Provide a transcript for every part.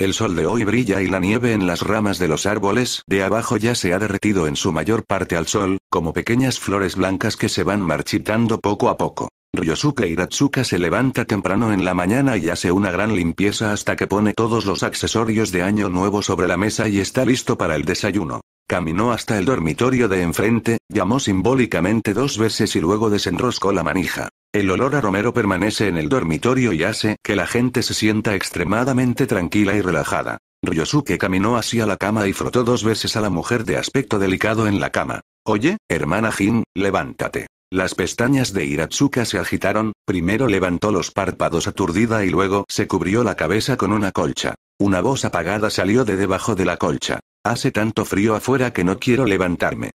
El sol de hoy brilla y la nieve en las ramas de los árboles de abajo ya se ha derretido en su mayor parte al sol, como pequeñas flores blancas que se van marchitando poco a poco. Ryosuke Hiratsuka se levanta temprano en la mañana y hace una gran limpieza hasta que pone todos los accesorios de año nuevo sobre la mesa y está listo para el desayuno. Caminó hasta el dormitorio de enfrente, llamó simbólicamente dos veces y luego desenroscó la manija. El olor a romero permanece en el dormitorio y hace que la gente se sienta extremadamente tranquila y relajada. Ryosuke caminó hacia la cama y frotó dos veces a la mujer de aspecto delicado en la cama. Oye, hermana Jin, levántate. Las pestañas de Hiratsuka se agitaron, primero levantó los párpados aturdida y luego se cubrió la cabeza con una colcha. Una voz apagada salió de debajo de la colcha. Hace tanto frío afuera que no quiero levantarme.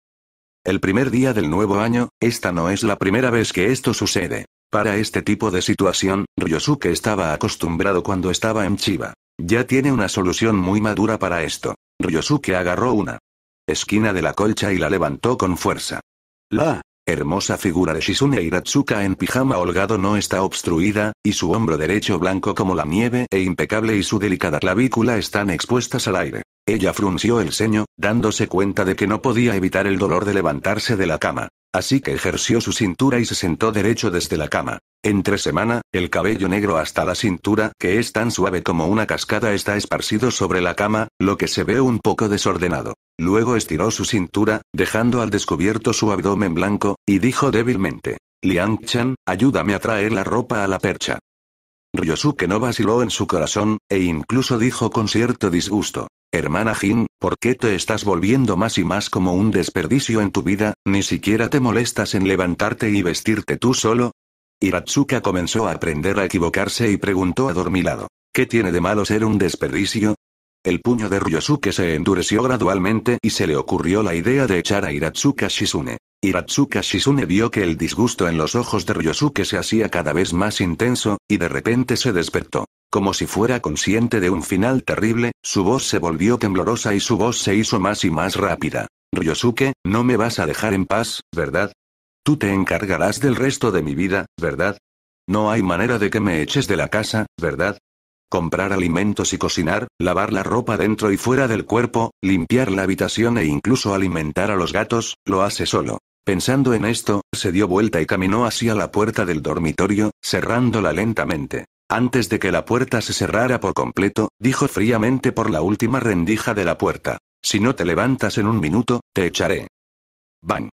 El primer día del nuevo año, esta no es la primera vez que esto sucede. Para este tipo de situación, Ryosuke estaba acostumbrado cuando estaba en Chiba. Ya tiene una solución muy madura para esto. Ryosuke agarró una esquina de la colcha y la levantó con fuerza. La hermosa figura de Shizune Hiratsuka en pijama holgado no está obstruida, y su hombro derecho blanco como la nieve e impecable y su delicada clavícula están expuestas al aire. Ella frunció el ceño, dándose cuenta de que no podía evitar el dolor de levantarse de la cama. Así que ejerció su cintura y se sentó derecho desde la cama. Entre semana, el cabello negro hasta la cintura, que es tan suave como una cascada, está esparcido sobre la cama, lo que se ve un poco desordenado. Luego estiró su cintura, dejando al descubierto su abdomen blanco, y dijo débilmente: Liang Chan, ayúdame a traer la ropa a la percha. Ryosuke no vaciló en su corazón, e incluso dijo con cierto disgusto: Hermana Jin, ¿por qué te estás volviendo más y más como un desperdicio en tu vida? ¿Ni siquiera te molestas en levantarte y vestirte tú solo? Hiratsuka comenzó a aprender a equivocarse y preguntó adormilado. ¿Qué tiene de malo ser un desperdicio? El puño de Ryosuke se endureció gradualmente y se le ocurrió la idea de echar a Hiratsuka Shizune. Hiratsuka Shizune vio que el disgusto en los ojos de Ryosuke se hacía cada vez más intenso, y de repente se despertó. Como si fuera consciente de un final terrible, su voz se volvió temblorosa y su voz se hizo más y más rápida. Ryosuke, no me vas a dejar en paz, ¿verdad? Tú te encargarás del resto de mi vida, ¿verdad? No hay manera de que me eches de la casa, ¿verdad? Comprar alimentos y cocinar, lavar la ropa dentro y fuera del cuerpo, limpiar la habitación e incluso alimentar a los gatos, lo hace solo. Pensando en esto, se dio vuelta y caminó hacia la puerta del dormitorio, cerrándola lentamente. Antes de que la puerta se cerrara por completo, dijo fríamente por la última rendija de la puerta. Si no te levantas en un minuto, te echaré. Bang.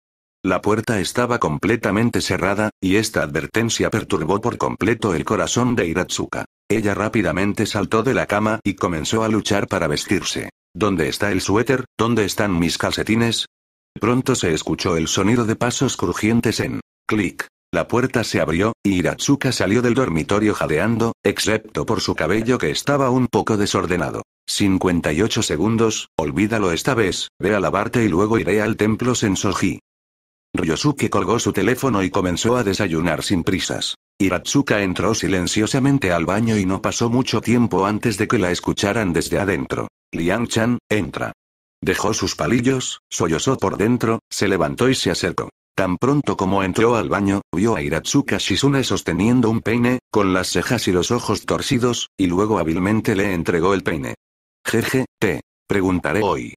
La puerta estaba completamente cerrada, y esta advertencia perturbó por completo el corazón de Hiratsuka. Ella rápidamente saltó de la cama y comenzó a luchar para vestirse. ¿Dónde está el suéter? ¿Dónde están mis calcetines? Pronto se escuchó el sonido de pasos crujientes en clic. La puerta se abrió, y Hiratsuka salió del dormitorio jadeando, excepto por su cabello que estaba un poco desordenado. 58 segundos, olvídalo esta vez, ve a lavarte y luego iré al templo Sensoji. Ryosuke colgó su teléfono y comenzó a desayunar sin prisas. Hiratsuka entró silenciosamente al baño y no pasó mucho tiempo antes de que la escucharan desde adentro. Liang-chan, entra. Dejó sus palillos, sollozó por dentro, se levantó y se acercó. Tan pronto como entró al baño, vio a Hiratsuka Shizune sosteniendo un peine, con las cejas y los ojos torcidos, y luego hábilmente le entregó el peine. Jeje, te preguntaré hoy.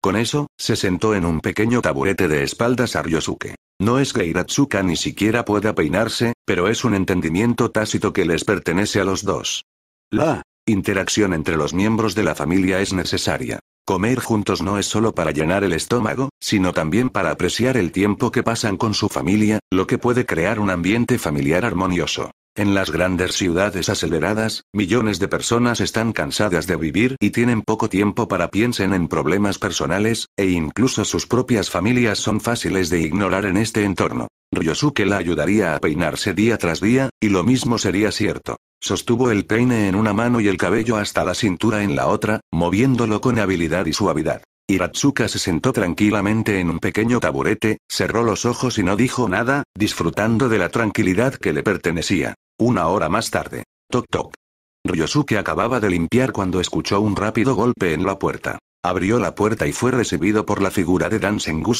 Con eso, se sentó en un pequeño taburete de espaldas a Ryosuke. No es que Hiratsuka ni siquiera pueda peinarse, pero es un entendimiento tácito que les pertenece a los dos. La interacción entre los miembros de la familia es necesaria. Comer juntos no es solo para llenar el estómago, sino también para apreciar el tiempo que pasan con su familia, lo que puede crear un ambiente familiar armonioso. En las grandes ciudades aceleradas, millones de personas están cansadas de vivir y tienen poco tiempo para piensen en problemas personales, e incluso sus propias familias son fáciles de ignorar en este entorno. Ryosuke la ayudaría a peinarse día tras día, y lo mismo sería cierto. Sostuvo el peine en una mano y el cabello hasta la cintura en la otra, moviéndolo con habilidad y suavidad. Hiratsuka se sentó tranquilamente en un pequeño taburete, cerró los ojos y no dijo nada, disfrutando de la tranquilidad que le pertenecía. Una hora más tarde. Toc toc. Ryosuke acababa de limpiar cuando escuchó un rápido golpe en la puerta. Abrió la puerta y fue recibido por la figura de Dan Sengu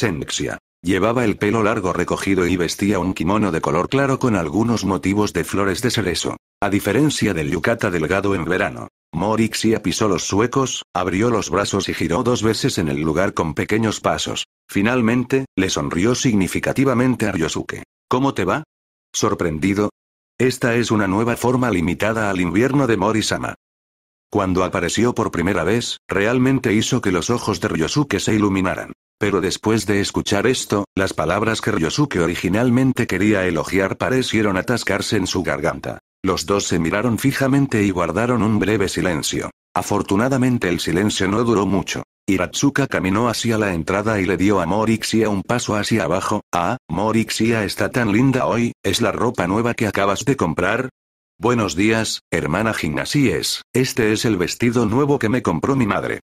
Llevaba el pelo largo recogido y vestía un kimono de color claro con algunos motivos de flores de cerezo. A diferencia del yukata delgado en verano, Morixia pisó los suecos, abrió los brazos y giró dos veces en el lugar con pequeños pasos. Finalmente, le sonrió significativamente a Ryosuke. ¿Cómo te va? Sorprendido, esta es una nueva forma limitada al invierno de Morisama. Cuando apareció por primera vez, realmente hizo que los ojos de Ryosuke se iluminaran. Pero después de escuchar esto, las palabras que Ryosuke originalmente quería elogiar parecieron atascarse en su garganta. Los dos se miraron fijamente y guardaron un breve silencio. Afortunadamente el silencio no duró mucho. Hiratsuka caminó hacia la entrada y le dio a Morixia un paso hacia abajo. Ah, Morixia está tan linda hoy, ¿es la ropa nueva que acabas de comprar? Buenos días, hermana Jin, este es el vestido nuevo que me compró mi madre.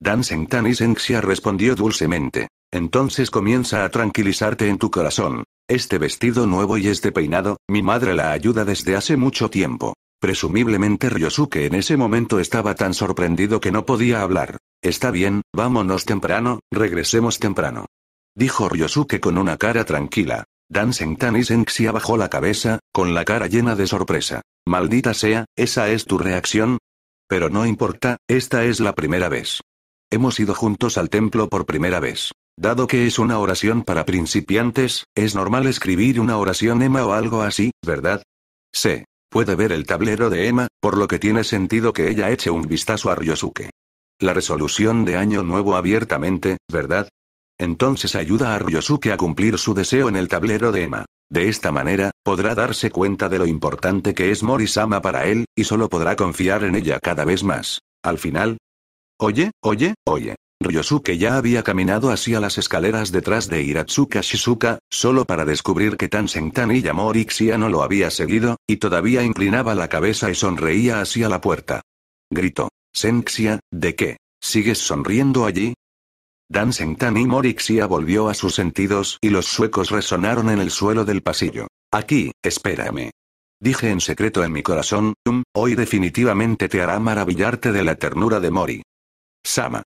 Dan Sentan y Senxia respondió dulcemente. Entonces comienza a tranquilizarte en tu corazón. Este vestido nuevo y este peinado, mi madre la ayuda desde hace mucho tiempo. Presumiblemente Ryosuke en ese momento estaba tan sorprendido que no podía hablar. Está bien, vámonos temprano, regresemos temprano. Dijo Ryosuke con una cara tranquila. Dan Tan y Senxia bajó la cabeza, con la cara llena de sorpresa. Maldita sea, ¿esa es tu reacción? Pero no importa, esta es la primera vez. Hemos ido juntos al templo por primera vez. Dado que es una oración para principiantes, es normal escribir una oración Emma o algo así, ¿verdad? Se puede ver el tablero de Emma, por lo que tiene sentido que ella eche un vistazo a Ryosuke. La resolución de año nuevo abiertamente, ¿verdad? Entonces ayuda a Ryosuke a cumplir su deseo en el tablero de Emma. De esta manera, podrá darse cuenta de lo importante que es Morisama para él, y solo podrá confiar en ella cada vez más. Al final... Oye, oye, oye. Ryosuke ya había caminado hacia las escaleras detrás de Hiratsuka Shizuka, solo para descubrir que Tan Sentan y Yamorixia no lo había seguido, y todavía inclinaba la cabeza y sonreía hacia la puerta. Gritó. Senxia, ¿de qué? ¿Sigues sonriendo allí? Dan Tan y Morixia volvió a sus sentidos y los suecos resonaron en el suelo del pasillo. Aquí, espérame. Dije en secreto en mi corazón, um, hoy definitivamente te hará maravillarte de la ternura de Mori. Sama.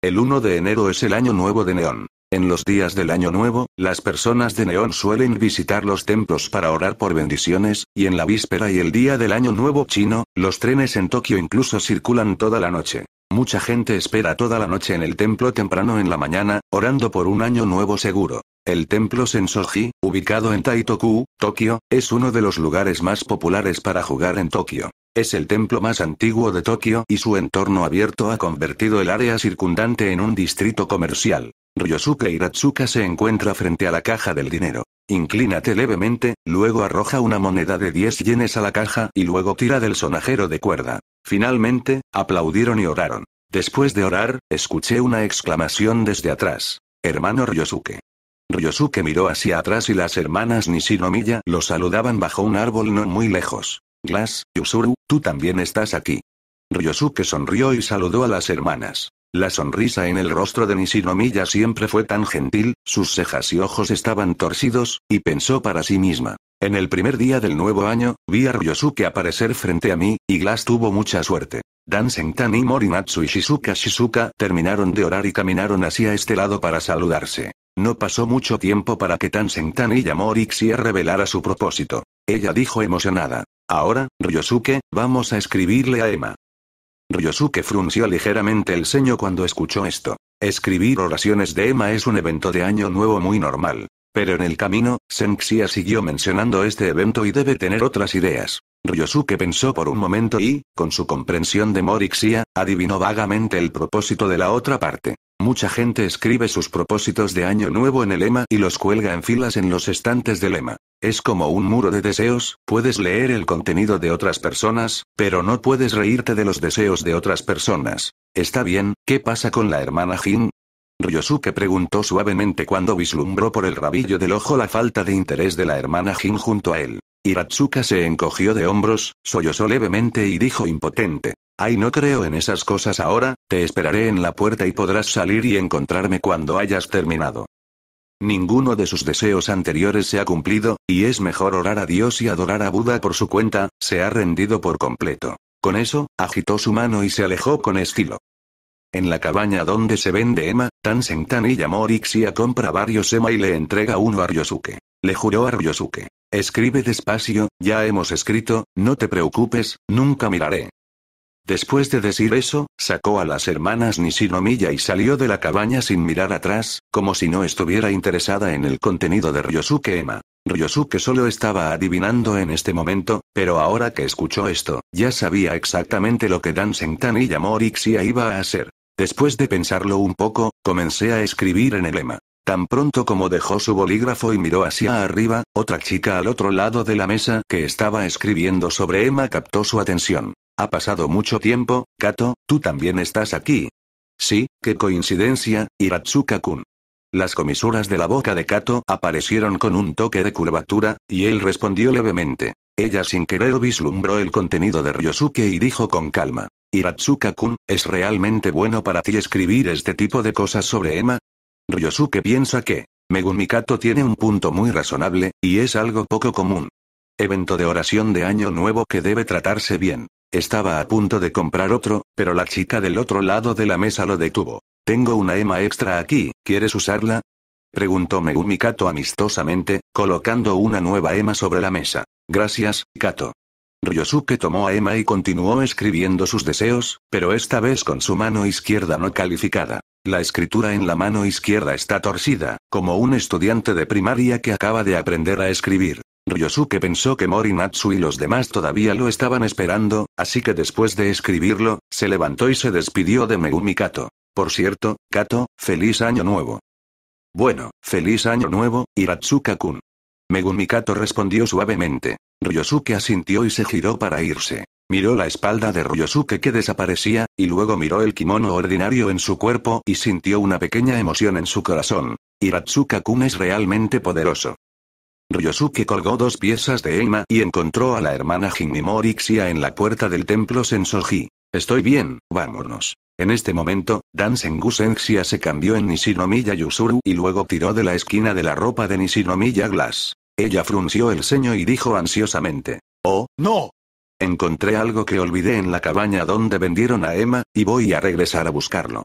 El 1 de enero es el año nuevo de Neón. En los días del Año Nuevo, las personas de Neón suelen visitar los templos para orar por bendiciones, y en la víspera y el día del Año Nuevo chino, los trenes en Tokio incluso circulan toda la noche. Mucha gente espera toda la noche en el templo temprano en la mañana, orando por un año nuevo seguro. El templo Sensoji, ubicado en Taitoku, Tokio, es uno de los lugares más populares para jugar en Tokio. Es el templo más antiguo de Tokio y su entorno abierto ha convertido el área circundante en un distrito comercial. Ryosuke Hiratsuka se encuentra frente a la caja del dinero. Inclínate levemente, luego arroja una moneda de 10 yenes a la caja y luego tira del sonajero de cuerda. Finalmente, aplaudieron y oraron. Después de orar, escuché una exclamación desde atrás. Hermano Ryosuke. Ryosuke miró hacia atrás y las hermanas Nishinomiya lo saludaban bajo un árbol no muy lejos. Glass, Yusuru, tú también estás aquí. Ryosuke sonrió y saludó a las hermanas. La sonrisa en el rostro de Nishinomiya siempre fue tan gentil, sus cejas y ojos estaban torcidos, y pensó para sí misma. En el primer día del nuevo año, vi a Ryosuke aparecer frente a mí, y Glass tuvo mucha suerte. Dan Tan y Morimatsu y Shizuka Shizuka terminaron de orar y caminaron hacia este lado para saludarse. No pasó mucho tiempo para que Tan Tan y a revelara su propósito. Ella dijo emocionada. Ahora, Ryosuke, vamos a escribirle a Emma. Ryosuke frunció ligeramente el ceño cuando escuchó esto. Escribir oraciones de Emma es un evento de año nuevo muy normal. Pero en el camino, Senxia siguió mencionando este evento y debe tener otras ideas. Ryosuke pensó por un momento y, con su comprensión de Morixia, adivinó vagamente el propósito de la otra parte. Mucha gente escribe sus propósitos de año nuevo en el lema y los cuelga en filas en los estantes del lema. Es como un muro de deseos, puedes leer el contenido de otras personas, pero no puedes reírte de los deseos de otras personas. Está bien, ¿qué pasa con la hermana Jin? Ryosuke preguntó suavemente cuando vislumbró por el rabillo del ojo la falta de interés de la hermana Jin junto a él. Hiratsuka se encogió de hombros, sollozó levemente y dijo impotente. Ay, no creo en esas cosas ahora, te esperaré en la puerta y podrás salir y encontrarme cuando hayas terminado. Ninguno de sus deseos anteriores se ha cumplido, y es mejor orar a Dios y adorar a Buda por su cuenta, se ha rendido por completo. Con eso, agitó su mano y se alejó con estilo. En la cabaña donde se vende Emma, Tan llamó y Yamorixia compra varios Emma y le entrega uno a Ryosuke le juró a Ryosuke. Escribe despacio, ya hemos escrito, no te preocupes, nunca miraré. Después de decir eso, sacó a las hermanas Nishinomiya y salió de la cabaña sin mirar atrás, como si no estuviera interesada en el contenido de Ryosuke Ema. Ryosuke solo estaba adivinando en este momento, pero ahora que escuchó esto, ya sabía exactamente lo que Dan Tan y Yamorixia iba a hacer. Después de pensarlo un poco, comencé a escribir en el Ema. Tan pronto como dejó su bolígrafo y miró hacia arriba, otra chica al otro lado de la mesa que estaba escribiendo sobre Emma captó su atención. Ha pasado mucho tiempo, Kato, tú también estás aquí. Sí, qué coincidencia, Hiratsuka-kun. Las comisuras de la boca de Kato aparecieron con un toque de curvatura, y él respondió levemente. Ella sin querer vislumbró el contenido de Ryosuke y dijo con calma. Hiratsuka-kun, ¿es realmente bueno para ti escribir este tipo de cosas sobre Emma? Ryosuke piensa que, Megumi Kato tiene un punto muy razonable, y es algo poco común. Evento de oración de año nuevo que debe tratarse bien. Estaba a punto de comprar otro, pero la chica del otro lado de la mesa lo detuvo. Tengo una ema extra aquí, ¿quieres usarla? Preguntó Megumi Kato amistosamente, colocando una nueva ema sobre la mesa. Gracias, Kato. Ryosuke tomó a Emma y continuó escribiendo sus deseos, pero esta vez con su mano izquierda no calificada. La escritura en la mano izquierda está torcida, como un estudiante de primaria que acaba de aprender a escribir. Ryosuke pensó que Morinatsu y los demás todavía lo estaban esperando, así que después de escribirlo, se levantó y se despidió de Megumi Kato. Por cierto, Kato, feliz año nuevo. Bueno, feliz año nuevo, iratsuka kun Megumi Kato respondió suavemente. Ryosuke asintió y se giró para irse. Miró la espalda de Ryosuke que desaparecía, y luego miró el kimono ordinario en su cuerpo y sintió una pequeña emoción en su corazón. iratsuka kun es realmente poderoso. Ryosuke colgó dos piezas de Eima y encontró a la hermana Himimori-xia en la puerta del templo Sensoji. Estoy bien, vámonos. En este momento, Dan Sengu se cambió en Nishinomiya Yusuru y luego tiró de la esquina de la ropa de Nishinomiya Glass. Ella frunció el ceño y dijo ansiosamente. ¡Oh, no! Encontré algo que olvidé en la cabaña donde vendieron a Emma, y voy a regresar a buscarlo.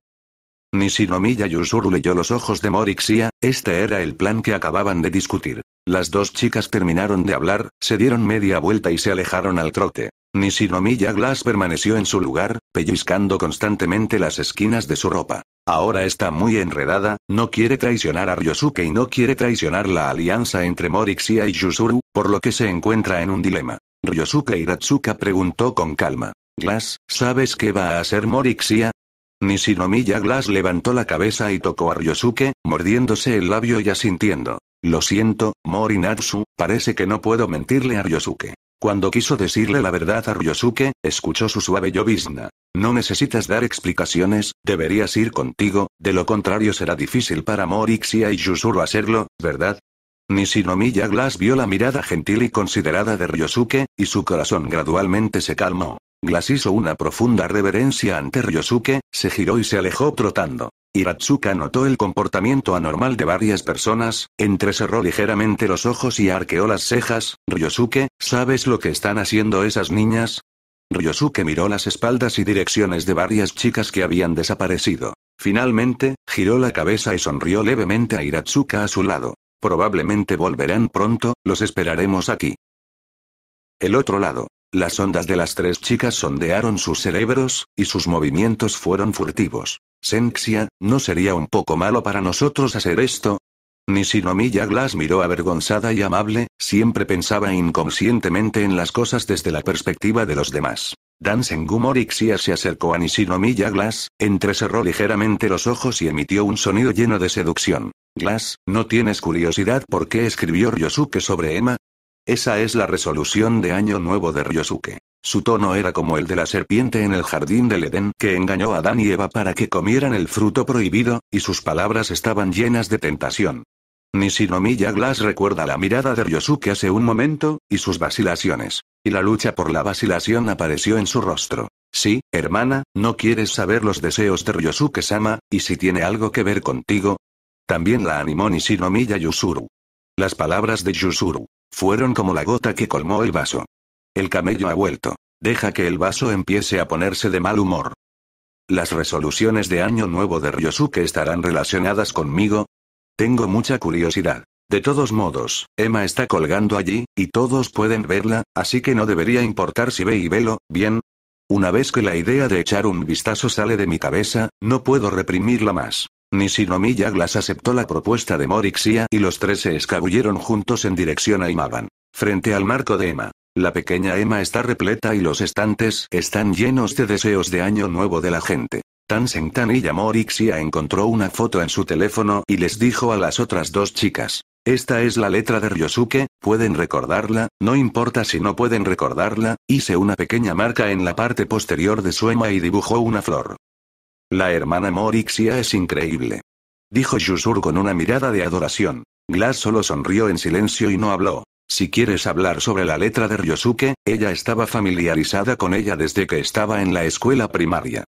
Nishinomiya y leyó los ojos de Morixia, este era el plan que acababan de discutir. Las dos chicas terminaron de hablar, se dieron media vuelta y se alejaron al trote. Nishinomiya Glass permaneció en su lugar, pellizcando constantemente las esquinas de su ropa. Ahora está muy enredada, no quiere traicionar a Ryosuke y no quiere traicionar la alianza entre Morixia y Yusuru, por lo que se encuentra en un dilema. Ryosuke Hiratsuka preguntó con calma. Glass, ¿sabes qué va a hacer Morixia? Nishinomiya Glass levantó la cabeza y tocó a Ryosuke, mordiéndose el labio y asintiendo. Lo siento, Morinatsu, parece que no puedo mentirle a Ryosuke. Cuando quiso decirle la verdad a Ryosuke, escuchó su suave llovizna. No necesitas dar explicaciones, deberías ir contigo, de lo contrario será difícil para Morixia y Yusuro hacerlo, ¿verdad? Nishinomiya Glass vio la mirada gentil y considerada de Ryosuke, y su corazón gradualmente se calmó. Glass hizo una profunda reverencia ante Ryosuke, se giró y se alejó trotando. Hiratsuka notó el comportamiento anormal de varias personas, entrecerró ligeramente los ojos y arqueó las cejas. Ryosuke, ¿sabes lo que están haciendo esas niñas? Ryosuke miró las espaldas y direcciones de varias chicas que habían desaparecido. Finalmente, giró la cabeza y sonrió levemente a Hiratsuka a su lado. Probablemente volverán pronto, los esperaremos aquí. El otro lado. Las ondas de las tres chicas sondearon sus cerebros, y sus movimientos fueron furtivos. Senxia, ¿no sería un poco malo para nosotros hacer esto? Nishinomiya Glass miró avergonzada y amable, siempre pensaba inconscientemente en las cosas desde la perspectiva de los demás. Dan Sengumorixia se acercó a Nishinomiya Glass, entrecerró ligeramente los ojos y emitió un sonido lleno de seducción. Glass, ¿no tienes curiosidad por qué escribió Ryosuke sobre Emma? Esa es la resolución de año nuevo de Ryosuke. Su tono era como el de la serpiente en el jardín del Edén que engañó a Dan y Eva para que comieran el fruto prohibido, y sus palabras estaban llenas de tentación. Nishinomiya Glass recuerda la mirada de Ryosuke hace un momento, y sus vacilaciones. Y la lucha por la vacilación apareció en su rostro. Sí, hermana, ¿no quieres saber los deseos de Ryosuke-sama, y si tiene algo que ver contigo? También la animó Nishinomiya Yusuru. Las palabras de Yusuru fueron como la gota que colmó el vaso. El camello ha vuelto. Deja que el vaso empiece a ponerse de mal humor. Las resoluciones de Año Nuevo de Ryosuke estarán relacionadas conmigo, tengo mucha curiosidad. De todos modos, Emma está colgando allí, y todos pueden verla, así que no debería importar si ve y velo, ¿bien? Una vez que la idea de echar un vistazo sale de mi cabeza, no puedo reprimirla más. Ni si mi Yaglas aceptó la propuesta de Morixia y los tres se escabulleron juntos en dirección a Imaban. Frente al marco de Emma. La pequeña Emma está repleta y los estantes están llenos de deseos de año nuevo de la gente. Tan Sentan y Morixia encontró una foto en su teléfono y les dijo a las otras dos chicas. Esta es la letra de Ryosuke, pueden recordarla, no importa si no pueden recordarla, hice una pequeña marca en la parte posterior de su ema y dibujó una flor. La hermana Morixia es increíble. Dijo Yusur con una mirada de adoración. Glass solo sonrió en silencio y no habló. Si quieres hablar sobre la letra de Ryosuke, ella estaba familiarizada con ella desde que estaba en la escuela primaria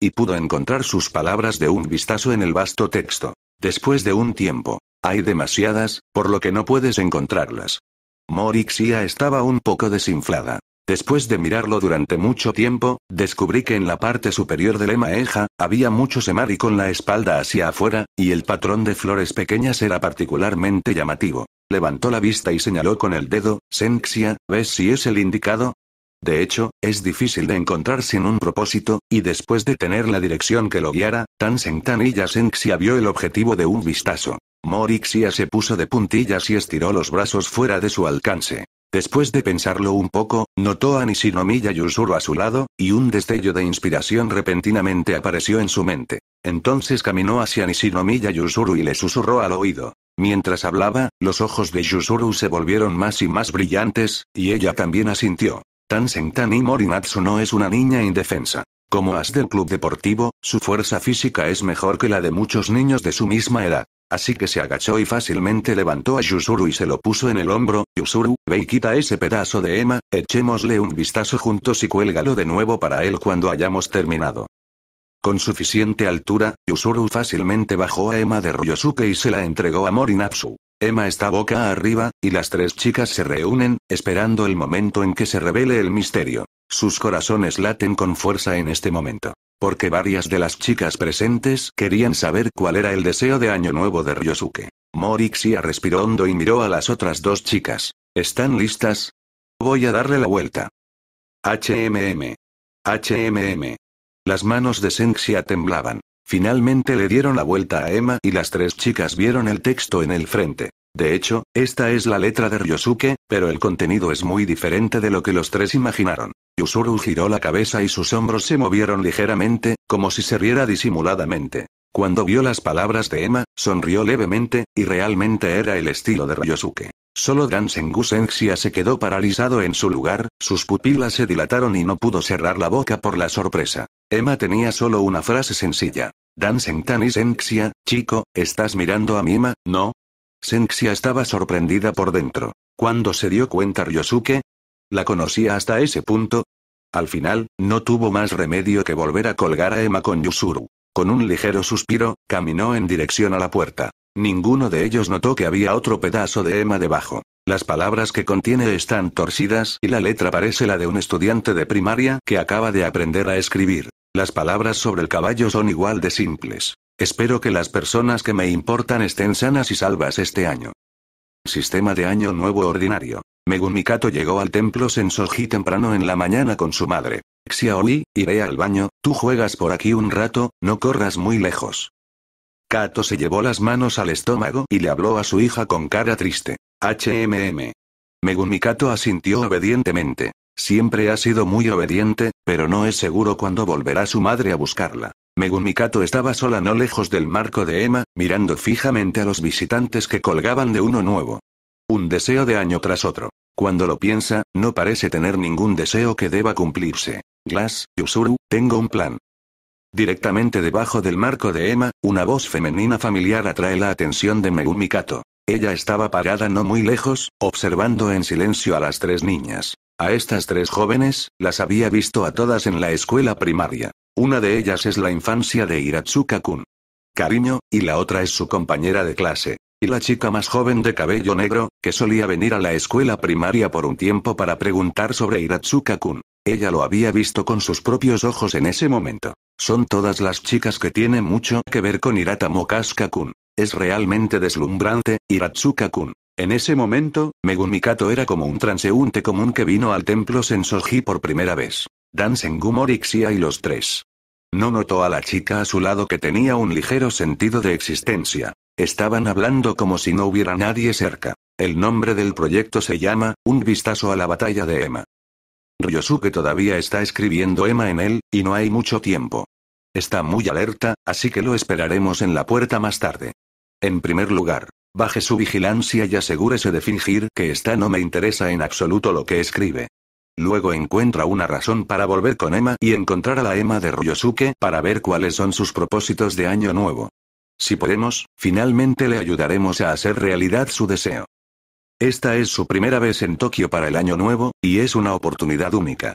y pudo encontrar sus palabras de un vistazo en el vasto texto. Después de un tiempo, hay demasiadas, por lo que no puedes encontrarlas. Morixia estaba un poco desinflada. Después de mirarlo durante mucho tiempo, descubrí que en la parte superior del emaeja, había mucho semari con la espalda hacia afuera, y el patrón de flores pequeñas era particularmente llamativo. Levantó la vista y señaló con el dedo, Senxia, ¿ves si es el indicado? De hecho, es difícil de encontrar sin un propósito, y después de tener la dirección que lo guiara, Tan Tan y Xia vio el objetivo de un vistazo. Morixia se puso de puntillas y estiró los brazos fuera de su alcance. Después de pensarlo un poco, notó a Nishinomiya Yusuru a su lado, y un destello de inspiración repentinamente apareció en su mente. Entonces caminó hacia Nishinomiya Yusuru y le susurró al oído. Mientras hablaba, los ojos de Yusuru se volvieron más y más brillantes, y ella también asintió. Tan Sentani y no es una niña indefensa. Como as del club deportivo, su fuerza física es mejor que la de muchos niños de su misma edad. Así que se agachó y fácilmente levantó a Yusuru y se lo puso en el hombro. Yusuru, ve y quita ese pedazo de Emma, echémosle un vistazo juntos y cuélgalo de nuevo para él cuando hayamos terminado. Con suficiente altura, Yusuru fácilmente bajó a Emma de Ryosuke y se la entregó a Morinatsu. Emma está boca arriba, y las tres chicas se reúnen, esperando el momento en que se revele el misterio. Sus corazones laten con fuerza en este momento. Porque varias de las chicas presentes querían saber cuál era el deseo de Año Nuevo de Ryosuke. Morixia respiró hondo y miró a las otras dos chicas. ¿Están listas? Voy a darle la vuelta. HMM. HMM. Las manos de Senxia temblaban. Finalmente le dieron la vuelta a Emma y las tres chicas vieron el texto en el frente. De hecho, esta es la letra de Ryosuke, pero el contenido es muy diferente de lo que los tres imaginaron. Yusuru giró la cabeza y sus hombros se movieron ligeramente, como si se riera disimuladamente. Cuando vio las palabras de Emma, sonrió levemente, y realmente era el estilo de Ryosuke. Solo Sengu Senxia se quedó paralizado en su lugar, sus pupilas se dilataron y no pudo cerrar la boca por la sorpresa. Emma tenía solo una frase sencilla. Dan tanis y Senxia, chico, ¿estás mirando a Mima, no? Senxia estaba sorprendida por dentro. ¿Cuándo se dio cuenta Ryosuke? ¿La conocía hasta ese punto? Al final, no tuvo más remedio que volver a colgar a Emma con Yusuru. Con un ligero suspiro, caminó en dirección a la puerta. Ninguno de ellos notó que había otro pedazo de Emma debajo. Las palabras que contiene están torcidas y la letra parece la de un estudiante de primaria que acaba de aprender a escribir. Las palabras sobre el caballo son igual de simples. Espero que las personas que me importan estén sanas y salvas este año. Sistema de Año Nuevo Ordinario. Megumikato llegó al templo Sensoji temprano en la mañana con su madre. Xiaoli, iré al baño, tú juegas por aquí un rato, no corras muy lejos. Kato se llevó las manos al estómago y le habló a su hija con cara triste. HMM. Megumikato asintió obedientemente. Siempre ha sido muy obediente, pero no es seguro cuándo volverá su madre a buscarla. Megumikato estaba sola no lejos del marco de Emma, mirando fijamente a los visitantes que colgaban de uno nuevo. Un deseo de año tras otro. Cuando lo piensa, no parece tener ningún deseo que deba cumplirse. Glass, Yusuru, tengo un plan. Directamente debajo del marco de Emma, una voz femenina familiar atrae la atención de Megumikato. Ella estaba parada no muy lejos, observando en silencio a las tres niñas. A estas tres jóvenes, las había visto a todas en la escuela primaria. Una de ellas es la infancia de Hiratsuka-kun. Cariño, y la otra es su compañera de clase. Y la chica más joven de cabello negro, que solía venir a la escuela primaria por un tiempo para preguntar sobre Hiratsuka-kun. Ella lo había visto con sus propios ojos en ese momento. Son todas las chicas que tienen mucho que ver con Hirata Mokasuka-kun. Es realmente deslumbrante, Hiratsuka-kun. En ese momento, Megumikato era como un transeúnte común que vino al templo Sensoji por primera vez. Dan Gumorixia y los tres. No notó a la chica a su lado que tenía un ligero sentido de existencia. Estaban hablando como si no hubiera nadie cerca. El nombre del proyecto se llama, Un vistazo a la batalla de Emma. Ryosuke todavía está escribiendo Emma en él, y no hay mucho tiempo. Está muy alerta, así que lo esperaremos en la puerta más tarde. En primer lugar, Baje su vigilancia y asegúrese de fingir que esta no me interesa en absoluto lo que escribe. Luego encuentra una razón para volver con Emma y encontrar a la Emma de Ryosuke para ver cuáles son sus propósitos de año nuevo. Si podemos, finalmente le ayudaremos a hacer realidad su deseo. Esta es su primera vez en Tokio para el año nuevo, y es una oportunidad única.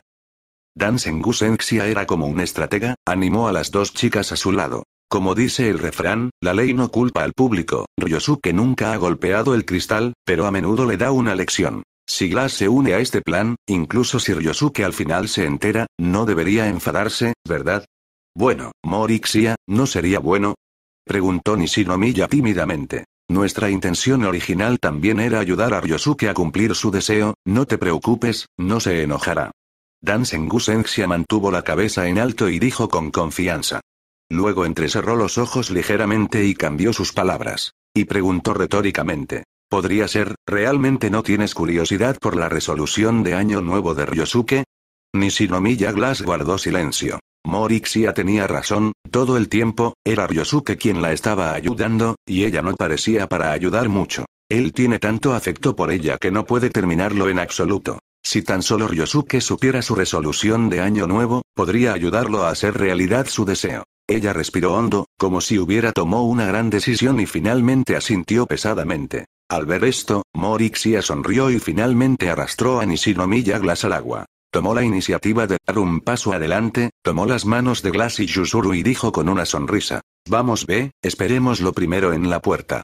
Dan Sengu Senxia era como un estratega, animó a las dos chicas a su lado. Como dice el refrán, la ley no culpa al público, Ryosuke nunca ha golpeado el cristal, pero a menudo le da una lección. Si Glass se une a este plan, incluso si Ryosuke al final se entera, no debería enfadarse, ¿verdad? Bueno, Morixia, ¿no sería bueno? Preguntó Nishinomiya tímidamente. Nuestra intención original también era ayudar a Ryosuke a cumplir su deseo, no te preocupes, no se enojará. Dan Sengu mantuvo la cabeza en alto y dijo con confianza. Luego entrecerró los ojos ligeramente y cambió sus palabras. Y preguntó retóricamente. ¿Podría ser, realmente no tienes curiosidad por la resolución de Año Nuevo de Ryosuke? Nishinomiya Glass guardó silencio. Morixia tenía razón, todo el tiempo, era Ryosuke quien la estaba ayudando, y ella no parecía para ayudar mucho. Él tiene tanto afecto por ella que no puede terminarlo en absoluto. Si tan solo Ryosuke supiera su resolución de año nuevo, podría ayudarlo a hacer realidad su deseo. Ella respiró hondo, como si hubiera tomado una gran decisión y finalmente asintió pesadamente. Al ver esto, Morixia sonrió y finalmente arrastró a Nishinomiya Glass al agua. Tomó la iniciativa de dar un paso adelante, tomó las manos de Glass y Yusuru y dijo con una sonrisa. Vamos ve, esperemos lo primero en la puerta.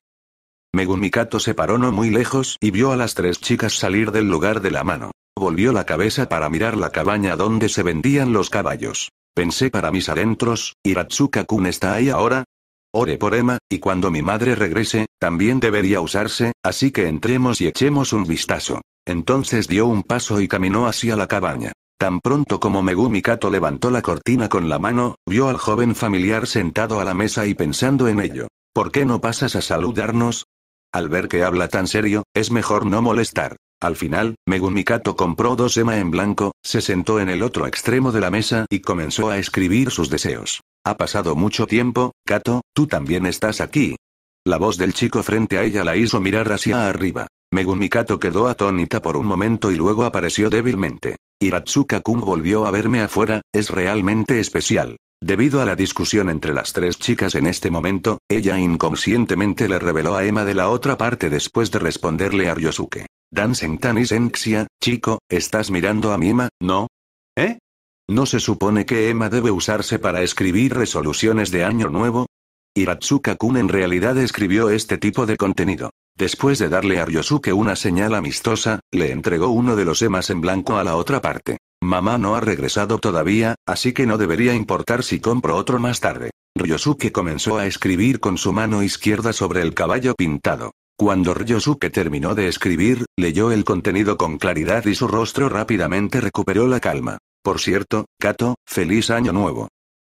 Megumikato se paró no muy lejos y vio a las tres chicas salir del lugar de la mano. Volvió la cabeza para mirar la cabaña donde se vendían los caballos pensé para mis adentros, iratsuka kun está ahí ahora. Ore por Emma, y cuando mi madre regrese, también debería usarse, así que entremos y echemos un vistazo. Entonces dio un paso y caminó hacia la cabaña. Tan pronto como Megumi Kato levantó la cortina con la mano, vio al joven familiar sentado a la mesa y pensando en ello. ¿Por qué no pasas a saludarnos? Al ver que habla tan serio, es mejor no molestar. Al final, Megumikato compró dos ema en blanco, se sentó en el otro extremo de la mesa y comenzó a escribir sus deseos. Ha pasado mucho tiempo, Kato, tú también estás aquí. La voz del chico frente a ella la hizo mirar hacia arriba. Megumikato quedó atónita por un momento y luego apareció débilmente. Iratsuka kun volvió a verme afuera, es realmente especial. Debido a la discusión entre las tres chicas en este momento, ella inconscientemente le reveló a Emma de la otra parte después de responderle a Ryosuke. Dan Sentan y Senxia, chico, ¿estás mirando a Mima, no? ¿Eh? ¿No se supone que Emma debe usarse para escribir resoluciones de año nuevo? Hiratsuka-kun en realidad escribió este tipo de contenido. Después de darle a Ryosuke una señal amistosa, le entregó uno de los emas en blanco a la otra parte. Mamá no ha regresado todavía, así que no debería importar si compro otro más tarde. Ryosuke comenzó a escribir con su mano izquierda sobre el caballo pintado. Cuando Ryosuke terminó de escribir, leyó el contenido con claridad y su rostro rápidamente recuperó la calma. Por cierto, Kato, feliz año nuevo.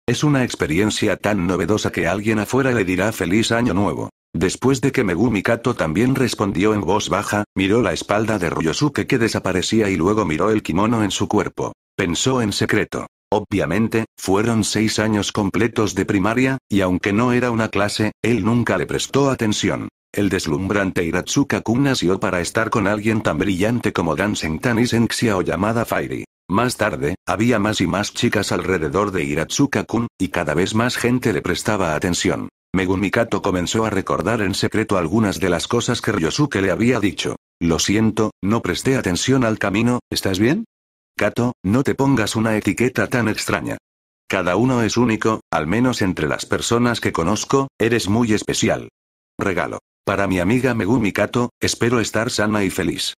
Es una experiencia tan novedosa que alguien afuera le dirá feliz año nuevo. Después de que Megumi Kato también respondió en voz baja, miró la espalda de Ryosuke que desaparecía y luego miró el kimono en su cuerpo. Pensó en secreto. Obviamente, fueron seis años completos de primaria, y aunque no era una clase, él nunca le prestó atención. El deslumbrante Hiratsuka Kun nació para estar con alguien tan brillante como Dan Sentan y Senxia o llamada Fairy. Más tarde, había más y más chicas alrededor de Hiratsuka Kun, y cada vez más gente le prestaba atención. Megumi Kato comenzó a recordar en secreto algunas de las cosas que Ryosuke le había dicho. Lo siento, no presté atención al camino, ¿estás bien? Kato, no te pongas una etiqueta tan extraña. Cada uno es único, al menos entre las personas que conozco, eres muy especial. Regalo. Para mi amiga Megumi Kato, espero estar sana y feliz.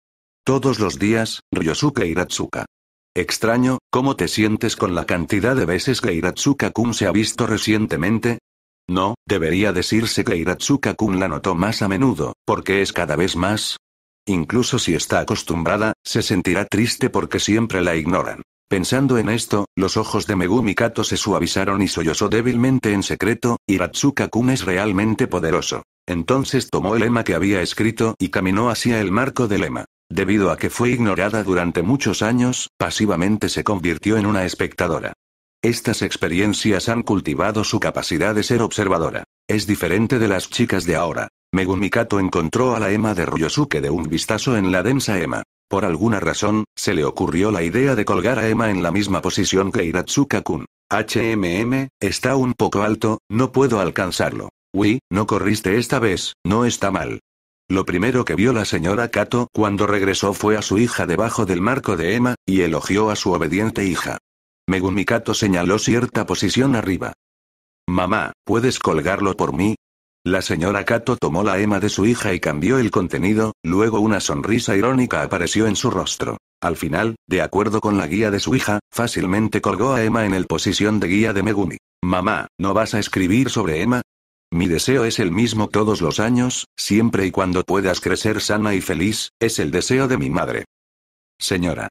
Todos los días, Ryosuke Hiratsuka. Extraño, ¿cómo te sientes con la cantidad de veces que Hiratsuka-kun se ha visto recientemente? No, debería decirse que Hiratsuka-kun la notó más a menudo, porque es cada vez más. Incluso si está acostumbrada, se sentirá triste porque siempre la ignoran. Pensando en esto, los ojos de Megumi Kato se suavizaron y sollozó débilmente en secreto, Hiratsuka-kun es realmente poderoso. Entonces tomó el lema que había escrito y caminó hacia el marco del lema. Debido a que fue ignorada durante muchos años, pasivamente se convirtió en una espectadora. Estas experiencias han cultivado su capacidad de ser observadora. Es diferente de las chicas de ahora. Megumi Kato encontró a la Emma de Ryosuke de un vistazo en la densa Emma. Por alguna razón, se le ocurrió la idea de colgar a Emma en la misma posición que Hiratsuka-kun. HMM, está un poco alto, no puedo alcanzarlo. Uy, no corriste esta vez, no está mal. Lo primero que vio la señora Kato cuando regresó fue a su hija debajo del marco de Emma, y elogió a su obediente hija. Megumi Kato señaló cierta posición arriba. Mamá, ¿puedes colgarlo por mí? La señora Kato tomó la ema de su hija y cambió el contenido, luego una sonrisa irónica apareció en su rostro. Al final, de acuerdo con la guía de su hija, fácilmente colgó a Emma en el posición de guía de Megumi. Mamá, ¿no vas a escribir sobre Emma? Mi deseo es el mismo todos los años, siempre y cuando puedas crecer sana y feliz, es el deseo de mi madre. Señora,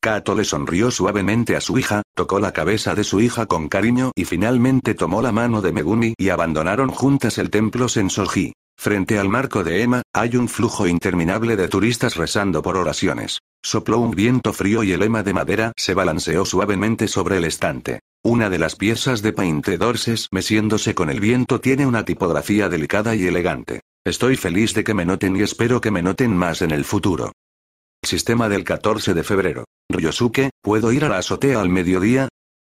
Kato le sonrió suavemente a su hija, tocó la cabeza de su hija con cariño y finalmente tomó la mano de Megumi y abandonaron juntas el templo Sensoji. Frente al marco de Emma, hay un flujo interminable de turistas rezando por oraciones. Sopló un viento frío y el Ema de madera se balanceó suavemente sobre el estante. Una de las piezas de Painted meciéndose con el viento tiene una tipografía delicada y elegante. Estoy feliz de que me noten y espero que me noten más en el futuro. Sistema del 14 de febrero. Ryosuke, ¿puedo ir a la azotea al mediodía?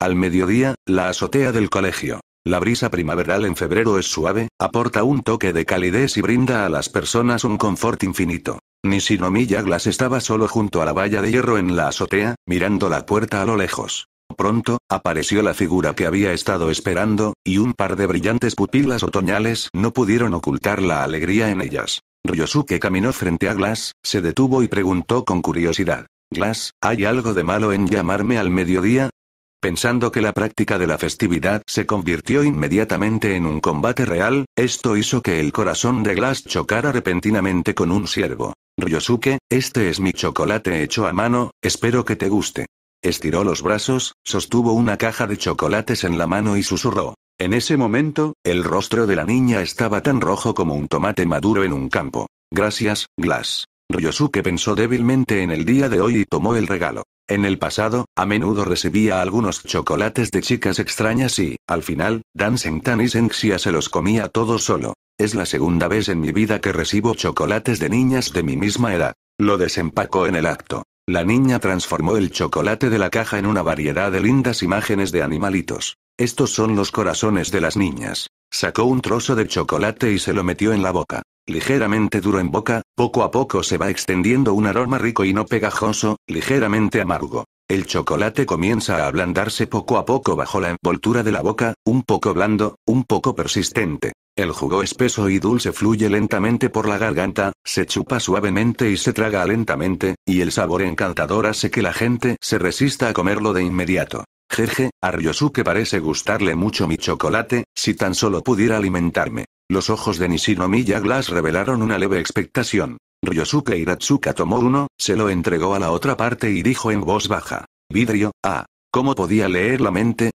Al mediodía, la azotea del colegio. La brisa primaveral en febrero es suave, aporta un toque de calidez y brinda a las personas un confort infinito. Nishinomiya Yaglas estaba solo junto a la valla de hierro en la azotea, mirando la puerta a lo lejos. Pronto, apareció la figura que había estado esperando, y un par de brillantes pupilas otoñales no pudieron ocultar la alegría en ellas. Ryosuke caminó frente a Glass, se detuvo y preguntó con curiosidad. Glass, ¿hay algo de malo en llamarme al mediodía? Pensando que la práctica de la festividad se convirtió inmediatamente en un combate real, esto hizo que el corazón de Glass chocara repentinamente con un siervo. Ryosuke, este es mi chocolate hecho a mano, espero que te guste. Estiró los brazos, sostuvo una caja de chocolates en la mano y susurró. En ese momento, el rostro de la niña estaba tan rojo como un tomate maduro en un campo. Gracias, Glass. Ryosuke pensó débilmente en el día de hoy y tomó el regalo. En el pasado, a menudo recibía algunos chocolates de chicas extrañas y, al final, Dan tan y Senxia se los comía todo solo. Es la segunda vez en mi vida que recibo chocolates de niñas de mi misma edad. Lo desempacó en el acto. La niña transformó el chocolate de la caja en una variedad de lindas imágenes de animalitos. Estos son los corazones de las niñas. Sacó un trozo de chocolate y se lo metió en la boca. Ligeramente duro en boca, poco a poco se va extendiendo un aroma rico y no pegajoso, ligeramente amargo. El chocolate comienza a ablandarse poco a poco bajo la envoltura de la boca, un poco blando, un poco persistente. El jugo espeso y dulce fluye lentamente por la garganta, se chupa suavemente y se traga lentamente, y el sabor encantador hace que la gente se resista a comerlo de inmediato. Jeje, a Ryosuke parece gustarle mucho mi chocolate, si tan solo pudiera alimentarme. Los ojos de Nishinomiya Glass revelaron una leve expectación. Ryosuke Hiratsuka tomó uno, se lo entregó a la otra parte y dijo en voz baja. Vidrio, ah. ¿Cómo podía leer la mente?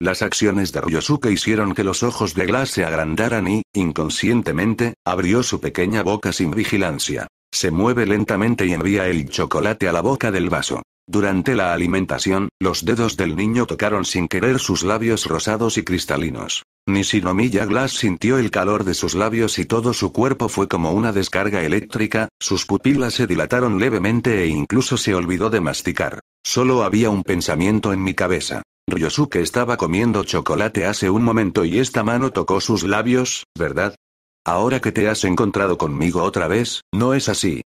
Las acciones de Ryosuke hicieron que los ojos de Glass se agrandaran y, inconscientemente, abrió su pequeña boca sin vigilancia. Se mueve lentamente y envía el chocolate a la boca del vaso. Durante la alimentación, los dedos del niño tocaron sin querer sus labios rosados y cristalinos. Ni Nishinomiya Glass sintió el calor de sus labios y todo su cuerpo fue como una descarga eléctrica, sus pupilas se dilataron levemente e incluso se olvidó de masticar. Solo había un pensamiento en mi cabeza. Ryosuke estaba comiendo chocolate hace un momento y esta mano tocó sus labios, ¿verdad? Ahora que te has encontrado conmigo otra vez, ¿no es así?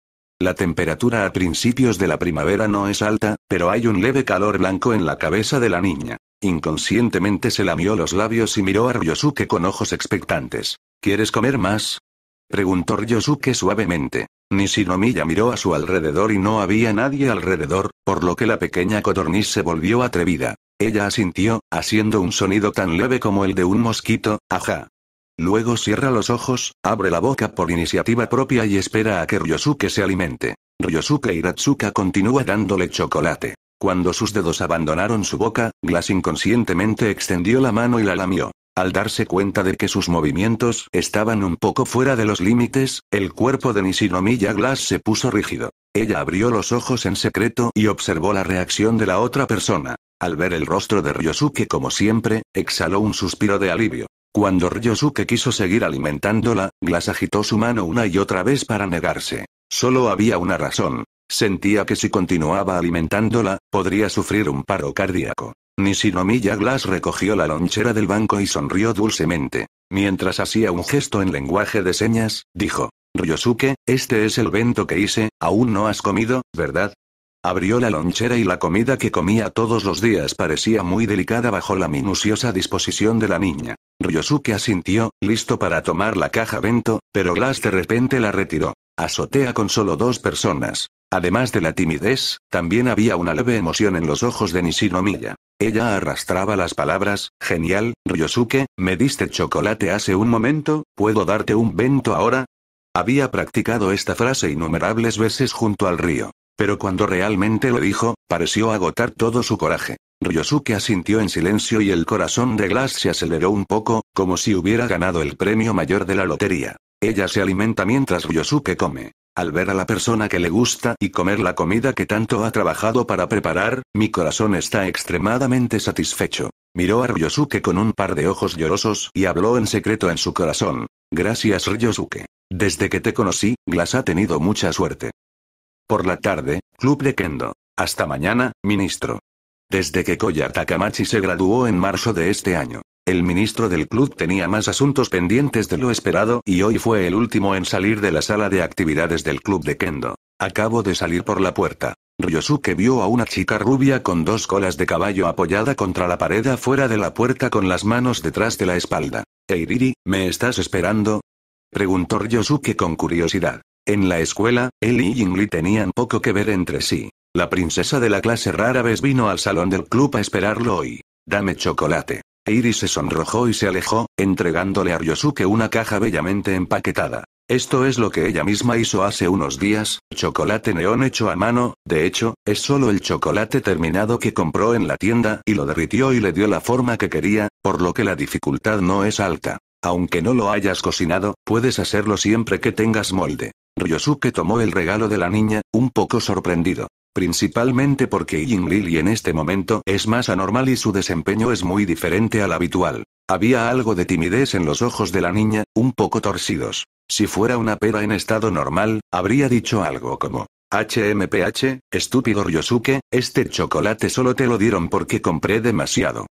La temperatura a principios de la primavera no es alta, pero hay un leve calor blanco en la cabeza de la niña. Inconscientemente se lamió los labios y miró a Ryosuke con ojos expectantes. ¿Quieres comer más? Preguntó Ryosuke suavemente. Nishinomiya miró a su alrededor y no había nadie alrededor, por lo que la pequeña codorniz se volvió atrevida. Ella asintió, haciendo un sonido tan leve como el de un mosquito, ajá. Luego cierra los ojos, abre la boca por iniciativa propia y espera a que Ryosuke se alimente. Ryosuke Hiratsuka continúa dándole chocolate. Cuando sus dedos abandonaron su boca, Glass inconscientemente extendió la mano y la lamió. Al darse cuenta de que sus movimientos estaban un poco fuera de los límites, el cuerpo de Nishinomiya Glass se puso rígido. Ella abrió los ojos en secreto y observó la reacción de la otra persona. Al ver el rostro de Ryosuke como siempre, exhaló un suspiro de alivio. Cuando Ryosuke quiso seguir alimentándola, Glass agitó su mano una y otra vez para negarse. Solo había una razón. Sentía que si continuaba alimentándola, podría sufrir un paro cardíaco. Nishinomiya Glass recogió la lonchera del banco y sonrió dulcemente. Mientras hacía un gesto en lenguaje de señas, dijo. Ryosuke, este es el vento que hice, aún no has comido, ¿verdad? Abrió la lonchera y la comida que comía todos los días parecía muy delicada bajo la minuciosa disposición de la niña. Ryosuke asintió, listo para tomar la caja vento, pero Glass de repente la retiró. Azotea con solo dos personas. Además de la timidez, también había una leve emoción en los ojos de Nishinomiya. Ella arrastraba las palabras, genial, Ryosuke, me diste chocolate hace un momento, ¿puedo darte un vento ahora? Había practicado esta frase innumerables veces junto al río. Pero cuando realmente lo dijo, pareció agotar todo su coraje. Ryosuke asintió en silencio y el corazón de Glass se aceleró un poco, como si hubiera ganado el premio mayor de la lotería. Ella se alimenta mientras Ryosuke come. Al ver a la persona que le gusta y comer la comida que tanto ha trabajado para preparar, mi corazón está extremadamente satisfecho. Miró a Ryosuke con un par de ojos llorosos y habló en secreto en su corazón. Gracias Ryosuke. Desde que te conocí, Glass ha tenido mucha suerte. Por la tarde, Club de Kendo. Hasta mañana, ministro. Desde que Koya Takamachi se graduó en marzo de este año, el ministro del club tenía más asuntos pendientes de lo esperado y hoy fue el último en salir de la sala de actividades del club de Kendo. Acabo de salir por la puerta. Ryosuke vio a una chica rubia con dos colas de caballo apoyada contra la pared afuera de la puerta con las manos detrás de la espalda. Eiriri, ¿me estás esperando? Preguntó Ryosuke con curiosidad. En la escuela, él y Yingli tenían poco que ver entre sí. La princesa de la clase rara vez vino al salón del club a esperarlo hoy. Dame chocolate. Iris se sonrojó y se alejó, entregándole a Ryosuke una caja bellamente empaquetada. Esto es lo que ella misma hizo hace unos días, chocolate neón hecho a mano, de hecho, es solo el chocolate terminado que compró en la tienda y lo derritió y le dio la forma que quería, por lo que la dificultad no es alta. Aunque no lo hayas cocinado, puedes hacerlo siempre que tengas molde. Ryosuke tomó el regalo de la niña, un poco sorprendido. Principalmente porque Ying y en este momento es más anormal y su desempeño es muy diferente al habitual. Había algo de timidez en los ojos de la niña, un poco torcidos. Si fuera una pera en estado normal, habría dicho algo como, HMPH, estúpido Ryosuke, este chocolate solo te lo dieron porque compré demasiado.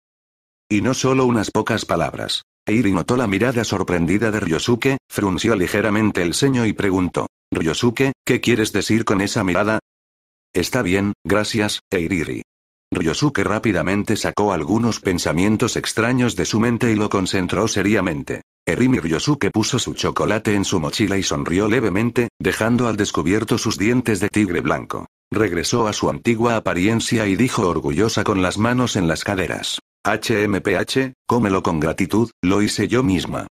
Y no solo unas pocas palabras. Eiri notó la mirada sorprendida de Ryosuke, frunció ligeramente el ceño y preguntó, Ryosuke, ¿qué quieres decir con esa mirada? Está bien, gracias, Eiriri. Ryosuke rápidamente sacó algunos pensamientos extraños de su mente y lo concentró seriamente. Erimi Ryosuke puso su chocolate en su mochila y sonrió levemente, dejando al descubierto sus dientes de tigre blanco. Regresó a su antigua apariencia y dijo orgullosa con las manos en las caderas. HMPH, cómelo con gratitud, lo hice yo misma.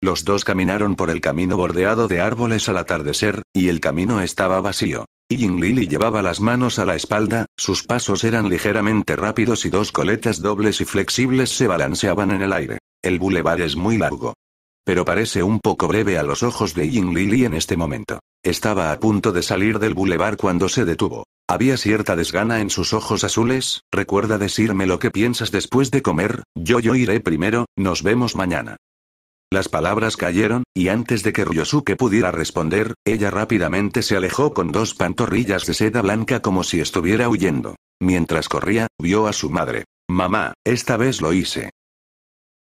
Los dos caminaron por el camino bordeado de árboles al atardecer, y el camino estaba vacío. Ying Lili llevaba las manos a la espalda, sus pasos eran ligeramente rápidos y dos coletas dobles y flexibles se balanceaban en el aire. El bulevar es muy largo. Pero parece un poco breve a los ojos de Ying Lili en este momento. Estaba a punto de salir del bulevar cuando se detuvo. Había cierta desgana en sus ojos azules. Recuerda decirme lo que piensas después de comer, yo yo iré primero, nos vemos mañana. Las palabras cayeron, y antes de que Ryosuke pudiera responder, ella rápidamente se alejó con dos pantorrillas de seda blanca como si estuviera huyendo. Mientras corría, vio a su madre. Mamá, esta vez lo hice.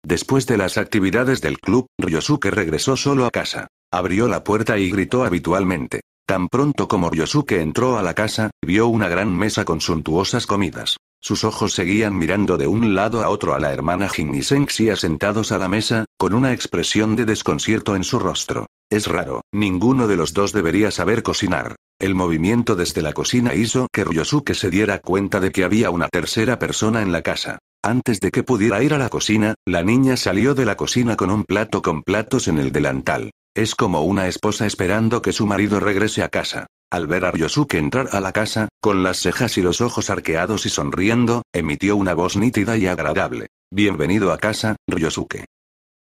Después de las actividades del club, Ryosuke regresó solo a casa. Abrió la puerta y gritó habitualmente. Tan pronto como Ryosuke entró a la casa, vio una gran mesa con suntuosas comidas. Sus ojos seguían mirando de un lado a otro a la hermana Jin y sentados a la mesa, con una expresión de desconcierto en su rostro. Es raro, ninguno de los dos debería saber cocinar. El movimiento desde la cocina hizo que Ryosuke se diera cuenta de que había una tercera persona en la casa. Antes de que pudiera ir a la cocina, la niña salió de la cocina con un plato con platos en el delantal. Es como una esposa esperando que su marido regrese a casa. Al ver a Ryosuke entrar a la casa, con las cejas y los ojos arqueados y sonriendo, emitió una voz nítida y agradable. Bienvenido a casa, Ryosuke.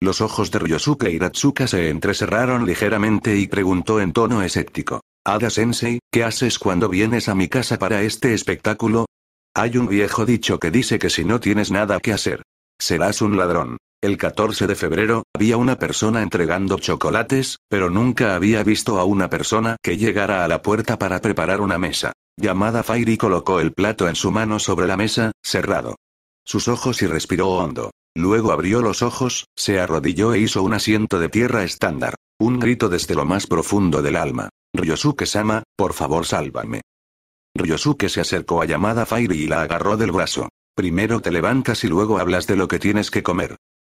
Los ojos de Ryosuke y Ratsuka se entrecerraron ligeramente y preguntó en tono escéptico. Ada Sensei, ¿qué haces cuando vienes a mi casa para este espectáculo? Hay un viejo dicho que dice que si no tienes nada que hacer, serás un ladrón. El 14 de febrero, había una persona entregando chocolates, pero nunca había visto a una persona que llegara a la puerta para preparar una mesa. Llamada Fairy colocó el plato en su mano sobre la mesa, cerrado. Sus ojos y respiró hondo. Luego abrió los ojos, se arrodilló e hizo un asiento de tierra estándar. Un grito desde lo más profundo del alma. Ryosuke-sama, por favor sálvame. Ryosuke se acercó a llamada Fairy y la agarró del brazo. Primero te levantas y luego hablas de lo que tienes que comer.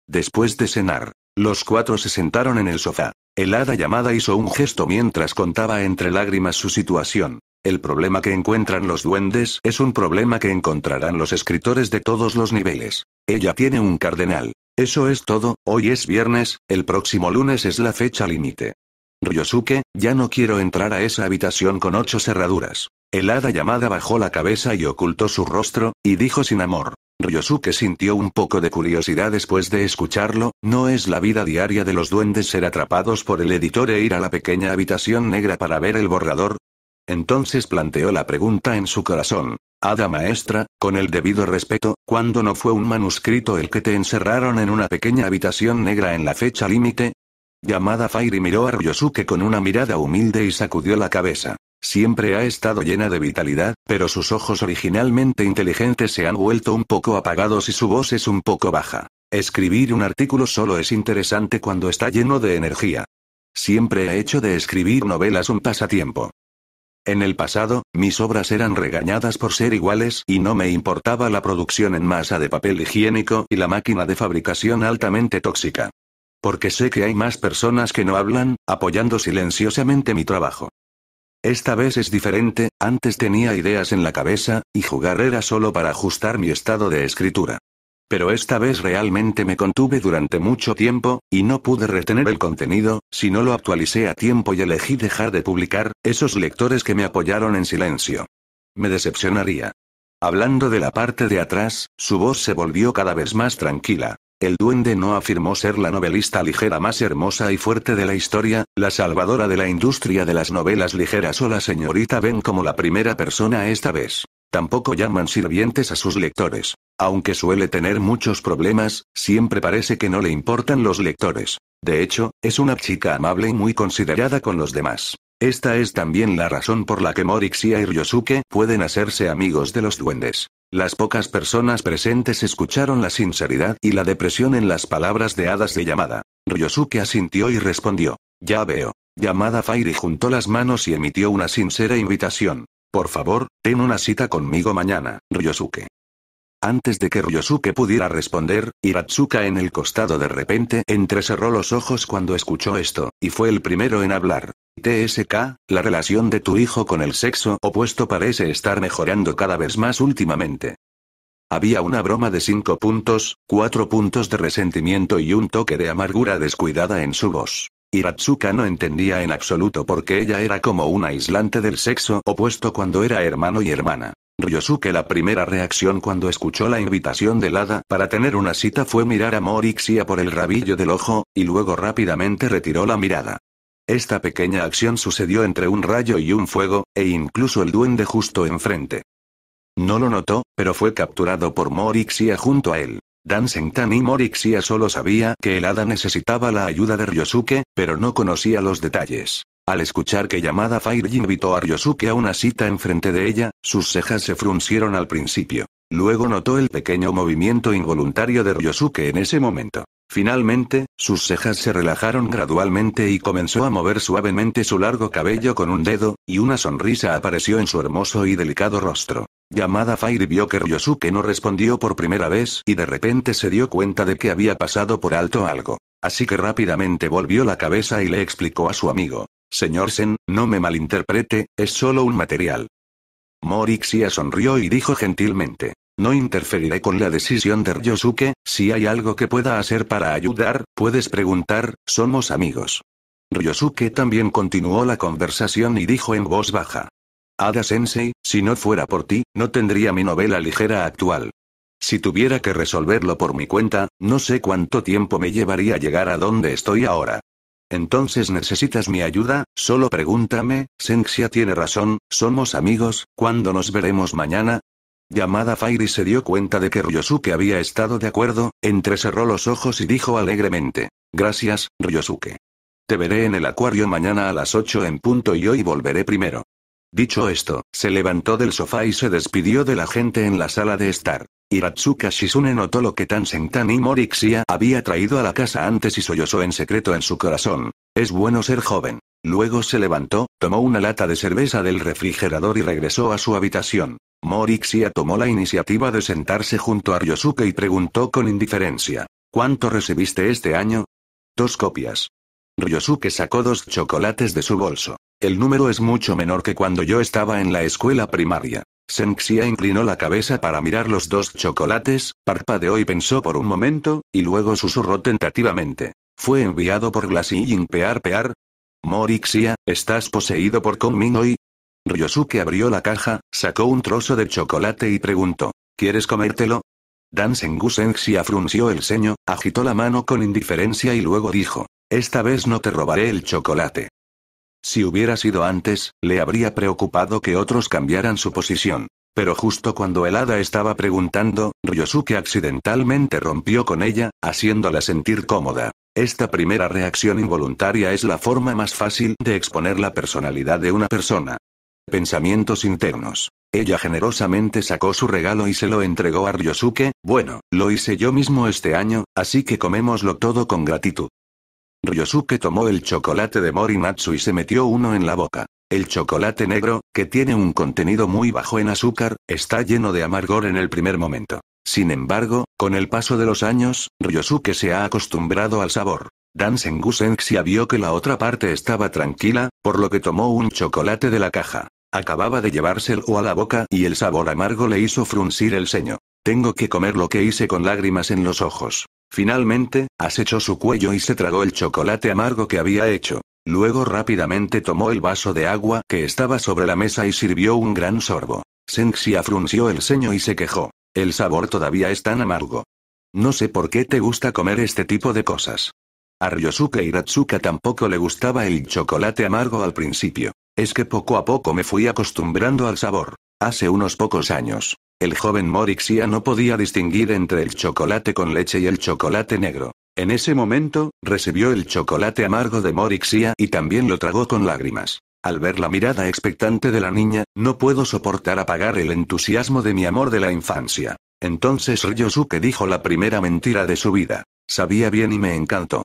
Después de cenar, los cuatro se sentaron en el sofá. El hada llamada hizo un gesto mientras contaba entre lágrimas su situación. El problema que encuentran los duendes es un problema que encontrarán los escritores de todos los niveles. Ella tiene un cardenal. Eso es todo, hoy es viernes, el próximo lunes es la fecha límite. Ryosuke, ya no quiero entrar a esa habitación con ocho cerraduras. El hada llamada bajó la cabeza y ocultó su rostro, y dijo sin amor, Ryosuke sintió un poco de curiosidad después de escucharlo, no es la vida diaria de los duendes ser atrapados por el editor e ir a la pequeña habitación negra para ver el borrador. Entonces planteó la pregunta en su corazón. Hada maestra, con el debido respeto, ¿cuándo no fue un manuscrito el que te encerraron en una pequeña habitación negra en la fecha límite? Llamada Fairy miró a Ryosuke con una mirada humilde y sacudió la cabeza. Siempre ha estado llena de vitalidad, pero sus ojos originalmente inteligentes se han vuelto un poco apagados y su voz es un poco baja. Escribir un artículo solo es interesante cuando está lleno de energía. Siempre he hecho de escribir novelas un pasatiempo. En el pasado, mis obras eran regañadas por ser iguales y no me importaba la producción en masa de papel higiénico y la máquina de fabricación altamente tóxica. Porque sé que hay más personas que no hablan, apoyando silenciosamente mi trabajo. Esta vez es diferente, antes tenía ideas en la cabeza, y jugar era solo para ajustar mi estado de escritura. Pero esta vez realmente me contuve durante mucho tiempo, y no pude retener el contenido, si no lo actualicé a tiempo y elegí dejar de publicar, esos lectores que me apoyaron en silencio. Me decepcionaría. Hablando de la parte de atrás, su voz se volvió cada vez más tranquila. El duende no afirmó ser la novelista ligera más hermosa y fuerte de la historia, la salvadora de la industria de las novelas ligeras o la señorita Ben como la primera persona esta vez. Tampoco llaman sirvientes a sus lectores. Aunque suele tener muchos problemas, siempre parece que no le importan los lectores. De hecho, es una chica amable y muy considerada con los demás. Esta es también la razón por la que Morixia y Ryosuke pueden hacerse amigos de los duendes. Las pocas personas presentes escucharon la sinceridad y la depresión en las palabras de hadas de llamada. Ryosuke asintió y respondió. Ya veo. Yamada Fairy juntó las manos y emitió una sincera invitación. Por favor, ten una cita conmigo mañana, Ryosuke. Antes de que Ryosuke pudiera responder, Hiratsuka en el costado de repente entrecerró los ojos cuando escuchó esto, y fue el primero en hablar. TSK, la relación de tu hijo con el sexo opuesto parece estar mejorando cada vez más últimamente. Había una broma de cinco puntos, cuatro puntos de resentimiento y un toque de amargura descuidada en su voz. Hiratsuka no entendía en absoluto por qué ella era como un aislante del sexo opuesto cuando era hermano y hermana. Ryosuke la primera reacción cuando escuchó la invitación del hada para tener una cita fue mirar a Morixia por el rabillo del ojo, y luego rápidamente retiró la mirada. Esta pequeña acción sucedió entre un rayo y un fuego, e incluso el duende justo enfrente. No lo notó, pero fue capturado por Morixia junto a él. Dan Tan y Morixia solo sabía que el hada necesitaba la ayuda de Ryosuke, pero no conocía los detalles. Al escuchar que llamada Fire invitó a Ryosuke a una cita enfrente de ella, sus cejas se fruncieron al principio. Luego notó el pequeño movimiento involuntario de Ryosuke en ese momento. Finalmente, sus cejas se relajaron gradualmente y comenzó a mover suavemente su largo cabello con un dedo, y una sonrisa apareció en su hermoso y delicado rostro. Yamada Fire vio que Ryosuke no respondió por primera vez y de repente se dio cuenta de que había pasado por alto algo. Así que rápidamente volvió la cabeza y le explicó a su amigo. Señor Sen, no me malinterprete, es solo un material. Morixia sonrió y dijo gentilmente. No interferiré con la decisión de Ryosuke, si hay algo que pueda hacer para ayudar, puedes preguntar, somos amigos. Ryosuke también continuó la conversación y dijo en voz baja. Ada Sensei, si no fuera por ti, no tendría mi novela ligera actual. Si tuviera que resolverlo por mi cuenta, no sé cuánto tiempo me llevaría llegar a donde estoy ahora. Entonces necesitas mi ayuda, solo pregúntame, Senxia tiene razón, somos amigos, ¿cuándo nos veremos mañana? Llamada Fairy se dio cuenta de que Ryosuke había estado de acuerdo, entrecerró los ojos y dijo alegremente. Gracias, Ryosuke. Te veré en el acuario mañana a las 8 en punto y hoy volveré primero. Dicho esto, se levantó del sofá y se despidió de la gente en la sala de estar. Hiratsuka Shizune notó lo que tan y Morixia había traído a la casa antes y sollozó en secreto en su corazón. Es bueno ser joven. Luego se levantó, tomó una lata de cerveza del refrigerador y regresó a su habitación. Morixia tomó la iniciativa de sentarse junto a Ryosuke y preguntó con indiferencia. ¿Cuánto recibiste este año? Dos copias. Ryosuke sacó dos chocolates de su bolso. El número es mucho menor que cuando yo estaba en la escuela primaria. Senxia inclinó la cabeza para mirar los dos chocolates, parpadeó y pensó por un momento, y luego susurró tentativamente. Fue enviado por Glassy Pear Pear. Morixia, ¿estás poseído por Konmin hoy? Ryosuke abrió la caja, sacó un trozo de chocolate y preguntó. ¿Quieres comértelo? Dan Sengu Senxia frunció el ceño, agitó la mano con indiferencia y luego dijo. Esta vez no te robaré el chocolate. Si hubiera sido antes, le habría preocupado que otros cambiaran su posición. Pero justo cuando el hada estaba preguntando, Ryosuke accidentalmente rompió con ella, haciéndola sentir cómoda. Esta primera reacción involuntaria es la forma más fácil de exponer la personalidad de una persona. Pensamientos internos. Ella generosamente sacó su regalo y se lo entregó a Ryosuke, bueno, lo hice yo mismo este año, así que comémoslo todo con gratitud. Ryosuke tomó el chocolate de Morimatsu y se metió uno en la boca. El chocolate negro, que tiene un contenido muy bajo en azúcar, está lleno de amargor en el primer momento. Sin embargo, con el paso de los años, Ryosuke se ha acostumbrado al sabor. Dan Sengu vio que la otra parte estaba tranquila, por lo que tomó un chocolate de la caja. Acababa de llevárselo a la boca y el sabor amargo le hizo fruncir el ceño. Tengo que comer lo que hice con lágrimas en los ojos. Finalmente, acechó su cuello y se tragó el chocolate amargo que había hecho. Luego rápidamente tomó el vaso de agua que estaba sobre la mesa y sirvió un gran sorbo. Senxia frunció el ceño y se quejó. El sabor todavía es tan amargo. No sé por qué te gusta comer este tipo de cosas. A Ryosuke Hiratsuka tampoco le gustaba el chocolate amargo al principio. Es que poco a poco me fui acostumbrando al sabor. Hace unos pocos años, el joven Morixia no podía distinguir entre el chocolate con leche y el chocolate negro. En ese momento, recibió el chocolate amargo de Morixia y también lo tragó con lágrimas. Al ver la mirada expectante de la niña, no puedo soportar apagar el entusiasmo de mi amor de la infancia. Entonces Ryosuke dijo la primera mentira de su vida. Sabía bien y me encantó.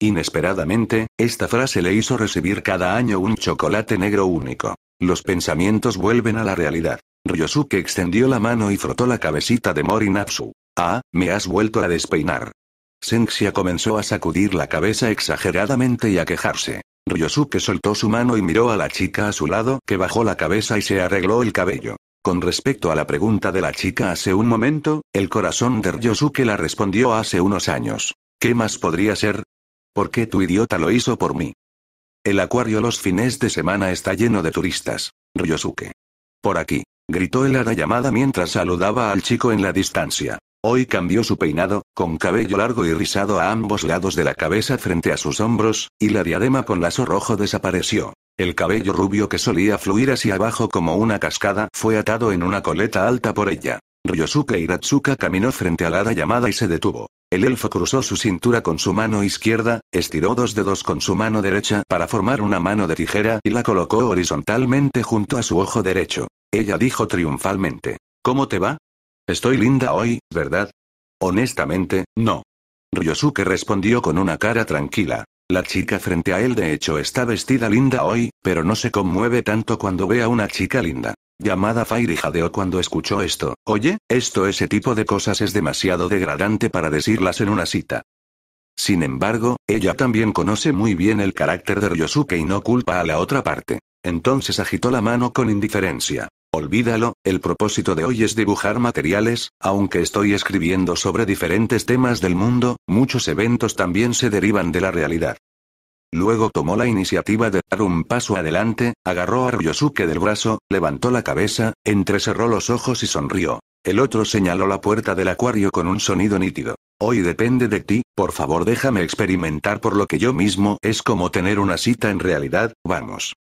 Inesperadamente, esta frase le hizo recibir cada año un chocolate negro único. Los pensamientos vuelven a la realidad. Ryosuke extendió la mano y frotó la cabecita de Morinatsu. Ah, me has vuelto a despeinar. Senxia comenzó a sacudir la cabeza exageradamente y a quejarse. Ryosuke soltó su mano y miró a la chica a su lado, que bajó la cabeza y se arregló el cabello. Con respecto a la pregunta de la chica hace un momento, el corazón de Ryosuke la respondió hace unos años. ¿Qué más podría ser? ¿Por qué tu idiota lo hizo por mí? El acuario los fines de semana está lleno de turistas. Ryosuke. Por aquí, gritó el hada llamada mientras saludaba al chico en la distancia. Hoy cambió su peinado, con cabello largo y rizado a ambos lados de la cabeza frente a sus hombros, y la diadema con lazo rojo desapareció. El cabello rubio que solía fluir hacia abajo como una cascada fue atado en una coleta alta por ella. Ryosuke Hiratsuka caminó frente a la hada llamada y se detuvo. El elfo cruzó su cintura con su mano izquierda, estiró dos dedos con su mano derecha para formar una mano de tijera y la colocó horizontalmente junto a su ojo derecho. Ella dijo triunfalmente. ¿Cómo te va? Estoy linda hoy, ¿verdad? Honestamente, no. Ryosuke respondió con una cara tranquila. La chica frente a él de hecho está vestida linda hoy, pero no se conmueve tanto cuando ve a una chica linda. Llamada Fairy Jadeo cuando escuchó esto. Oye, esto ese tipo de cosas es demasiado degradante para decirlas en una cita. Sin embargo, ella también conoce muy bien el carácter de Ryosuke y no culpa a la otra parte. Entonces agitó la mano con indiferencia. Olvídalo, el propósito de hoy es dibujar materiales, aunque estoy escribiendo sobre diferentes temas del mundo, muchos eventos también se derivan de la realidad. Luego tomó la iniciativa de dar un paso adelante, agarró a Ryosuke del brazo, levantó la cabeza, entrecerró los ojos y sonrió. El otro señaló la puerta del acuario con un sonido nítido. Hoy depende de ti, por favor déjame experimentar por lo que yo mismo es como tener una cita en realidad, vamos.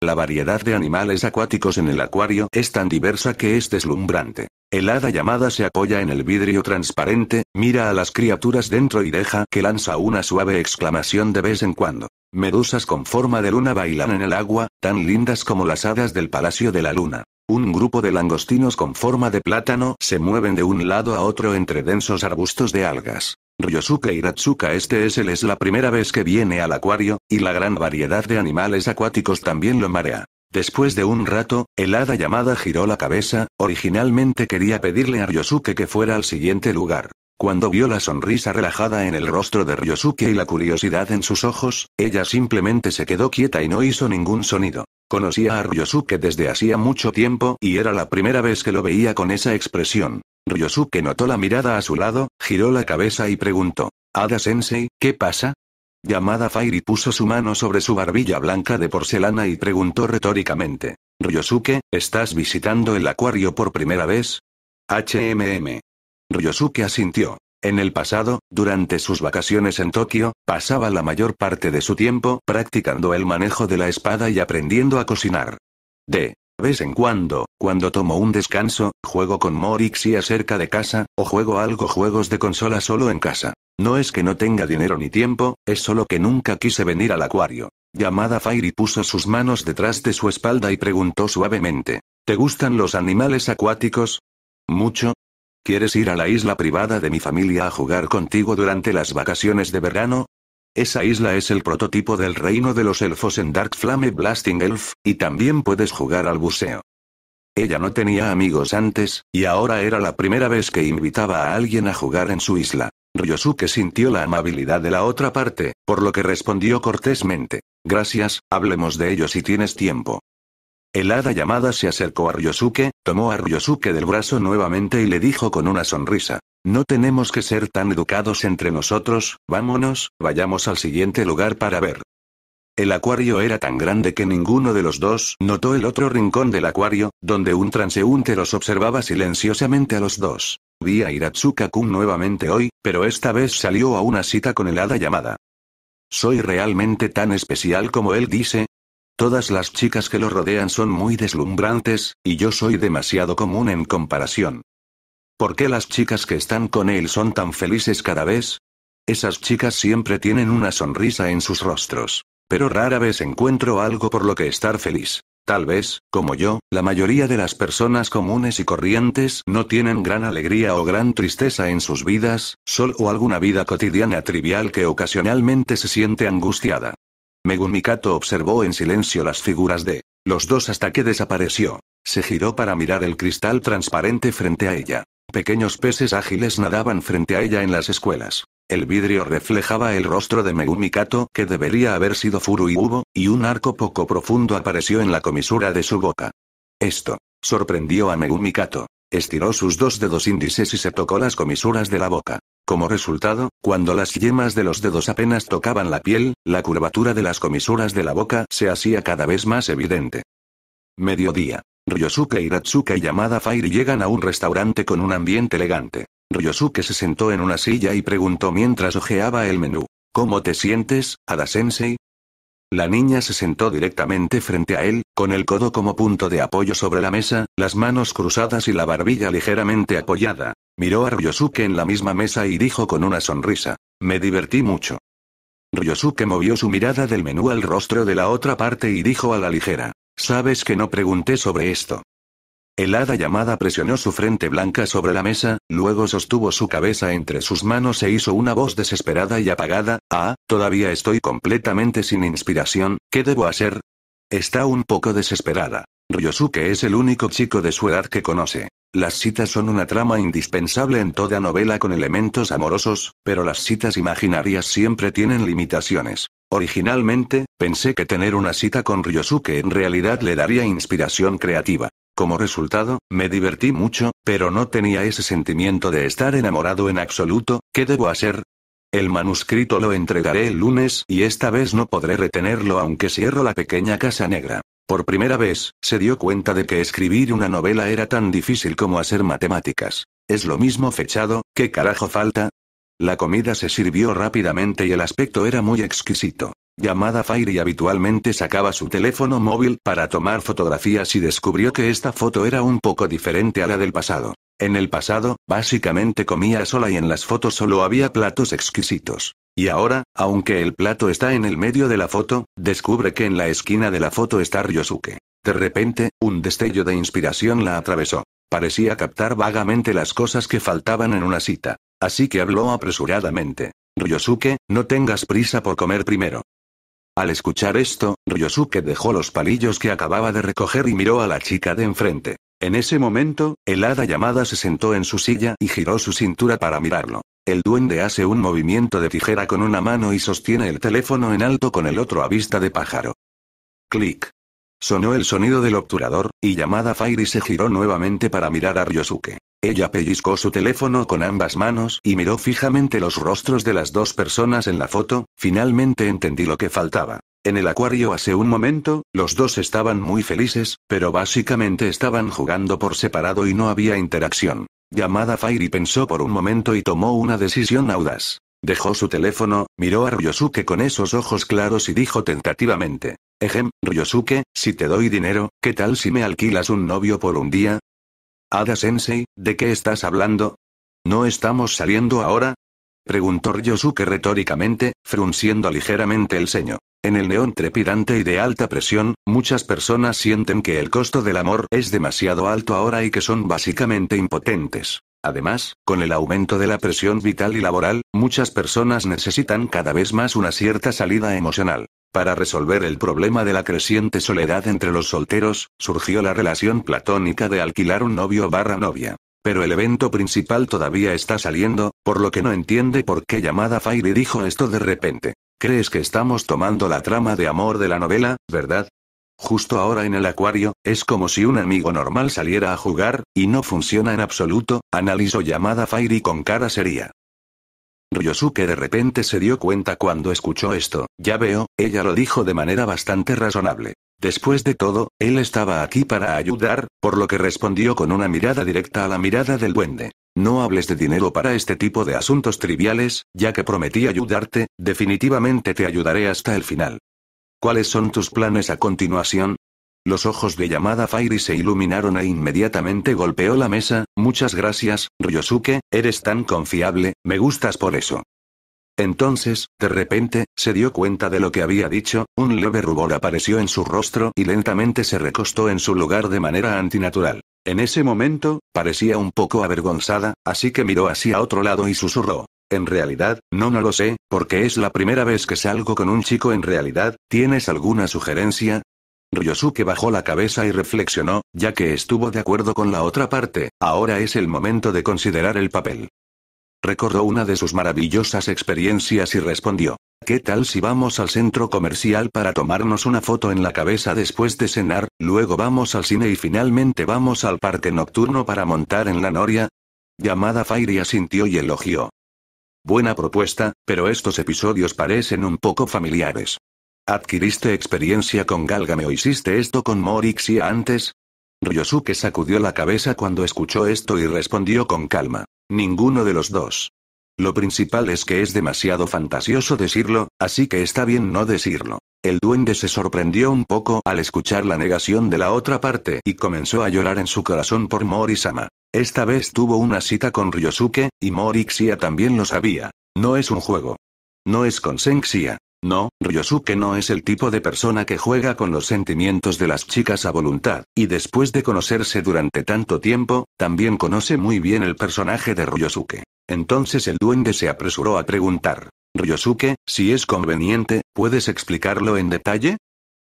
La variedad de animales acuáticos en el acuario es tan diversa que es deslumbrante. El hada llamada se apoya en el vidrio transparente, mira a las criaturas dentro y deja que lanza una suave exclamación de vez en cuando. Medusas con forma de luna bailan en el agua, tan lindas como las hadas del Palacio de la Luna. Un grupo de langostinos con forma de plátano se mueven de un lado a otro entre densos arbustos de algas. Ryosuke Hiratsuka este es el es la primera vez que viene al acuario, y la gran variedad de animales acuáticos también lo marea. Después de un rato, el hada llamada giró la cabeza, originalmente quería pedirle a Ryosuke que fuera al siguiente lugar. Cuando vio la sonrisa relajada en el rostro de Ryosuke y la curiosidad en sus ojos, ella simplemente se quedó quieta y no hizo ningún sonido. Conocía a Ryosuke desde hacía mucho tiempo y era la primera vez que lo veía con esa expresión. Ryosuke notó la mirada a su lado, giró la cabeza y preguntó. Ada Sensei, ¿qué pasa? Yamada Fairy puso su mano sobre su barbilla blanca de porcelana y preguntó retóricamente. Ryosuke, ¿estás visitando el acuario por primera vez? HMM. Ryosuke asintió. En el pasado, durante sus vacaciones en Tokio, pasaba la mayor parte de su tiempo practicando el manejo de la espada y aprendiendo a cocinar. De vez en cuando, cuando tomo un descanso, juego con Morixi acerca de casa, o juego algo juegos de consola solo en casa. No es que no tenga dinero ni tiempo, es solo que nunca quise venir al acuario. Llamada Fairy puso sus manos detrás de su espalda y preguntó suavemente. ¿Te gustan los animales acuáticos? Mucho, ¿Quieres ir a la isla privada de mi familia a jugar contigo durante las vacaciones de verano? Esa isla es el prototipo del reino de los elfos en Dark Flame Blasting Elf, y también puedes jugar al buceo. Ella no tenía amigos antes, y ahora era la primera vez que invitaba a alguien a jugar en su isla. Ryosuke sintió la amabilidad de la otra parte, por lo que respondió cortésmente. Gracias, hablemos de ello si tienes tiempo. El hada llamada se acercó a Ryosuke, tomó a Ryosuke del brazo nuevamente y le dijo con una sonrisa. No tenemos que ser tan educados entre nosotros, vámonos, vayamos al siguiente lugar para ver. El acuario era tan grande que ninguno de los dos notó el otro rincón del acuario, donde un transeúnte los observaba silenciosamente a los dos. Vi a Hiratsuka-kun nuevamente hoy, pero esta vez salió a una cita con el hada llamada. Soy realmente tan especial como él dice, Todas las chicas que lo rodean son muy deslumbrantes, y yo soy demasiado común en comparación. ¿Por qué las chicas que están con él son tan felices cada vez? Esas chicas siempre tienen una sonrisa en sus rostros. Pero rara vez encuentro algo por lo que estar feliz. Tal vez, como yo, la mayoría de las personas comunes y corrientes no tienen gran alegría o gran tristeza en sus vidas, solo alguna vida cotidiana trivial que ocasionalmente se siente angustiada. Megumikato observó en silencio las figuras de los dos hasta que desapareció. Se giró para mirar el cristal transparente frente a ella. Pequeños peces ágiles nadaban frente a ella en las escuelas. El vidrio reflejaba el rostro de Megumi que debería haber sido Furu hubo, y un arco poco profundo apareció en la comisura de su boca. Esto sorprendió a Megumi Estiró sus dos dedos índices y se tocó las comisuras de la boca. Como resultado, cuando las yemas de los dedos apenas tocaban la piel, la curvatura de las comisuras de la boca se hacía cada vez más evidente. Mediodía. Ryosuke y y Yamada Fire llegan a un restaurante con un ambiente elegante. Ryosuke se sentó en una silla y preguntó mientras ojeaba el menú. ¿Cómo te sientes, Ada-sensei? La niña se sentó directamente frente a él, con el codo como punto de apoyo sobre la mesa, las manos cruzadas y la barbilla ligeramente apoyada. Miró a Ryosuke en la misma mesa y dijo con una sonrisa. Me divertí mucho. Ryosuke movió su mirada del menú al rostro de la otra parte y dijo a la ligera. Sabes que no pregunté sobre esto. El hada llamada presionó su frente blanca sobre la mesa, luego sostuvo su cabeza entre sus manos e hizo una voz desesperada y apagada, Ah, todavía estoy completamente sin inspiración, ¿qué debo hacer? Está un poco desesperada. Ryosuke es el único chico de su edad que conoce. Las citas son una trama indispensable en toda novela con elementos amorosos, pero las citas imaginarias siempre tienen limitaciones. Originalmente, pensé que tener una cita con Ryosuke en realidad le daría inspiración creativa. Como resultado, me divertí mucho, pero no tenía ese sentimiento de estar enamorado en absoluto, ¿qué debo hacer? El manuscrito lo entregaré el lunes y esta vez no podré retenerlo aunque cierro la pequeña casa negra. Por primera vez, se dio cuenta de que escribir una novela era tan difícil como hacer matemáticas. Es lo mismo fechado, ¿qué carajo falta? La comida se sirvió rápidamente y el aspecto era muy exquisito llamada Fire habitualmente sacaba su teléfono móvil para tomar fotografías y descubrió que esta foto era un poco diferente a la del pasado. En el pasado, básicamente comía sola y en las fotos solo había platos exquisitos. Y ahora, aunque el plato está en el medio de la foto, descubre que en la esquina de la foto está Ryosuke. De repente, un destello de inspiración la atravesó. Parecía captar vagamente las cosas que faltaban en una cita. Así que habló apresuradamente. Ryosuke, no tengas prisa por comer primero. Al escuchar esto, Ryosuke dejó los palillos que acababa de recoger y miró a la chica de enfrente. En ese momento, el hada llamada se sentó en su silla y giró su cintura para mirarlo. El duende hace un movimiento de tijera con una mano y sostiene el teléfono en alto con el otro a vista de pájaro. Clic. Sonó el sonido del obturador, y llamada Fairy se giró nuevamente para mirar a Ryosuke. Ella pellizcó su teléfono con ambas manos y miró fijamente los rostros de las dos personas en la foto, finalmente entendí lo que faltaba. En el acuario hace un momento, los dos estaban muy felices, pero básicamente estaban jugando por separado y no había interacción. Llamada Fairy pensó por un momento y tomó una decisión audaz. Dejó su teléfono, miró a Ryosuke con esos ojos claros y dijo tentativamente. Ejem, Ryosuke, si te doy dinero, ¿qué tal si me alquilas un novio por un día? Ada Sensei, ¿de qué estás hablando? ¿No estamos saliendo ahora? Preguntó Ryosuke retóricamente, frunciendo ligeramente el ceño. En el neón trepidante y de alta presión, muchas personas sienten que el costo del amor es demasiado alto ahora y que son básicamente impotentes. Además, con el aumento de la presión vital y laboral, muchas personas necesitan cada vez más una cierta salida emocional. Para resolver el problema de la creciente soledad entre los solteros, surgió la relación platónica de alquilar un novio barra novia. Pero el evento principal todavía está saliendo, por lo que no entiende por qué llamada Fairy dijo esto de repente. ¿Crees que estamos tomando la trama de amor de la novela, verdad? Justo ahora en el acuario, es como si un amigo normal saliera a jugar, y no funciona en absoluto, analizó llamada Fairy con cara seria. Ryosuke de repente se dio cuenta cuando escuchó esto, ya veo, ella lo dijo de manera bastante razonable. Después de todo, él estaba aquí para ayudar, por lo que respondió con una mirada directa a la mirada del duende. No hables de dinero para este tipo de asuntos triviales, ya que prometí ayudarte, definitivamente te ayudaré hasta el final. ¿Cuáles son tus planes a continuación? Los ojos de llamada Fairy se iluminaron e inmediatamente golpeó la mesa. Muchas gracias, Ryosuke, eres tan confiable, me gustas por eso. Entonces, de repente, se dio cuenta de lo que había dicho, un leve rubor apareció en su rostro y lentamente se recostó en su lugar de manera antinatural. En ese momento, parecía un poco avergonzada, así que miró hacia otro lado y susurró. En realidad, no, no lo sé, porque es la primera vez que salgo con un chico en realidad, ¿tienes alguna sugerencia? Ryosuke bajó la cabeza y reflexionó, ya que estuvo de acuerdo con la otra parte, ahora es el momento de considerar el papel. Recordó una de sus maravillosas experiencias y respondió, ¿qué tal si vamos al centro comercial para tomarnos una foto en la cabeza después de cenar, luego vamos al cine y finalmente vamos al parque nocturno para montar en la noria? Llamada Fairy asintió y elogió. Buena propuesta, pero estos episodios parecen un poco familiares. ¿Adquiriste experiencia con Galgame o hiciste esto con Morixia antes? Ryosuke sacudió la cabeza cuando escuchó esto y respondió con calma. Ninguno de los dos. Lo principal es que es demasiado fantasioso decirlo, así que está bien no decirlo. El duende se sorprendió un poco al escuchar la negación de la otra parte y comenzó a llorar en su corazón por Morisama. Esta vez tuvo una cita con Ryosuke, y Morixia también lo sabía. No es un juego. No es con Senxia. No, Ryosuke no es el tipo de persona que juega con los sentimientos de las chicas a voluntad, y después de conocerse durante tanto tiempo, también conoce muy bien el personaje de Ryosuke. Entonces el duende se apresuró a preguntar. Ryosuke, si es conveniente, ¿puedes explicarlo en detalle?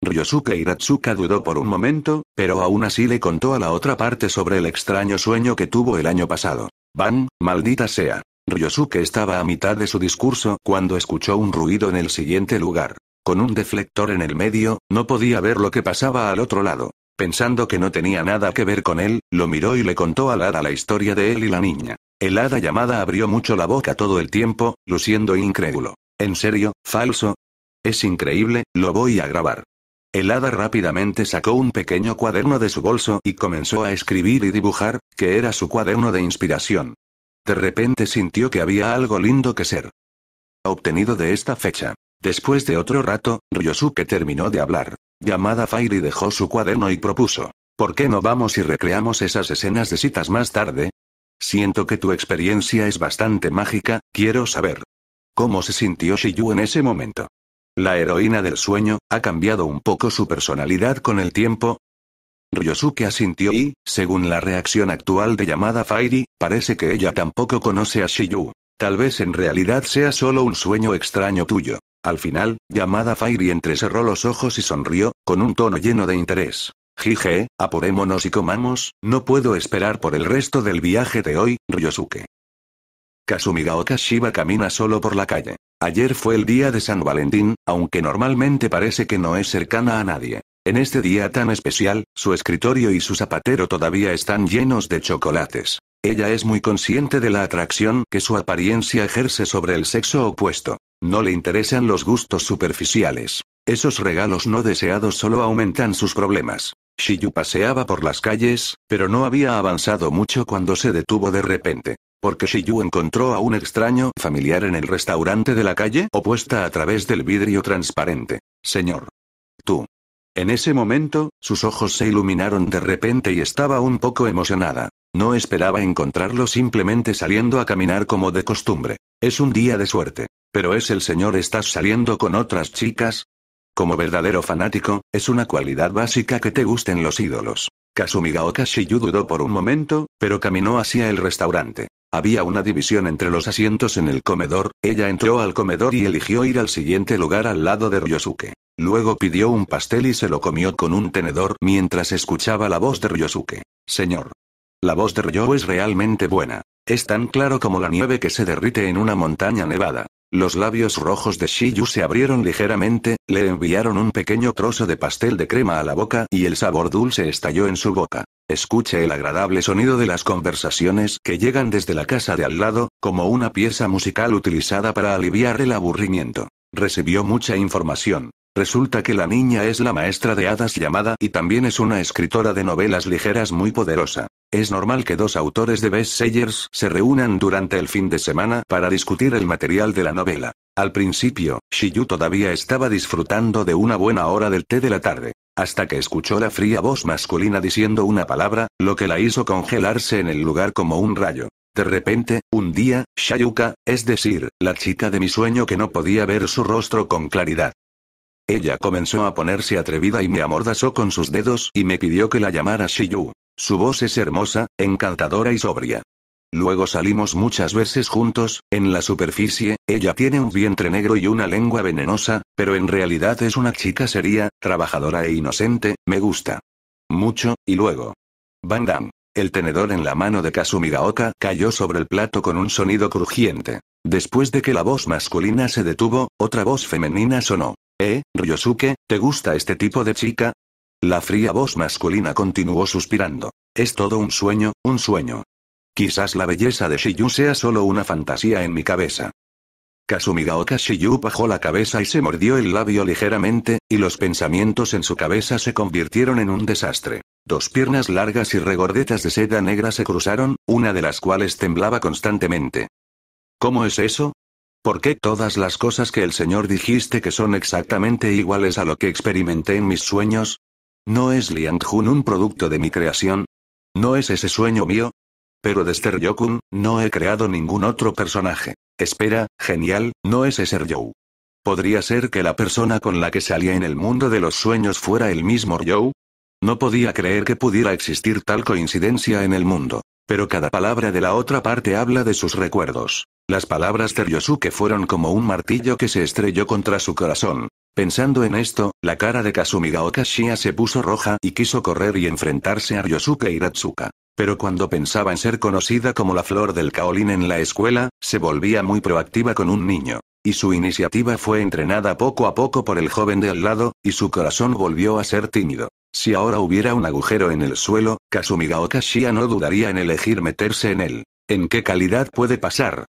Ryosuke Hiratsuka dudó por un momento, pero aún así le contó a la otra parte sobre el extraño sueño que tuvo el año pasado. Van, maldita sea. Ryosuke estaba a mitad de su discurso cuando escuchó un ruido en el siguiente lugar. Con un deflector en el medio, no podía ver lo que pasaba al otro lado. Pensando que no tenía nada que ver con él, lo miró y le contó al hada la historia de él y la niña. El hada llamada abrió mucho la boca todo el tiempo, luciendo incrédulo. ¿En serio, falso? Es increíble, lo voy a grabar. El hada rápidamente sacó un pequeño cuaderno de su bolso y comenzó a escribir y dibujar, que era su cuaderno de inspiración. De repente sintió que había algo lindo que ser. Obtenido de esta fecha. Después de otro rato, Ryosuke terminó de hablar. Llamada Fairy dejó su cuaderno y propuso. ¿Por qué no vamos y recreamos esas escenas de citas más tarde? Siento que tu experiencia es bastante mágica, quiero saber. ¿Cómo se sintió Shiyu en ese momento? La heroína del sueño, ¿ha cambiado un poco su personalidad con el tiempo? Ryosuke asintió y, según la reacción actual de llamada Fairy, parece que ella tampoco conoce a Shiyu. Tal vez en realidad sea solo un sueño extraño tuyo. Al final, llamada Fairy entrecerró los ojos y sonrió, con un tono lleno de interés. Jije, apurémonos y comamos, no puedo esperar por el resto del viaje de hoy, Ryosuke. Kasumiga Okashiba camina solo por la calle. Ayer fue el día de San Valentín, aunque normalmente parece que no es cercana a nadie. En este día tan especial, su escritorio y su zapatero todavía están llenos de chocolates. Ella es muy consciente de la atracción que su apariencia ejerce sobre el sexo opuesto. No le interesan los gustos superficiales. Esos regalos no deseados solo aumentan sus problemas. Shiyu paseaba por las calles, pero no había avanzado mucho cuando se detuvo de repente. Porque Shiyu encontró a un extraño familiar en el restaurante de la calle opuesta a través del vidrio transparente. Señor. Tú. En ese momento, sus ojos se iluminaron de repente y estaba un poco emocionada. No esperaba encontrarlo simplemente saliendo a caminar como de costumbre. Es un día de suerte. Pero es el señor estás saliendo con otras chicas. Como verdadero fanático, es una cualidad básica que te gusten los ídolos. Kasumigaoka Shiyu dudó por un momento, pero caminó hacia el restaurante. Había una división entre los asientos en el comedor, ella entró al comedor y eligió ir al siguiente lugar al lado de Ryosuke. Luego pidió un pastel y se lo comió con un tenedor mientras escuchaba la voz de Ryosuke. Señor. La voz de Ryo es realmente buena. Es tan claro como la nieve que se derrite en una montaña nevada. Los labios rojos de Shiyu se abrieron ligeramente, le enviaron un pequeño trozo de pastel de crema a la boca y el sabor dulce estalló en su boca. Escuche el agradable sonido de las conversaciones que llegan desde la casa de al lado, como una pieza musical utilizada para aliviar el aburrimiento. Recibió mucha información. Resulta que la niña es la maestra de hadas llamada y también es una escritora de novelas ligeras muy poderosa. Es normal que dos autores de Best Sellers se reúnan durante el fin de semana para discutir el material de la novela. Al principio, Shiyu todavía estaba disfrutando de una buena hora del té de la tarde hasta que escuchó la fría voz masculina diciendo una palabra, lo que la hizo congelarse en el lugar como un rayo. De repente, un día, Shayuka, es decir, la chica de mi sueño que no podía ver su rostro con claridad. Ella comenzó a ponerse atrevida y me amordazó con sus dedos y me pidió que la llamara Shiyu. Su voz es hermosa, encantadora y sobria. Luego salimos muchas veces juntos, en la superficie, ella tiene un vientre negro y una lengua venenosa, pero en realidad es una chica seria, trabajadora e inocente, me gusta. Mucho, y luego. Van Dam El tenedor en la mano de Kasumigaoka cayó sobre el plato con un sonido crujiente. Después de que la voz masculina se detuvo, otra voz femenina sonó. ¿Eh, Ryosuke, te gusta este tipo de chica? La fría voz masculina continuó suspirando. Es todo un sueño, un sueño. Quizás la belleza de Shiyu sea solo una fantasía en mi cabeza. Kasumigaoka Shiyu bajó la cabeza y se mordió el labio ligeramente, y los pensamientos en su cabeza se convirtieron en un desastre. Dos piernas largas y regordetas de seda negra se cruzaron, una de las cuales temblaba constantemente. ¿Cómo es eso? ¿Por qué todas las cosas que el Señor dijiste que son exactamente iguales a lo que experimenté en mis sueños? ¿No es Liang Jun un producto de mi creación? ¿No es ese sueño mío? Pero de Ster-Yokun, no he creado ningún otro personaje. Espera, genial, no es ese yo ¿Podría ser que la persona con la que salía en el mundo de los sueños fuera el mismo Ryou? No podía creer que pudiera existir tal coincidencia en el mundo. Pero cada palabra de la otra parte habla de sus recuerdos. Las palabras de Ryosuke fueron como un martillo que se estrelló contra su corazón. Pensando en esto, la cara de Kasumigaoka Shia se puso roja y quiso correr y enfrentarse a Ryosuke Hiratsuka. Pero cuando pensaba en ser conocida como la flor del caolín en la escuela, se volvía muy proactiva con un niño. Y su iniciativa fue entrenada poco a poco por el joven de al lado, y su corazón volvió a ser tímido. Si ahora hubiera un agujero en el suelo, Kazumi Shia no dudaría en elegir meterse en él. ¿En qué calidad puede pasar?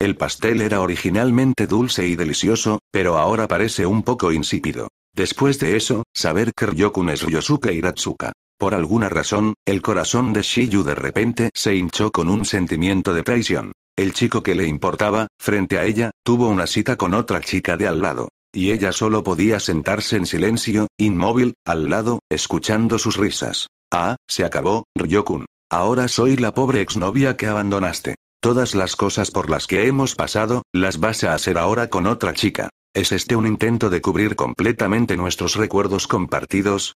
El pastel era originalmente dulce y delicioso, pero ahora parece un poco insípido. Después de eso, saber que Ryokun es Ryosuke Hiratsuka. Por alguna razón, el corazón de Shiyu de repente se hinchó con un sentimiento de traición. El chico que le importaba, frente a ella, tuvo una cita con otra chica de al lado. Y ella solo podía sentarse en silencio, inmóvil, al lado, escuchando sus risas. Ah, se acabó, Ryokun. Ahora soy la pobre exnovia que abandonaste. Todas las cosas por las que hemos pasado, las vas a hacer ahora con otra chica. ¿Es este un intento de cubrir completamente nuestros recuerdos compartidos?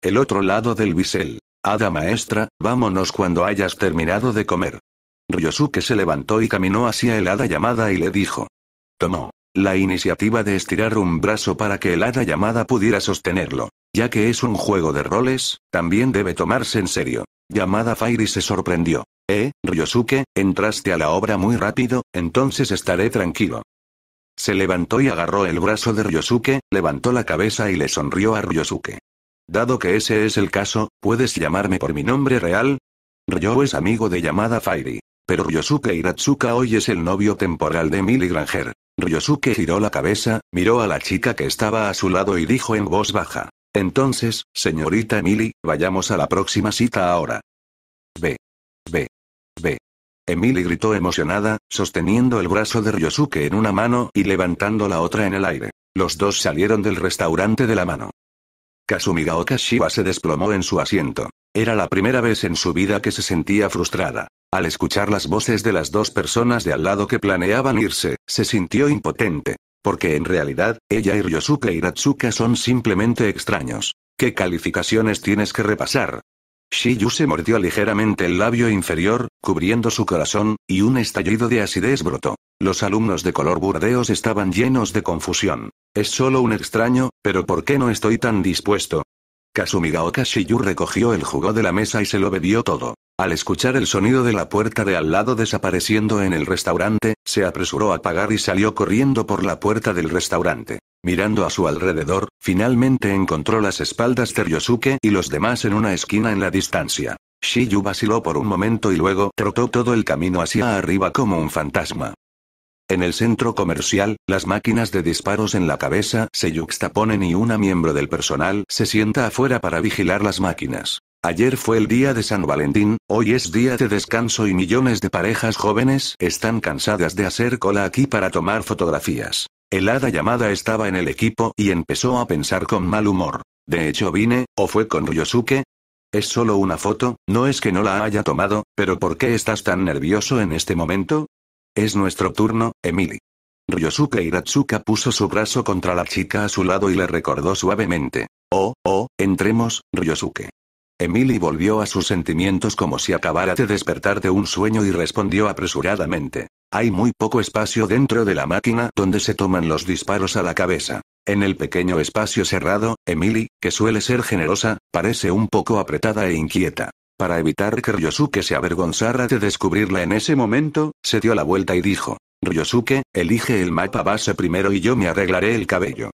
El otro lado del bisel. Hada maestra, vámonos cuando hayas terminado de comer. Ryosuke se levantó y caminó hacia el hada llamada y le dijo. Tomó la iniciativa de estirar un brazo para que el hada llamada pudiera sostenerlo. Ya que es un juego de roles, también debe tomarse en serio. Llamada Fairy se sorprendió. Eh, Ryosuke, entraste a la obra muy rápido, entonces estaré tranquilo. Se levantó y agarró el brazo de Ryosuke, levantó la cabeza y le sonrió a Ryosuke. Dado que ese es el caso, ¿puedes llamarme por mi nombre real? Ryo es amigo de llamada Fairy. Pero Ryosuke Hiratsuka hoy es el novio temporal de Emily Granger. Ryosuke giró la cabeza, miró a la chica que estaba a su lado y dijo en voz baja. Entonces, señorita Emily, vayamos a la próxima cita ahora. Ve. Ve. Ve. Emily gritó emocionada, sosteniendo el brazo de Ryosuke en una mano y levantando la otra en el aire. Los dos salieron del restaurante de la mano. Kazumigaoka Okashiba se desplomó en su asiento. Era la primera vez en su vida que se sentía frustrada. Al escuchar las voces de las dos personas de al lado que planeaban irse, se sintió impotente. Porque en realidad, ella y Ryosuke y son simplemente extraños. ¿Qué calificaciones tienes que repasar? Shiyu se mordió ligeramente el labio inferior, cubriendo su corazón, y un estallido de acidez brotó. Los alumnos de color burdeos estaban llenos de confusión. Es solo un extraño, pero ¿por qué no estoy tan dispuesto? Kasumigaoka Shiyu recogió el jugo de la mesa y se lo bebió todo. Al escuchar el sonido de la puerta de al lado desapareciendo en el restaurante, se apresuró a pagar y salió corriendo por la puerta del restaurante. Mirando a su alrededor, finalmente encontró las espaldas de Ryosuke y los demás en una esquina en la distancia. Shiyu vaciló por un momento y luego trotó todo el camino hacia arriba como un fantasma. En el centro comercial, las máquinas de disparos en la cabeza se yuxtaponen y una miembro del personal se sienta afuera para vigilar las máquinas. Ayer fue el día de San Valentín, hoy es día de descanso y millones de parejas jóvenes están cansadas de hacer cola aquí para tomar fotografías. El hada llamada estaba en el equipo y empezó a pensar con mal humor. De hecho vine, o fue con Ryosuke. Es solo una foto, no es que no la haya tomado, pero ¿por qué estás tan nervioso en este momento? Es nuestro turno, Emily. Ryosuke Hiratsuka puso su brazo contra la chica a su lado y le recordó suavemente. Oh, oh, entremos, Ryosuke. Emily volvió a sus sentimientos como si acabara de despertar de un sueño y respondió apresuradamente. Hay muy poco espacio dentro de la máquina donde se toman los disparos a la cabeza. En el pequeño espacio cerrado, Emily, que suele ser generosa, parece un poco apretada e inquieta. Para evitar que Ryosuke se avergonzara de descubrirla en ese momento, se dio la vuelta y dijo, Ryosuke, elige el mapa base primero y yo me arreglaré el cabello.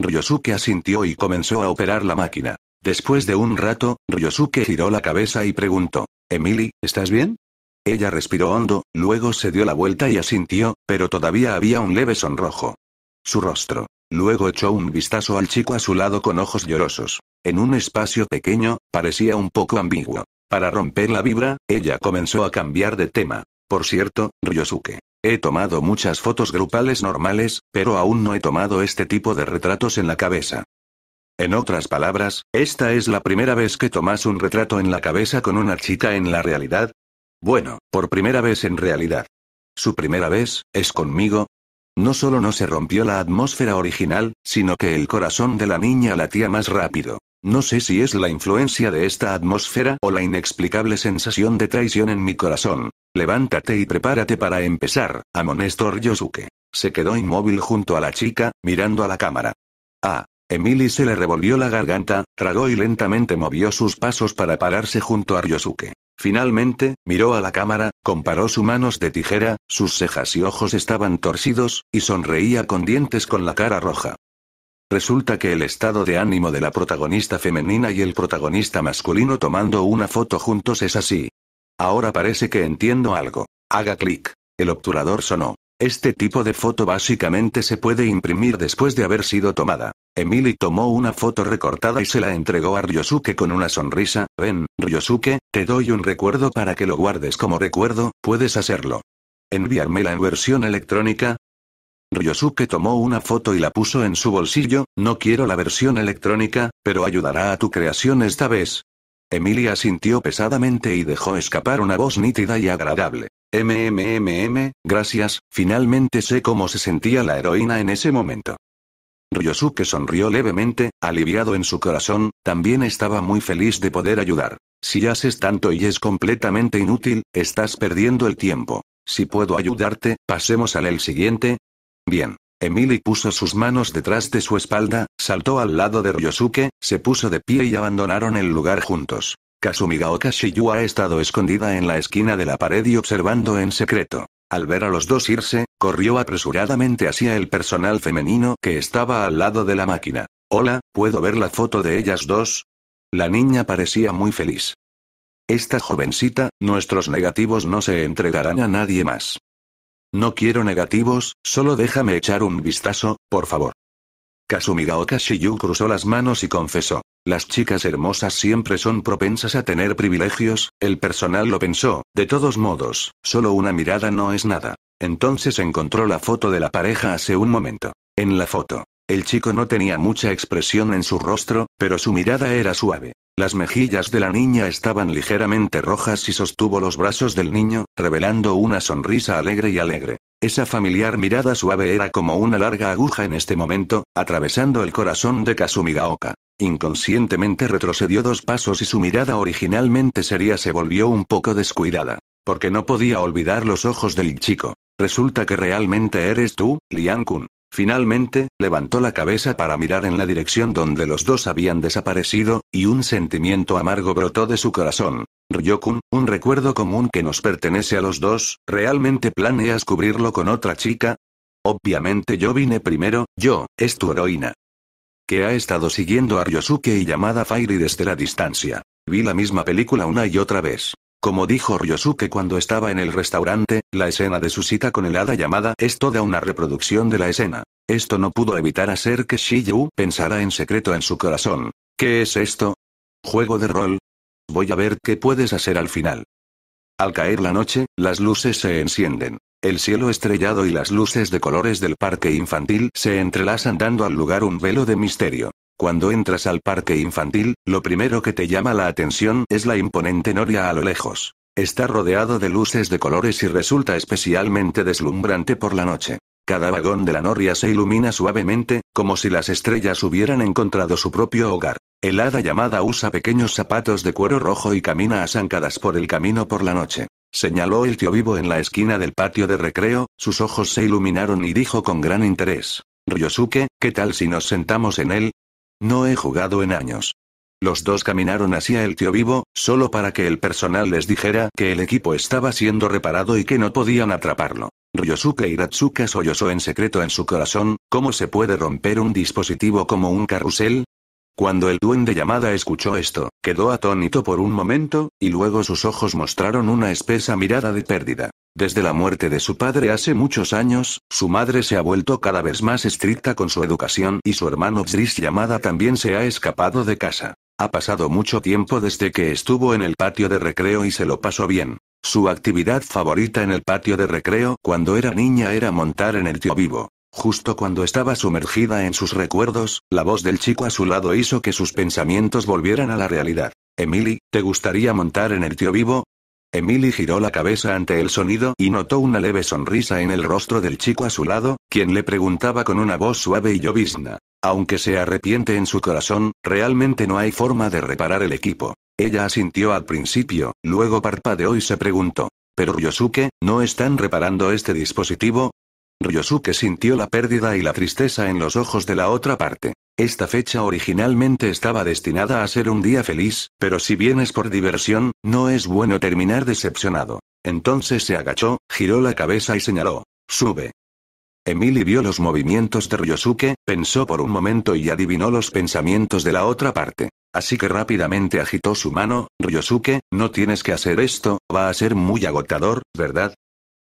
Ryosuke asintió y comenzó a operar la máquina. Después de un rato, Ryosuke giró la cabeza y preguntó, Emily, ¿estás bien? Ella respiró hondo, luego se dio la vuelta y asintió, pero todavía había un leve sonrojo. Su rostro. Luego echó un vistazo al chico a su lado con ojos llorosos. En un espacio pequeño, parecía un poco ambiguo. Para romper la vibra, ella comenzó a cambiar de tema. Por cierto, Ryosuke. He tomado muchas fotos grupales normales, pero aún no he tomado este tipo de retratos en la cabeza. En otras palabras, esta es la primera vez que tomas un retrato en la cabeza con una chica en la realidad, bueno, por primera vez en realidad. Su primera vez, es conmigo. No solo no se rompió la atmósfera original, sino que el corazón de la niña latía más rápido. No sé si es la influencia de esta atmósfera o la inexplicable sensación de traición en mi corazón. Levántate y prepárate para empezar, amonestó Ryosuke. Se quedó inmóvil junto a la chica, mirando a la cámara. Ah, Emily se le revolvió la garganta, tragó y lentamente movió sus pasos para pararse junto a Ryosuke. Finalmente, miró a la cámara, comparó sus manos de tijera, sus cejas y ojos estaban torcidos, y sonreía con dientes con la cara roja. Resulta que el estado de ánimo de la protagonista femenina y el protagonista masculino tomando una foto juntos es así. Ahora parece que entiendo algo. Haga clic. El obturador sonó. Este tipo de foto básicamente se puede imprimir después de haber sido tomada. Emily tomó una foto recortada y se la entregó a Ryosuke con una sonrisa. Ven, Ryosuke, te doy un recuerdo para que lo guardes como recuerdo, puedes hacerlo. Enviármela en versión electrónica. Ryosuke tomó una foto y la puso en su bolsillo, no quiero la versión electrónica, pero ayudará a tu creación esta vez. Emilia sintió pesadamente y dejó escapar una voz nítida y agradable. MMMM, gracias, finalmente sé cómo se sentía la heroína en ese momento. Ryosuke sonrió levemente, aliviado en su corazón, también estaba muy feliz de poder ayudar. Si haces tanto y es completamente inútil, estás perdiendo el tiempo. Si puedo ayudarte, pasemos al el siguiente. Bien. Emily puso sus manos detrás de su espalda, saltó al lado de Ryosuke, se puso de pie y abandonaron el lugar juntos. Kasumigaoka Shiyu ha estado escondida en la esquina de la pared y observando en secreto. Al ver a los dos irse, corrió apresuradamente hacia el personal femenino que estaba al lado de la máquina. Hola, ¿puedo ver la foto de ellas dos? La niña parecía muy feliz. Esta jovencita, nuestros negativos no se entregarán a nadie más. No quiero negativos, solo déjame echar un vistazo, por favor. Kasumigaoka Shiyu cruzó las manos y confesó. Las chicas hermosas siempre son propensas a tener privilegios, el personal lo pensó, de todos modos, solo una mirada no es nada. Entonces encontró la foto de la pareja hace un momento. En la foto, el chico no tenía mucha expresión en su rostro, pero su mirada era suave. Las mejillas de la niña estaban ligeramente rojas y sostuvo los brazos del niño, revelando una sonrisa alegre y alegre. Esa familiar mirada suave era como una larga aguja en este momento, atravesando el corazón de Kasumigaoka. Inconscientemente retrocedió dos pasos y su mirada originalmente seria se volvió un poco descuidada. Porque no podía olvidar los ojos del chico. Resulta que realmente eres tú, Lian Kun. Finalmente, levantó la cabeza para mirar en la dirección donde los dos habían desaparecido, y un sentimiento amargo brotó de su corazón. Ryokun, un recuerdo común que nos pertenece a los dos, ¿realmente planeas cubrirlo con otra chica? Obviamente yo vine primero, yo, es tu heroína. Que ha estado siguiendo a Ryosuke y llamada Fairy desde la distancia. Vi la misma película una y otra vez. Como dijo Ryosuke cuando estaba en el restaurante, la escena de su cita con el hada llamada es toda una reproducción de la escena. Esto no pudo evitar hacer que Shiyu pensara en secreto en su corazón. ¿Qué es esto? ¿Juego de rol? Voy a ver qué puedes hacer al final. Al caer la noche, las luces se encienden. El cielo estrellado y las luces de colores del parque infantil se entrelazan dando al lugar un velo de misterio. Cuando entras al parque infantil, lo primero que te llama la atención es la imponente noria a lo lejos. Está rodeado de luces de colores y resulta especialmente deslumbrante por la noche. Cada vagón de la noria se ilumina suavemente, como si las estrellas hubieran encontrado su propio hogar. El hada llamada usa pequeños zapatos de cuero rojo y camina a zancadas por el camino por la noche. Señaló el tío vivo en la esquina del patio de recreo, sus ojos se iluminaron y dijo con gran interés. Ryosuke, ¿qué tal si nos sentamos en él? No he jugado en años. Los dos caminaron hacia el tío vivo, solo para que el personal les dijera que el equipo estaba siendo reparado y que no podían atraparlo. Ryosuke Hiratsuka sollozó en secreto en su corazón, ¿cómo se puede romper un dispositivo como un carrusel? Cuando el duende llamada escuchó esto, quedó atónito por un momento, y luego sus ojos mostraron una espesa mirada de pérdida. Desde la muerte de su padre hace muchos años, su madre se ha vuelto cada vez más estricta con su educación y su hermano Chris llamada también se ha escapado de casa. Ha pasado mucho tiempo desde que estuvo en el patio de recreo y se lo pasó bien. Su actividad favorita en el patio de recreo cuando era niña era montar en el tío vivo. Justo cuando estaba sumergida en sus recuerdos, la voz del chico a su lado hizo que sus pensamientos volvieran a la realidad. Emily, ¿te gustaría montar en el tío vivo? Emily giró la cabeza ante el sonido y notó una leve sonrisa en el rostro del chico a su lado, quien le preguntaba con una voz suave y llovizna. Aunque se arrepiente en su corazón, realmente no hay forma de reparar el equipo. Ella asintió al principio, luego parpadeó y se preguntó. Pero Yosuke, ¿no están reparando este dispositivo? Ryosuke sintió la pérdida y la tristeza en los ojos de la otra parte. Esta fecha originalmente estaba destinada a ser un día feliz, pero si vienes por diversión, no es bueno terminar decepcionado. Entonces se agachó, giró la cabeza y señaló. Sube. Emily vio los movimientos de Ryosuke, pensó por un momento y adivinó los pensamientos de la otra parte. Así que rápidamente agitó su mano, Ryosuke, no tienes que hacer esto, va a ser muy agotador, ¿verdad?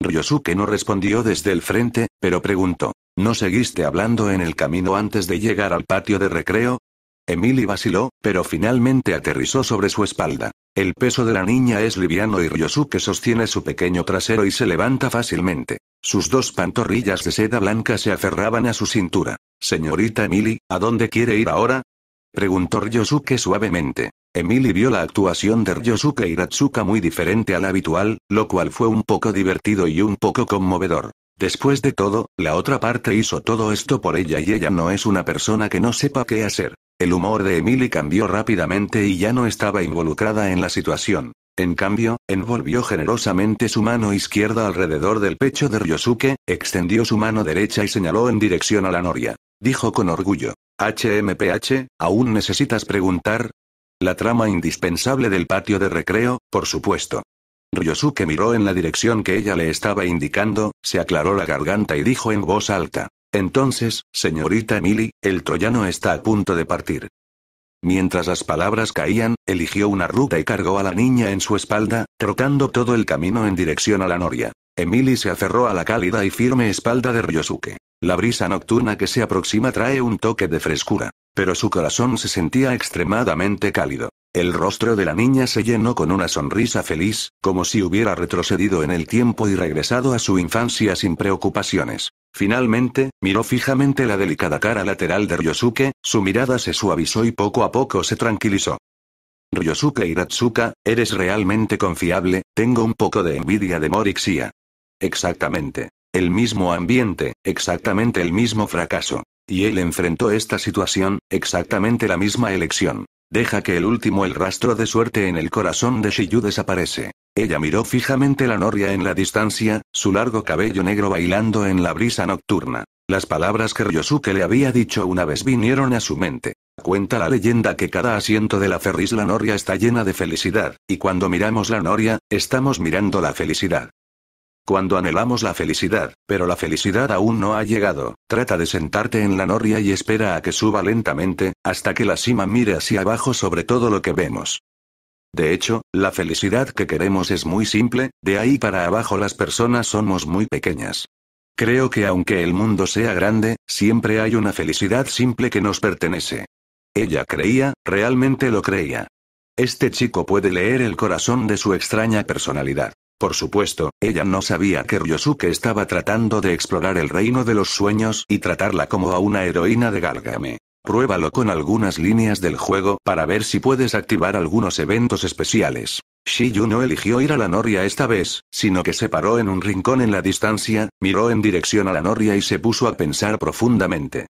Ryosuke no respondió desde el frente, pero preguntó. ¿No seguiste hablando en el camino antes de llegar al patio de recreo? Emily vaciló, pero finalmente aterrizó sobre su espalda. El peso de la niña es liviano y Ryosuke sostiene su pequeño trasero y se levanta fácilmente. Sus dos pantorrillas de seda blanca se aferraban a su cintura. Señorita Emily, ¿a dónde quiere ir ahora? Preguntó Ryosuke suavemente. Emily vio la actuación de Ryosuke y Ratsuka muy diferente a la habitual, lo cual fue un poco divertido y un poco conmovedor. Después de todo, la otra parte hizo todo esto por ella y ella no es una persona que no sepa qué hacer. El humor de Emily cambió rápidamente y ya no estaba involucrada en la situación. En cambio, envolvió generosamente su mano izquierda alrededor del pecho de Ryosuke, extendió su mano derecha y señaló en dirección a la noria. Dijo con orgullo. HMPH, ¿aún necesitas preguntar? La trama indispensable del patio de recreo, por supuesto. Ryosuke miró en la dirección que ella le estaba indicando, se aclaró la garganta y dijo en voz alta. Entonces, señorita Emily, el troyano está a punto de partir. Mientras las palabras caían, eligió una ruta y cargó a la niña en su espalda, trotando todo el camino en dirección a la noria. Emily se aferró a la cálida y firme espalda de Ryosuke. La brisa nocturna que se aproxima trae un toque de frescura, pero su corazón se sentía extremadamente cálido. El rostro de la niña se llenó con una sonrisa feliz, como si hubiera retrocedido en el tiempo y regresado a su infancia sin preocupaciones. Finalmente, miró fijamente la delicada cara lateral de Ryosuke, su mirada se suavizó y poco a poco se tranquilizó. Ryosuke Hiratsuka, eres realmente confiable, tengo un poco de envidia de Morixia. Exactamente. El mismo ambiente, exactamente el mismo fracaso. Y él enfrentó esta situación, exactamente la misma elección. Deja que el último el rastro de suerte en el corazón de Shiyu desaparece. Ella miró fijamente la noria en la distancia, su largo cabello negro bailando en la brisa nocturna. Las palabras que Ryosuke le había dicho una vez vinieron a su mente. Cuenta la leyenda que cada asiento de la ferris la noria está llena de felicidad, y cuando miramos la noria, estamos mirando la felicidad. Cuando anhelamos la felicidad, pero la felicidad aún no ha llegado, trata de sentarte en la noria y espera a que suba lentamente, hasta que la cima mire hacia abajo sobre todo lo que vemos. De hecho, la felicidad que queremos es muy simple, de ahí para abajo las personas somos muy pequeñas. Creo que aunque el mundo sea grande, siempre hay una felicidad simple que nos pertenece. Ella creía, realmente lo creía. Este chico puede leer el corazón de su extraña personalidad. Por supuesto, ella no sabía que Ryosuke estaba tratando de explorar el reino de los sueños y tratarla como a una heroína de Gálgame. Pruébalo con algunas líneas del juego para ver si puedes activar algunos eventos especiales. Shiyu no eligió ir a la noria esta vez, sino que se paró en un rincón en la distancia, miró en dirección a la noria y se puso a pensar profundamente.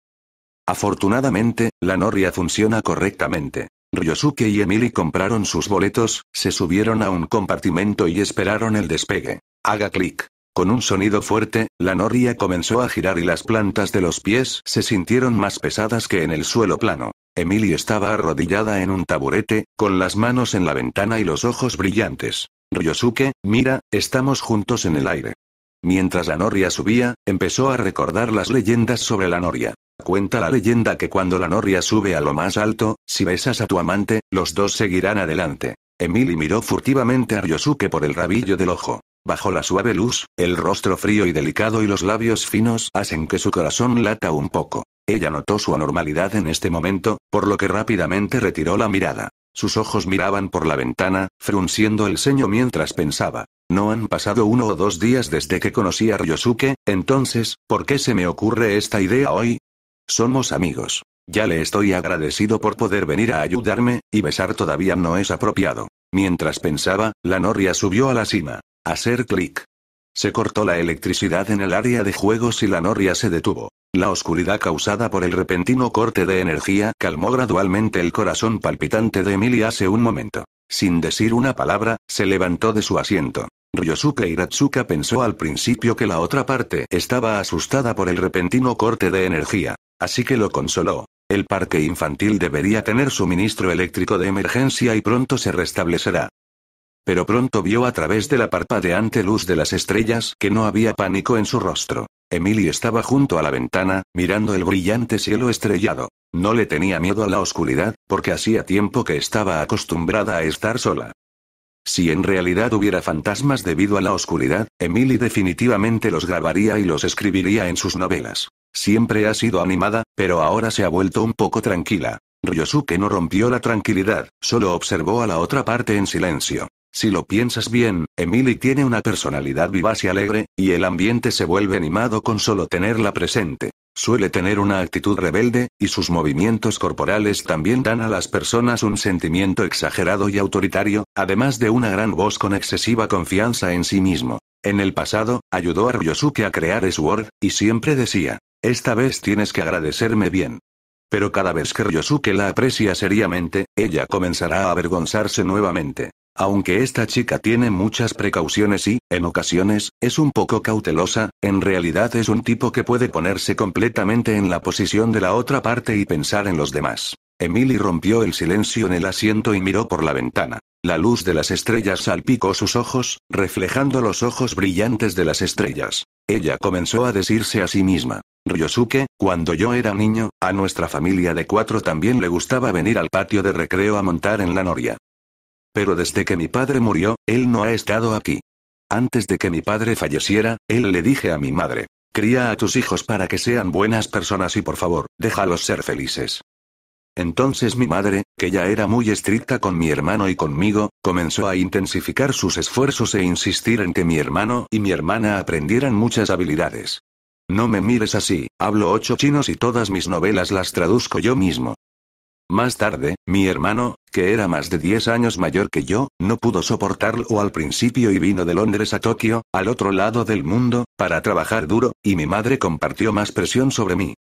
Afortunadamente, la noria funciona correctamente. Ryosuke y Emily compraron sus boletos, se subieron a un compartimento y esperaron el despegue. Haga clic. Con un sonido fuerte, la noria comenzó a girar y las plantas de los pies se sintieron más pesadas que en el suelo plano. Emily estaba arrodillada en un taburete, con las manos en la ventana y los ojos brillantes. Ryosuke, mira, estamos juntos en el aire. Mientras la noria subía, empezó a recordar las leyendas sobre la noria. Cuenta la leyenda que cuando la noria sube a lo más alto, si besas a tu amante, los dos seguirán adelante. Emily miró furtivamente a Ryosuke por el rabillo del ojo. Bajo la suave luz, el rostro frío y delicado y los labios finos hacen que su corazón lata un poco. Ella notó su anormalidad en este momento, por lo que rápidamente retiró la mirada. Sus ojos miraban por la ventana, frunciendo el ceño mientras pensaba. No han pasado uno o dos días desde que conocí a Ryosuke, entonces, ¿por qué se me ocurre esta idea hoy? Somos amigos. Ya le estoy agradecido por poder venir a ayudarme, y besar todavía no es apropiado. Mientras pensaba, la noria subió a la cima. Hacer clic. Se cortó la electricidad en el área de juegos y la noria se detuvo. La oscuridad causada por el repentino corte de energía calmó gradualmente el corazón palpitante de Emily hace un momento. Sin decir una palabra, se levantó de su asiento. Ryosuke Hiratsuka pensó al principio que la otra parte estaba asustada por el repentino corte de energía. Así que lo consoló. El parque infantil debería tener suministro eléctrico de emergencia y pronto se restablecerá. Pero pronto vio a través de la parpadeante luz de las estrellas que no había pánico en su rostro. Emily estaba junto a la ventana, mirando el brillante cielo estrellado. No le tenía miedo a la oscuridad, porque hacía tiempo que estaba acostumbrada a estar sola. Si en realidad hubiera fantasmas debido a la oscuridad, Emily definitivamente los grabaría y los escribiría en sus novelas. Siempre ha sido animada, pero ahora se ha vuelto un poco tranquila. Ryosuke no rompió la tranquilidad, solo observó a la otra parte en silencio. Si lo piensas bien, Emily tiene una personalidad vivaz y alegre, y el ambiente se vuelve animado con solo tenerla presente. Suele tener una actitud rebelde, y sus movimientos corporales también dan a las personas un sentimiento exagerado y autoritario, además de una gran voz con excesiva confianza en sí mismo. En el pasado, ayudó a Ryosuke a crear Sword, y siempre decía, esta vez tienes que agradecerme bien. Pero cada vez que Ryosuke la aprecia seriamente, ella comenzará a avergonzarse nuevamente. Aunque esta chica tiene muchas precauciones y, en ocasiones, es un poco cautelosa, en realidad es un tipo que puede ponerse completamente en la posición de la otra parte y pensar en los demás. Emily rompió el silencio en el asiento y miró por la ventana. La luz de las estrellas salpicó sus ojos, reflejando los ojos brillantes de las estrellas. Ella comenzó a decirse a sí misma, Ryosuke, cuando yo era niño, a nuestra familia de cuatro también le gustaba venir al patio de recreo a montar en la noria. Pero desde que mi padre murió, él no ha estado aquí. Antes de que mi padre falleciera, él le dije a mi madre, cría a tus hijos para que sean buenas personas y por favor, déjalos ser felices. Entonces mi madre, que ya era muy estricta con mi hermano y conmigo, comenzó a intensificar sus esfuerzos e insistir en que mi hermano y mi hermana aprendieran muchas habilidades. No me mires así, hablo ocho chinos y todas mis novelas las traduzco yo mismo. Más tarde, mi hermano, que era más de 10 años mayor que yo, no pudo soportarlo al principio y vino de Londres a Tokio, al otro lado del mundo, para trabajar duro, y mi madre compartió más presión sobre mí.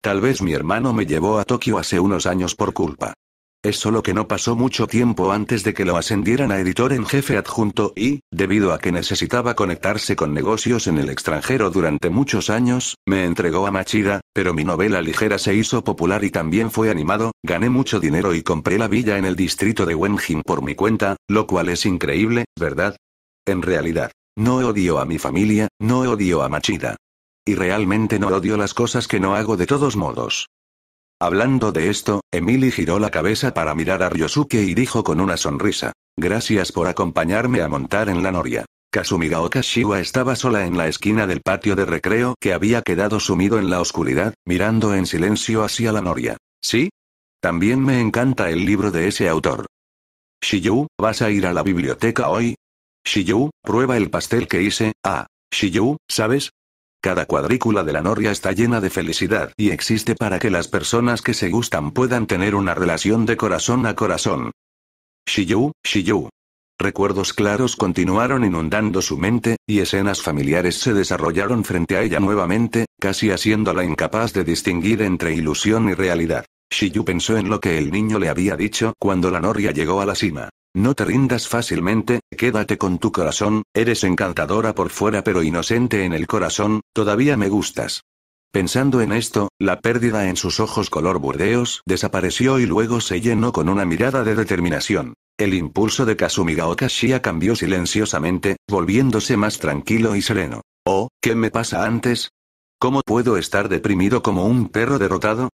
Tal vez mi hermano me llevó a Tokio hace unos años por culpa. Es solo que no pasó mucho tiempo antes de que lo ascendieran a editor en jefe adjunto y, debido a que necesitaba conectarse con negocios en el extranjero durante muchos años, me entregó a Machida, pero mi novela ligera se hizo popular y también fue animado, gané mucho dinero y compré la villa en el distrito de Wenjin por mi cuenta, lo cual es increíble, ¿verdad? En realidad, no odio a mi familia, no odio a Machida. Y realmente no odio las cosas que no hago de todos modos. Hablando de esto, Emily giró la cabeza para mirar a Ryosuke y dijo con una sonrisa. Gracias por acompañarme a montar en la noria. Kasumiga shiwa estaba sola en la esquina del patio de recreo que había quedado sumido en la oscuridad, mirando en silencio hacia la noria. ¿Sí? También me encanta el libro de ese autor. Shiyu, ¿vas a ir a la biblioteca hoy? Shiyu, prueba el pastel que hice, ah. Shiyu, ¿sabes? Cada cuadrícula de la noria está llena de felicidad y existe para que las personas que se gustan puedan tener una relación de corazón a corazón. Shiyu, Shiyu. Recuerdos claros continuaron inundando su mente, y escenas familiares se desarrollaron frente a ella nuevamente, casi haciéndola incapaz de distinguir entre ilusión y realidad. Shiyu pensó en lo que el niño le había dicho cuando la noria llegó a la cima. No te rindas fácilmente, quédate con tu corazón, eres encantadora por fuera pero inocente en el corazón, todavía me gustas. Pensando en esto, la pérdida en sus ojos color burdeos desapareció y luego se llenó con una mirada de determinación. El impulso de Kasumiga Shia cambió silenciosamente, volviéndose más tranquilo y sereno. Oh, ¿qué me pasa antes? ¿Cómo puedo estar deprimido como un perro derrotado?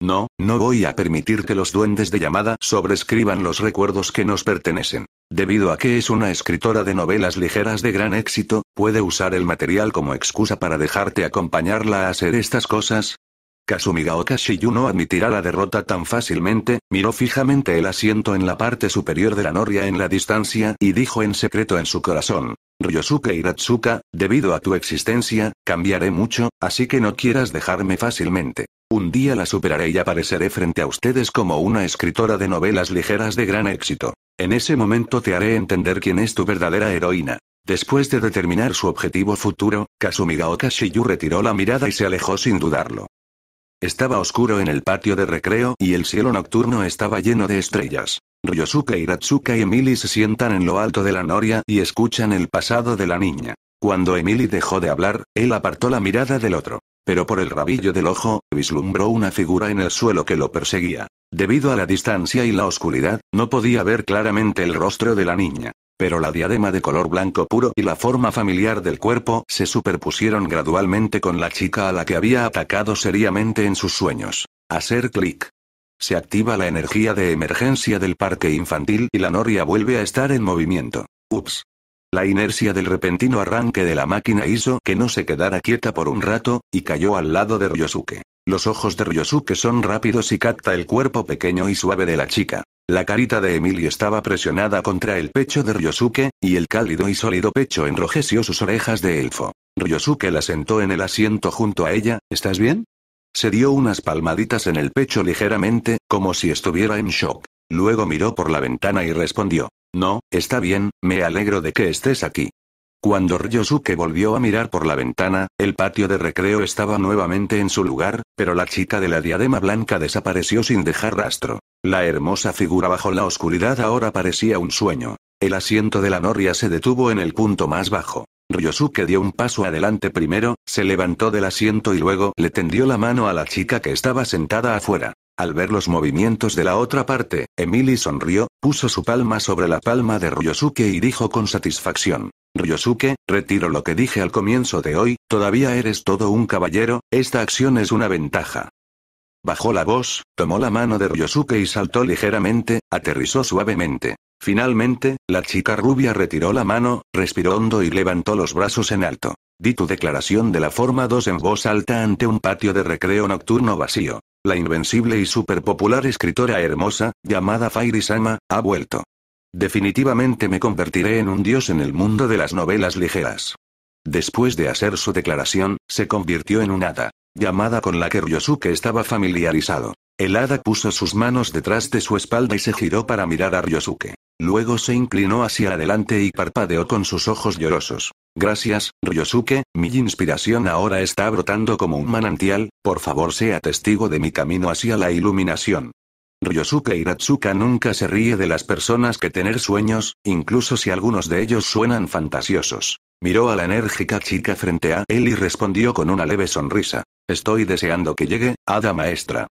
No, no voy a permitir que los duendes de llamada sobrescriban los recuerdos que nos pertenecen. Debido a que es una escritora de novelas ligeras de gran éxito, puede usar el material como excusa para dejarte acompañarla a hacer estas cosas. Kasumigaoka Shiyu no admitirá la derrota tan fácilmente, miró fijamente el asiento en la parte superior de la noria en la distancia y dijo en secreto en su corazón, Ryosuke Iratsuka, debido a tu existencia, cambiaré mucho, así que no quieras dejarme fácilmente. Un día la superaré y apareceré frente a ustedes como una escritora de novelas ligeras de gran éxito. En ese momento te haré entender quién es tu verdadera heroína. Después de determinar su objetivo futuro, Kasumigaoka Shiyu retiró la mirada y se alejó sin dudarlo. Estaba oscuro en el patio de recreo y el cielo nocturno estaba lleno de estrellas. Ryosuke, Hiratsuka y Emily se sientan en lo alto de la noria y escuchan el pasado de la niña. Cuando Emily dejó de hablar, él apartó la mirada del otro pero por el rabillo del ojo, vislumbró una figura en el suelo que lo perseguía. Debido a la distancia y la oscuridad, no podía ver claramente el rostro de la niña. Pero la diadema de color blanco puro y la forma familiar del cuerpo se superpusieron gradualmente con la chica a la que había atacado seriamente en sus sueños. Hacer clic. Se activa la energía de emergencia del parque infantil y la noria vuelve a estar en movimiento. Ups. La inercia del repentino arranque de la máquina hizo que no se quedara quieta por un rato, y cayó al lado de Ryosuke. Los ojos de Ryosuke son rápidos y capta el cuerpo pequeño y suave de la chica. La carita de Emily estaba presionada contra el pecho de Ryosuke, y el cálido y sólido pecho enrojeció sus orejas de elfo. Ryosuke la sentó en el asiento junto a ella, ¿estás bien? Se dio unas palmaditas en el pecho ligeramente, como si estuviera en shock. Luego miró por la ventana y respondió, no, está bien, me alegro de que estés aquí. Cuando Ryosuke volvió a mirar por la ventana, el patio de recreo estaba nuevamente en su lugar, pero la chica de la diadema blanca desapareció sin dejar rastro. La hermosa figura bajo la oscuridad ahora parecía un sueño. El asiento de la noria se detuvo en el punto más bajo. Ryosuke dio un paso adelante primero, se levantó del asiento y luego le tendió la mano a la chica que estaba sentada afuera. Al ver los movimientos de la otra parte, Emily sonrió, puso su palma sobre la palma de Ryosuke y dijo con satisfacción. Ryosuke, retiro lo que dije al comienzo de hoy, todavía eres todo un caballero, esta acción es una ventaja. Bajó la voz, tomó la mano de Ryosuke y saltó ligeramente, aterrizó suavemente. Finalmente, la chica rubia retiró la mano, respiró hondo y levantó los brazos en alto. Di tu declaración de la forma 2 en voz alta ante un patio de recreo nocturno vacío. La invencible y popular escritora hermosa, llamada Fairy Sama, ha vuelto. Definitivamente me convertiré en un dios en el mundo de las novelas ligeras. Después de hacer su declaración, se convirtió en un hada llamada con la que Ryosuke estaba familiarizado. El hada puso sus manos detrás de su espalda y se giró para mirar a Ryosuke. Luego se inclinó hacia adelante y parpadeó con sus ojos llorosos. Gracias, Ryosuke, mi inspiración ahora está brotando como un manantial, por favor sea testigo de mi camino hacia la iluminación. Ryosuke Hiratsuka nunca se ríe de las personas que tener sueños, incluso si algunos de ellos suenan fantasiosos. Miró a la enérgica chica frente a él y respondió con una leve sonrisa. Estoy deseando que llegue, hada maestra.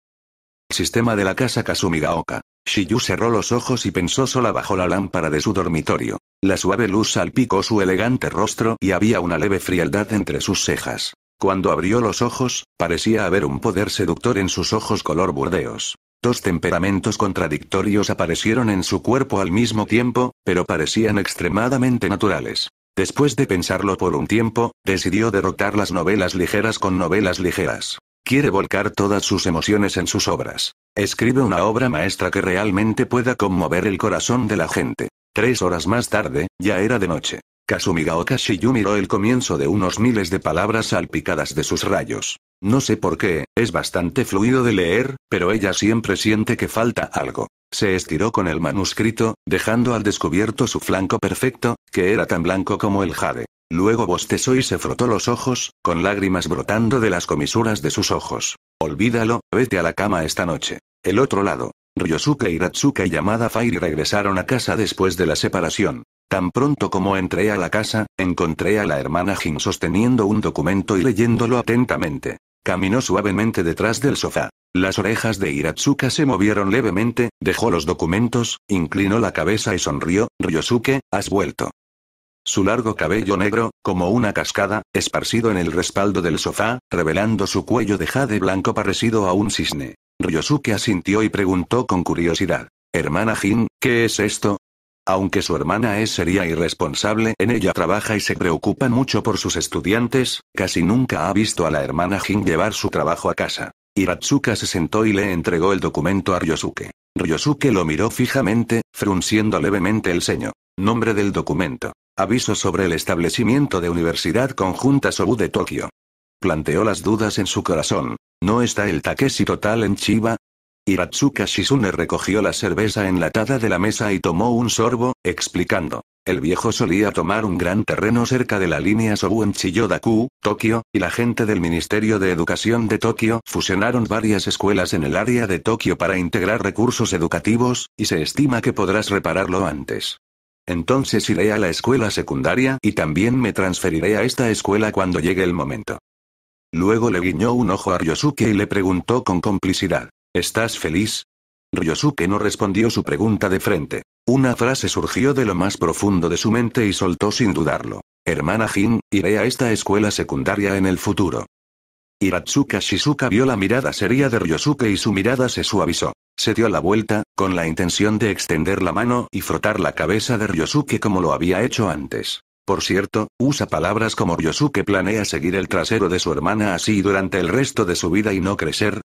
Sistema de la casa Kasumigaoka. Shiyu cerró los ojos y pensó sola bajo la lámpara de su dormitorio. La suave luz salpicó su elegante rostro y había una leve frialdad entre sus cejas. Cuando abrió los ojos, parecía haber un poder seductor en sus ojos color burdeos. Dos temperamentos contradictorios aparecieron en su cuerpo al mismo tiempo, pero parecían extremadamente naturales. Después de pensarlo por un tiempo, decidió derrotar las novelas ligeras con novelas ligeras. Quiere volcar todas sus emociones en sus obras. Escribe una obra maestra que realmente pueda conmover el corazón de la gente. Tres horas más tarde, ya era de noche. Kasumigaoka Shiyu miró el comienzo de unos miles de palabras salpicadas de sus rayos. No sé por qué, es bastante fluido de leer, pero ella siempre siente que falta algo. Se estiró con el manuscrito, dejando al descubierto su flanco perfecto, que era tan blanco como el jade. Luego bostezó y se frotó los ojos, con lágrimas brotando de las comisuras de sus ojos. Olvídalo, vete a la cama esta noche. El otro lado. Ryosuke y y Yamada Fairy regresaron a casa después de la separación. Tan pronto como entré a la casa, encontré a la hermana Jin sosteniendo un documento y leyéndolo atentamente. Caminó suavemente detrás del sofá. Las orejas de Hiratsuka se movieron levemente, dejó los documentos, inclinó la cabeza y sonrió, Ryosuke, has vuelto. Su largo cabello negro, como una cascada, esparcido en el respaldo del sofá, revelando su cuello de jade blanco parecido a un cisne. Ryosuke asintió y preguntó con curiosidad. Hermana Jin, ¿qué es esto? Aunque su hermana es sería irresponsable, en ella trabaja y se preocupa mucho por sus estudiantes, casi nunca ha visto a la hermana Jin llevar su trabajo a casa. Hiratsuka se sentó y le entregó el documento a Ryosuke. Ryosuke lo miró fijamente, frunciendo levemente el ceño. Nombre del documento. Aviso sobre el establecimiento de Universidad Conjunta Sobu de Tokio. Planteó las dudas en su corazón. ¿No está el Takeshi total en Chiba? Hiratsuka Shizune recogió la cerveza enlatada de la mesa y tomó un sorbo, explicando. El viejo solía tomar un gran terreno cerca de la línea Sobu en Chiyodaku, Tokio, y la gente del Ministerio de Educación de Tokio fusionaron varias escuelas en el área de Tokio para integrar recursos educativos, y se estima que podrás repararlo antes. Entonces iré a la escuela secundaria y también me transferiré a esta escuela cuando llegue el momento. Luego le guiñó un ojo a Ryosuke y le preguntó con complicidad. ¿Estás feliz? Ryosuke no respondió su pregunta de frente. Una frase surgió de lo más profundo de su mente y soltó sin dudarlo. Hermana Jin, iré a esta escuela secundaria en el futuro. Hiratsuka Shizuka vio la mirada seria de Ryosuke y su mirada se suavizó. Se dio la vuelta, con la intención de extender la mano y frotar la cabeza de Ryosuke como lo había hecho antes. Por cierto, usa palabras como Ryosuke planea seguir el trasero de su hermana así durante el resto de su vida y no crecer,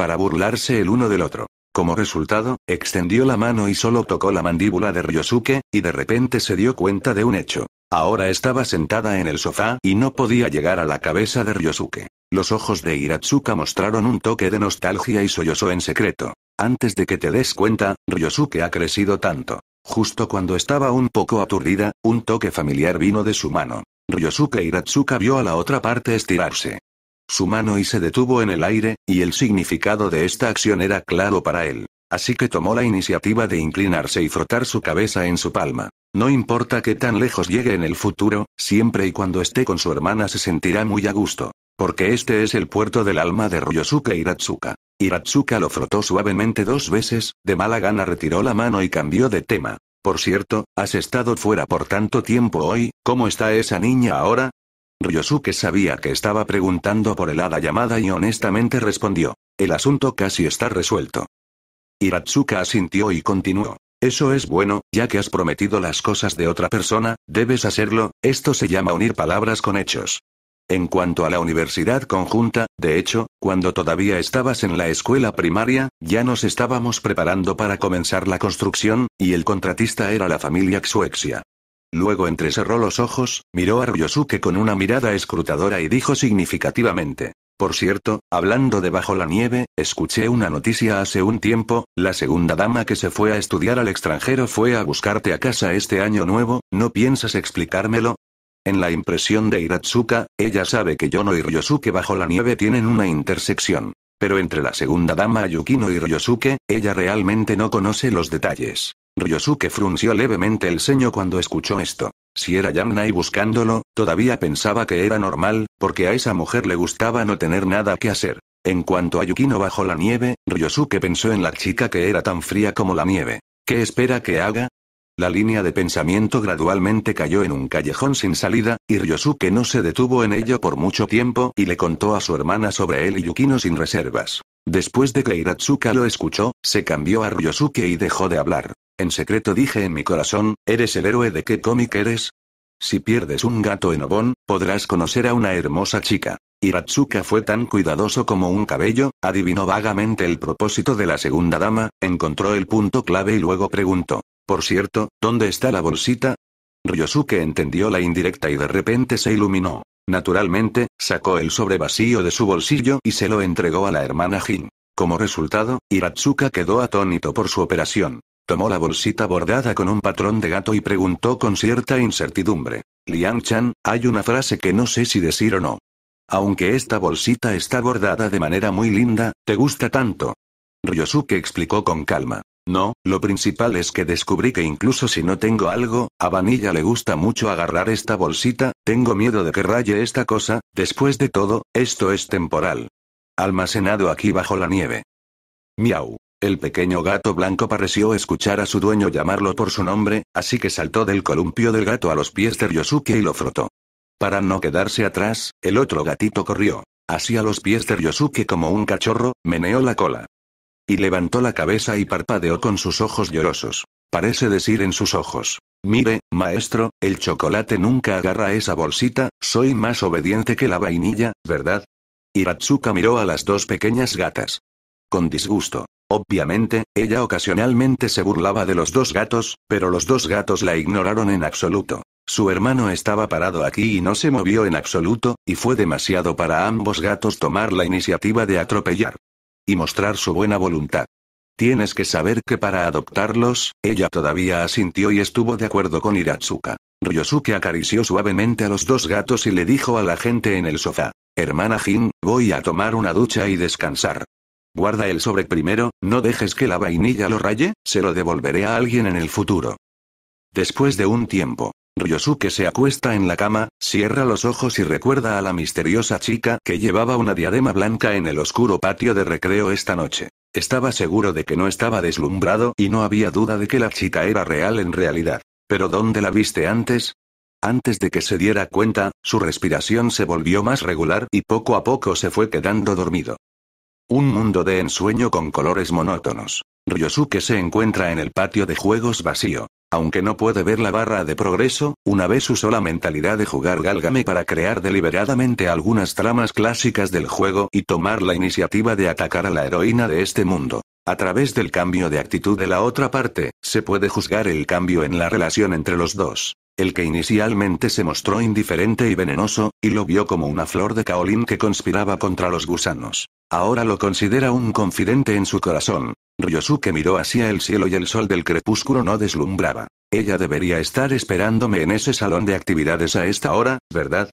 para burlarse el uno del otro. Como resultado, extendió la mano y solo tocó la mandíbula de Ryosuke, y de repente se dio cuenta de un hecho. Ahora estaba sentada en el sofá y no podía llegar a la cabeza de Ryosuke. Los ojos de Hiratsuka mostraron un toque de nostalgia y sollozó en secreto. Antes de que te des cuenta, Ryosuke ha crecido tanto. Justo cuando estaba un poco aturdida, un toque familiar vino de su mano. Ryosuke Hiratsuka vio a la otra parte estirarse su mano y se detuvo en el aire, y el significado de esta acción era claro para él. Así que tomó la iniciativa de inclinarse y frotar su cabeza en su palma. No importa qué tan lejos llegue en el futuro, siempre y cuando esté con su hermana se sentirá muy a gusto. Porque este es el puerto del alma de Ryosuke Hiratsuka. Hiratsuka lo frotó suavemente dos veces, de mala gana retiró la mano y cambió de tema. Por cierto, has estado fuera por tanto tiempo hoy, ¿cómo está esa niña ahora? Ryosuke sabía que estaba preguntando por el hada llamada y honestamente respondió. El asunto casi está resuelto. iratsuka asintió y continuó. Eso es bueno, ya que has prometido las cosas de otra persona, debes hacerlo, esto se llama unir palabras con hechos. En cuanto a la universidad conjunta, de hecho, cuando todavía estabas en la escuela primaria, ya nos estábamos preparando para comenzar la construcción, y el contratista era la familia Xuexia. Luego entrecerró los ojos, miró a Ryosuke con una mirada escrutadora y dijo significativamente. Por cierto, hablando de bajo la nieve, escuché una noticia hace un tiempo, la segunda dama que se fue a estudiar al extranjero fue a buscarte a casa este año nuevo, ¿no piensas explicármelo? En la impresión de Hiratsuka, ella sabe que Yono y Ryosuke bajo la nieve tienen una intersección. Pero entre la segunda dama Ayukino y Ryosuke, ella realmente no conoce los detalles. Ryosuke frunció levemente el ceño cuando escuchó esto. Si era y buscándolo, todavía pensaba que era normal, porque a esa mujer le gustaba no tener nada que hacer. En cuanto a Yukino bajo la nieve, Ryosuke pensó en la chica que era tan fría como la nieve. ¿Qué espera que haga? La línea de pensamiento gradualmente cayó en un callejón sin salida, y Ryosuke no se detuvo en ello por mucho tiempo y le contó a su hermana sobre él y Yukino sin reservas. Después de que Hiratsuka lo escuchó, se cambió a Ryosuke y dejó de hablar. En secreto dije en mi corazón, ¿eres el héroe de qué cómic eres? Si pierdes un gato en Obon, podrás conocer a una hermosa chica. Hiratsuka fue tan cuidadoso como un cabello, adivinó vagamente el propósito de la segunda dama, encontró el punto clave y luego preguntó. Por cierto, ¿dónde está la bolsita? Ryosuke entendió la indirecta y de repente se iluminó. Naturalmente, sacó el sobre vacío de su bolsillo y se lo entregó a la hermana Jin. Como resultado, Hiratsuka quedó atónito por su operación. Tomó la bolsita bordada con un patrón de gato y preguntó con cierta incertidumbre. Liang chan hay una frase que no sé si decir o no. Aunque esta bolsita está bordada de manera muy linda, ¿te gusta tanto? Ryosuke explicó con calma. No, lo principal es que descubrí que incluso si no tengo algo, a Vanilla le gusta mucho agarrar esta bolsita, tengo miedo de que raye esta cosa, después de todo, esto es temporal. Almacenado aquí bajo la nieve. Miau. El pequeño gato blanco pareció escuchar a su dueño llamarlo por su nombre, así que saltó del columpio del gato a los pies de Yosuke y lo frotó. Para no quedarse atrás, el otro gatito corrió. Así a los pies de Ryosuke como un cachorro, meneó la cola. Y levantó la cabeza y parpadeó con sus ojos llorosos. Parece decir en sus ojos. Mire, maestro, el chocolate nunca agarra esa bolsita, soy más obediente que la vainilla, ¿verdad? Hiratsuka miró a las dos pequeñas gatas. Con disgusto. Obviamente, ella ocasionalmente se burlaba de los dos gatos, pero los dos gatos la ignoraron en absoluto. Su hermano estaba parado aquí y no se movió en absoluto, y fue demasiado para ambos gatos tomar la iniciativa de atropellar y mostrar su buena voluntad. Tienes que saber que para adoptarlos, ella todavía asintió y estuvo de acuerdo con Hiratsuka. Ryosuke acarició suavemente a los dos gatos y le dijo a la gente en el sofá. Hermana Jin, voy a tomar una ducha y descansar. Guarda el sobre primero, no dejes que la vainilla lo raye, se lo devolveré a alguien en el futuro. Después de un tiempo, Ryosuke se acuesta en la cama, cierra los ojos y recuerda a la misteriosa chica que llevaba una diadema blanca en el oscuro patio de recreo esta noche. Estaba seguro de que no estaba deslumbrado y no había duda de que la chica era real en realidad. ¿Pero dónde la viste antes? Antes de que se diera cuenta, su respiración se volvió más regular y poco a poco se fue quedando dormido. Un mundo de ensueño con colores monótonos. Ryosuke se encuentra en el patio de juegos vacío. Aunque no puede ver la barra de progreso, una vez usó la mentalidad de jugar Galgame para crear deliberadamente algunas tramas clásicas del juego y tomar la iniciativa de atacar a la heroína de este mundo. A través del cambio de actitud de la otra parte, se puede juzgar el cambio en la relación entre los dos el que inicialmente se mostró indiferente y venenoso, y lo vio como una flor de caolín que conspiraba contra los gusanos. Ahora lo considera un confidente en su corazón. Ryosuke miró hacia el cielo y el sol del crepúsculo no deslumbraba. Ella debería estar esperándome en ese salón de actividades a esta hora, ¿verdad?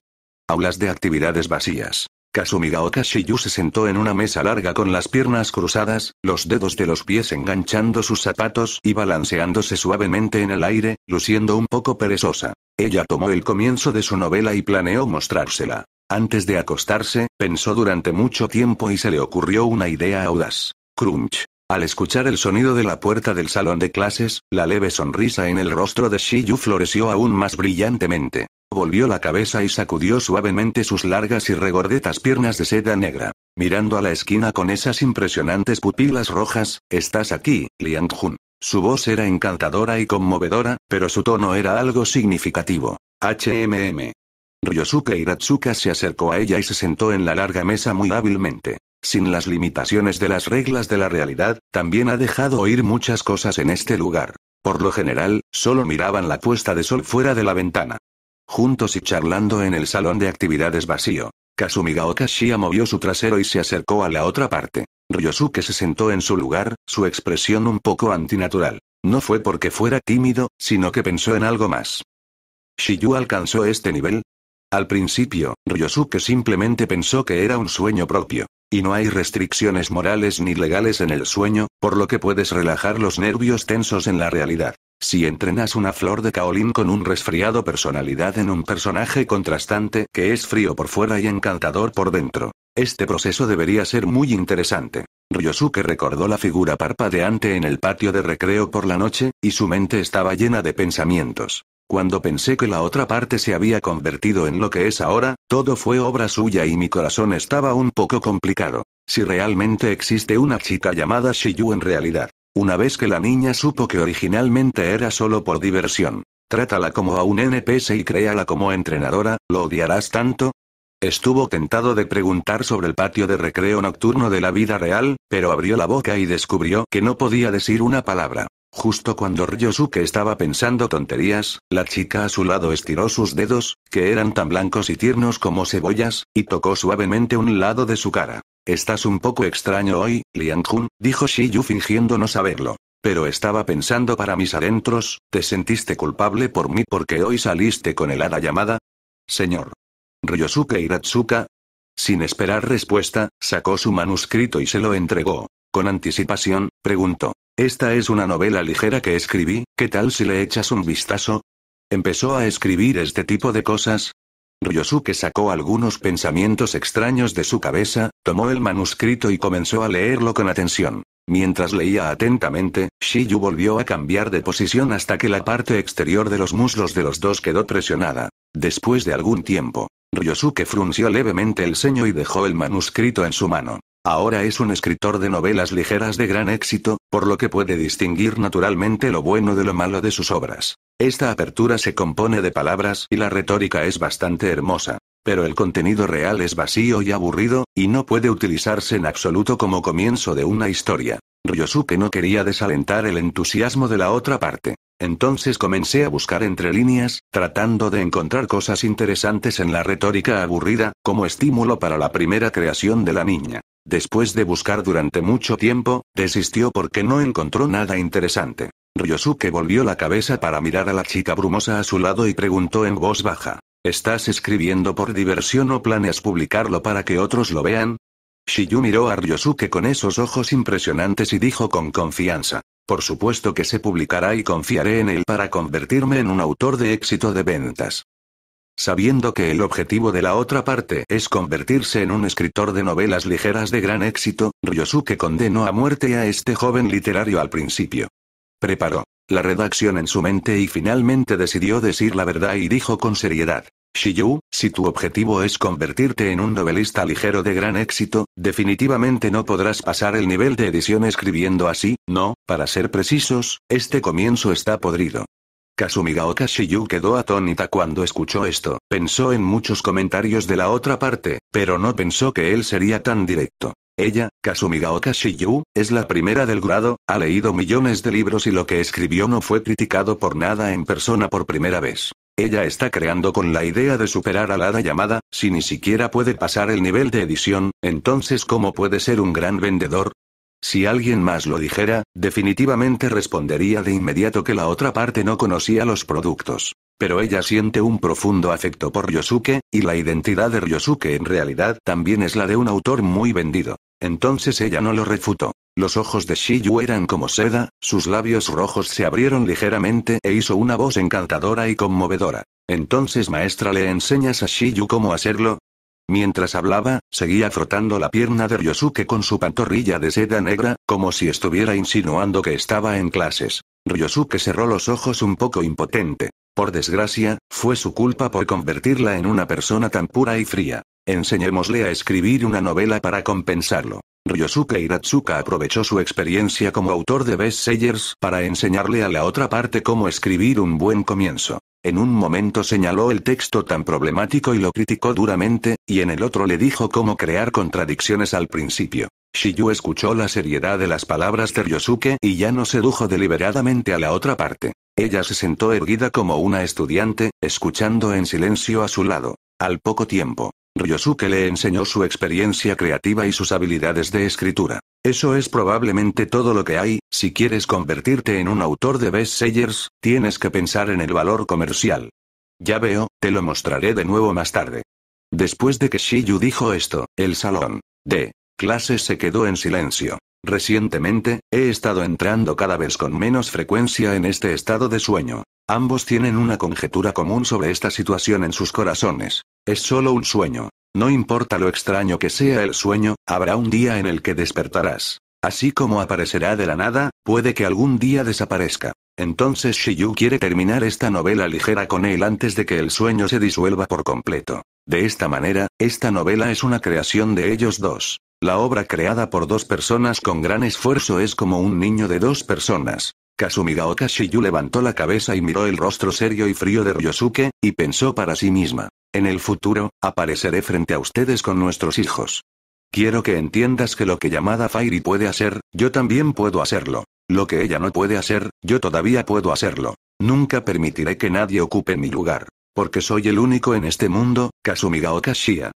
Aulas de actividades vacías. Kasumiga Shiyu se sentó en una mesa larga con las piernas cruzadas, los dedos de los pies enganchando sus zapatos y balanceándose suavemente en el aire, luciendo un poco perezosa. Ella tomó el comienzo de su novela y planeó mostrársela. Antes de acostarse, pensó durante mucho tiempo y se le ocurrió una idea audaz. Crunch. Al escuchar el sonido de la puerta del salón de clases, la leve sonrisa en el rostro de Shiyu floreció aún más brillantemente. Volvió la cabeza y sacudió suavemente sus largas y regordetas piernas de seda negra. Mirando a la esquina con esas impresionantes pupilas rojas, estás aquí, Liang Jun. Su voz era encantadora y conmovedora, pero su tono era algo significativo. HMM. Ryosuke Hiratsuka se acercó a ella y se sentó en la larga mesa muy hábilmente. Sin las limitaciones de las reglas de la realidad, también ha dejado oír muchas cosas en este lugar. Por lo general, solo miraban la puesta de sol fuera de la ventana. Juntos y charlando en el salón de actividades vacío. Kasumigaoka Shia movió su trasero y se acercó a la otra parte. Ryosuke se sentó en su lugar, su expresión un poco antinatural. No fue porque fuera tímido, sino que pensó en algo más. Shiyu alcanzó este nivel. Al principio, Ryosuke simplemente pensó que era un sueño propio. Y no hay restricciones morales ni legales en el sueño, por lo que puedes relajar los nervios tensos en la realidad. Si entrenas una flor de Kaolin con un resfriado personalidad en un personaje contrastante que es frío por fuera y encantador por dentro, este proceso debería ser muy interesante. Ryosuke recordó la figura parpadeante en el patio de recreo por la noche, y su mente estaba llena de pensamientos. Cuando pensé que la otra parte se había convertido en lo que es ahora, todo fue obra suya y mi corazón estaba un poco complicado. Si realmente existe una chica llamada Shiyu en realidad, una vez que la niña supo que originalmente era solo por diversión. Trátala como a un NPC y créala como entrenadora, ¿lo odiarás tanto? Estuvo tentado de preguntar sobre el patio de recreo nocturno de la vida real, pero abrió la boca y descubrió que no podía decir una palabra. Justo cuando Ryosuke estaba pensando tonterías, la chica a su lado estiró sus dedos, que eran tan blancos y tiernos como cebollas, y tocó suavemente un lado de su cara. Estás un poco extraño hoy, Lian jun dijo Shiyu fingiendo no saberlo. Pero estaba pensando para mis adentros, ¿te sentiste culpable por mí porque hoy saliste con el hada llamada? Señor. Ryosuke Hiratsuka. Sin esperar respuesta, sacó su manuscrito y se lo entregó. Con anticipación, preguntó. Esta es una novela ligera que escribí, ¿qué tal si le echas un vistazo? Empezó a escribir este tipo de cosas. Ryosuke sacó algunos pensamientos extraños de su cabeza, tomó el manuscrito y comenzó a leerlo con atención. Mientras leía atentamente, Shiyu volvió a cambiar de posición hasta que la parte exterior de los muslos de los dos quedó presionada. Después de algún tiempo, Ryosuke frunció levemente el ceño y dejó el manuscrito en su mano. Ahora es un escritor de novelas ligeras de gran éxito, por lo que puede distinguir naturalmente lo bueno de lo malo de sus obras. Esta apertura se compone de palabras y la retórica es bastante hermosa. Pero el contenido real es vacío y aburrido, y no puede utilizarse en absoluto como comienzo de una historia. Ryosuke no quería desalentar el entusiasmo de la otra parte. Entonces comencé a buscar entre líneas, tratando de encontrar cosas interesantes en la retórica aburrida, como estímulo para la primera creación de la niña. Después de buscar durante mucho tiempo, desistió porque no encontró nada interesante. Ryosuke volvió la cabeza para mirar a la chica brumosa a su lado y preguntó en voz baja. ¿Estás escribiendo por diversión o planeas publicarlo para que otros lo vean? Shiyu miró a Ryosuke con esos ojos impresionantes y dijo con confianza. Por supuesto que se publicará y confiaré en él para convertirme en un autor de éxito de ventas. Sabiendo que el objetivo de la otra parte es convertirse en un escritor de novelas ligeras de gran éxito, Ryosuke condenó a muerte a este joven literario al principio. Preparó la redacción en su mente y finalmente decidió decir la verdad y dijo con seriedad. Shiyou, si tu objetivo es convertirte en un novelista ligero de gran éxito, definitivamente no podrás pasar el nivel de edición escribiendo así, no, para ser precisos, este comienzo está podrido. Kasumigaoka Shiyu quedó atónita cuando escuchó esto, pensó en muchos comentarios de la otra parte, pero no pensó que él sería tan directo. Ella, Kasumigaoka Shiyu, es la primera del grado, ha leído millones de libros y lo que escribió no fue criticado por nada en persona por primera vez. Ella está creando con la idea de superar a la hada llamada, si ni siquiera puede pasar el nivel de edición, entonces ¿cómo puede ser un gran vendedor? Si alguien más lo dijera, definitivamente respondería de inmediato que la otra parte no conocía los productos. Pero ella siente un profundo afecto por Yosuke y la identidad de Ryosuke en realidad también es la de un autor muy vendido. Entonces ella no lo refutó. Los ojos de Shiyu eran como seda, sus labios rojos se abrieron ligeramente e hizo una voz encantadora y conmovedora. Entonces maestra le enseñas a Shiyu cómo hacerlo, Mientras hablaba, seguía frotando la pierna de Ryosuke con su pantorrilla de seda negra, como si estuviera insinuando que estaba en clases. Ryosuke cerró los ojos un poco impotente. Por desgracia, fue su culpa por convertirla en una persona tan pura y fría. Enseñémosle a escribir una novela para compensarlo. Ryosuke Hiratsuka aprovechó su experiencia como autor de Best bestsellers para enseñarle a la otra parte cómo escribir un buen comienzo. En un momento señaló el texto tan problemático y lo criticó duramente, y en el otro le dijo cómo crear contradicciones al principio. Shiyu escuchó la seriedad de las palabras de Ryosuke y ya no sedujo deliberadamente a la otra parte. Ella se sentó erguida como una estudiante, escuchando en silencio a su lado. Al poco tiempo, Ryosuke le enseñó su experiencia creativa y sus habilidades de escritura. Eso es probablemente todo lo que hay, si quieres convertirte en un autor de bestsellers, tienes que pensar en el valor comercial. Ya veo, te lo mostraré de nuevo más tarde. Después de que Shiyu dijo esto, el salón de clases se quedó en silencio. Recientemente, he estado entrando cada vez con menos frecuencia en este estado de sueño. Ambos tienen una conjetura común sobre esta situación en sus corazones. Es solo un sueño. No importa lo extraño que sea el sueño, habrá un día en el que despertarás. Así como aparecerá de la nada, puede que algún día desaparezca. Entonces Shiyu quiere terminar esta novela ligera con él antes de que el sueño se disuelva por completo. De esta manera, esta novela es una creación de ellos dos. La obra creada por dos personas con gran esfuerzo es como un niño de dos personas. Kasumiga Okashiyu levantó la cabeza y miró el rostro serio y frío de Ryosuke, y pensó para sí misma. En el futuro, apareceré frente a ustedes con nuestros hijos. Quiero que entiendas que lo que llamada Fairy puede hacer, yo también puedo hacerlo. Lo que ella no puede hacer, yo todavía puedo hacerlo. Nunca permitiré que nadie ocupe mi lugar. Porque soy el único en este mundo, Kasumiga Okashia.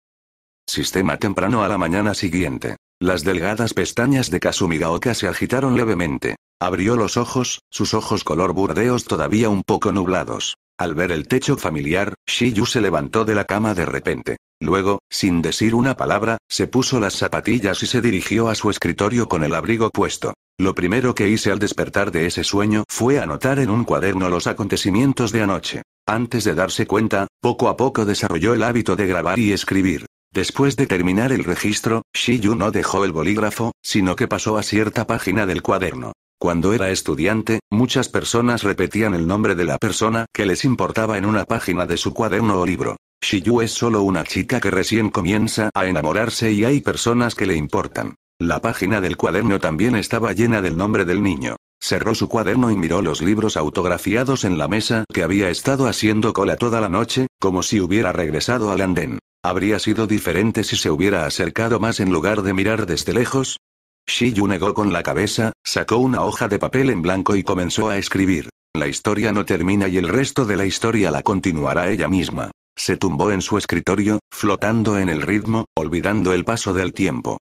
Sistema temprano a la mañana siguiente. Las delgadas pestañas de Kasumigaoka se agitaron levemente. Abrió los ojos, sus ojos color burdeos todavía un poco nublados. Al ver el techo familiar, Shiyu se levantó de la cama de repente. Luego, sin decir una palabra, se puso las zapatillas y se dirigió a su escritorio con el abrigo puesto. Lo primero que hice al despertar de ese sueño fue anotar en un cuaderno los acontecimientos de anoche. Antes de darse cuenta, poco a poco desarrolló el hábito de grabar y escribir. Después de terminar el registro, Shiyu no dejó el bolígrafo, sino que pasó a cierta página del cuaderno. Cuando era estudiante, muchas personas repetían el nombre de la persona que les importaba en una página de su cuaderno o libro. Yu es solo una chica que recién comienza a enamorarse y hay personas que le importan. La página del cuaderno también estaba llena del nombre del niño. Cerró su cuaderno y miró los libros autografiados en la mesa que había estado haciendo cola toda la noche, como si hubiera regresado al andén. Habría sido diferente si se hubiera acercado más en lugar de mirar desde lejos. Shiyu negó con la cabeza, sacó una hoja de papel en blanco y comenzó a escribir. La historia no termina y el resto de la historia la continuará ella misma. Se tumbó en su escritorio, flotando en el ritmo, olvidando el paso del tiempo.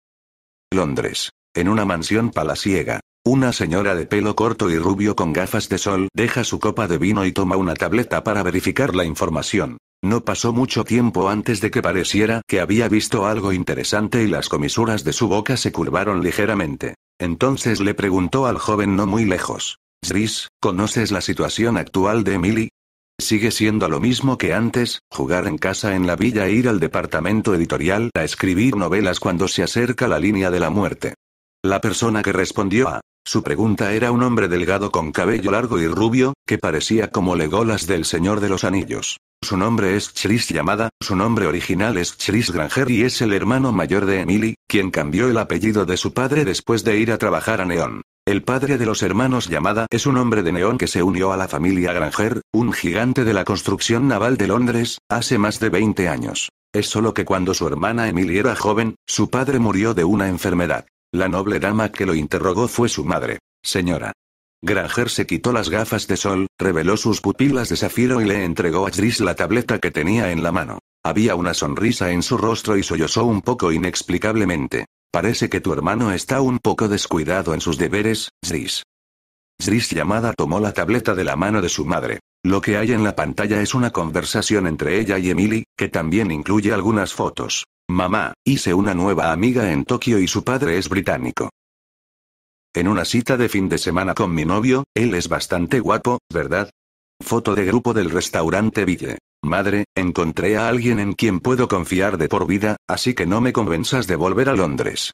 Londres. En una mansión palaciega. Una señora de pelo corto y rubio con gafas de sol deja su copa de vino y toma una tableta para verificar la información. No pasó mucho tiempo antes de que pareciera que había visto algo interesante y las comisuras de su boca se curvaron ligeramente. Entonces le preguntó al joven no muy lejos. Zris, ¿conoces la situación actual de Emily? Sigue siendo lo mismo que antes, jugar en casa en la villa e ir al departamento editorial a escribir novelas cuando se acerca la línea de la muerte. La persona que respondió a su pregunta era un hombre delgado con cabello largo y rubio, que parecía como Legolas del Señor de los Anillos. Su nombre es Chris Llamada, su nombre original es Chris Granger y es el hermano mayor de Emily, quien cambió el apellido de su padre después de ir a trabajar a Neón. El padre de los hermanos Llamada es un hombre de Neón que se unió a la familia Granger, un gigante de la construcción naval de Londres, hace más de 20 años. Es solo que cuando su hermana Emily era joven, su padre murió de una enfermedad. La noble dama que lo interrogó fue su madre. Señora. Granger se quitó las gafas de sol, reveló sus pupilas de zafiro y le entregó a gris la tableta que tenía en la mano. Había una sonrisa en su rostro y sollozó un poco inexplicablemente. Parece que tu hermano está un poco descuidado en sus deberes, zris gris llamada tomó la tableta de la mano de su madre. Lo que hay en la pantalla es una conversación entre ella y Emily, que también incluye algunas fotos. Mamá, hice una nueva amiga en Tokio y su padre es británico. En una cita de fin de semana con mi novio, él es bastante guapo, ¿verdad? Foto de grupo del restaurante Ville. Madre, encontré a alguien en quien puedo confiar de por vida, así que no me convenzas de volver a Londres.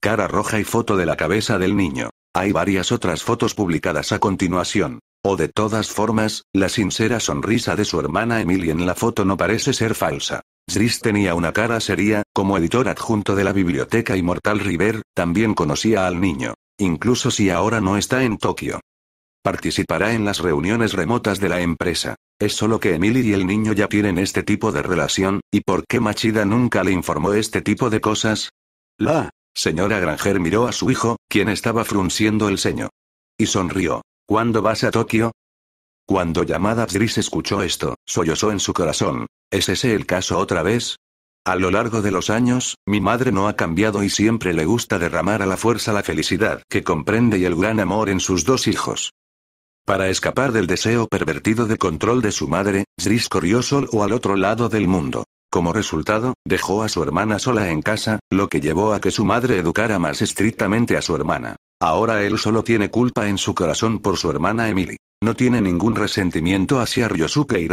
Cara roja y foto de la cabeza del niño. Hay varias otras fotos publicadas a continuación. O de todas formas, la sincera sonrisa de su hermana Emily en la foto no parece ser falsa. Sris tenía una cara seria, como editor adjunto de la biblioteca Mortal River, también conocía al niño, incluso si ahora no está en Tokio. Participará en las reuniones remotas de la empresa. Es solo que Emily y el niño ya tienen este tipo de relación, ¿y por qué Machida nunca le informó este tipo de cosas? La señora Granger miró a su hijo, quien estaba frunciendo el ceño. Y sonrió. ¿Cuándo vas a Tokio? Cuando llamada Gris escuchó esto, sollozó en su corazón. ¿Es ese el caso otra vez? A lo largo de los años, mi madre no ha cambiado y siempre le gusta derramar a la fuerza la felicidad que comprende y el gran amor en sus dos hijos. Para escapar del deseo pervertido de control de su madre, Gris corrió solo al otro lado del mundo. Como resultado, dejó a su hermana sola en casa, lo que llevó a que su madre educara más estrictamente a su hermana. Ahora él solo tiene culpa en su corazón por su hermana Emily. No tiene ningún resentimiento hacia Ryosuke y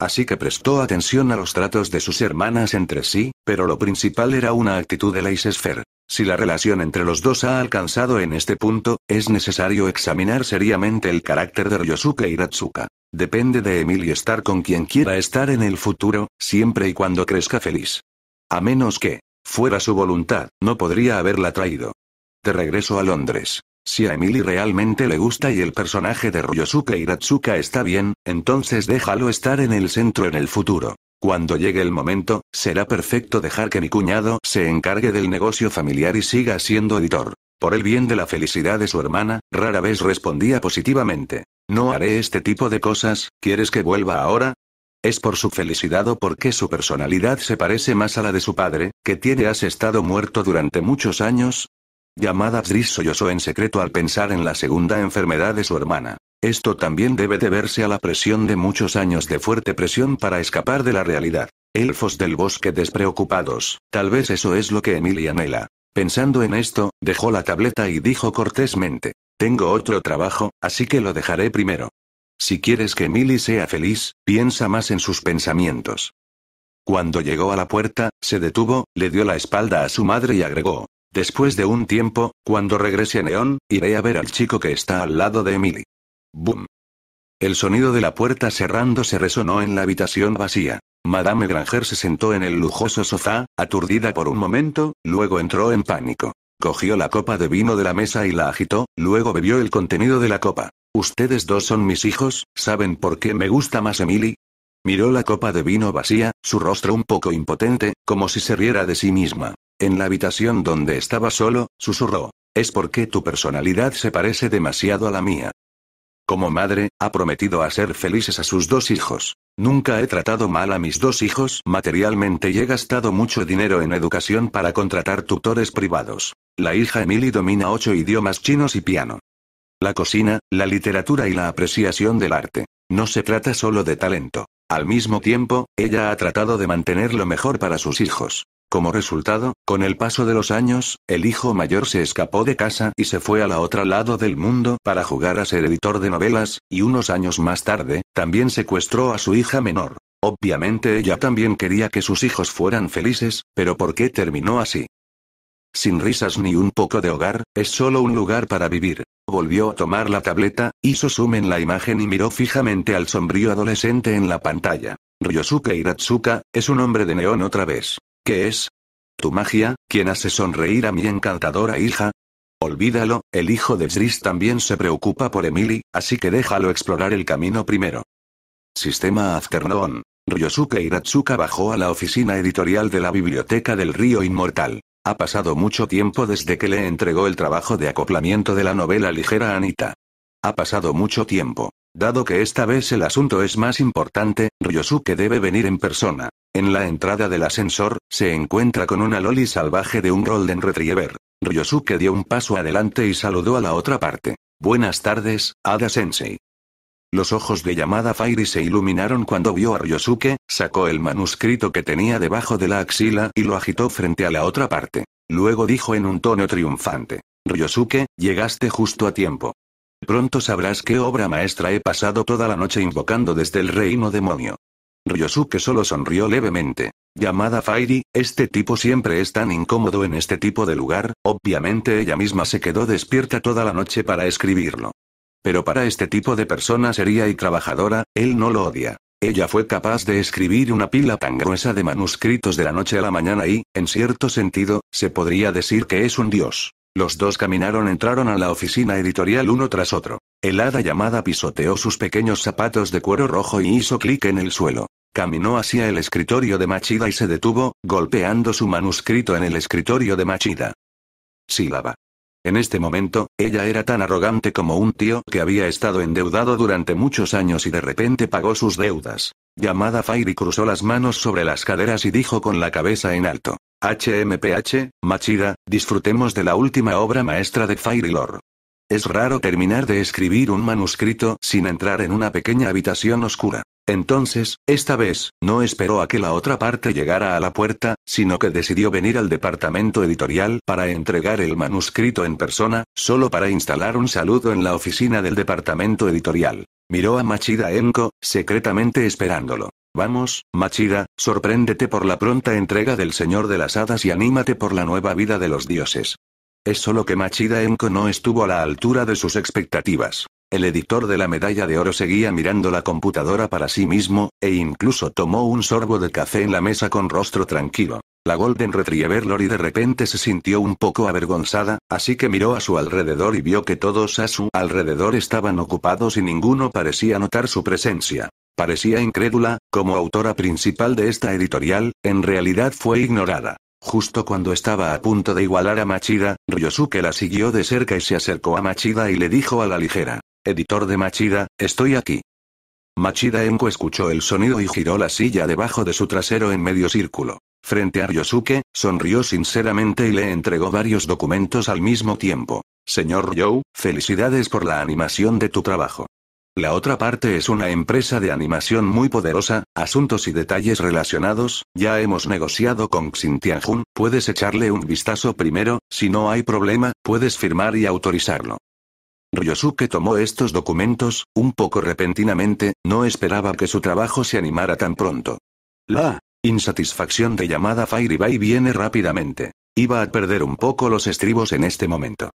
Así que prestó atención a los tratos de sus hermanas entre sí, pero lo principal era una actitud de laissez Si la relación entre los dos ha alcanzado en este punto, es necesario examinar seriamente el carácter de Ryosuke y Depende de Emily estar con quien quiera estar en el futuro, siempre y cuando crezca feliz. A menos que, fuera su voluntad, no podría haberla traído. De regreso a Londres, si a Emily realmente le gusta y el personaje de Ryosuke Hiratsuka está bien, entonces déjalo estar en el centro en el futuro. Cuando llegue el momento, será perfecto dejar que mi cuñado se encargue del negocio familiar y siga siendo editor. Por el bien de la felicidad de su hermana, rara vez respondía positivamente. No haré este tipo de cosas, ¿quieres que vuelva ahora? ¿Es por su felicidad o porque su personalidad se parece más a la de su padre, que tiene has estado muerto durante muchos años? llamada dris sollozó en secreto al pensar en la segunda enfermedad de su hermana. Esto también debe deberse a la presión de muchos años de fuerte presión para escapar de la realidad. Elfos del bosque despreocupados, tal vez eso es lo que Emily anhela. Pensando en esto, dejó la tableta y dijo cortésmente, tengo otro trabajo, así que lo dejaré primero. Si quieres que Emily sea feliz, piensa más en sus pensamientos. Cuando llegó a la puerta, se detuvo, le dio la espalda a su madre y agregó, Después de un tiempo, cuando regrese Neón, iré a ver al chico que está al lado de Emily. ¡Bum! El sonido de la puerta cerrando se resonó en la habitación vacía. Madame Granger se sentó en el lujoso sofá, aturdida por un momento, luego entró en pánico. Cogió la copa de vino de la mesa y la agitó, luego bebió el contenido de la copa. Ustedes dos son mis hijos, ¿saben por qué me gusta más Emily? Miró la copa de vino vacía, su rostro un poco impotente, como si se riera de sí misma. En la habitación donde estaba solo, susurró. Es porque tu personalidad se parece demasiado a la mía. Como madre, ha prometido hacer felices a sus dos hijos. Nunca he tratado mal a mis dos hijos materialmente y he gastado mucho dinero en educación para contratar tutores privados. La hija Emily domina ocho idiomas chinos y piano. La cocina, la literatura y la apreciación del arte. No se trata solo de talento. Al mismo tiempo, ella ha tratado de mantener lo mejor para sus hijos. Como resultado, con el paso de los años, el hijo mayor se escapó de casa y se fue a la otra lado del mundo para jugar a ser editor de novelas, y unos años más tarde, también secuestró a su hija menor. Obviamente ella también quería que sus hijos fueran felices, pero ¿por qué terminó así? Sin risas ni un poco de hogar, es solo un lugar para vivir. Volvió a tomar la tableta, hizo zoom en la imagen y miró fijamente al sombrío adolescente en la pantalla. Ryosuke Hiratsuka, es un hombre de neón otra vez. ¿Qué es? Tu magia, quien hace sonreír a mi encantadora hija. Olvídalo, el hijo de Zris también se preocupa por Emily, así que déjalo explorar el camino primero. Sistema Azkernoon. Ryosuke Hiratsuka bajó a la oficina editorial de la Biblioteca del Río Inmortal. Ha pasado mucho tiempo desde que le entregó el trabajo de acoplamiento de la novela ligera Anita. Ha pasado mucho tiempo. Dado que esta vez el asunto es más importante, Ryosuke debe venir en persona. En la entrada del ascensor, se encuentra con una loli salvaje de un Golden Retriever. Ryosuke dio un paso adelante y saludó a la otra parte. Buenas tardes, Ada Sensei. Los ojos de Yamada Fairy se iluminaron cuando vio a Ryosuke, sacó el manuscrito que tenía debajo de la axila y lo agitó frente a la otra parte. Luego dijo en un tono triunfante: Ryosuke, llegaste justo a tiempo. Pronto sabrás qué obra maestra he pasado toda la noche invocando desde el reino demonio. Ryosuke solo sonrió levemente. Llamada Fairy, este tipo siempre es tan incómodo en este tipo de lugar, obviamente ella misma se quedó despierta toda la noche para escribirlo. Pero para este tipo de persona seria y trabajadora, él no lo odia. Ella fue capaz de escribir una pila tan gruesa de manuscritos de la noche a la mañana y, en cierto sentido, se podría decir que es un dios. Los dos caminaron, entraron a la oficina editorial uno tras otro. El hada llamada pisoteó sus pequeños zapatos de cuero rojo y hizo clic en el suelo. Caminó hacia el escritorio de Machida y se detuvo, golpeando su manuscrito en el escritorio de Machida. Sílaba. En este momento, ella era tan arrogante como un tío que había estado endeudado durante muchos años y de repente pagó sus deudas. Llamada Fairy cruzó las manos sobre las caderas y dijo con la cabeza en alto. HMPH, Machida, disfrutemos de la última obra maestra de Fairy Lord. Es raro terminar de escribir un manuscrito sin entrar en una pequeña habitación oscura. Entonces, esta vez, no esperó a que la otra parte llegara a la puerta, sino que decidió venir al departamento editorial para entregar el manuscrito en persona, solo para instalar un saludo en la oficina del departamento editorial. Miró a Machida Enko, secretamente esperándolo. Vamos, Machida, sorpréndete por la pronta entrega del Señor de las Hadas y anímate por la nueva vida de los dioses. Es solo que Machida Enko no estuvo a la altura de sus expectativas. El editor de la medalla de oro seguía mirando la computadora para sí mismo, e incluso tomó un sorbo de café en la mesa con rostro tranquilo. La Golden Retriever Lori de repente se sintió un poco avergonzada, así que miró a su alrededor y vio que todos a su alrededor estaban ocupados y ninguno parecía notar su presencia. Parecía incrédula, como autora principal de esta editorial, en realidad fue ignorada. Justo cuando estaba a punto de igualar a Machida, Ryosuke la siguió de cerca y se acercó a Machida y le dijo a la ligera. Editor de Machida, estoy aquí. Machida Enko escuchó el sonido y giró la silla debajo de su trasero en medio círculo. Frente a Ryosuke, sonrió sinceramente y le entregó varios documentos al mismo tiempo. Señor Ryo, felicidades por la animación de tu trabajo. La otra parte es una empresa de animación muy poderosa, asuntos y detalles relacionados, ya hemos negociado con Xintianjun, puedes echarle un vistazo primero, si no hay problema, puedes firmar y autorizarlo. Ryosuke tomó estos documentos, un poco repentinamente, no esperaba que su trabajo se animara tan pronto. La insatisfacción de llamada Bay viene rápidamente. Iba a perder un poco los estribos en este momento.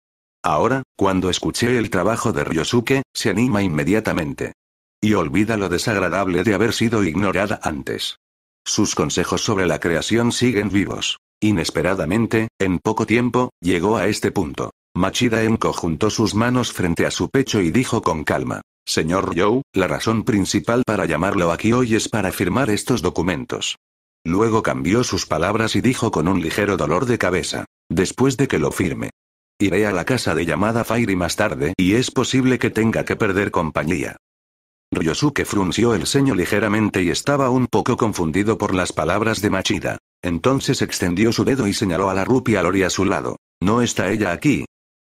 Ahora, cuando escuché el trabajo de Ryosuke, se anima inmediatamente. Y olvida lo desagradable de haber sido ignorada antes. Sus consejos sobre la creación siguen vivos. Inesperadamente, en poco tiempo, llegó a este punto. Machida Enko juntó sus manos frente a su pecho y dijo con calma. Señor Joe, la razón principal para llamarlo aquí hoy es para firmar estos documentos. Luego cambió sus palabras y dijo con un ligero dolor de cabeza. Después de que lo firme, Iré a la casa de llamada Fairy más tarde y es posible que tenga que perder compañía. Ryosuke frunció el ceño ligeramente y estaba un poco confundido por las palabras de Machida. Entonces extendió su dedo y señaló a la rupia Lori a su lado. ¿No está ella aquí?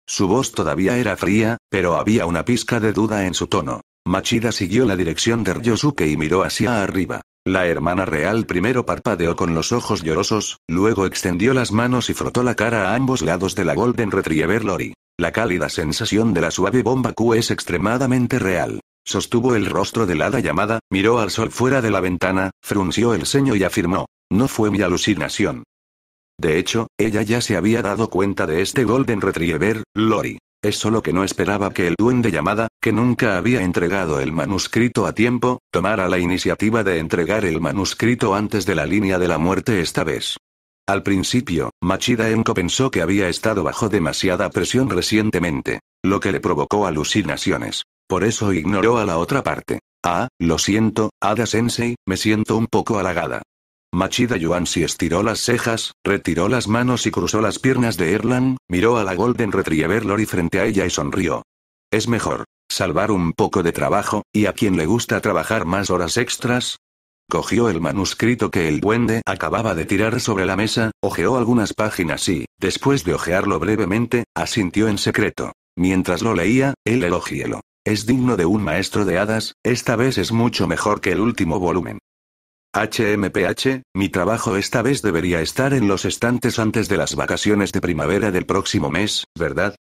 Su voz todavía era fría, pero había una pizca de duda en su tono. Machida siguió la dirección de Ryosuke y miró hacia arriba. La hermana real primero parpadeó con los ojos llorosos, luego extendió las manos y frotó la cara a ambos lados de la Golden Retriever Lori. La cálida sensación de la suave bomba Q es extremadamente real. Sostuvo el rostro de la hada llamada, miró al sol fuera de la ventana, frunció el ceño y afirmó. No fue mi alucinación. De hecho, ella ya se había dado cuenta de este Golden Retriever, Lori. Es solo que no esperaba que el duende llamada, que nunca había entregado el manuscrito a tiempo, tomara la iniciativa de entregar el manuscrito antes de la línea de la muerte esta vez. Al principio, Machida Enko pensó que había estado bajo demasiada presión recientemente, lo que le provocó alucinaciones. Por eso ignoró a la otra parte. Ah, lo siento, Ada Sensei, me siento un poco halagada. Machida si estiró las cejas, retiró las manos y cruzó las piernas de Erlan, miró a la Golden Retriever Lori frente a ella y sonrió. Es mejor. Salvar un poco de trabajo, y a quien le gusta trabajar más horas extras, Cogió el manuscrito que el duende acababa de tirar sobre la mesa, ojeó algunas páginas y, después de ojearlo brevemente, asintió en secreto. Mientras lo leía, él elogiélo. Es digno de un maestro de hadas, esta vez es mucho mejor que el último volumen. HMPH, mi trabajo esta vez debería estar en los estantes antes de las vacaciones de primavera del próximo mes, ¿verdad?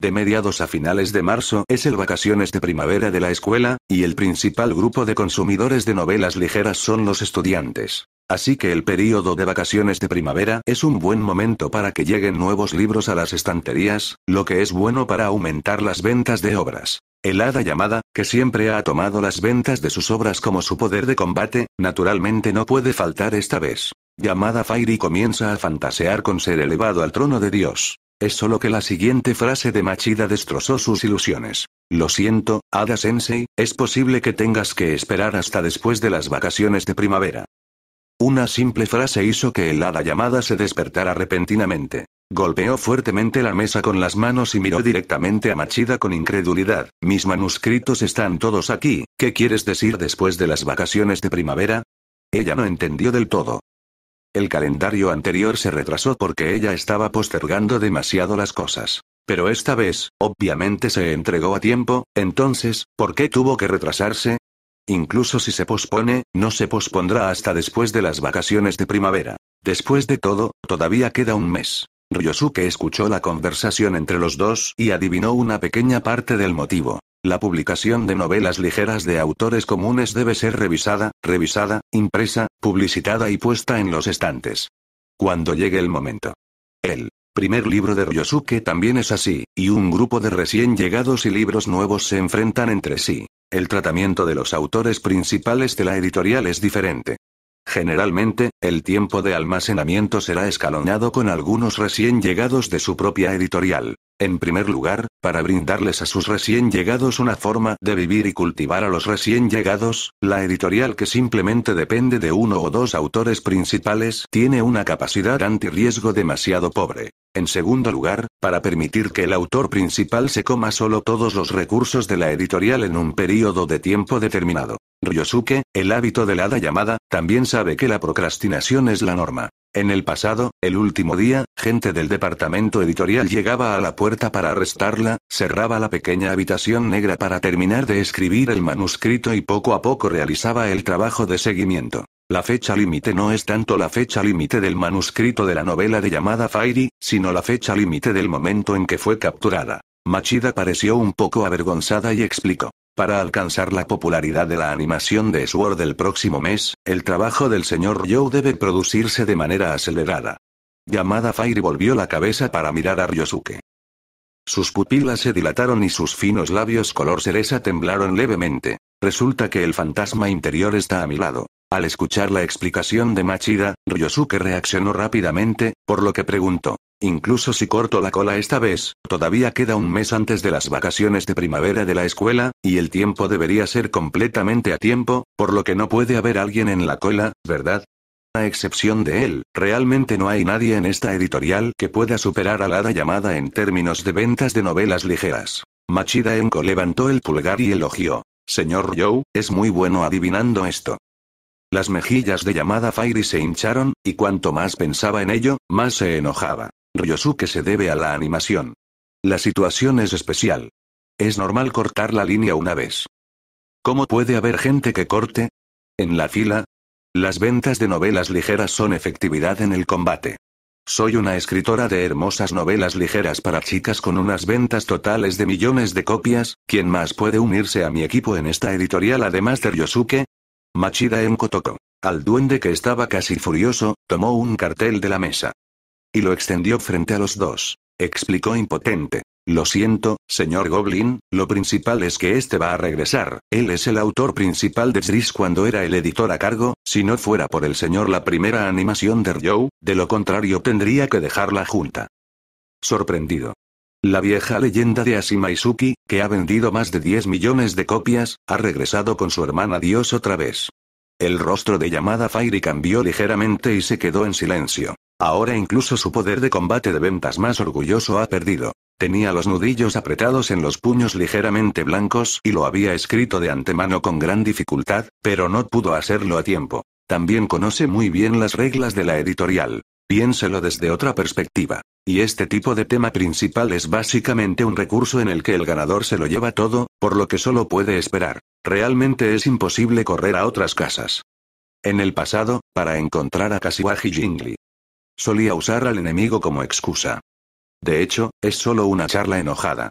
De mediados a finales de marzo es el vacaciones de primavera de la escuela, y el principal grupo de consumidores de novelas ligeras son los estudiantes. Así que el periodo de vacaciones de primavera es un buen momento para que lleguen nuevos libros a las estanterías, lo que es bueno para aumentar las ventas de obras. El hada llamada, que siempre ha tomado las ventas de sus obras como su poder de combate, naturalmente no puede faltar esta vez. Llamada Fairy comienza a fantasear con ser elevado al trono de Dios. Es solo que la siguiente frase de Machida destrozó sus ilusiones. Lo siento, Hada Sensei, es posible que tengas que esperar hasta después de las vacaciones de primavera. Una simple frase hizo que el hada llamada se despertara repentinamente. Golpeó fuertemente la mesa con las manos y miró directamente a Machida con incredulidad. Mis manuscritos están todos aquí, ¿qué quieres decir después de las vacaciones de primavera? Ella no entendió del todo. El calendario anterior se retrasó porque ella estaba postergando demasiado las cosas. Pero esta vez, obviamente se entregó a tiempo, entonces, ¿por qué tuvo que retrasarse? Incluso si se pospone, no se pospondrá hasta después de las vacaciones de primavera. Después de todo, todavía queda un mes. Ryosuke escuchó la conversación entre los dos y adivinó una pequeña parte del motivo. La publicación de novelas ligeras de autores comunes debe ser revisada, revisada, impresa, publicitada y puesta en los estantes. Cuando llegue el momento. El primer libro de Ryosuke también es así, y un grupo de recién llegados y libros nuevos se enfrentan entre sí. El tratamiento de los autores principales de la editorial es diferente. Generalmente, el tiempo de almacenamiento será escalonado con algunos recién llegados de su propia editorial. En primer lugar, para brindarles a sus recién llegados una forma de vivir y cultivar a los recién llegados, la editorial que simplemente depende de uno o dos autores principales tiene una capacidad antirriesgo demasiado pobre. En segundo lugar, para permitir que el autor principal se coma solo todos los recursos de la editorial en un periodo de tiempo determinado. Ryosuke, el hábito de la hada llamada, también sabe que la procrastinación es la norma. En el pasado, el último día, gente del departamento editorial llegaba a la puerta para arrestarla, cerraba la pequeña habitación negra para terminar de escribir el manuscrito y poco a poco realizaba el trabajo de seguimiento. La fecha límite no es tanto la fecha límite del manuscrito de la novela de llamada Fairy, sino la fecha límite del momento en que fue capturada. Machida pareció un poco avergonzada y explicó. Para alcanzar la popularidad de la animación de Sword el próximo mes, el trabajo del señor Joe debe producirse de manera acelerada. Llamada Fairy volvió la cabeza para mirar a Ryosuke. Sus pupilas se dilataron y sus finos labios color cereza temblaron levemente. Resulta que el fantasma interior está a mi lado. Al escuchar la explicación de Machida, Ryosuke reaccionó rápidamente, por lo que preguntó. Incluso si corto la cola esta vez, todavía queda un mes antes de las vacaciones de primavera de la escuela, y el tiempo debería ser completamente a tiempo, por lo que no puede haber alguien en la cola, ¿verdad? A excepción de él, realmente no hay nadie en esta editorial que pueda superar a la llamada en términos de ventas de novelas ligeras. Machida Enko levantó el pulgar y elogió. Señor Joe, es muy bueno adivinando esto. Las mejillas de llamada Fairy se hincharon, y cuanto más pensaba en ello, más se enojaba. Ryosuke se debe a la animación. La situación es especial. Es normal cortar la línea una vez. ¿Cómo puede haber gente que corte? ¿En la fila? Las ventas de novelas ligeras son efectividad en el combate. Soy una escritora de hermosas novelas ligeras para chicas con unas ventas totales de millones de copias, ¿quién más puede unirse a mi equipo en esta editorial además de Ryosuke? Machida en Kotoko. Al duende que estaba casi furioso, tomó un cartel de la mesa. Y lo extendió frente a los dos. Explicó impotente. Lo siento, señor Goblin, lo principal es que este va a regresar, él es el autor principal de Zris cuando era el editor a cargo, si no fuera por el señor la primera animación de Ryo, de lo contrario tendría que dejar la junta. Sorprendido, la vieja leyenda de Asimaisuki, que ha vendido más de 10 millones de copias, ha regresado con su hermana Dios otra vez. El rostro de Yamada Fairy cambió ligeramente y se quedó en silencio. Ahora incluso su poder de combate de ventas más orgulloso ha perdido. Tenía los nudillos apretados en los puños ligeramente blancos y lo había escrito de antemano con gran dificultad, pero no pudo hacerlo a tiempo. También conoce muy bien las reglas de la editorial. Piénselo desde otra perspectiva. Y este tipo de tema principal es básicamente un recurso en el que el ganador se lo lleva todo, por lo que solo puede esperar. Realmente es imposible correr a otras casas. En el pasado, para encontrar a Kashiwagi Jingli, solía usar al enemigo como excusa. De hecho, es solo una charla enojada.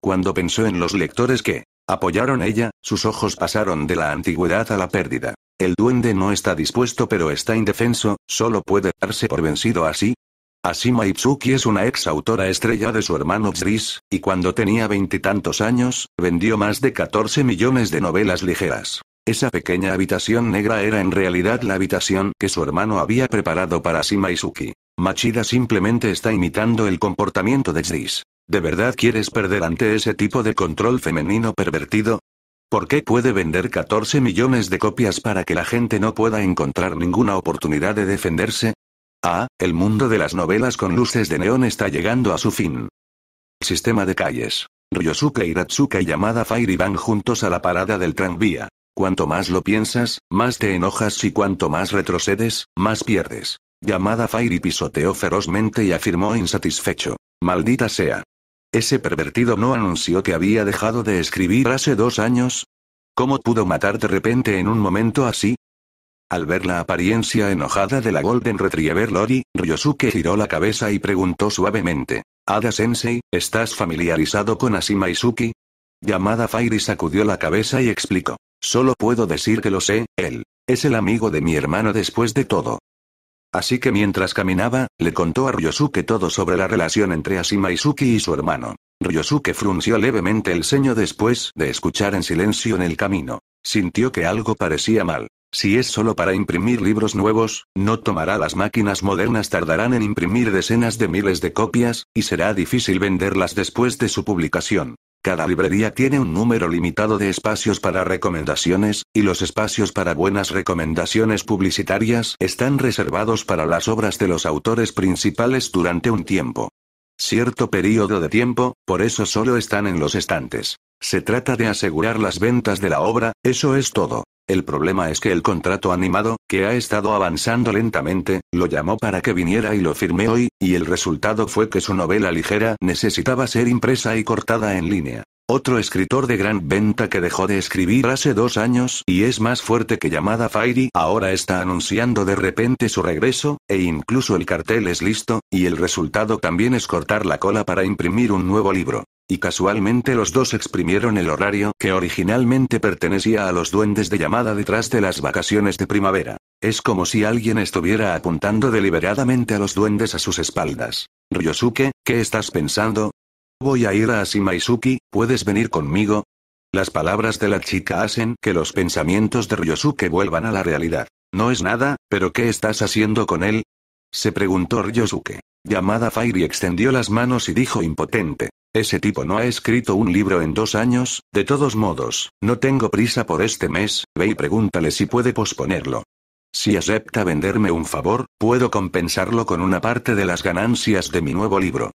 Cuando pensó en los lectores que apoyaron ella, sus ojos pasaron de la antigüedad a la pérdida. El duende no está dispuesto pero está indefenso, solo puede darse por vencido así. Asima Itsuki es una ex autora estrella de su hermano Gris, y cuando tenía veintitantos años, vendió más de 14 millones de novelas ligeras. Esa pequeña habitación negra era en realidad la habitación que su hermano había preparado para Asima Itsuki. Machida simplemente está imitando el comportamiento de Gris. ¿De verdad quieres perder ante ese tipo de control femenino pervertido? ¿Por qué puede vender 14 millones de copias para que la gente no pueda encontrar ninguna oportunidad de defenderse? Ah, el mundo de las novelas con luces de neón está llegando a su fin. Sistema de calles. Ryosuke y y Yamada van juntos a la parada del tranvía. Cuanto más lo piensas, más te enojas y cuanto más retrocedes, más pierdes. Yamada Fire pisoteó ferozmente y afirmó insatisfecho. Maldita sea. Ese pervertido no anunció que había dejado de escribir hace dos años. ¿Cómo pudo matar de repente en un momento así? Al ver la apariencia enojada de la Golden Retriever Lori, Ryosuke giró la cabeza y preguntó suavemente. Ada Sensei, ¿estás familiarizado con Asima Izuki? Yamada Fairy sacudió la cabeza y explicó. Solo puedo decir que lo sé, él. Es el amigo de mi hermano después de todo. Así que mientras caminaba, le contó a Ryosuke todo sobre la relación entre Asima Izuki y su hermano. Ryosuke frunció levemente el ceño después de escuchar en silencio en el camino. Sintió que algo parecía mal. Si es solo para imprimir libros nuevos, no tomará las máquinas modernas tardarán en imprimir decenas de miles de copias, y será difícil venderlas después de su publicación. Cada librería tiene un número limitado de espacios para recomendaciones, y los espacios para buenas recomendaciones publicitarias están reservados para las obras de los autores principales durante un tiempo. Cierto periodo de tiempo, por eso solo están en los estantes. Se trata de asegurar las ventas de la obra, eso es todo. El problema es que el contrato animado, que ha estado avanzando lentamente, lo llamó para que viniera y lo firmé hoy, y el resultado fue que su novela ligera necesitaba ser impresa y cortada en línea. Otro escritor de gran venta que dejó de escribir hace dos años y es más fuerte que llamada Fairy ahora está anunciando de repente su regreso, e incluso el cartel es listo, y el resultado también es cortar la cola para imprimir un nuevo libro. Y casualmente los dos exprimieron el horario que originalmente pertenecía a los duendes de llamada detrás de las vacaciones de primavera. Es como si alguien estuviera apuntando deliberadamente a los duendes a sus espaldas. Ryosuke, ¿qué estás pensando? Voy a ir a Asimaisuki, ¿puedes venir conmigo? Las palabras de la chica hacen que los pensamientos de Ryosuke vuelvan a la realidad. No es nada, pero ¿qué estás haciendo con él? Se preguntó Ryosuke. Llamada Fairy extendió las manos y dijo impotente. Ese tipo no ha escrito un libro en dos años, de todos modos, no tengo prisa por este mes, ve y pregúntale si puede posponerlo. Si acepta venderme un favor, puedo compensarlo con una parte de las ganancias de mi nuevo libro.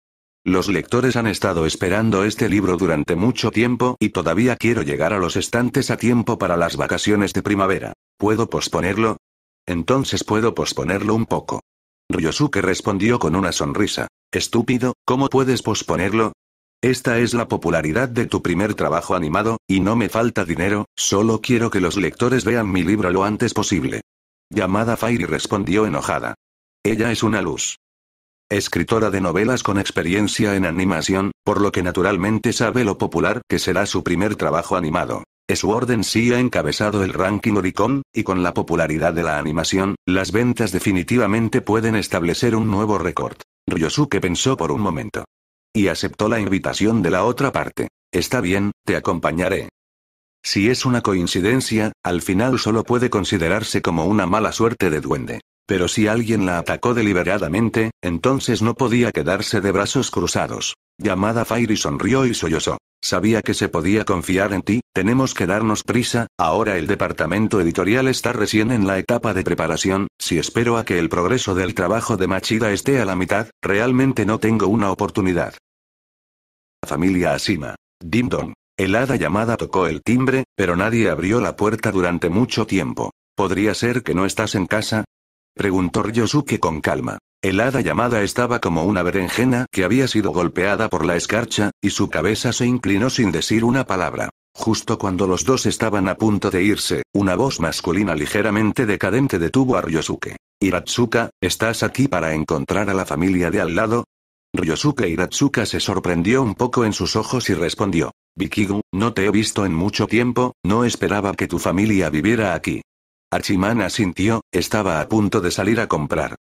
Los lectores han estado esperando este libro durante mucho tiempo y todavía quiero llegar a los estantes a tiempo para las vacaciones de primavera. ¿Puedo posponerlo? Entonces puedo posponerlo un poco. Ryosuke respondió con una sonrisa. Estúpido, ¿cómo puedes posponerlo? Esta es la popularidad de tu primer trabajo animado, y no me falta dinero, solo quiero que los lectores vean mi libro lo antes posible. Llamada Fairy respondió enojada. Ella es una luz escritora de novelas con experiencia en animación, por lo que naturalmente sabe lo popular que será su primer trabajo animado. Su orden sí ha encabezado el ranking Oricon, y con la popularidad de la animación, las ventas definitivamente pueden establecer un nuevo récord. Ryosuke pensó por un momento. Y aceptó la invitación de la otra parte. Está bien, te acompañaré. Si es una coincidencia, al final solo puede considerarse como una mala suerte de duende. Pero si alguien la atacó deliberadamente, entonces no podía quedarse de brazos cruzados. Llamada Fairy sonrió y sollozó. Sabía que se podía confiar en ti, tenemos que darnos prisa, ahora el departamento editorial está recién en la etapa de preparación, si espero a que el progreso del trabajo de Machida esté a la mitad, realmente no tengo una oportunidad. Familia Asima. Dim El hada llamada tocó el timbre, pero nadie abrió la puerta durante mucho tiempo. ¿Podría ser que no estás en casa? Preguntó Ryosuke con calma. El hada llamada estaba como una berenjena que había sido golpeada por la escarcha, y su cabeza se inclinó sin decir una palabra. Justo cuando los dos estaban a punto de irse, una voz masculina ligeramente decadente detuvo a Ryosuke. Hiratsuka, ¿estás aquí para encontrar a la familia de al lado? Ryosuke Hiratsuka se sorprendió un poco en sus ojos y respondió. Vikigu, no te he visto en mucho tiempo, no esperaba que tu familia viviera aquí. Hachimana sintió, estaba a punto de salir a comprar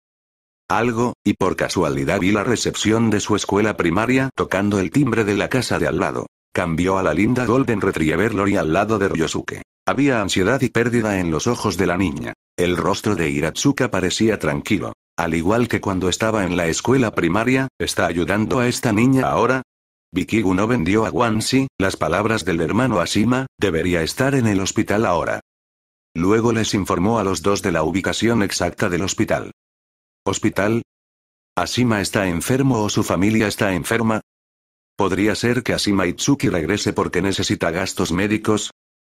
algo, y por casualidad vi la recepción de su escuela primaria tocando el timbre de la casa de al lado. Cambió a la linda Golden Retriever Lori al lado de Ryosuke. Había ansiedad y pérdida en los ojos de la niña. El rostro de Hiratsuka parecía tranquilo. Al igual que cuando estaba en la escuela primaria, ¿está ayudando a esta niña ahora? Bikigu no vendió a Wansi, las palabras del hermano Ashima, debería estar en el hospital ahora. Luego les informó a los dos de la ubicación exacta del hospital. ¿Hospital? ¿Asima está enfermo o su familia está enferma? ¿Podría ser que Asima Itsuki regrese porque necesita gastos médicos?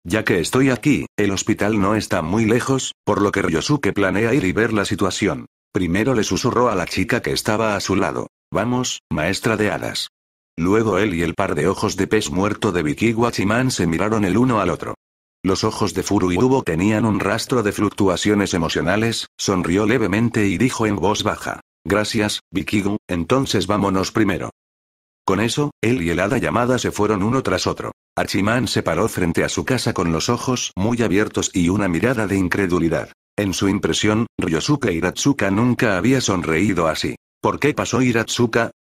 Ya que estoy aquí, el hospital no está muy lejos, por lo que Ryosuke planea ir y ver la situación. Primero le susurró a la chica que estaba a su lado. Vamos, maestra de hadas. Luego él y el par de ojos de pez muerto de Vicky Wachiman se miraron el uno al otro. Los ojos de dubo tenían un rastro de fluctuaciones emocionales, sonrió levemente y dijo en voz baja. Gracias, Bikigu, entonces vámonos primero. Con eso, él y el hada llamada se fueron uno tras otro. Hachiman se paró frente a su casa con los ojos muy abiertos y una mirada de incredulidad. En su impresión, Ryosuke Hiratsuka nunca había sonreído así. ¿Por qué pasó Hiratsuka?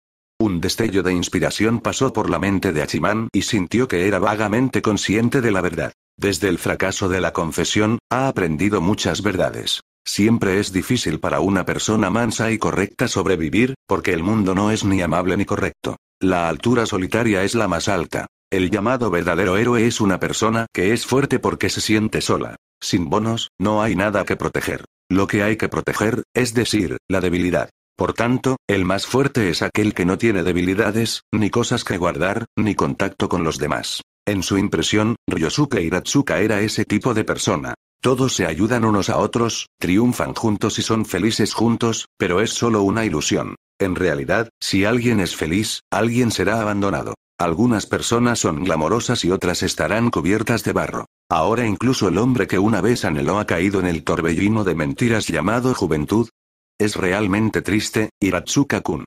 Un destello de inspiración pasó por la mente de Achiman y sintió que era vagamente consciente de la verdad. Desde el fracaso de la confesión, ha aprendido muchas verdades. Siempre es difícil para una persona mansa y correcta sobrevivir, porque el mundo no es ni amable ni correcto. La altura solitaria es la más alta. El llamado verdadero héroe es una persona que es fuerte porque se siente sola. Sin bonos, no hay nada que proteger. Lo que hay que proteger, es decir, la debilidad. Por tanto, el más fuerte es aquel que no tiene debilidades, ni cosas que guardar, ni contacto con los demás. En su impresión, Ryosuke Hiratsuka era ese tipo de persona. Todos se ayudan unos a otros, triunfan juntos y son felices juntos, pero es solo una ilusión. En realidad, si alguien es feliz, alguien será abandonado. Algunas personas son glamorosas y otras estarán cubiertas de barro. Ahora incluso el hombre que una vez anheló ha caído en el torbellino de mentiras llamado juventud. Es realmente triste, Hiratsuka-kun.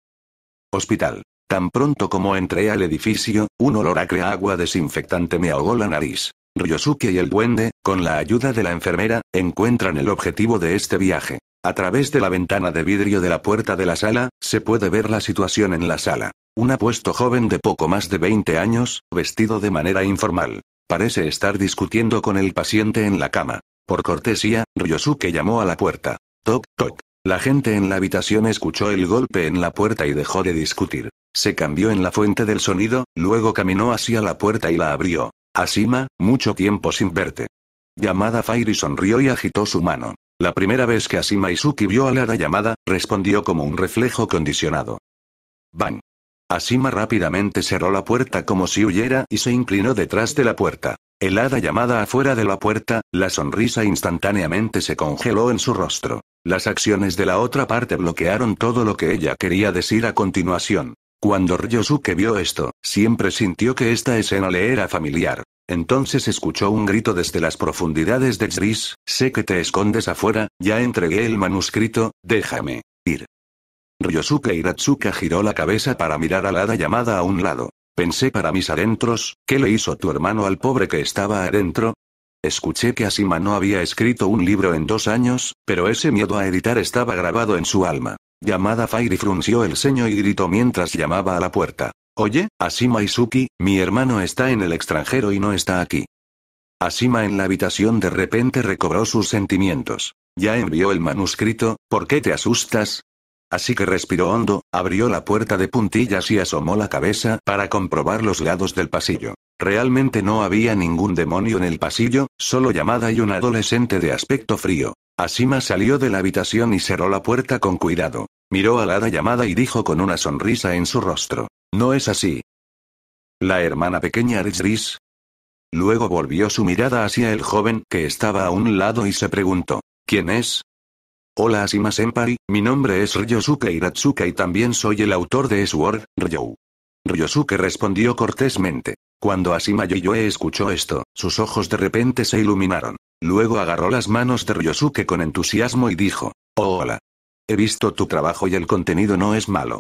Hospital. Tan pronto como entré al edificio, un olor acre a agua desinfectante me ahogó la nariz. Ryosuke y el duende, con la ayuda de la enfermera, encuentran el objetivo de este viaje. A través de la ventana de vidrio de la puerta de la sala, se puede ver la situación en la sala. Un apuesto joven de poco más de 20 años, vestido de manera informal. Parece estar discutiendo con el paciente en la cama. Por cortesía, Ryosuke llamó a la puerta. Toc, toc. La gente en la habitación escuchó el golpe en la puerta y dejó de discutir. Se cambió en la fuente del sonido, luego caminó hacia la puerta y la abrió. Asima, mucho tiempo sin verte. Llamada Fairy sonrió y agitó su mano. La primera vez que Asima Izuki vio a la hada llamada, respondió como un reflejo condicionado. Bang. Asima rápidamente cerró la puerta como si huyera y se inclinó detrás de la puerta. El hada llamada afuera de la puerta, la sonrisa instantáneamente se congeló en su rostro. Las acciones de la otra parte bloquearon todo lo que ella quería decir a continuación. Cuando Ryosuke vio esto, siempre sintió que esta escena le era familiar. Entonces escuchó un grito desde las profundidades de Gris, sé que te escondes afuera, ya entregué el manuscrito, déjame ir. Ryosuke Hiratsuka giró la cabeza para mirar a hada llamada a un lado. Pensé para mis adentros, ¿qué le hizo tu hermano al pobre que estaba adentro? Escuché que Asima no había escrito un libro en dos años, pero ese miedo a editar estaba grabado en su alma. Llamada Fairy frunció el ceño y gritó mientras llamaba a la puerta. Oye, Asima Izuki, mi hermano está en el extranjero y no está aquí. Asima en la habitación de repente recobró sus sentimientos. Ya envió el manuscrito, ¿por qué te asustas? Así que respiró hondo, abrió la puerta de puntillas y asomó la cabeza para comprobar los lados del pasillo. Realmente no había ningún demonio en el pasillo, solo llamada y un adolescente de aspecto frío. Asima salió de la habitación y cerró la puerta con cuidado. Miró a la hada llamada y dijo con una sonrisa en su rostro. No es así. La hermana pequeña Rizris. Luego volvió su mirada hacia el joven que estaba a un lado y se preguntó. ¿Quién es? Hola Asima Senpai, mi nombre es Ryosuke Hiratsuka y también soy el autor de Sword, Ryou. Ryosuke respondió cortésmente. Cuando Asima Yoyoe escuchó esto, sus ojos de repente se iluminaron. Luego agarró las manos de Ryosuke con entusiasmo y dijo, oh, hola. He visto tu trabajo y el contenido no es malo.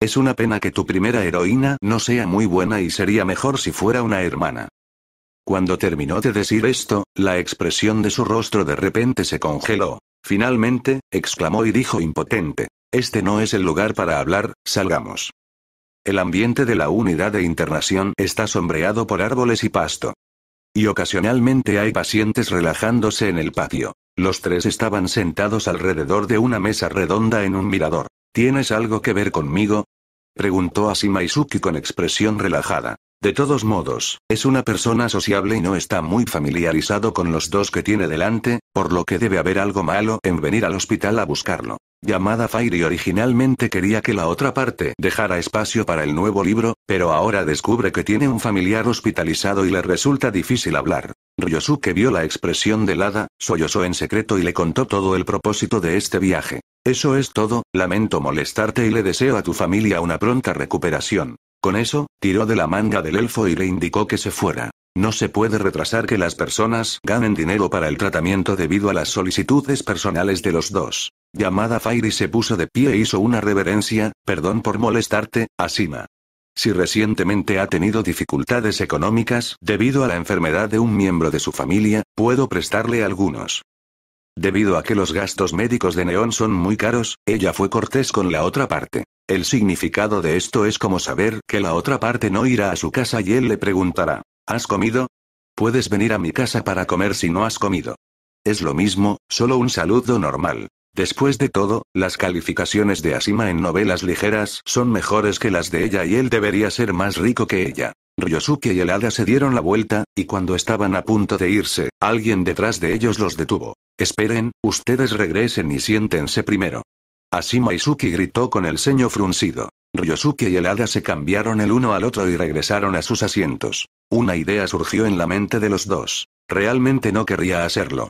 Es una pena que tu primera heroína no sea muy buena y sería mejor si fuera una hermana. Cuando terminó de decir esto, la expresión de su rostro de repente se congeló. Finalmente, exclamó y dijo impotente, Este no es el lugar para hablar, salgamos. El ambiente de la unidad de internación está sombreado por árboles y pasto. Y ocasionalmente hay pacientes relajándose en el patio. Los tres estaban sentados alrededor de una mesa redonda en un mirador. ¿Tienes algo que ver conmigo? preguntó a con expresión relajada. De todos modos, es una persona sociable y no está muy familiarizado con los dos que tiene delante, por lo que debe haber algo malo en venir al hospital a buscarlo llamada Fairy originalmente quería que la otra parte dejara espacio para el nuevo libro, pero ahora descubre que tiene un familiar hospitalizado y le resulta difícil hablar. Ryosuke vio la expresión del hada, sollozó en secreto y le contó todo el propósito de este viaje. Eso es todo, lamento molestarte y le deseo a tu familia una pronta recuperación. Con eso, tiró de la manga del elfo y le indicó que se fuera. No se puede retrasar que las personas ganen dinero para el tratamiento debido a las solicitudes personales de los dos. Llamada Fairy se puso de pie e hizo una reverencia, perdón por molestarte, Asima. Si recientemente ha tenido dificultades económicas debido a la enfermedad de un miembro de su familia, puedo prestarle algunos. Debido a que los gastos médicos de Neón son muy caros, ella fue cortés con la otra parte. El significado de esto es como saber que la otra parte no irá a su casa y él le preguntará, ¿Has comido? Puedes venir a mi casa para comer si no has comido. Es lo mismo, solo un saludo normal. Después de todo, las calificaciones de Asima en novelas ligeras son mejores que las de ella y él debería ser más rico que ella. Ryosuke y el hada se dieron la vuelta, y cuando estaban a punto de irse, alguien detrás de ellos los detuvo. Esperen, ustedes regresen y siéntense primero. Asima Izuki gritó con el ceño fruncido. Ryosuke y el hada se cambiaron el uno al otro y regresaron a sus asientos. Una idea surgió en la mente de los dos. Realmente no querría hacerlo.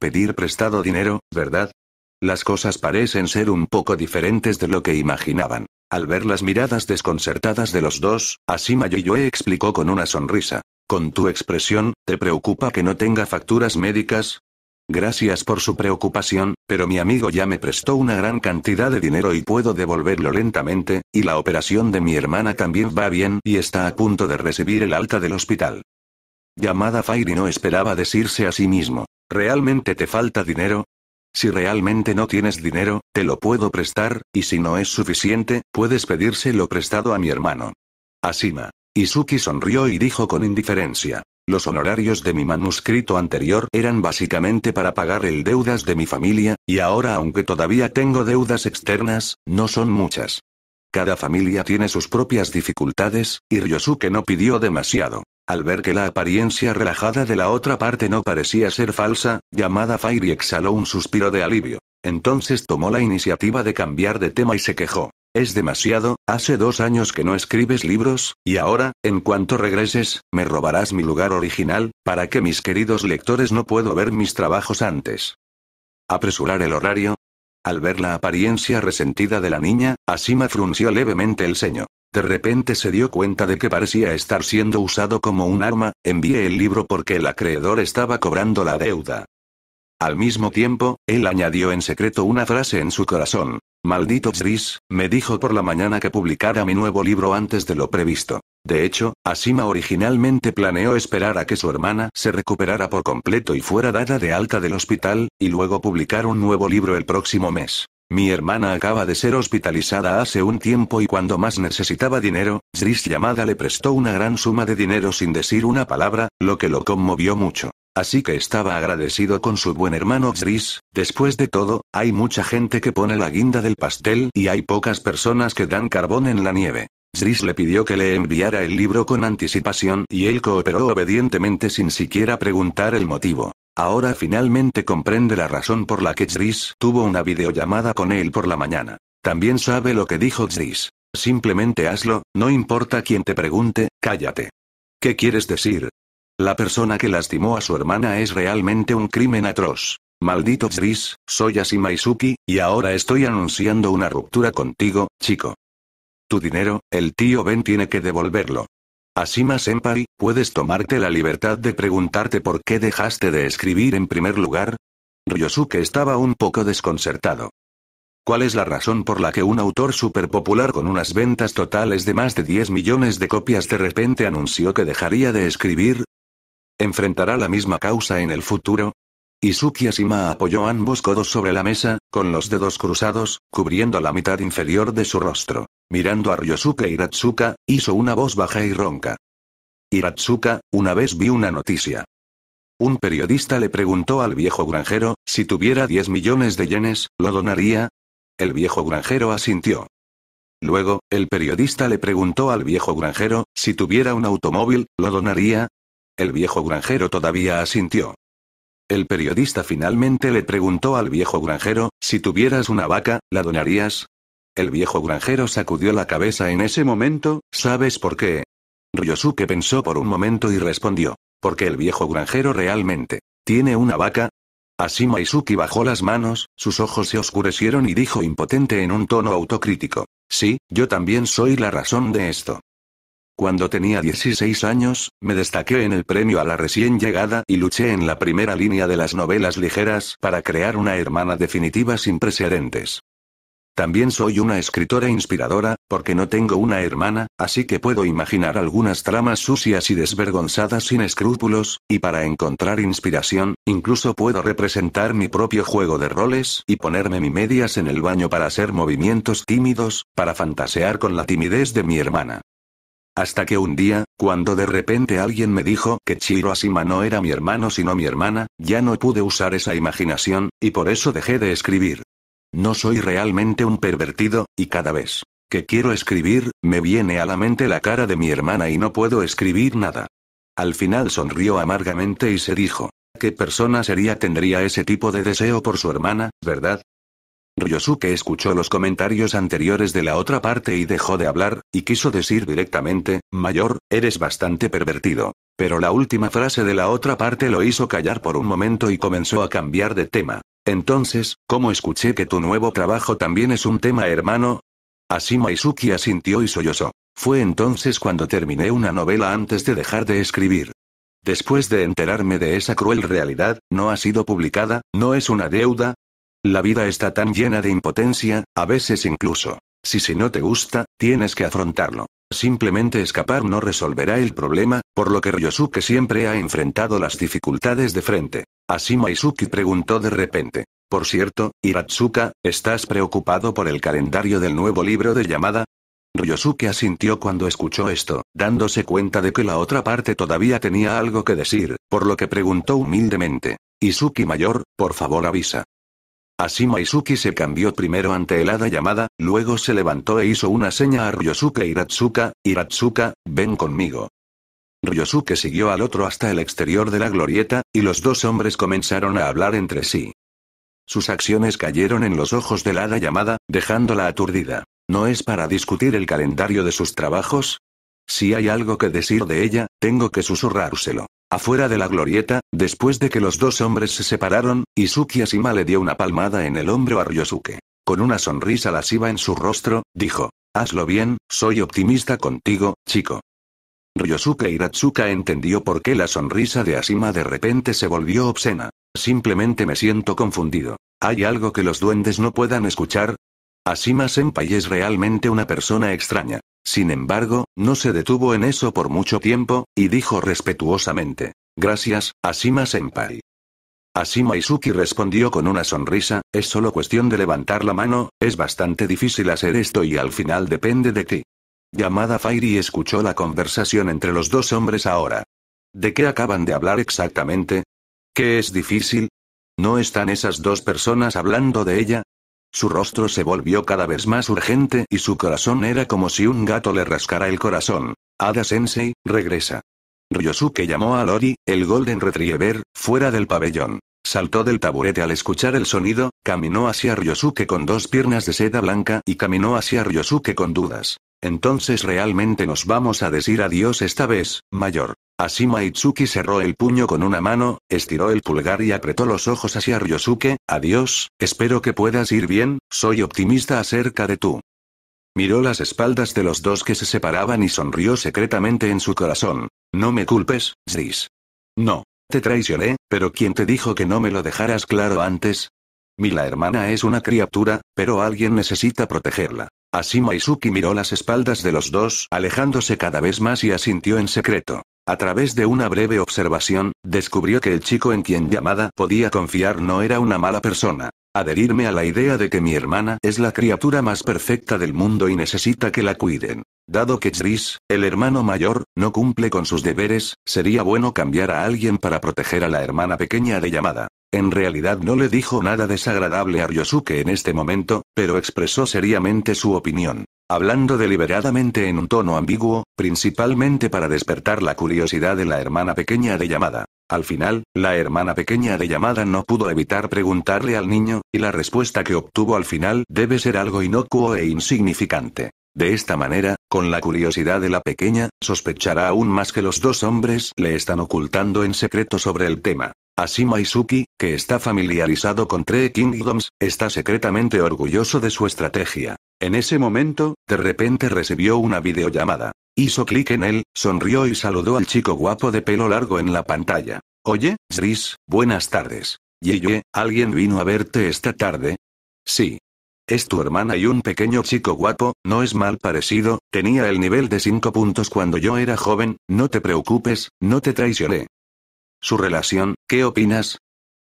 Pedir prestado dinero, ¿verdad? Las cosas parecen ser un poco diferentes de lo que imaginaban. Al ver las miradas desconcertadas de los dos, Asima Yoyue explicó con una sonrisa. Con tu expresión, ¿te preocupa que no tenga facturas médicas? Gracias por su preocupación, pero mi amigo ya me prestó una gran cantidad de dinero y puedo devolverlo lentamente, y la operación de mi hermana también va bien y está a punto de recibir el alta del hospital. Llamada Fairy no esperaba decirse a sí mismo. ¿Realmente te falta dinero? Si realmente no tienes dinero, te lo puedo prestar, y si no es suficiente, puedes pedírselo prestado a mi hermano. Asima. Izuki sonrió y dijo con indiferencia. Los honorarios de mi manuscrito anterior eran básicamente para pagar el deudas de mi familia, y ahora aunque todavía tengo deudas externas, no son muchas. Cada familia tiene sus propias dificultades, y Ryosuke no pidió demasiado. Al ver que la apariencia relajada de la otra parte no parecía ser falsa, llamada Fairy exhaló un suspiro de alivio. Entonces tomó la iniciativa de cambiar de tema y se quejó. Es demasiado, hace dos años que no escribes libros, y ahora, en cuanto regreses, me robarás mi lugar original, para que mis queridos lectores no puedo ver mis trabajos antes. Apresurar el horario. Al ver la apariencia resentida de la niña, Asima frunció levemente el ceño. De repente se dio cuenta de que parecía estar siendo usado como un arma, envié el libro porque el acreedor estaba cobrando la deuda. Al mismo tiempo, él añadió en secreto una frase en su corazón. Maldito Chris, me dijo por la mañana que publicara mi nuevo libro antes de lo previsto. De hecho, Asima originalmente planeó esperar a que su hermana se recuperara por completo y fuera dada de alta del hospital, y luego publicar un nuevo libro el próximo mes. Mi hermana acaba de ser hospitalizada hace un tiempo y cuando más necesitaba dinero, Zris llamada le prestó una gran suma de dinero sin decir una palabra, lo que lo conmovió mucho. Así que estaba agradecido con su buen hermano Xris, después de todo, hay mucha gente que pone la guinda del pastel y hay pocas personas que dan carbón en la nieve. Xris le pidió que le enviara el libro con anticipación y él cooperó obedientemente sin siquiera preguntar el motivo. Ahora finalmente comprende la razón por la que Xris tuvo una videollamada con él por la mañana. También sabe lo que dijo Xris. Simplemente hazlo, no importa quién te pregunte, cállate. ¿Qué quieres decir? La persona que lastimó a su hermana es realmente un crimen atroz. Maldito Chris, soy Asima Izuki, y ahora estoy anunciando una ruptura contigo, chico. Tu dinero, el tío Ben tiene que devolverlo. Asima Senpai, ¿puedes tomarte la libertad de preguntarte por qué dejaste de escribir en primer lugar? Ryosuke estaba un poco desconcertado. ¿Cuál es la razón por la que un autor popular con unas ventas totales de más de 10 millones de copias de repente anunció que dejaría de escribir? ¿Enfrentará la misma causa en el futuro? Izuki Asima apoyó ambos codos sobre la mesa, con los dedos cruzados, cubriendo la mitad inferior de su rostro. Mirando a Ryosuke Hiratsuka, hizo una voz baja y ronca. Hiratsuka, una vez vi una noticia. Un periodista le preguntó al viejo granjero, si tuviera 10 millones de yenes, ¿lo donaría? El viejo granjero asintió. Luego, el periodista le preguntó al viejo granjero, si tuviera un automóvil, ¿lo donaría? El viejo granjero todavía asintió. El periodista finalmente le preguntó al viejo granjero, si tuvieras una vaca, ¿la donarías? El viejo granjero sacudió la cabeza en ese momento, ¿sabes por qué? Ryosuke pensó por un momento y respondió, porque el viejo granjero realmente, ¿tiene una vaca? Así Maisuki bajó las manos, sus ojos se oscurecieron y dijo impotente en un tono autocrítico, sí, yo también soy la razón de esto. Cuando tenía 16 años, me destaqué en el premio a la recién llegada y luché en la primera línea de las novelas ligeras para crear una hermana definitiva sin precedentes. También soy una escritora inspiradora, porque no tengo una hermana, así que puedo imaginar algunas tramas sucias y desvergonzadas sin escrúpulos, y para encontrar inspiración, incluso puedo representar mi propio juego de roles y ponerme mi medias en el baño para hacer movimientos tímidos, para fantasear con la timidez de mi hermana. Hasta que un día, cuando de repente alguien me dijo que Chiro Asima no era mi hermano sino mi hermana, ya no pude usar esa imaginación, y por eso dejé de escribir. No soy realmente un pervertido, y cada vez que quiero escribir, me viene a la mente la cara de mi hermana y no puedo escribir nada. Al final sonrió amargamente y se dijo, ¿qué persona sería tendría ese tipo de deseo por su hermana, verdad? Ryosuke escuchó los comentarios anteriores de la otra parte y dejó de hablar, y quiso decir directamente, Mayor, eres bastante pervertido. Pero la última frase de la otra parte lo hizo callar por un momento y comenzó a cambiar de tema. Entonces, ¿cómo escuché que tu nuevo trabajo también es un tema hermano? Así Maisuki asintió y sollozó. Fue entonces cuando terminé una novela antes de dejar de escribir. Después de enterarme de esa cruel realidad, no ha sido publicada, no es una deuda, la vida está tan llena de impotencia, a veces incluso. Si si no te gusta, tienes que afrontarlo. Simplemente escapar no resolverá el problema, por lo que Ryosuke siempre ha enfrentado las dificultades de frente. Así Maisuki preguntó de repente. Por cierto, Iratsuka, ¿estás preocupado por el calendario del nuevo libro de llamada? Ryosuke asintió cuando escuchó esto, dándose cuenta de que la otra parte todavía tenía algo que decir, por lo que preguntó humildemente. Izuki mayor, por favor avisa. Así Maisuki se cambió primero ante el hada llamada, luego se levantó e hizo una seña a Ryosuke e Iratsuka, Iratsuka, ven conmigo. Ryosuke siguió al otro hasta el exterior de la glorieta, y los dos hombres comenzaron a hablar entre sí. Sus acciones cayeron en los ojos del hada llamada, dejándola aturdida. ¿No es para discutir el calendario de sus trabajos? Si hay algo que decir de ella, tengo que susurrárselo. Afuera de la glorieta, después de que los dos hombres se separaron, Izuki Asima le dio una palmada en el hombro a Ryosuke. Con una sonrisa lasciva en su rostro, dijo, Hazlo bien, soy optimista contigo, chico. Ryosuke Hiratsuka entendió por qué la sonrisa de Asima de repente se volvió obscena. Simplemente me siento confundido. ¿Hay algo que los duendes no puedan escuchar? Asima Senpai es realmente una persona extraña. Sin embargo, no se detuvo en eso por mucho tiempo, y dijo respetuosamente. Gracias, Asima Senpai. Asima Izuki respondió con una sonrisa, es solo cuestión de levantar la mano, es bastante difícil hacer esto y al final depende de ti. Llamada Fairy escuchó la conversación entre los dos hombres ahora. ¿De qué acaban de hablar exactamente? ¿Qué es difícil? ¿No están esas dos personas hablando de ella? Su rostro se volvió cada vez más urgente y su corazón era como si un gato le rascara el corazón. Ada Sensei, regresa. Ryosuke llamó a Lori, el Golden Retriever, fuera del pabellón. Saltó del taburete al escuchar el sonido, caminó hacia Ryosuke con dos piernas de seda blanca y caminó hacia Ryosuke con dudas. Entonces realmente nos vamos a decir adiós esta vez, mayor. Así Maitsuki cerró el puño con una mano, estiró el pulgar y apretó los ojos hacia Ryosuke, adiós, espero que puedas ir bien, soy optimista acerca de tú. Miró las espaldas de los dos que se separaban y sonrió secretamente en su corazón. No me culpes, Zis. No. Te traicioné, pero ¿quién te dijo que no me lo dejaras claro antes? Mi la hermana es una criatura, pero alguien necesita protegerla. Así Maisuki miró las espaldas de los dos, alejándose cada vez más y asintió en secreto. A través de una breve observación, descubrió que el chico en quien llamada podía confiar no era una mala persona adherirme a la idea de que mi hermana es la criatura más perfecta del mundo y necesita que la cuiden. Dado que Chris, el hermano mayor, no cumple con sus deberes, sería bueno cambiar a alguien para proteger a la hermana pequeña de llamada. En realidad no le dijo nada desagradable a Ryosuke en este momento, pero expresó seriamente su opinión. Hablando deliberadamente en un tono ambiguo, principalmente para despertar la curiosidad de la hermana pequeña de llamada. Al final, la hermana pequeña de llamada no pudo evitar preguntarle al niño, y la respuesta que obtuvo al final debe ser algo inocuo e insignificante. De esta manera, con la curiosidad de la pequeña, sospechará aún más que los dos hombres le están ocultando en secreto sobre el tema. Así Maisuki, que está familiarizado con Three Kingdoms, está secretamente orgulloso de su estrategia. En ese momento, de repente recibió una videollamada. Hizo clic en él, sonrió y saludó al chico guapo de pelo largo en la pantalla. Oye, Zris, buenas tardes. Yeye, ¿alguien vino a verte esta tarde? Sí. Es tu hermana y un pequeño chico guapo, no es mal parecido, tenía el nivel de 5 puntos cuando yo era joven, no te preocupes, no te traicioné. Su relación, ¿qué opinas?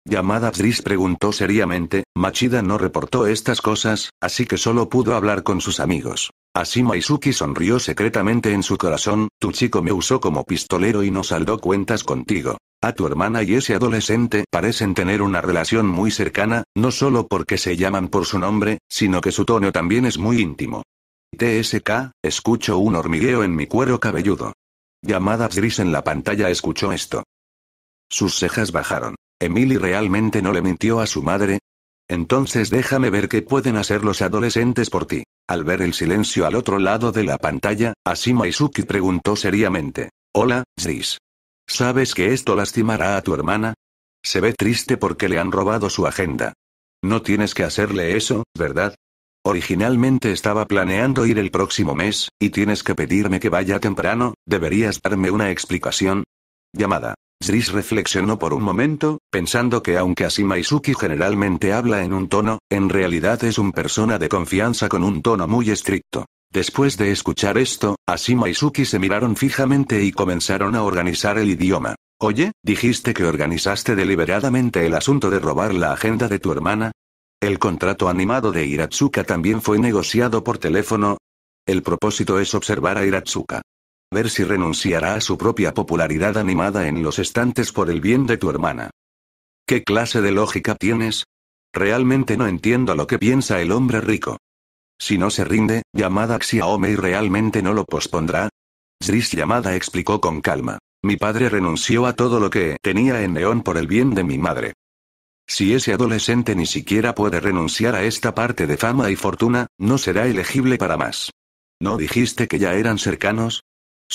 Yamada Driss preguntó seriamente, Machida no reportó estas cosas, así que solo pudo hablar con sus amigos. Así Maisuki sonrió secretamente en su corazón, tu chico me usó como pistolero y no saldó cuentas contigo. A tu hermana y ese adolescente parecen tener una relación muy cercana, no solo porque se llaman por su nombre, sino que su tono también es muy íntimo. TSK, escucho un hormigueo en mi cuero cabelludo. Llamada gris en la pantalla escuchó esto. Sus cejas bajaron. Emily realmente no le mintió a su madre. Entonces déjame ver qué pueden hacer los adolescentes por ti. Al ver el silencio al otro lado de la pantalla, Asima Izuki preguntó seriamente. Hola, Gris. ¿Sabes que esto lastimará a tu hermana? Se ve triste porque le han robado su agenda. No tienes que hacerle eso, ¿verdad? Originalmente estaba planeando ir el próximo mes, y tienes que pedirme que vaya temprano, deberías darme una explicación. Llamada. Zris reflexionó por un momento, pensando que aunque Asimaisuki generalmente habla en un tono, en realidad es un persona de confianza con un tono muy estricto. Después de escuchar esto, Asimaisuki se miraron fijamente y comenzaron a organizar el idioma. Oye, dijiste que organizaste deliberadamente el asunto de robar la agenda de tu hermana. El contrato animado de Hiratsuka también fue negociado por teléfono. El propósito es observar a Hiratsuka ver si renunciará a su propia popularidad animada en los estantes por el bien de tu hermana. ¿Qué clase de lógica tienes? Realmente no entiendo lo que piensa el hombre rico. Si no se rinde, llamada Xiaomei realmente no lo pospondrá. Zris llamada explicó con calma. Mi padre renunció a todo lo que tenía en Neón por el bien de mi madre. Si ese adolescente ni siquiera puede renunciar a esta parte de fama y fortuna, no será elegible para más. ¿No dijiste que ya eran cercanos?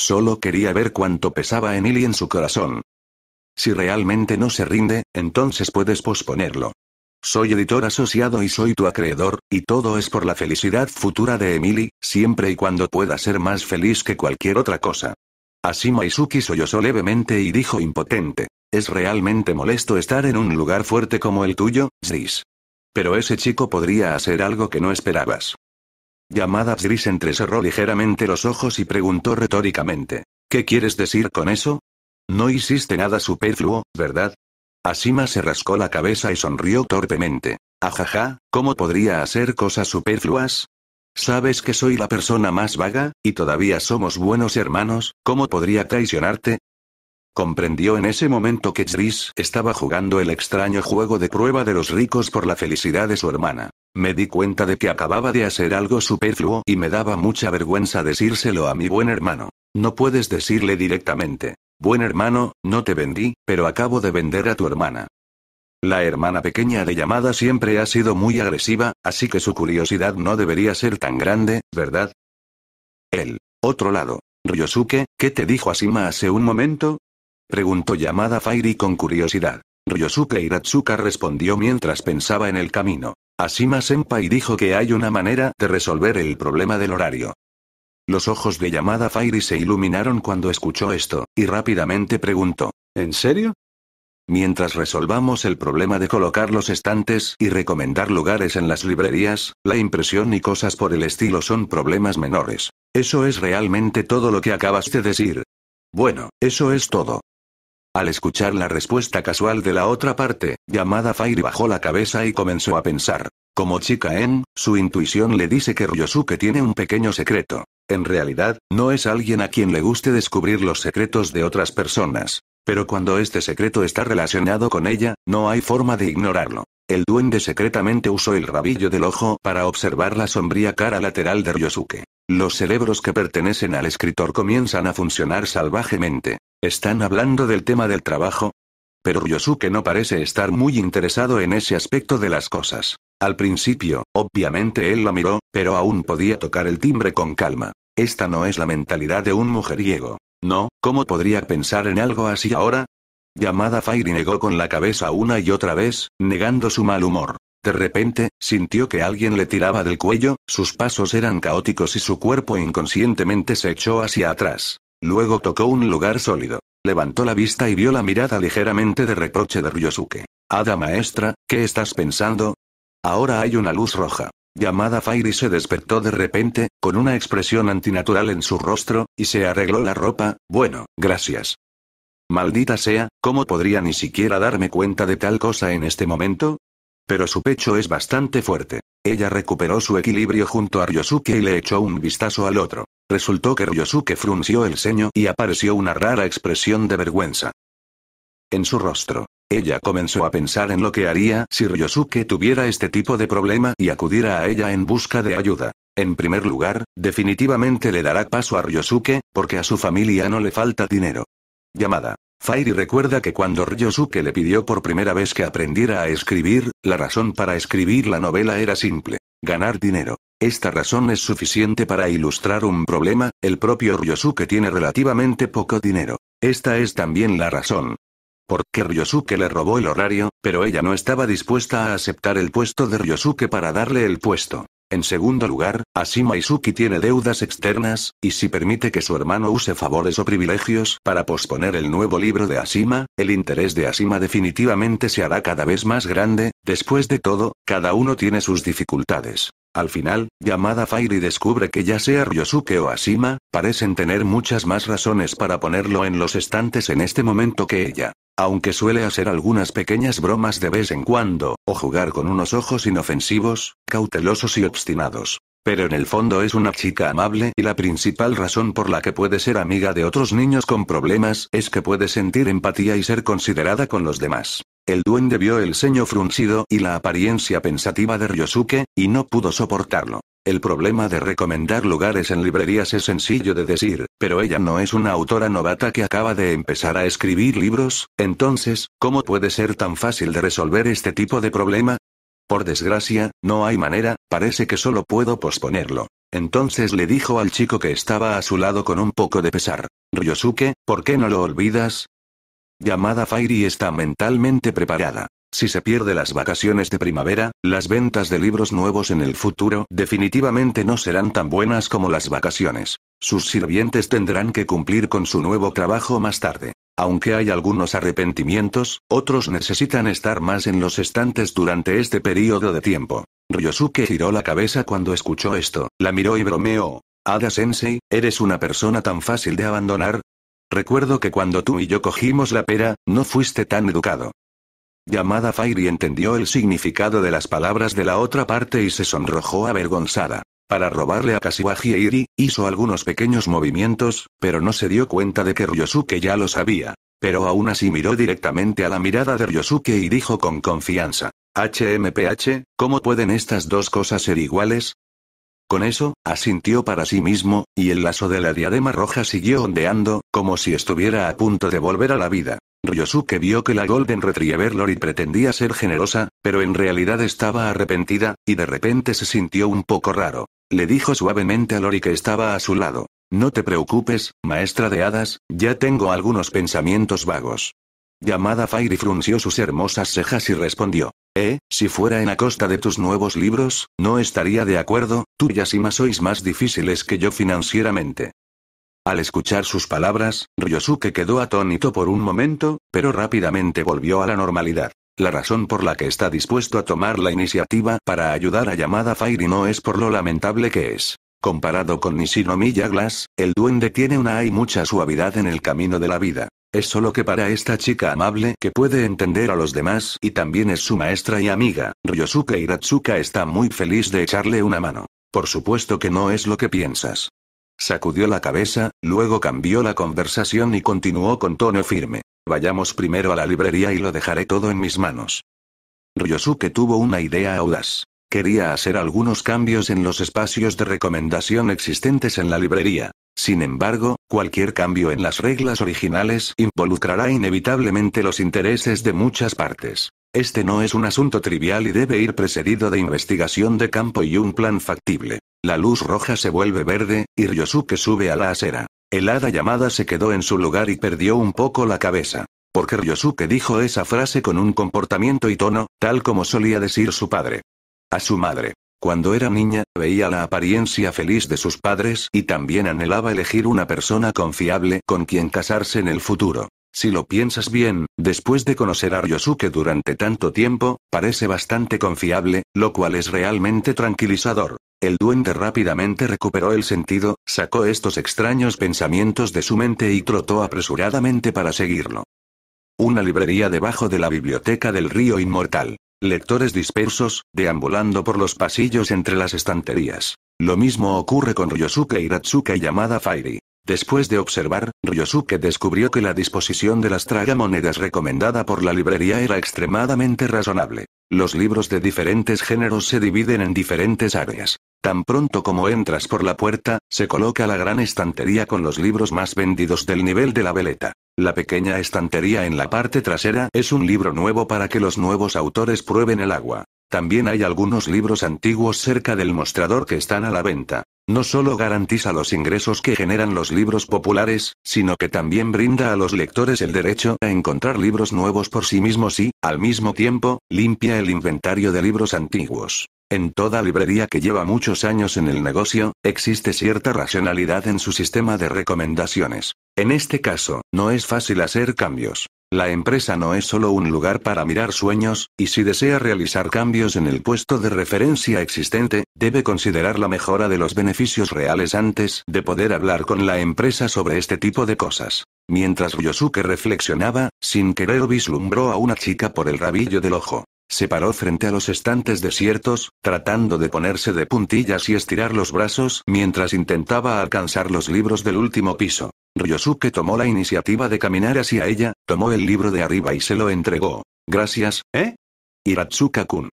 Solo quería ver cuánto pesaba Emily en su corazón. Si realmente no se rinde, entonces puedes posponerlo. Soy editor asociado y soy tu acreedor, y todo es por la felicidad futura de Emily, siempre y cuando pueda ser más feliz que cualquier otra cosa. Así Maisuki sollozó levemente y dijo impotente. Es realmente molesto estar en un lugar fuerte como el tuyo, Gris. Pero ese chico podría hacer algo que no esperabas. Llamada gris entrecerró ligeramente los ojos y preguntó retóricamente. ¿Qué quieres decir con eso? No hiciste nada superfluo, ¿verdad? Asima se rascó la cabeza y sonrió torpemente. Ajaja, ¿cómo podría hacer cosas superfluas? Sabes que soy la persona más vaga, y todavía somos buenos hermanos, ¿cómo podría traicionarte? Comprendió en ese momento que Chris estaba jugando el extraño juego de prueba de los ricos por la felicidad de su hermana. Me di cuenta de que acababa de hacer algo superfluo y me daba mucha vergüenza decírselo a mi buen hermano. No puedes decirle directamente. Buen hermano, no te vendí, pero acabo de vender a tu hermana. La hermana pequeña de llamada siempre ha sido muy agresiva, así que su curiosidad no debería ser tan grande, ¿verdad? El otro lado. Ryosuke, ¿qué te dijo Asima hace un momento? Preguntó Yamada Fairy con curiosidad. Ryosuke Iratsuka respondió mientras pensaba en el camino. Asima Senpai dijo que hay una manera de resolver el problema del horario. Los ojos de Yamada Fairy se iluminaron cuando escuchó esto, y rápidamente preguntó. ¿En serio? Mientras resolvamos el problema de colocar los estantes y recomendar lugares en las librerías, la impresión y cosas por el estilo son problemas menores. Eso es realmente todo lo que acabas de decir. Bueno, eso es todo. Al escuchar la respuesta casual de la otra parte, llamada Fire bajó la cabeza y comenzó a pensar. Como chica en, su intuición le dice que Ryosuke tiene un pequeño secreto. En realidad, no es alguien a quien le guste descubrir los secretos de otras personas. Pero cuando este secreto está relacionado con ella, no hay forma de ignorarlo. El duende secretamente usó el rabillo del ojo para observar la sombría cara lateral de Ryosuke. Los cerebros que pertenecen al escritor comienzan a funcionar salvajemente. ¿Están hablando del tema del trabajo? Pero Ryosuke no parece estar muy interesado en ese aspecto de las cosas. Al principio, obviamente él la miró, pero aún podía tocar el timbre con calma. Esta no es la mentalidad de un mujeriego. No, ¿cómo podría pensar en algo así ahora? Yamada Fairy negó con la cabeza una y otra vez, negando su mal humor. De repente, sintió que alguien le tiraba del cuello, sus pasos eran caóticos y su cuerpo inconscientemente se echó hacia atrás. Luego tocó un lugar sólido. Levantó la vista y vio la mirada ligeramente de reproche de Ryosuke. Hada maestra, ¿qué estás pensando? Ahora hay una luz roja. Llamada Fairy se despertó de repente, con una expresión antinatural en su rostro, y se arregló la ropa, bueno, gracias. Maldita sea, ¿cómo podría ni siquiera darme cuenta de tal cosa en este momento? Pero su pecho es bastante fuerte. Ella recuperó su equilibrio junto a Ryosuke y le echó un vistazo al otro. Resultó que Ryosuke frunció el ceño y apareció una rara expresión de vergüenza. En su rostro. Ella comenzó a pensar en lo que haría si Ryosuke tuviera este tipo de problema y acudiera a ella en busca de ayuda. En primer lugar, definitivamente le dará paso a Ryosuke, porque a su familia no le falta dinero. Llamada. Fairy recuerda que cuando Ryosuke le pidió por primera vez que aprendiera a escribir, la razón para escribir la novela era simple. Ganar dinero. Esta razón es suficiente para ilustrar un problema, el propio Ryosuke tiene relativamente poco dinero. Esta es también la razón. Porque Ryosuke le robó el horario, pero ella no estaba dispuesta a aceptar el puesto de Ryosuke para darle el puesto. En segundo lugar, Asima Izuki tiene deudas externas, y si permite que su hermano use favores o privilegios para posponer el nuevo libro de Asima, el interés de Asima definitivamente se hará cada vez más grande, después de todo, cada uno tiene sus dificultades. Al final, llamada Fairy descubre que ya sea Ryosuke o Asima, parecen tener muchas más razones para ponerlo en los estantes en este momento que ella. Aunque suele hacer algunas pequeñas bromas de vez en cuando, o jugar con unos ojos inofensivos, cautelosos y obstinados. Pero en el fondo es una chica amable y la principal razón por la que puede ser amiga de otros niños con problemas es que puede sentir empatía y ser considerada con los demás. El duende vio el ceño fruncido y la apariencia pensativa de Ryosuke, y no pudo soportarlo. El problema de recomendar lugares en librerías es sencillo de decir, pero ella no es una autora novata que acaba de empezar a escribir libros, entonces, ¿cómo puede ser tan fácil de resolver este tipo de problema? Por desgracia, no hay manera, parece que solo puedo posponerlo. Entonces le dijo al chico que estaba a su lado con un poco de pesar. Ryosuke, ¿por qué no lo olvidas? llamada Fairy está mentalmente preparada. Si se pierde las vacaciones de primavera, las ventas de libros nuevos en el futuro definitivamente no serán tan buenas como las vacaciones. Sus sirvientes tendrán que cumplir con su nuevo trabajo más tarde. Aunque hay algunos arrepentimientos, otros necesitan estar más en los estantes durante este periodo de tiempo. Ryosuke giró la cabeza cuando escuchó esto, la miró y bromeó. Ada Sensei, eres una persona tan fácil de abandonar, Recuerdo que cuando tú y yo cogimos la pera, no fuiste tan educado. Llamada Fairy entendió el significado de las palabras de la otra parte y se sonrojó avergonzada. Para robarle a Kashiwagi hizo algunos pequeños movimientos, pero no se dio cuenta de que Ryosuke ya lo sabía. Pero aún así miró directamente a la mirada de Ryosuke y dijo con confianza. HMPH, ¿cómo pueden estas dos cosas ser iguales? Con eso, asintió para sí mismo, y el lazo de la diadema roja siguió ondeando, como si estuviera a punto de volver a la vida. Ryosuke vio que la Golden Retriever Lori pretendía ser generosa, pero en realidad estaba arrepentida, y de repente se sintió un poco raro. Le dijo suavemente a Lori que estaba a su lado. No te preocupes, maestra de hadas, ya tengo algunos pensamientos vagos. Llamada Fairy frunció sus hermosas cejas y respondió. Eh, si fuera en la costa de tus nuevos libros, no estaría de acuerdo, tú y Asima sois más difíciles que yo financieramente. Al escuchar sus palabras, Ryosuke quedó atónito por un momento, pero rápidamente volvió a la normalidad. La razón por la que está dispuesto a tomar la iniciativa para ayudar a Yamada Fairy no es por lo lamentable que es. Comparado con Nishinomiya Glass, el duende tiene una hay mucha suavidad en el camino de la vida. Es solo que para esta chica amable que puede entender a los demás y también es su maestra y amiga, Ryosuke Hiratsuka está muy feliz de echarle una mano. Por supuesto que no es lo que piensas. Sacudió la cabeza, luego cambió la conversación y continuó con tono firme. Vayamos primero a la librería y lo dejaré todo en mis manos. Ryosuke tuvo una idea audaz. Quería hacer algunos cambios en los espacios de recomendación existentes en la librería. Sin embargo, cualquier cambio en las reglas originales involucrará inevitablemente los intereses de muchas partes. Este no es un asunto trivial y debe ir precedido de investigación de campo y un plan factible. La luz roja se vuelve verde, y Ryosuke sube a la acera. El hada llamada se quedó en su lugar y perdió un poco la cabeza. Porque Ryosuke dijo esa frase con un comportamiento y tono, tal como solía decir su padre. A su madre. Cuando era niña, veía la apariencia feliz de sus padres y también anhelaba elegir una persona confiable con quien casarse en el futuro. Si lo piensas bien, después de conocer a Ryosuke durante tanto tiempo, parece bastante confiable, lo cual es realmente tranquilizador. El duende rápidamente recuperó el sentido, sacó estos extraños pensamientos de su mente y trotó apresuradamente para seguirlo. Una librería debajo de la biblioteca del río inmortal. Lectores dispersos, deambulando por los pasillos entre las estanterías. Lo mismo ocurre con Ryosuke Hiratsuka y llamada Fairy. Después de observar, Ryosuke descubrió que la disposición de las tragamonedas recomendada por la librería era extremadamente razonable. Los libros de diferentes géneros se dividen en diferentes áreas. Tan pronto como entras por la puerta, se coloca la gran estantería con los libros más vendidos del nivel de la veleta. La pequeña estantería en la parte trasera es un libro nuevo para que los nuevos autores prueben el agua. También hay algunos libros antiguos cerca del mostrador que están a la venta. No solo garantiza los ingresos que generan los libros populares, sino que también brinda a los lectores el derecho a encontrar libros nuevos por sí mismos y, al mismo tiempo, limpia el inventario de libros antiguos. En toda librería que lleva muchos años en el negocio, existe cierta racionalidad en su sistema de recomendaciones. En este caso, no es fácil hacer cambios. La empresa no es solo un lugar para mirar sueños, y si desea realizar cambios en el puesto de referencia existente, debe considerar la mejora de los beneficios reales antes de poder hablar con la empresa sobre este tipo de cosas. Mientras Ryosuke reflexionaba, sin querer vislumbró a una chica por el rabillo del ojo. Se paró frente a los estantes desiertos, tratando de ponerse de puntillas y estirar los brazos mientras intentaba alcanzar los libros del último piso. Ryosuke tomó la iniciativa de caminar hacia ella, tomó el libro de arriba y se lo entregó. Gracias, ¿eh? Hiratsuka-kun.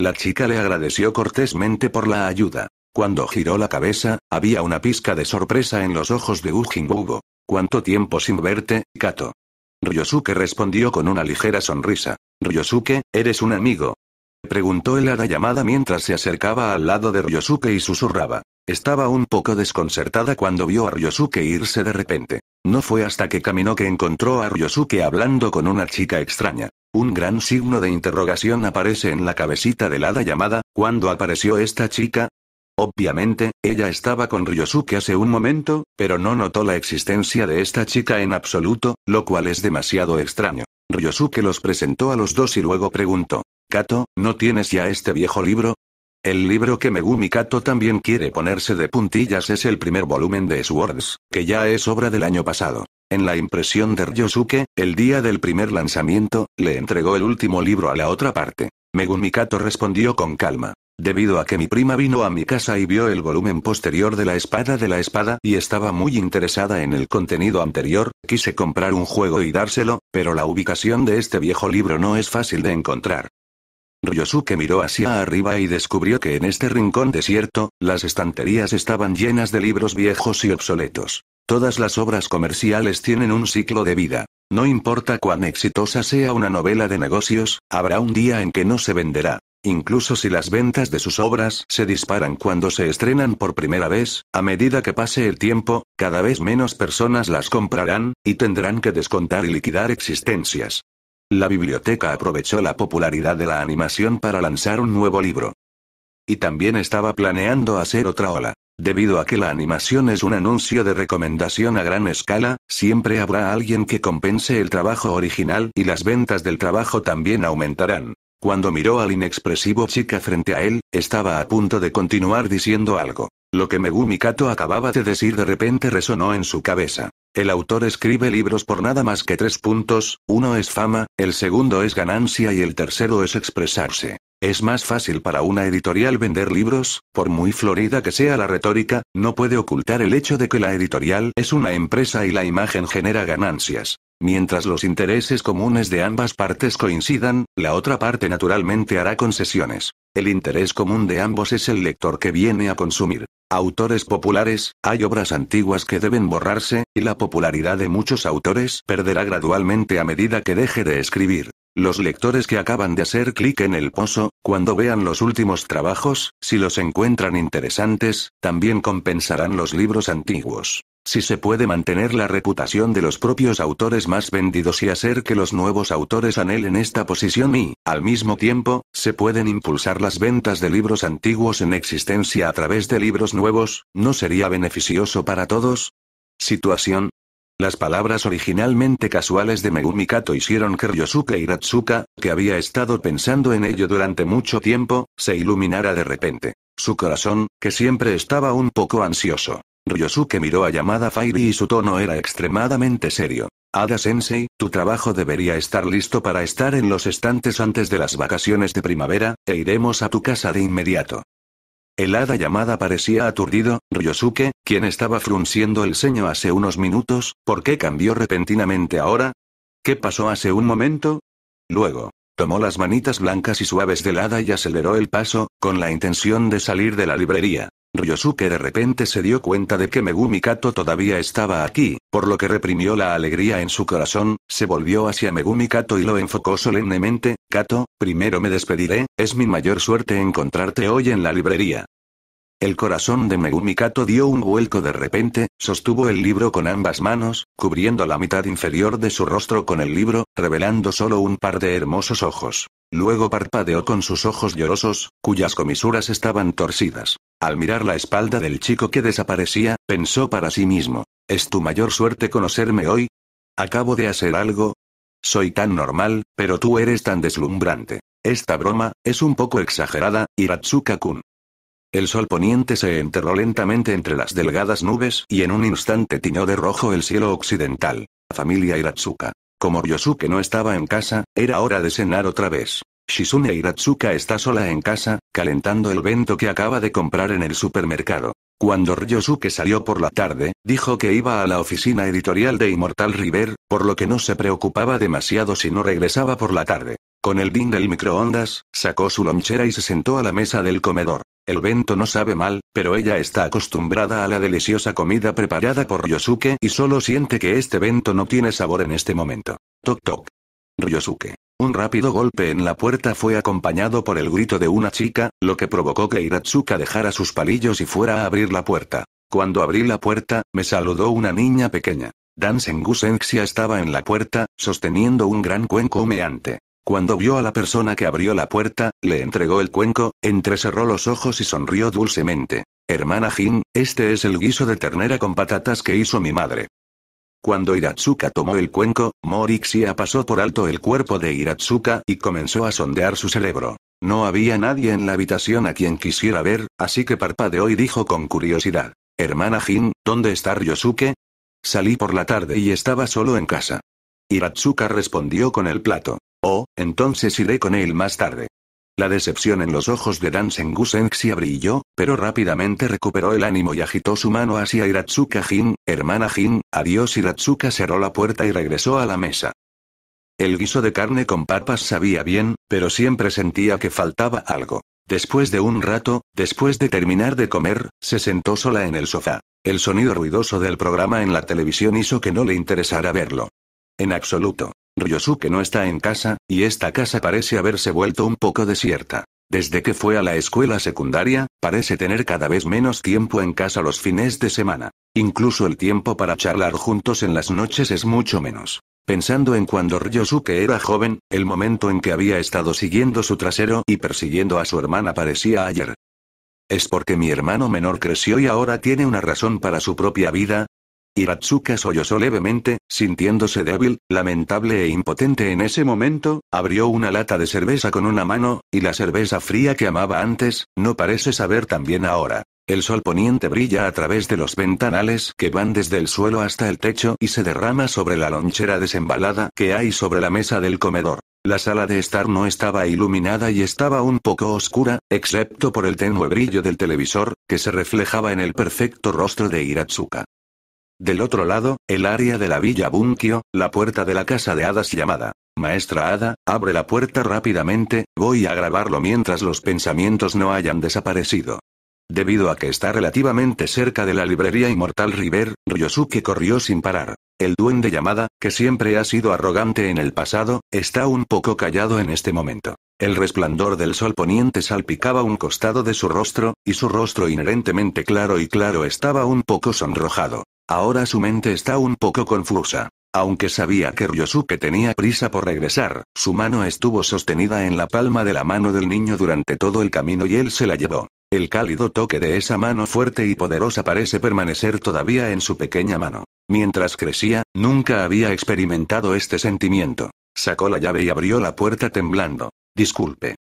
La chica le agradeció cortésmente por la ayuda. Cuando giró la cabeza, había una pizca de sorpresa en los ojos de bugo ¿Cuánto tiempo sin verte, Kato? Ryosuke respondió con una ligera sonrisa. Ryosuke, ¿eres un amigo? Preguntó el hada llamada mientras se acercaba al lado de Ryosuke y susurraba. Estaba un poco desconcertada cuando vio a Ryosuke irse de repente. No fue hasta que caminó que encontró a Ryosuke hablando con una chica extraña. Un gran signo de interrogación aparece en la cabecita la hada llamada, ¿cuándo apareció esta chica? Obviamente, ella estaba con Ryosuke hace un momento, pero no notó la existencia de esta chica en absoluto, lo cual es demasiado extraño. Ryosuke los presentó a los dos y luego preguntó, Kato, ¿no tienes ya este viejo libro? El libro que Megumi Kato también quiere ponerse de puntillas es el primer volumen de Swords, que ya es obra del año pasado. En la impresión de Ryosuke, el día del primer lanzamiento, le entregó el último libro a la otra parte. Megumi Kato respondió con calma. Debido a que mi prima vino a mi casa y vio el volumen posterior de la espada de la espada y estaba muy interesada en el contenido anterior, quise comprar un juego y dárselo, pero la ubicación de este viejo libro no es fácil de encontrar. Ryosuke miró hacia arriba y descubrió que en este rincón desierto, las estanterías estaban llenas de libros viejos y obsoletos. Todas las obras comerciales tienen un ciclo de vida. No importa cuán exitosa sea una novela de negocios, habrá un día en que no se venderá. Incluso si las ventas de sus obras se disparan cuando se estrenan por primera vez, a medida que pase el tiempo, cada vez menos personas las comprarán, y tendrán que descontar y liquidar existencias. La biblioteca aprovechó la popularidad de la animación para lanzar un nuevo libro. Y también estaba planeando hacer otra ola. Debido a que la animación es un anuncio de recomendación a gran escala, siempre habrá alguien que compense el trabajo original y las ventas del trabajo también aumentarán. Cuando miró al inexpresivo chica frente a él, estaba a punto de continuar diciendo algo. Lo que Megumi Kato acababa de decir de repente resonó en su cabeza. El autor escribe libros por nada más que tres puntos, uno es fama, el segundo es ganancia y el tercero es expresarse. Es más fácil para una editorial vender libros, por muy florida que sea la retórica, no puede ocultar el hecho de que la editorial es una empresa y la imagen genera ganancias. Mientras los intereses comunes de ambas partes coincidan, la otra parte naturalmente hará concesiones. El interés común de ambos es el lector que viene a consumir autores populares, hay obras antiguas que deben borrarse, y la popularidad de muchos autores perderá gradualmente a medida que deje de escribir. Los lectores que acaban de hacer clic en el pozo, cuando vean los últimos trabajos, si los encuentran interesantes, también compensarán los libros antiguos. Si se puede mantener la reputación de los propios autores más vendidos y hacer que los nuevos autores anhelen esta posición y, al mismo tiempo, se pueden impulsar las ventas de libros antiguos en existencia a través de libros nuevos, ¿no sería beneficioso para todos? Situación. Las palabras originalmente casuales de Megumi Kato hicieron que Ryosuke Hiratsuka, que había estado pensando en ello durante mucho tiempo, se iluminara de repente. Su corazón, que siempre estaba un poco ansioso, Ryosuke miró a Yamada Fairy y su tono era extremadamente serio. Ada Sensei, tu trabajo debería estar listo para estar en los estantes antes de las vacaciones de primavera, e iremos a tu casa de inmediato. El hada llamada parecía aturdido, Ryosuke, quien estaba frunciendo el ceño hace unos minutos, ¿por qué cambió repentinamente ahora? ¿Qué pasó hace un momento? Luego, tomó las manitas blancas y suaves del hada y aceleró el paso, con la intención de salir de la librería. Ryosuke de repente se dio cuenta de que Megumi Kato todavía estaba aquí, por lo que reprimió la alegría en su corazón, se volvió hacia Megumi Kato y lo enfocó solemnemente, Kato, primero me despediré, es mi mayor suerte encontrarte hoy en la librería. El corazón de Megumi Kato dio un vuelco de repente, sostuvo el libro con ambas manos, cubriendo la mitad inferior de su rostro con el libro, revelando solo un par de hermosos ojos. Luego parpadeó con sus ojos llorosos, cuyas comisuras estaban torcidas. Al mirar la espalda del chico que desaparecía, pensó para sí mismo. ¿Es tu mayor suerte conocerme hoy? ¿Acabo de hacer algo? Soy tan normal, pero tú eres tan deslumbrante. Esta broma, es un poco exagerada, Hiratsuka-kun. El sol poniente se enterró lentamente entre las delgadas nubes y en un instante tiñó de rojo el cielo occidental. La familia Hiratsuka. Como Ryosuke no estaba en casa, era hora de cenar otra vez. Shizune Hiratsuka está sola en casa, calentando el vento que acaba de comprar en el supermercado. Cuando Ryosuke salió por la tarde, dijo que iba a la oficina editorial de Immortal River, por lo que no se preocupaba demasiado si no regresaba por la tarde. Con el din del microondas, sacó su lonchera y se sentó a la mesa del comedor. El vento no sabe mal, pero ella está acostumbrada a la deliciosa comida preparada por Ryosuke y solo siente que este vento no tiene sabor en este momento. Toc toc. Ryosuke. Un rápido golpe en la puerta fue acompañado por el grito de una chica, lo que provocó que Hiratsuka dejara sus palillos y fuera a abrir la puerta. Cuando abrí la puerta, me saludó una niña pequeña. Dan Sengu estaba en la puerta, sosteniendo un gran cuenco humeante. Cuando vio a la persona que abrió la puerta, le entregó el cuenco, entrecerró los ojos y sonrió dulcemente. Hermana Jin, este es el guiso de ternera con patatas que hizo mi madre. Cuando Hiratsuka tomó el cuenco, Morixia pasó por alto el cuerpo de Hiratsuka y comenzó a sondear su cerebro. No había nadie en la habitación a quien quisiera ver, así que parpadeó y dijo con curiosidad. Hermana Jin, ¿dónde está Ryosuke? Salí por la tarde y estaba solo en casa. Hiratsuka respondió con el plato. Oh, entonces iré con él más tarde. La decepción en los ojos de Dan Sengu brilló, pero rápidamente recuperó el ánimo y agitó su mano hacia Hiratsuka Jin, hermana Jin, adiós Iratsuka cerró la puerta y regresó a la mesa. El guiso de carne con papas sabía bien, pero siempre sentía que faltaba algo. Después de un rato, después de terminar de comer, se sentó sola en el sofá. El sonido ruidoso del programa en la televisión hizo que no le interesara verlo. En absoluto. Ryosuke no está en casa, y esta casa parece haberse vuelto un poco desierta. Desde que fue a la escuela secundaria, parece tener cada vez menos tiempo en casa los fines de semana. Incluso el tiempo para charlar juntos en las noches es mucho menos. Pensando en cuando Ryosuke era joven, el momento en que había estado siguiendo su trasero y persiguiendo a su hermana parecía ayer. ¿Es porque mi hermano menor creció y ahora tiene una razón para su propia vida? Hiratsuka sollozó levemente, sintiéndose débil, lamentable e impotente en ese momento, abrió una lata de cerveza con una mano, y la cerveza fría que amaba antes, no parece saber tan bien ahora. El sol poniente brilla a través de los ventanales que van desde el suelo hasta el techo y se derrama sobre la lonchera desembalada que hay sobre la mesa del comedor. La sala de estar no estaba iluminada y estaba un poco oscura, excepto por el tenue brillo del televisor, que se reflejaba en el perfecto rostro de Hiratsuka. Del otro lado, el área de la villa Bunkyo, la puerta de la casa de hadas llamada Maestra Hada, abre la puerta rápidamente, voy a grabarlo mientras los pensamientos no hayan desaparecido. Debido a que está relativamente cerca de la librería Inmortal River, Ryosuke corrió sin parar. El duende llamada, que siempre ha sido arrogante en el pasado, está un poco callado en este momento. El resplandor del sol poniente salpicaba un costado de su rostro, y su rostro inherentemente claro y claro estaba un poco sonrojado. Ahora su mente está un poco confusa. Aunque sabía que Ryosuke tenía prisa por regresar, su mano estuvo sostenida en la palma de la mano del niño durante todo el camino y él se la llevó. El cálido toque de esa mano fuerte y poderosa parece permanecer todavía en su pequeña mano. Mientras crecía, nunca había experimentado este sentimiento. Sacó la llave y abrió la puerta temblando. Disculpe.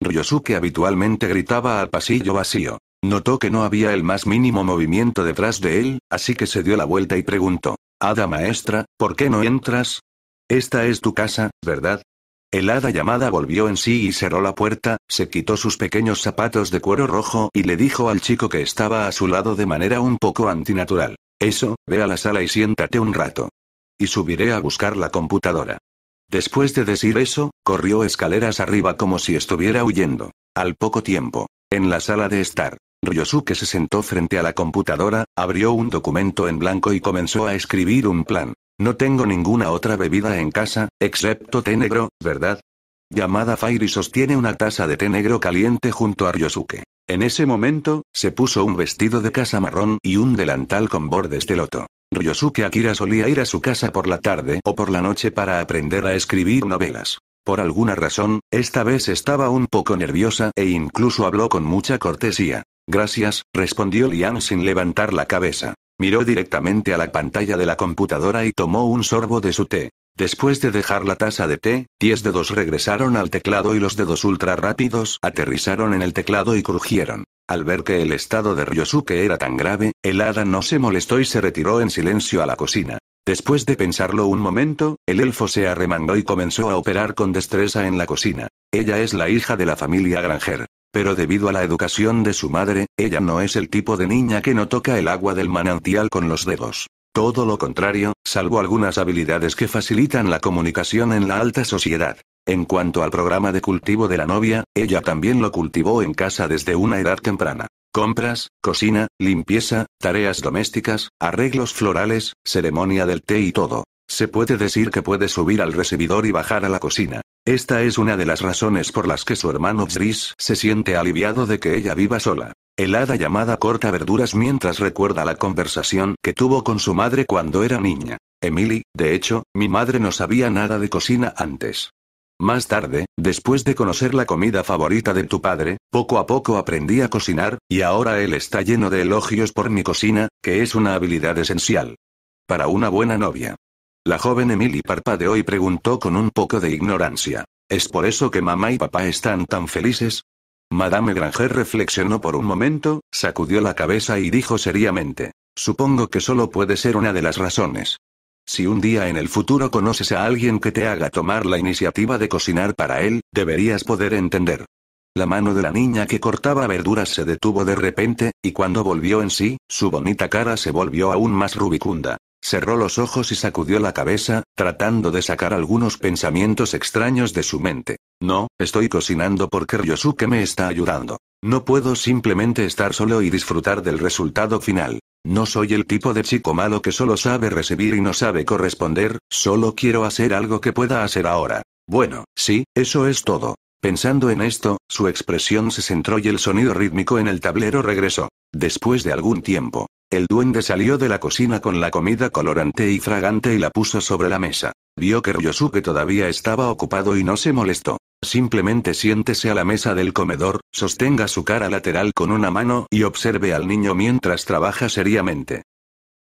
Ryosuke habitualmente gritaba al pasillo vacío. Notó que no había el más mínimo movimiento detrás de él, así que se dio la vuelta y preguntó. Hada maestra, ¿por qué no entras? Esta es tu casa, ¿verdad? El hada llamada volvió en sí y cerró la puerta, se quitó sus pequeños zapatos de cuero rojo y le dijo al chico que estaba a su lado de manera un poco antinatural. Eso, ve a la sala y siéntate un rato. Y subiré a buscar la computadora. Después de decir eso, corrió escaleras arriba como si estuviera huyendo. Al poco tiempo, en la sala de estar, Ryosuke se sentó frente a la computadora, abrió un documento en blanco y comenzó a escribir un plan. No tengo ninguna otra bebida en casa, excepto té negro, ¿verdad? Llamada Fairy sostiene una taza de té negro caliente junto a Ryosuke. En ese momento, se puso un vestido de casa marrón y un delantal con bordes de loto. Ryosuke Akira solía ir a su casa por la tarde o por la noche para aprender a escribir novelas. Por alguna razón, esta vez estaba un poco nerviosa e incluso habló con mucha cortesía. Gracias, respondió Liang sin levantar la cabeza. Miró directamente a la pantalla de la computadora y tomó un sorbo de su té. Después de dejar la taza de té, diez dedos regresaron al teclado y los dedos ultra rápidos aterrizaron en el teclado y crujieron. Al ver que el estado de Ryosuke era tan grave, el hada no se molestó y se retiró en silencio a la cocina. Después de pensarlo un momento, el elfo se arremangó y comenzó a operar con destreza en la cocina. Ella es la hija de la familia Granger pero debido a la educación de su madre, ella no es el tipo de niña que no toca el agua del manantial con los dedos. Todo lo contrario, salvo algunas habilidades que facilitan la comunicación en la alta sociedad. En cuanto al programa de cultivo de la novia, ella también lo cultivó en casa desde una edad temprana. Compras, cocina, limpieza, tareas domésticas, arreglos florales, ceremonia del té y todo. Se puede decir que puede subir al recibidor y bajar a la cocina. Esta es una de las razones por las que su hermano Chris se siente aliviado de que ella viva sola. El hada llamada corta verduras mientras recuerda la conversación que tuvo con su madre cuando era niña. Emily, de hecho, mi madre no sabía nada de cocina antes. Más tarde, después de conocer la comida favorita de tu padre, poco a poco aprendí a cocinar, y ahora él está lleno de elogios por mi cocina, que es una habilidad esencial. Para una buena novia. La joven Emily de hoy preguntó con un poco de ignorancia. ¿Es por eso que mamá y papá están tan felices? Madame Granger reflexionó por un momento, sacudió la cabeza y dijo seriamente. Supongo que solo puede ser una de las razones. Si un día en el futuro conoces a alguien que te haga tomar la iniciativa de cocinar para él, deberías poder entender. La mano de la niña que cortaba verduras se detuvo de repente, y cuando volvió en sí, su bonita cara se volvió aún más rubicunda. Cerró los ojos y sacudió la cabeza, tratando de sacar algunos pensamientos extraños de su mente. No, estoy cocinando porque Ryosuke me está ayudando. No puedo simplemente estar solo y disfrutar del resultado final. No soy el tipo de chico malo que solo sabe recibir y no sabe corresponder, solo quiero hacer algo que pueda hacer ahora. Bueno, sí, eso es todo. Pensando en esto, su expresión se centró y el sonido rítmico en el tablero regresó. Después de algún tiempo, el duende salió de la cocina con la comida colorante y fragante y la puso sobre la mesa. Vio que Ryosuke todavía estaba ocupado y no se molestó. Simplemente siéntese a la mesa del comedor, sostenga su cara lateral con una mano y observe al niño mientras trabaja seriamente.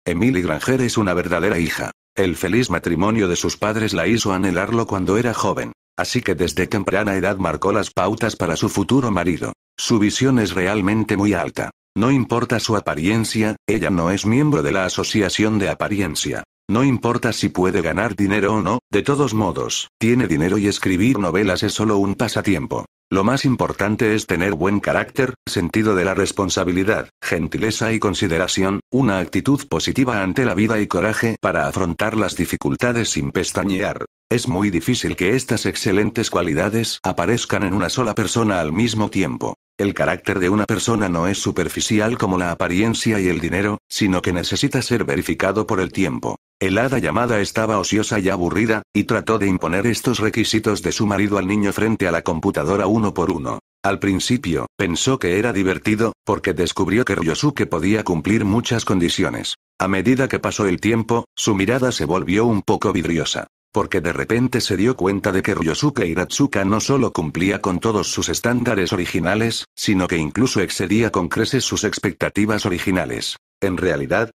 Emily Granger es una verdadera hija. El feliz matrimonio de sus padres la hizo anhelarlo cuando era joven. Así que desde temprana edad marcó las pautas para su futuro marido. Su visión es realmente muy alta. No importa su apariencia, ella no es miembro de la Asociación de Apariencia. No importa si puede ganar dinero o no, de todos modos, tiene dinero y escribir novelas es solo un pasatiempo. Lo más importante es tener buen carácter, sentido de la responsabilidad, gentileza y consideración, una actitud positiva ante la vida y coraje para afrontar las dificultades sin pestañear, es muy difícil que estas excelentes cualidades aparezcan en una sola persona al mismo tiempo. El carácter de una persona no es superficial como la apariencia y el dinero, sino que necesita ser verificado por el tiempo. El hada llamada estaba ociosa y aburrida, y trató de imponer estos requisitos de su marido al niño frente a la computadora uno por uno. Al principio, pensó que era divertido, porque descubrió que Ryosuke podía cumplir muchas condiciones. A medida que pasó el tiempo, su mirada se volvió un poco vidriosa porque de repente se dio cuenta de que Ryosuke Hiratsuka no solo cumplía con todos sus estándares originales, sino que incluso excedía con creces sus expectativas originales. En realidad,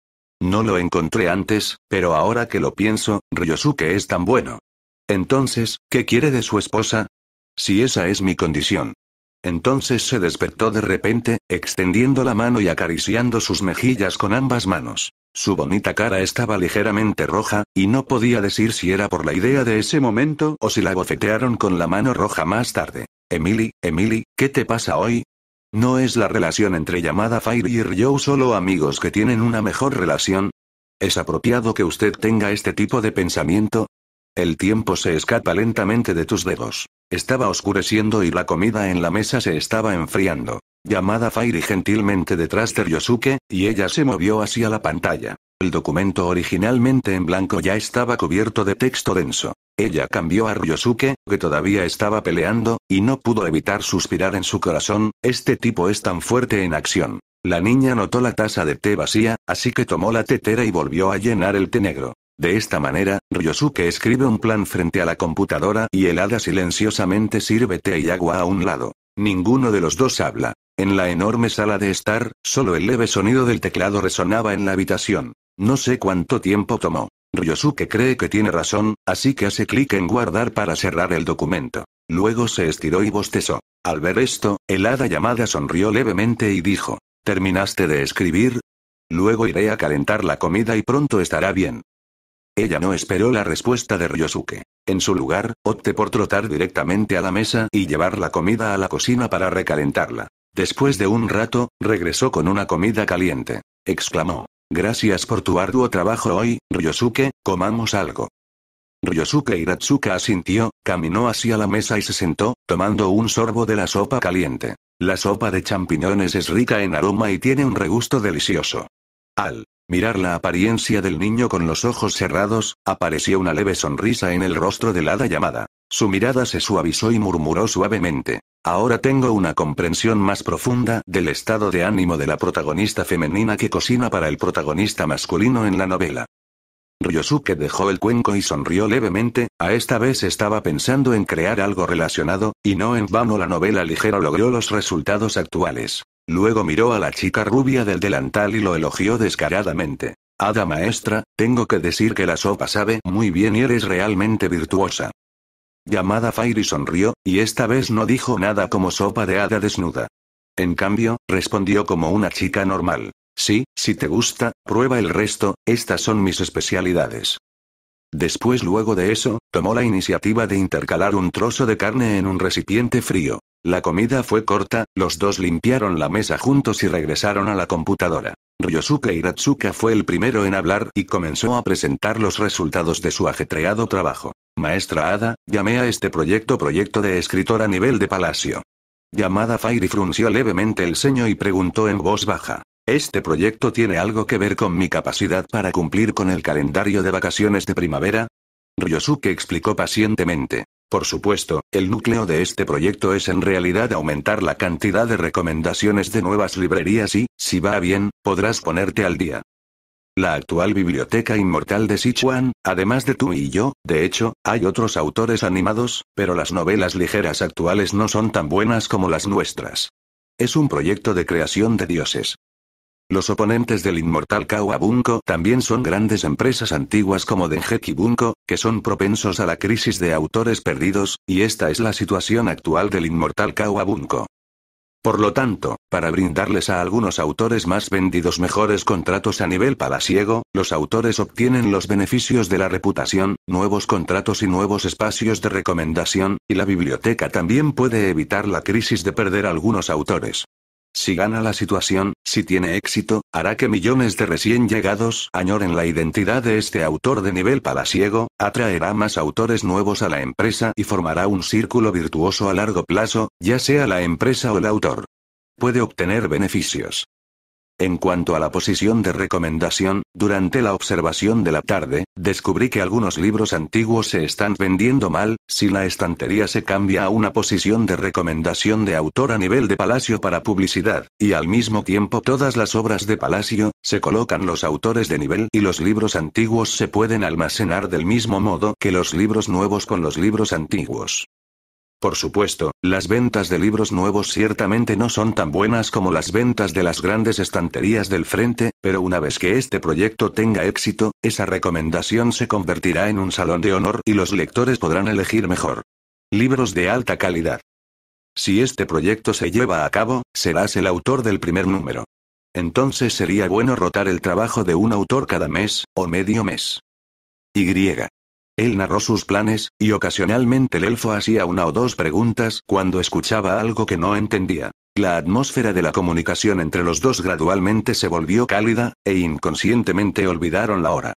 no lo encontré antes, pero ahora que lo pienso, Ryosuke es tan bueno. Entonces, ¿qué quiere de su esposa? Si esa es mi condición. Entonces se despertó de repente, extendiendo la mano y acariciando sus mejillas con ambas manos. Su bonita cara estaba ligeramente roja, y no podía decir si era por la idea de ese momento o si la bofetearon con la mano roja más tarde. Emily, Emily, ¿qué te pasa hoy? ¿No es la relación entre llamada Fire y Joe solo amigos que tienen una mejor relación? ¿Es apropiado que usted tenga este tipo de pensamiento? El tiempo se escapa lentamente de tus dedos. Estaba oscureciendo y la comida en la mesa se estaba enfriando llamada Fairy gentilmente detrás de Ryosuke, y ella se movió hacia la pantalla. El documento originalmente en blanco ya estaba cubierto de texto denso. Ella cambió a Ryosuke, que todavía estaba peleando, y no pudo evitar suspirar en su corazón, este tipo es tan fuerte en acción. La niña notó la taza de té vacía, así que tomó la tetera y volvió a llenar el té negro. De esta manera, Ryosuke escribe un plan frente a la computadora y el hada silenciosamente sirve té y agua a un lado. Ninguno de los dos habla. En la enorme sala de estar, solo el leve sonido del teclado resonaba en la habitación. No sé cuánto tiempo tomó. Ryosuke cree que tiene razón, así que hace clic en guardar para cerrar el documento. Luego se estiró y bostezó. Al ver esto, el hada llamada sonrió levemente y dijo, ¿Terminaste de escribir? Luego iré a calentar la comida y pronto estará bien. Ella no esperó la respuesta de Ryosuke. En su lugar, opte por trotar directamente a la mesa y llevar la comida a la cocina para recalentarla. Después de un rato, regresó con una comida caliente. Exclamó. Gracias por tu arduo trabajo hoy, Ryosuke, comamos algo. Ryosuke Hiratsuka asintió, caminó hacia la mesa y se sentó, tomando un sorbo de la sopa caliente. La sopa de champiñones es rica en aroma y tiene un regusto delicioso. Al mirar la apariencia del niño con los ojos cerrados, apareció una leve sonrisa en el rostro de la hada llamada. Su mirada se suavizó y murmuró suavemente. Ahora tengo una comprensión más profunda del estado de ánimo de la protagonista femenina que cocina para el protagonista masculino en la novela. Ryosuke dejó el cuenco y sonrió levemente, a esta vez estaba pensando en crear algo relacionado, y no en vano la novela ligera logró los resultados actuales. Luego miró a la chica rubia del delantal y lo elogió descaradamente. Hada maestra, tengo que decir que la sopa sabe muy bien y eres realmente virtuosa. Llamada Fairy sonrió, y esta vez no dijo nada como sopa de hada desnuda. En cambio, respondió como una chica normal. Sí, si te gusta, prueba el resto, estas son mis especialidades. Después luego de eso, tomó la iniciativa de intercalar un trozo de carne en un recipiente frío. La comida fue corta, los dos limpiaron la mesa juntos y regresaron a la computadora. Ryosuke Hiratsuka fue el primero en hablar y comenzó a presentar los resultados de su ajetreado trabajo. Maestra Ada, llamé a este proyecto proyecto de escritor a nivel de palacio. Llamada Fairy frunció levemente el ceño y preguntó en voz baja. Este proyecto tiene algo que ver con mi capacidad para cumplir con el calendario de vacaciones de primavera. Ryosuke explicó pacientemente. Por supuesto, el núcleo de este proyecto es en realidad aumentar la cantidad de recomendaciones de nuevas librerías y, si va bien, podrás ponerte al día. La actual biblioteca inmortal de Sichuan, además de tú y yo, de hecho, hay otros autores animados, pero las novelas ligeras actuales no son tan buenas como las nuestras. Es un proyecto de creación de dioses. Los oponentes del inmortal Kawabunko también son grandes empresas antiguas como Dengeki Bunko, que son propensos a la crisis de autores perdidos, y esta es la situación actual del inmortal Kawabunko. Por lo tanto, para brindarles a algunos autores más vendidos mejores contratos a nivel palaciego, los autores obtienen los beneficios de la reputación, nuevos contratos y nuevos espacios de recomendación, y la biblioteca también puede evitar la crisis de perder algunos autores. Si gana la situación, si tiene éxito, hará que millones de recién llegados añoren la identidad de este autor de nivel palaciego, atraerá más autores nuevos a la empresa y formará un círculo virtuoso a largo plazo, ya sea la empresa o el autor. Puede obtener beneficios. En cuanto a la posición de recomendación, durante la observación de la tarde, descubrí que algunos libros antiguos se están vendiendo mal, si la estantería se cambia a una posición de recomendación de autor a nivel de Palacio para publicidad, y al mismo tiempo todas las obras de Palacio, se colocan los autores de nivel y los libros antiguos se pueden almacenar del mismo modo que los libros nuevos con los libros antiguos. Por supuesto, las ventas de libros nuevos ciertamente no son tan buenas como las ventas de las grandes estanterías del frente, pero una vez que este proyecto tenga éxito, esa recomendación se convertirá en un salón de honor y los lectores podrán elegir mejor. Libros de alta calidad. Si este proyecto se lleva a cabo, serás el autor del primer número. Entonces sería bueno rotar el trabajo de un autor cada mes, o medio mes. Y. Él narró sus planes, y ocasionalmente el elfo hacía una o dos preguntas cuando escuchaba algo que no entendía. La atmósfera de la comunicación entre los dos gradualmente se volvió cálida, e inconscientemente olvidaron la hora.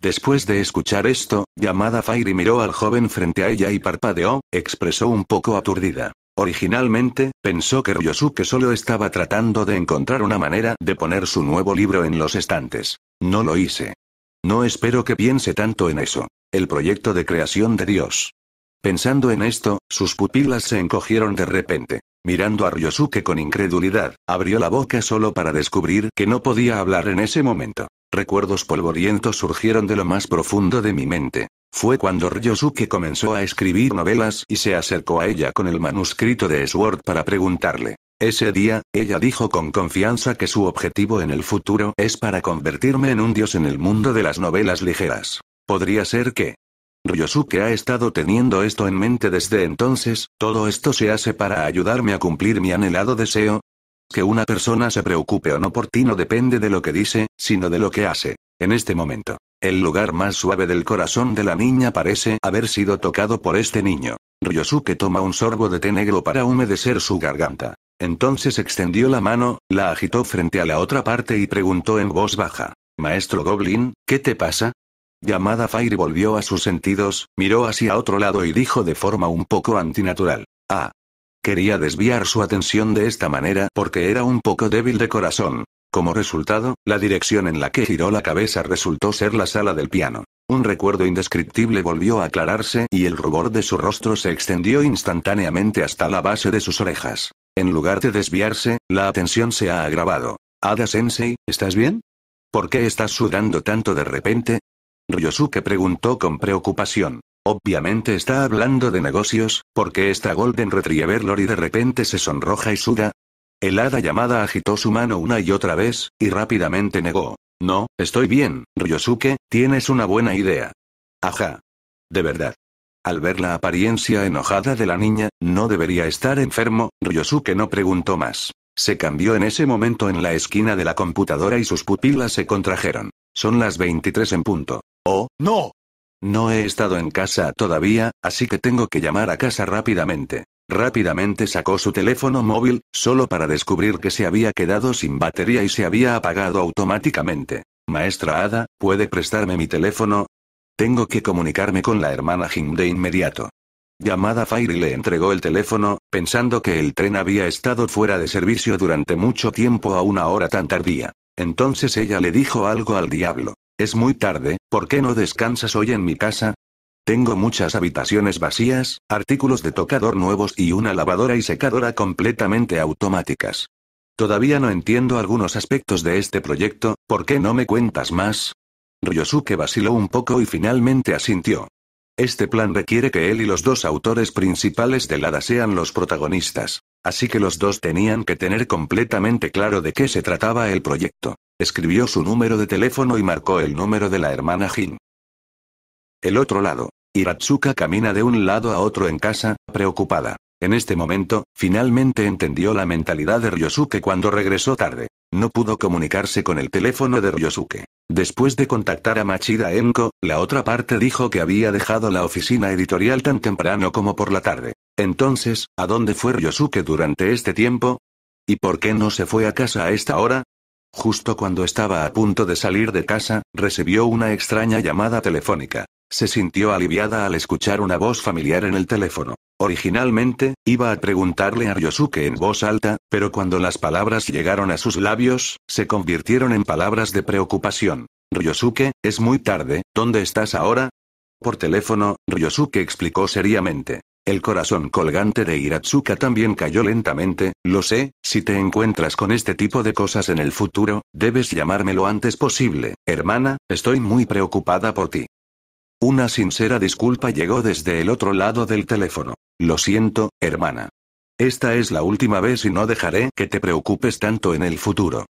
Después de escuchar esto, llamada Fairy miró al joven frente a ella y parpadeó, expresó un poco aturdida. Originalmente, pensó que Ryosuke solo estaba tratando de encontrar una manera de poner su nuevo libro en los estantes. No lo hice. No espero que piense tanto en eso. El proyecto de creación de Dios. Pensando en esto, sus pupilas se encogieron de repente. Mirando a Ryosuke con incredulidad, abrió la boca solo para descubrir que no podía hablar en ese momento. Recuerdos polvorientos surgieron de lo más profundo de mi mente. Fue cuando Ryosuke comenzó a escribir novelas y se acercó a ella con el manuscrito de Sword para preguntarle, ese día, ella dijo con confianza que su objetivo en el futuro es para convertirme en un dios en el mundo de las novelas ligeras. Podría ser que... Ryosuke ha estado teniendo esto en mente desde entonces, todo esto se hace para ayudarme a cumplir mi anhelado deseo. Que una persona se preocupe o no por ti no depende de lo que dice, sino de lo que hace. En este momento, el lugar más suave del corazón de la niña parece haber sido tocado por este niño. Ryosuke toma un sorbo de té negro para humedecer su garganta. Entonces extendió la mano, la agitó frente a la otra parte y preguntó en voz baja. Maestro Goblin, ¿qué te pasa? Llamada Fire volvió a sus sentidos, miró hacia otro lado y dijo de forma un poco antinatural. Ah. Quería desviar su atención de esta manera porque era un poco débil de corazón. Como resultado, la dirección en la que giró la cabeza resultó ser la sala del piano. Un recuerdo indescriptible volvió a aclararse y el rubor de su rostro se extendió instantáneamente hasta la base de sus orejas. En lugar de desviarse, la atención se ha agravado. Ada Sensei, ¿estás bien? ¿Por qué estás sudando tanto de repente? Ryosuke preguntó con preocupación. Obviamente está hablando de negocios, ¿por qué está Golden Retriever Lori de repente se sonroja y suda. El hada llamada agitó su mano una y otra vez, y rápidamente negó. No, estoy bien, Ryosuke, tienes una buena idea. Ajá. De verdad. Al ver la apariencia enojada de la niña, no debería estar enfermo, Ryosuke no preguntó más. Se cambió en ese momento en la esquina de la computadora y sus pupilas se contrajeron. Son las 23 en punto. ¡Oh, no! No he estado en casa todavía, así que tengo que llamar a casa rápidamente. Rápidamente sacó su teléfono móvil, solo para descubrir que se había quedado sin batería y se había apagado automáticamente. Maestra Ada, ¿puede prestarme mi teléfono? Tengo que comunicarme con la hermana Jim de inmediato. Llamada Fairy le entregó el teléfono, pensando que el tren había estado fuera de servicio durante mucho tiempo a una hora tan tardía. Entonces ella le dijo algo al diablo. Es muy tarde, ¿por qué no descansas hoy en mi casa? Tengo muchas habitaciones vacías, artículos de tocador nuevos y una lavadora y secadora completamente automáticas. Todavía no entiendo algunos aspectos de este proyecto, ¿por qué no me cuentas más? Ryosuke vaciló un poco y finalmente asintió. Este plan requiere que él y los dos autores principales del hada sean los protagonistas. Así que los dos tenían que tener completamente claro de qué se trataba el proyecto. Escribió su número de teléfono y marcó el número de la hermana Jin. El otro lado. Hiratsuka camina de un lado a otro en casa, preocupada. En este momento, finalmente entendió la mentalidad de Ryosuke cuando regresó tarde. No pudo comunicarse con el teléfono de Ryosuke. Después de contactar a Machida Enko, la otra parte dijo que había dejado la oficina editorial tan temprano como por la tarde. Entonces, ¿a dónde fue Ryosuke durante este tiempo? ¿Y por qué no se fue a casa a esta hora? Justo cuando estaba a punto de salir de casa, recibió una extraña llamada telefónica. Se sintió aliviada al escuchar una voz familiar en el teléfono. Originalmente, iba a preguntarle a Ryosuke en voz alta, pero cuando las palabras llegaron a sus labios, se convirtieron en palabras de preocupación. Ryosuke, es muy tarde, ¿dónde estás ahora? Por teléfono, Ryosuke explicó seriamente. El corazón colgante de Hiratsuka también cayó lentamente, lo sé, si te encuentras con este tipo de cosas en el futuro, debes llamarme lo antes posible, hermana, estoy muy preocupada por ti. Una sincera disculpa llegó desde el otro lado del teléfono. Lo siento, hermana. Esta es la última vez y no dejaré que te preocupes tanto en el futuro.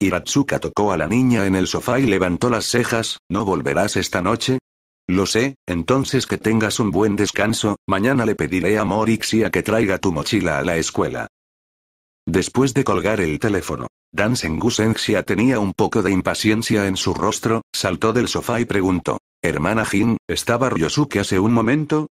Hiratsuka tocó a la niña en el sofá y levantó las cejas, ¿no volverás esta noche? Lo sé, entonces que tengas un buen descanso, mañana le pediré a Morixia que traiga tu mochila a la escuela. Después de colgar el teléfono, Dan tenía un poco de impaciencia en su rostro, saltó del sofá y preguntó. Hermana Jin, ¿estaba Ryosuke hace un momento?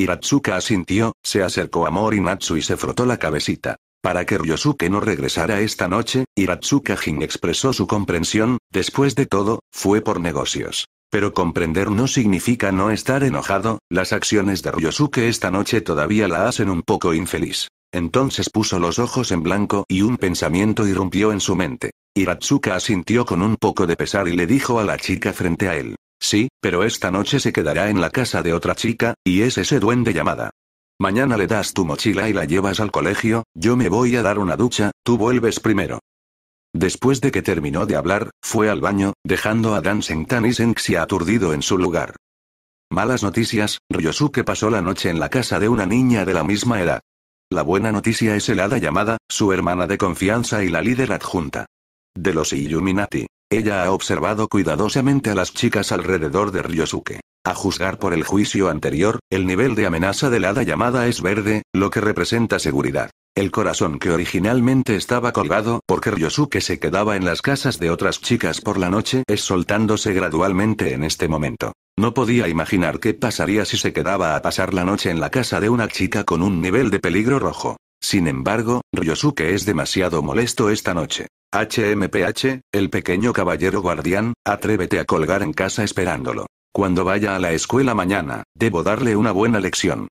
Hiratsuka asintió, se acercó a Morinatsu y se frotó la cabecita. Para que Ryosuke no regresara esta noche, Hiratsuka Jin expresó su comprensión, después de todo, fue por negocios. Pero comprender no significa no estar enojado, las acciones de Ryosuke esta noche todavía la hacen un poco infeliz. Entonces puso los ojos en blanco y un pensamiento irrumpió en su mente. Hiratsuka asintió con un poco de pesar y le dijo a la chica frente a él. Sí, pero esta noche se quedará en la casa de otra chica, y es ese duende llamada. Mañana le das tu mochila y la llevas al colegio, yo me voy a dar una ducha, tú vuelves primero. Después de que terminó de hablar, fue al baño, dejando a Dan Sentan y Senxi aturdido en su lugar. Malas noticias, Ryosuke pasó la noche en la casa de una niña de la misma edad. La buena noticia es el hada llamada, su hermana de confianza y la líder adjunta. De los Illuminati. Ella ha observado cuidadosamente a las chicas alrededor de Ryosuke. A juzgar por el juicio anterior, el nivel de amenaza la hada llamada es verde, lo que representa seguridad. El corazón que originalmente estaba colgado porque Ryosuke se quedaba en las casas de otras chicas por la noche es soltándose gradualmente en este momento. No podía imaginar qué pasaría si se quedaba a pasar la noche en la casa de una chica con un nivel de peligro rojo. Sin embargo, Ryosuke es demasiado molesto esta noche. HMPH, el pequeño caballero guardián, atrévete a colgar en casa esperándolo. Cuando vaya a la escuela mañana, debo darle una buena lección.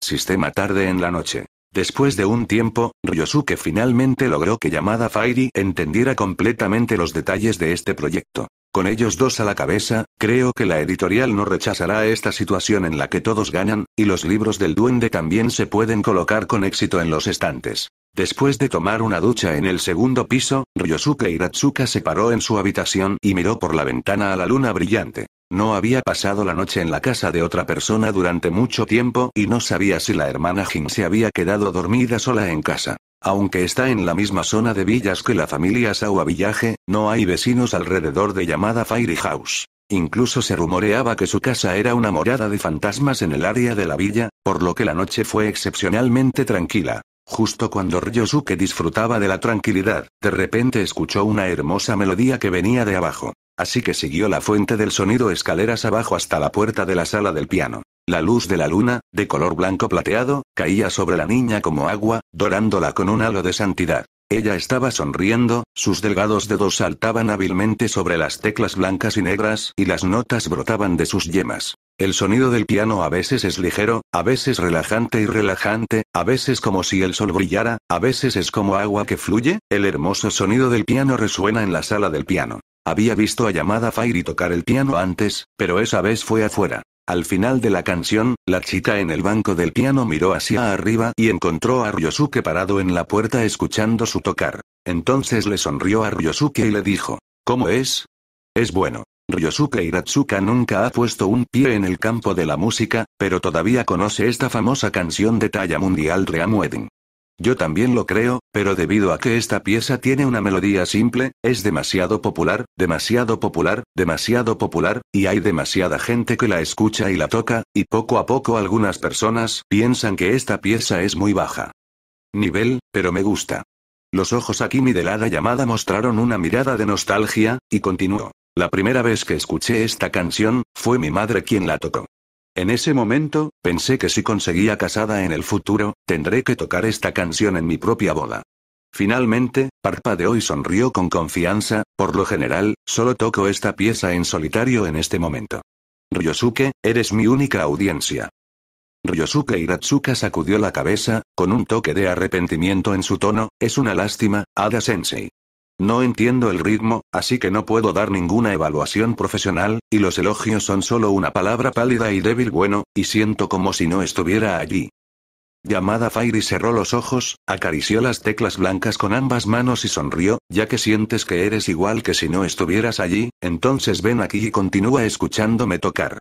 Sistema tarde en la noche. Después de un tiempo, Ryosuke finalmente logró que Yamada Fairy entendiera completamente los detalles de este proyecto. Con ellos dos a la cabeza, creo que la editorial no rechazará esta situación en la que todos ganan, y los libros del duende también se pueden colocar con éxito en los estantes. Después de tomar una ducha en el segundo piso, Ryosuke Hiratsuka se paró en su habitación y miró por la ventana a la luna brillante. No había pasado la noche en la casa de otra persona durante mucho tiempo y no sabía si la hermana Jin se había quedado dormida sola en casa. Aunque está en la misma zona de villas que la familia Sawa Villaje, no hay vecinos alrededor de llamada Fairy House. Incluso se rumoreaba que su casa era una morada de fantasmas en el área de la villa, por lo que la noche fue excepcionalmente tranquila. Justo cuando Ryosuke disfrutaba de la tranquilidad, de repente escuchó una hermosa melodía que venía de abajo. Así que siguió la fuente del sonido escaleras abajo hasta la puerta de la sala del piano. La luz de la luna, de color blanco plateado, caía sobre la niña como agua, dorándola con un halo de santidad. Ella estaba sonriendo, sus delgados dedos saltaban hábilmente sobre las teclas blancas y negras, y las notas brotaban de sus yemas. El sonido del piano a veces es ligero, a veces relajante y relajante, a veces como si el sol brillara, a veces es como agua que fluye, el hermoso sonido del piano resuena en la sala del piano. Había visto a llamada Fairy tocar el piano antes, pero esa vez fue afuera. Al final de la canción, la chica en el banco del piano miró hacia arriba y encontró a Ryosuke parado en la puerta escuchando su tocar. Entonces le sonrió a Ryosuke y le dijo, ¿Cómo es? Es bueno. Ryosuke Hiratsuka nunca ha puesto un pie en el campo de la música, pero todavía conoce esta famosa canción de talla mundial Ream Wedding. Yo también lo creo, pero debido a que esta pieza tiene una melodía simple, es demasiado popular, demasiado popular, demasiado popular, y hay demasiada gente que la escucha y la toca, y poco a poco algunas personas piensan que esta pieza es muy baja. Nivel, pero me gusta. Los ojos aquí mi delada llamada mostraron una mirada de nostalgia, y continuó. La primera vez que escuché esta canción, fue mi madre quien la tocó. En ese momento, pensé que si conseguía casada en el futuro, tendré que tocar esta canción en mi propia boda. Finalmente, de hoy sonrió con confianza, por lo general, solo toco esta pieza en solitario en este momento. Ryosuke, eres mi única audiencia. Ryosuke Hiratsuka sacudió la cabeza, con un toque de arrepentimiento en su tono, es una lástima, Ada Sensei. No entiendo el ritmo, así que no puedo dar ninguna evaluación profesional, y los elogios son solo una palabra pálida y débil bueno, y siento como si no estuviera allí. Llamada Fairy cerró los ojos, acarició las teclas blancas con ambas manos y sonrió, ya que sientes que eres igual que si no estuvieras allí, entonces ven aquí y continúa escuchándome tocar.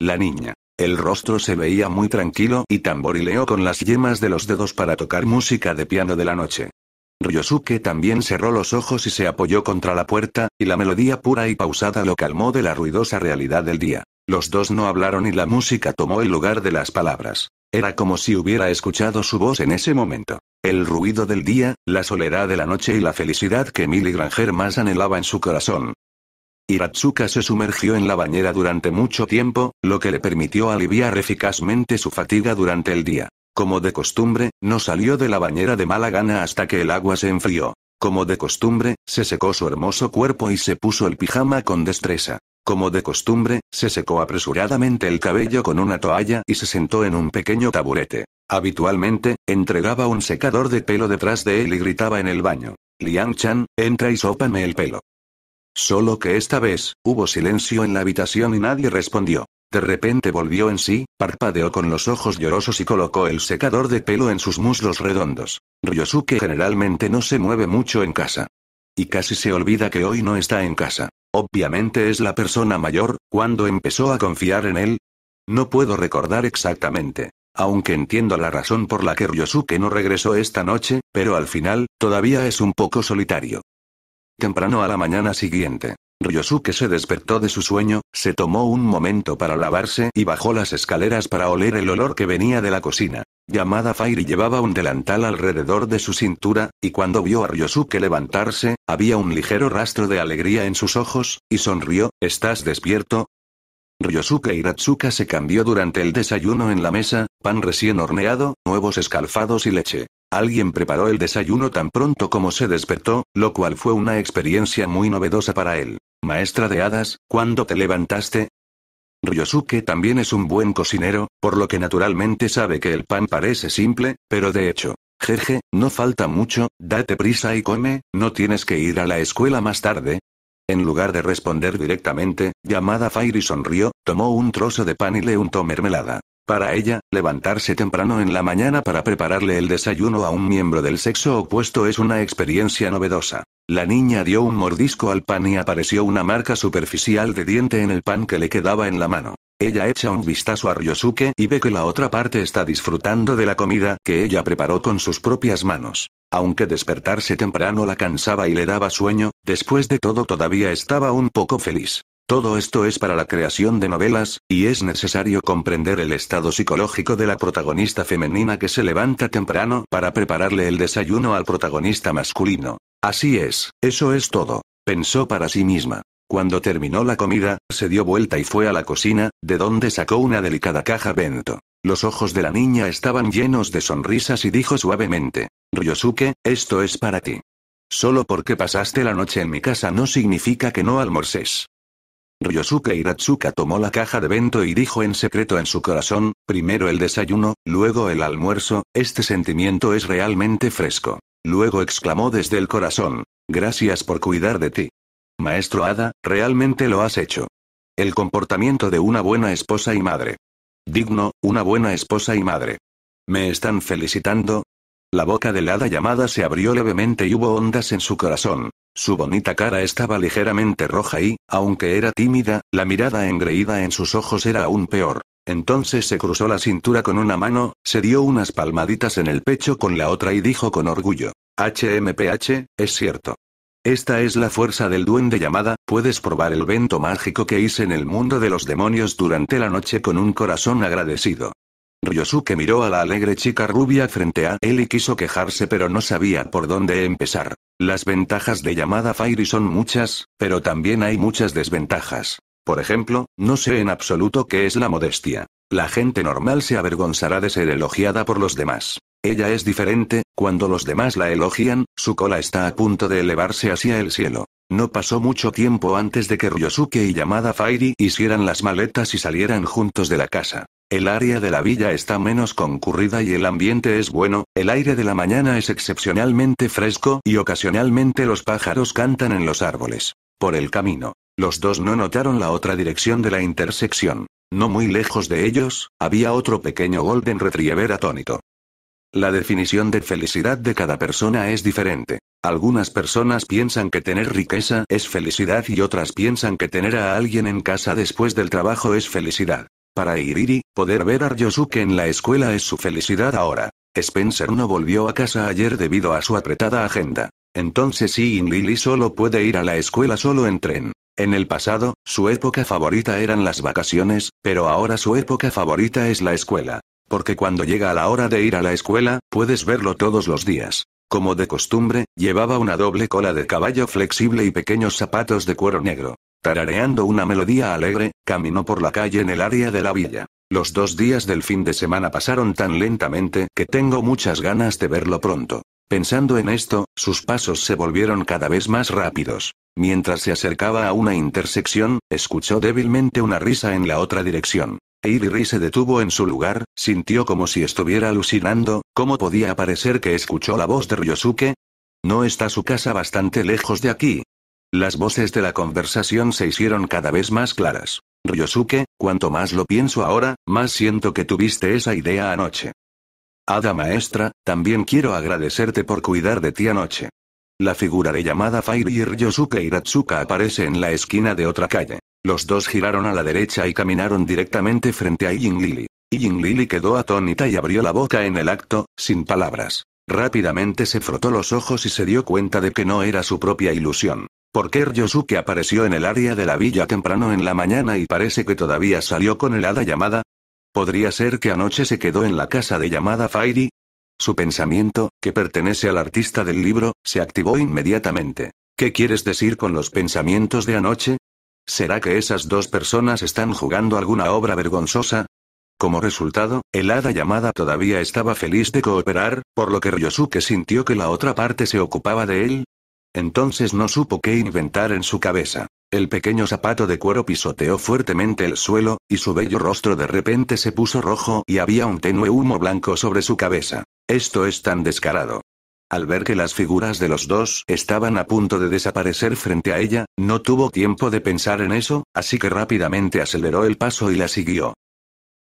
La niña. El rostro se veía muy tranquilo y tamborileó con las yemas de los dedos para tocar música de piano de la noche. Ryosuke también cerró los ojos y se apoyó contra la puerta, y la melodía pura y pausada lo calmó de la ruidosa realidad del día. Los dos no hablaron y la música tomó el lugar de las palabras. Era como si hubiera escuchado su voz en ese momento. El ruido del día, la soledad de la noche y la felicidad que Milly Granger más anhelaba en su corazón. Hiratsuka se sumergió en la bañera durante mucho tiempo, lo que le permitió aliviar eficazmente su fatiga durante el día. Como de costumbre, no salió de la bañera de mala gana hasta que el agua se enfrió. Como de costumbre, se secó su hermoso cuerpo y se puso el pijama con destreza. Como de costumbre, se secó apresuradamente el cabello con una toalla y se sentó en un pequeño taburete. Habitualmente, entregaba un secador de pelo detrás de él y gritaba en el baño. Liang Chan, entra y sópame el pelo. Solo que esta vez, hubo silencio en la habitación y nadie respondió. De repente volvió en sí, parpadeó con los ojos llorosos y colocó el secador de pelo en sus muslos redondos. Ryosuke generalmente no se mueve mucho en casa. Y casi se olvida que hoy no está en casa. Obviamente es la persona mayor, cuando empezó a confiar en él. No puedo recordar exactamente. Aunque entiendo la razón por la que Ryosuke no regresó esta noche, pero al final, todavía es un poco solitario. Temprano a la mañana siguiente, Ryosuke se despertó de su sueño, se tomó un momento para lavarse y bajó las escaleras para oler el olor que venía de la cocina. Yamada Fairy llevaba un delantal alrededor de su cintura, y cuando vio a Ryosuke levantarse, había un ligero rastro de alegría en sus ojos, y sonrió, ¿estás despierto? Ryosuke Hiratsuka se cambió durante el desayuno en la mesa, pan recién horneado, nuevos escalfados y leche. Alguien preparó el desayuno tan pronto como se despertó, lo cual fue una experiencia muy novedosa para él. Maestra de hadas, ¿cuándo te levantaste? Ryosuke también es un buen cocinero, por lo que naturalmente sabe que el pan parece simple, pero de hecho, jeje, no falta mucho, date prisa y come, no tienes que ir a la escuela más tarde. En lugar de responder directamente, Yamada Fairy sonrió, tomó un trozo de pan y le untó mermelada. Para ella, levantarse temprano en la mañana para prepararle el desayuno a un miembro del sexo opuesto es una experiencia novedosa. La niña dio un mordisco al pan y apareció una marca superficial de diente en el pan que le quedaba en la mano. Ella echa un vistazo a Ryosuke y ve que la otra parte está disfrutando de la comida que ella preparó con sus propias manos. Aunque despertarse temprano la cansaba y le daba sueño, después de todo todavía estaba un poco feliz. Todo esto es para la creación de novelas, y es necesario comprender el estado psicológico de la protagonista femenina que se levanta temprano para prepararle el desayuno al protagonista masculino. Así es, eso es todo, pensó para sí misma. Cuando terminó la comida, se dio vuelta y fue a la cocina, de donde sacó una delicada caja bento. Los ojos de la niña estaban llenos de sonrisas y dijo suavemente, Ryosuke, esto es para ti. Solo porque pasaste la noche en mi casa no significa que no almorces. Ryosuke Hiratsuka tomó la caja de vento y dijo en secreto en su corazón, primero el desayuno, luego el almuerzo, este sentimiento es realmente fresco. Luego exclamó desde el corazón, gracias por cuidar de ti. Maestro Hada, realmente lo has hecho. El comportamiento de una buena esposa y madre. Digno, una buena esposa y madre. ¿Me están felicitando? La boca del hada llamada se abrió levemente y hubo ondas en su corazón. Su bonita cara estaba ligeramente roja y, aunque era tímida, la mirada engreída en sus ojos era aún peor. Entonces se cruzó la cintura con una mano, se dio unas palmaditas en el pecho con la otra y dijo con orgullo, HMPH, es cierto. Esta es la fuerza del duende llamada, puedes probar el vento mágico que hice en el mundo de los demonios durante la noche con un corazón agradecido. Ryosuke miró a la alegre chica rubia frente a él y quiso quejarse pero no sabía por dónde empezar. Las ventajas de llamada Fairy son muchas, pero también hay muchas desventajas. Por ejemplo, no sé en absoluto qué es la modestia. La gente normal se avergonzará de ser elogiada por los demás. Ella es diferente, cuando los demás la elogian, su cola está a punto de elevarse hacia el cielo. No pasó mucho tiempo antes de que Ryosuke y Yamada Fairy hicieran las maletas y salieran juntos de la casa. El área de la villa está menos concurrida y el ambiente es bueno, el aire de la mañana es excepcionalmente fresco y ocasionalmente los pájaros cantan en los árboles. Por el camino. Los dos no notaron la otra dirección de la intersección. No muy lejos de ellos, había otro pequeño golden retriever atónito. La definición de felicidad de cada persona es diferente. Algunas personas piensan que tener riqueza es felicidad y otras piensan que tener a alguien en casa después del trabajo es felicidad. Para Iriri, poder ver a Ryosuke en la escuela es su felicidad ahora. Spencer no volvió a casa ayer debido a su apretada agenda. Entonces si Lily solo puede ir a la escuela solo en tren. En el pasado, su época favorita eran las vacaciones, pero ahora su época favorita es la escuela. Porque cuando llega la hora de ir a la escuela, puedes verlo todos los días. Como de costumbre, llevaba una doble cola de caballo flexible y pequeños zapatos de cuero negro. Tarareando una melodía alegre, caminó por la calle en el área de la villa. Los dos días del fin de semana pasaron tan lentamente que tengo muchas ganas de verlo pronto. Pensando en esto, sus pasos se volvieron cada vez más rápidos. Mientras se acercaba a una intersección, escuchó débilmente una risa en la otra dirección. Eiri se detuvo en su lugar, sintió como si estuviera alucinando, ¿cómo podía parecer que escuchó la voz de Ryosuke? ¿No está su casa bastante lejos de aquí? Las voces de la conversación se hicieron cada vez más claras. Ryosuke, cuanto más lo pienso ahora, más siento que tuviste esa idea anoche. Hada maestra, también quiero agradecerte por cuidar de ti anoche. La figura de llamada Fire y Ryosuke Hiratsuka aparece en la esquina de otra calle. Los dos giraron a la derecha y caminaron directamente frente a Yin Yinglili Lili quedó atónita y abrió la boca en el acto, sin palabras. Rápidamente se frotó los ojos y se dio cuenta de que no era su propia ilusión. ¿Por qué Ryosuke apareció en el área de la villa temprano en la mañana y parece que todavía salió con el hada llamada. ¿Podría ser que anoche se quedó en la casa de llamada Fairy? Su pensamiento, que pertenece al artista del libro, se activó inmediatamente. ¿Qué quieres decir con los pensamientos de anoche? ¿Será que esas dos personas están jugando alguna obra vergonzosa? Como resultado, el hada llamada todavía estaba feliz de cooperar, por lo que Ryosuke sintió que la otra parte se ocupaba de él, entonces no supo qué inventar en su cabeza. El pequeño zapato de cuero pisoteó fuertemente el suelo, y su bello rostro de repente se puso rojo y había un tenue humo blanco sobre su cabeza. Esto es tan descarado. Al ver que las figuras de los dos estaban a punto de desaparecer frente a ella, no tuvo tiempo de pensar en eso, así que rápidamente aceleró el paso y la siguió.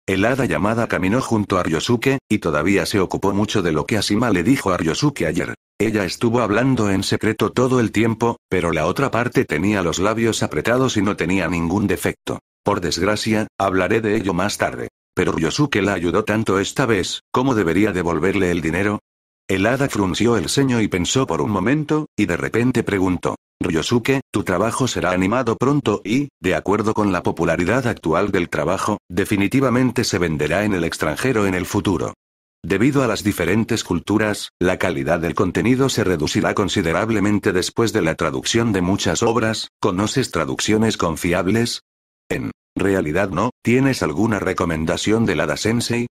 El hada llamada caminó junto a Ryosuke, y todavía se ocupó mucho de lo que Asima le dijo a Ryosuke ayer. Ella estuvo hablando en secreto todo el tiempo, pero la otra parte tenía los labios apretados y no tenía ningún defecto. Por desgracia, hablaré de ello más tarde. Pero Ryosuke la ayudó tanto esta vez, ¿cómo debería devolverle el dinero? El hada frunció el ceño y pensó por un momento, y de repente preguntó. Ryosuke, tu trabajo será animado pronto y, de acuerdo con la popularidad actual del trabajo, definitivamente se venderá en el extranjero en el futuro. Debido a las diferentes culturas, la calidad del contenido se reducirá considerablemente después de la traducción de muchas obras. ¿Conoces traducciones confiables? En realidad no, ¿tienes alguna recomendación de hada Sensei?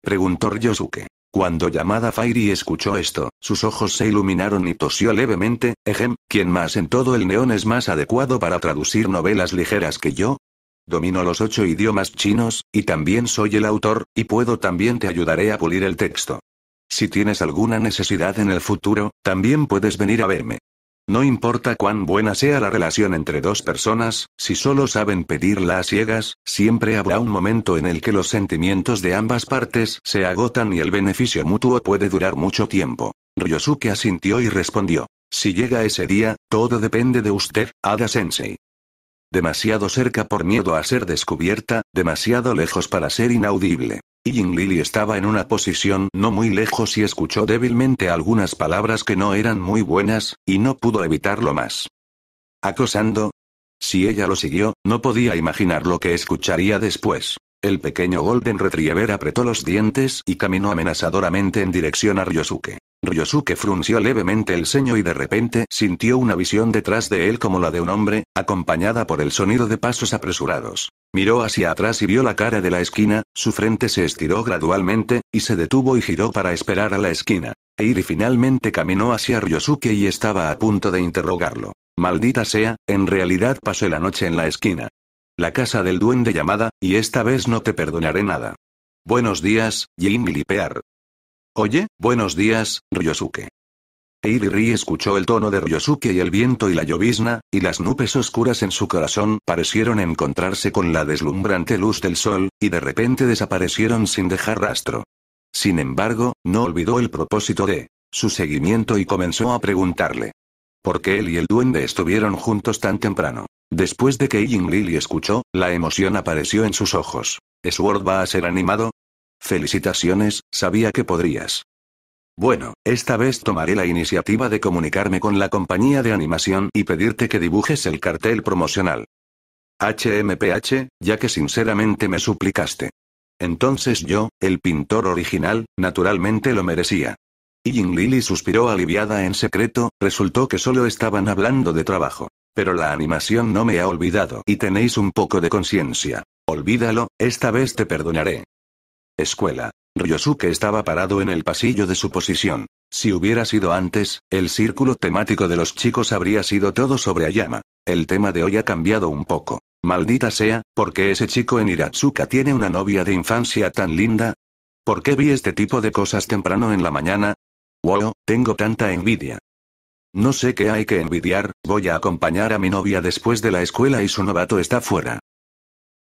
Preguntó Ryosuke. Cuando llamada Fairy escuchó esto, sus ojos se iluminaron y tosió levemente, Ejem, ¿quién más en todo el neón es más adecuado para traducir novelas ligeras que yo? Domino los ocho idiomas chinos, y también soy el autor, y puedo también te ayudaré a pulir el texto. Si tienes alguna necesidad en el futuro, también puedes venir a verme. No importa cuán buena sea la relación entre dos personas, si solo saben pedirla a ciegas, siempre habrá un momento en el que los sentimientos de ambas partes se agotan y el beneficio mutuo puede durar mucho tiempo. Ryosuke asintió y respondió. Si llega ese día, todo depende de usted, Ada Sensei. Demasiado cerca por miedo a ser descubierta, demasiado lejos para ser inaudible. Ying Lily estaba en una posición no muy lejos y escuchó débilmente algunas palabras que no eran muy buenas, y no pudo evitarlo más. Acosando. Si ella lo siguió, no podía imaginar lo que escucharía después. El pequeño Golden Retriever apretó los dientes y caminó amenazadoramente en dirección a Ryosuke. Ryosuke frunció levemente el ceño y de repente sintió una visión detrás de él como la de un hombre, acompañada por el sonido de pasos apresurados. Miró hacia atrás y vio la cara de la esquina, su frente se estiró gradualmente, y se detuvo y giró para esperar a la esquina. Eiri finalmente caminó hacia Ryosuke y estaba a punto de interrogarlo. Maldita sea, en realidad pasé la noche en la esquina. La casa del duende llamada, y esta vez no te perdonaré nada. Buenos días, Jim Milipear. Oye, buenos días, Ryosuke. Eiriri escuchó el tono de Ryosuke y el viento y la llovizna, y las nubes oscuras en su corazón parecieron encontrarse con la deslumbrante luz del sol, y de repente desaparecieron sin dejar rastro. Sin embargo, no olvidó el propósito de su seguimiento y comenzó a preguntarle. ¿Por qué él y el duende estuvieron juntos tan temprano? Después de que Ying escuchó, la emoción apareció en sus ojos. ¿Sword va a ser animado? Felicitaciones, sabía que podrías. Bueno, esta vez tomaré la iniciativa de comunicarme con la compañía de animación y pedirte que dibujes el cartel promocional. HMPH, ya que sinceramente me suplicaste. Entonces yo, el pintor original, naturalmente lo merecía. Y Jing Lili suspiró aliviada en secreto, resultó que solo estaban hablando de trabajo. Pero la animación no me ha olvidado y tenéis un poco de conciencia. Olvídalo, esta vez te perdonaré. Escuela. Ryosuke estaba parado en el pasillo de su posición. Si hubiera sido antes, el círculo temático de los chicos habría sido todo sobre Ayama. El tema de hoy ha cambiado un poco. Maldita sea, ¿por qué ese chico en Hiratsuka tiene una novia de infancia tan linda? ¿Por qué vi este tipo de cosas temprano en la mañana? Wow, tengo tanta envidia. No sé qué hay que envidiar, voy a acompañar a mi novia después de la escuela y su novato está fuera.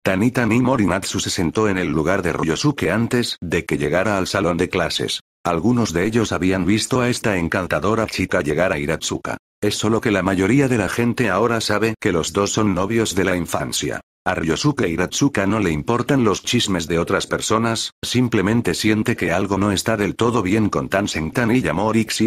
Tanita y Morinatsu se sentó en el lugar de Ryosuke antes de que llegara al salón de clases. Algunos de ellos habían visto a esta encantadora chica llegar a Hiratsuka. Es solo que la mayoría de la gente ahora sabe que los dos son novios de la infancia. A Ryosuke y no le importan los chismes de otras personas, simplemente siente que algo no está del todo bien con Tan Sentan y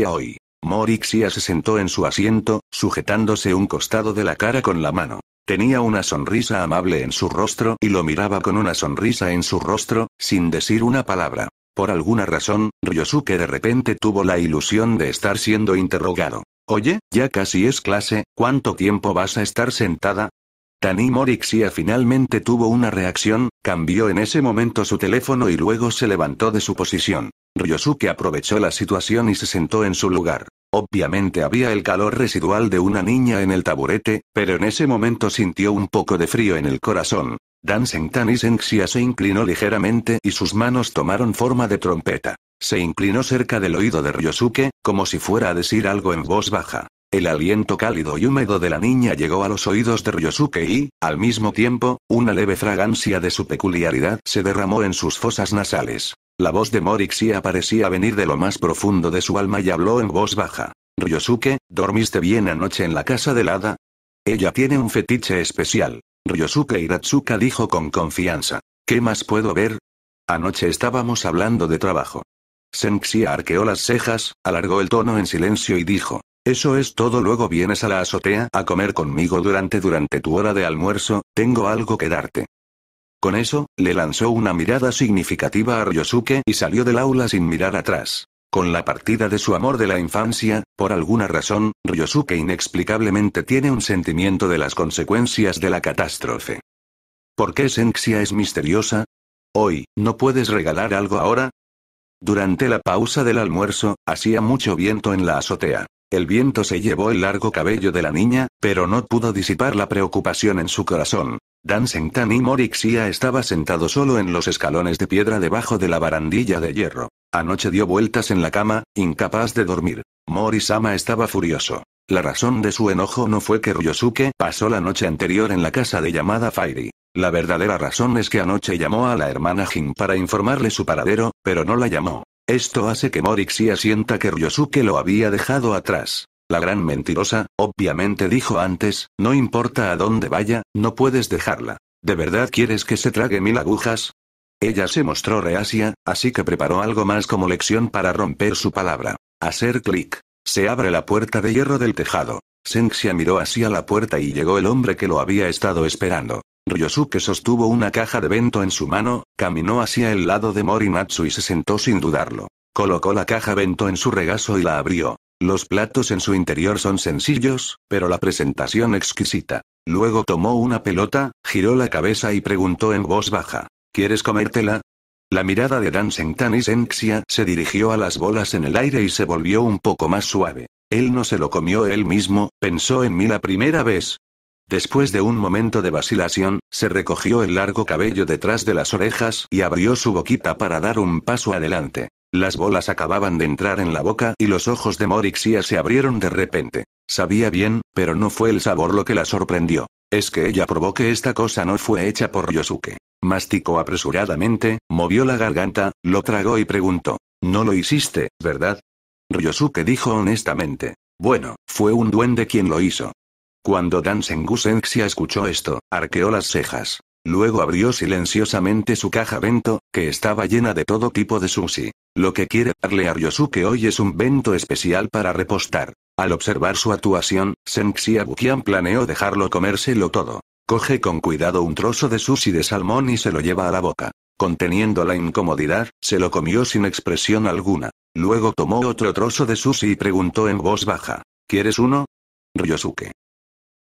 hoy. Morixia se sentó en su asiento, sujetándose un costado de la cara con la mano. Tenía una sonrisa amable en su rostro y lo miraba con una sonrisa en su rostro, sin decir una palabra. Por alguna razón, Ryosuke de repente tuvo la ilusión de estar siendo interrogado. Oye, ya casi es clase, ¿cuánto tiempo vas a estar sentada? Tani Morixia finalmente tuvo una reacción, cambió en ese momento su teléfono y luego se levantó de su posición. Ryosuke aprovechó la situación y se sentó en su lugar. Obviamente había el calor residual de una niña en el taburete, pero en ese momento sintió un poco de frío en el corazón. Dan Tan y se inclinó ligeramente y sus manos tomaron forma de trompeta. Se inclinó cerca del oído de Ryosuke, como si fuera a decir algo en voz baja. El aliento cálido y húmedo de la niña llegó a los oídos de Ryosuke y, al mismo tiempo, una leve fragancia de su peculiaridad se derramó en sus fosas nasales. La voz de Morixia parecía venir de lo más profundo de su alma y habló en voz baja. Ryosuke, ¿dormiste bien anoche en la casa del hada? Ella tiene un fetiche especial. Ryosuke Hiratsuka dijo con confianza. ¿Qué más puedo ver? Anoche estábamos hablando de trabajo. Senxia arqueó las cejas, alargó el tono en silencio y dijo. Eso es todo. Luego vienes a la azotea a comer conmigo durante durante tu hora de almuerzo, tengo algo que darte. Con eso, le lanzó una mirada significativa a Ryosuke y salió del aula sin mirar atrás. Con la partida de su amor de la infancia, por alguna razón, Ryosuke inexplicablemente tiene un sentimiento de las consecuencias de la catástrofe. ¿Por qué Senxia es misteriosa? Hoy, ¿no puedes regalar algo ahora? Durante la pausa del almuerzo, hacía mucho viento en la azotea. El viento se llevó el largo cabello de la niña, pero no pudo disipar la preocupación en su corazón. Dan Tan Morixia estaba sentado solo en los escalones de piedra debajo de la barandilla de hierro. Anoche dio vueltas en la cama, incapaz de dormir. Morisama estaba furioso. La razón de su enojo no fue que Ryosuke pasó la noche anterior en la casa de llamada Fairy. La verdadera razón es que anoche llamó a la hermana Jin para informarle su paradero, pero no la llamó. Esto hace que Morixia sienta que Ryosuke lo había dejado atrás. La gran mentirosa, obviamente dijo antes, no importa a dónde vaya, no puedes dejarla. ¿De verdad quieres que se trague mil agujas? Ella se mostró reacia, así que preparó algo más como lección para romper su palabra. Hacer clic. Se abre la puerta de hierro del tejado. Senxia miró hacia la puerta y llegó el hombre que lo había estado esperando. Ryosuke sostuvo una caja de vento en su mano, caminó hacia el lado de Morinatsu y se sentó sin dudarlo. Colocó la caja vento en su regazo y la abrió. Los platos en su interior son sencillos, pero la presentación exquisita. Luego tomó una pelota, giró la cabeza y preguntó en voz baja. ¿Quieres comértela? La mirada de Dan Sengtan y Senxia se dirigió a las bolas en el aire y se volvió un poco más suave. Él no se lo comió él mismo, pensó en mí la primera vez. Después de un momento de vacilación, se recogió el largo cabello detrás de las orejas y abrió su boquita para dar un paso adelante. Las bolas acababan de entrar en la boca y los ojos de Morixia se abrieron de repente. Sabía bien, pero no fue el sabor lo que la sorprendió. Es que ella probó que esta cosa no fue hecha por Yosuke. Masticó apresuradamente, movió la garganta, lo tragó y preguntó. No lo hiciste, ¿verdad? Ryosuke dijo honestamente. Bueno, fue un duende quien lo hizo. Cuando Dan escuchó esto, arqueó las cejas. Luego abrió silenciosamente su caja bento, que estaba llena de todo tipo de sushi. Lo que quiere darle a Ryosuke hoy es un bento especial para repostar. Al observar su actuación, Senxi Abukian planeó dejarlo comérselo todo. Coge con cuidado un trozo de sushi de salmón y se lo lleva a la boca. Conteniendo la incomodidad, se lo comió sin expresión alguna. Luego tomó otro trozo de sushi y preguntó en voz baja. ¿Quieres uno? Ryosuke.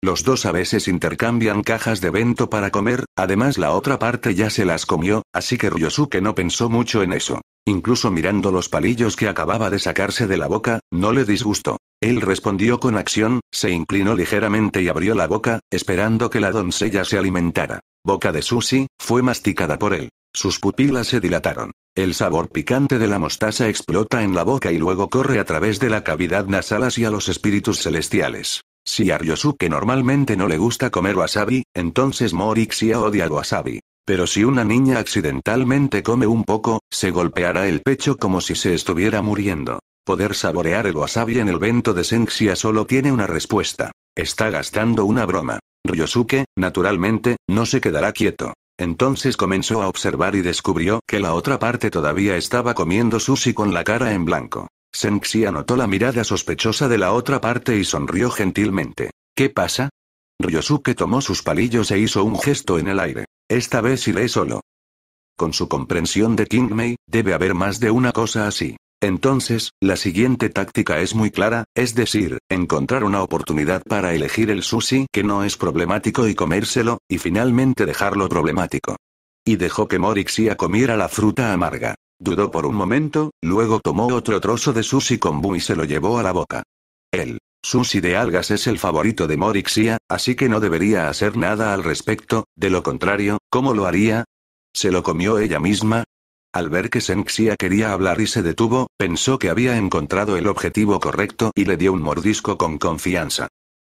Los dos a veces intercambian cajas de vento para comer, además la otra parte ya se las comió, así que Ryosuke no pensó mucho en eso. Incluso mirando los palillos que acababa de sacarse de la boca, no le disgustó. Él respondió con acción, se inclinó ligeramente y abrió la boca, esperando que la doncella se alimentara. Boca de sushi, fue masticada por él. Sus pupilas se dilataron. El sabor picante de la mostaza explota en la boca y luego corre a través de la cavidad nasal hacia los espíritus celestiales. Si a Ryosuke normalmente no le gusta comer wasabi, entonces Morixia odia el wasabi. Pero si una niña accidentalmente come un poco, se golpeará el pecho como si se estuviera muriendo. Poder saborear el wasabi en el vento de Senxia solo tiene una respuesta. Está gastando una broma. Ryosuke, naturalmente, no se quedará quieto. Entonces comenzó a observar y descubrió que la otra parte todavía estaba comiendo sushi con la cara en blanco. Senxi anotó la mirada sospechosa de la otra parte y sonrió gentilmente. ¿Qué pasa? Ryosuke tomó sus palillos e hizo un gesto en el aire. Esta vez iré solo. Con su comprensión de King Mei, debe haber más de una cosa así. Entonces, la siguiente táctica es muy clara, es decir, encontrar una oportunidad para elegir el sushi que no es problemático y comérselo, y finalmente dejarlo problemático. Y dejó que Morixia comiera la fruta amarga. Dudó por un momento, luego tomó otro trozo de sushi con y se lo llevó a la boca. El sushi de algas es el favorito de Morixia, así que no debería hacer nada al respecto, de lo contrario, ¿cómo lo haría? ¿Se lo comió ella misma? Al ver que Senxia quería hablar y se detuvo, pensó que había encontrado el objetivo correcto y le dio un mordisco con confianza.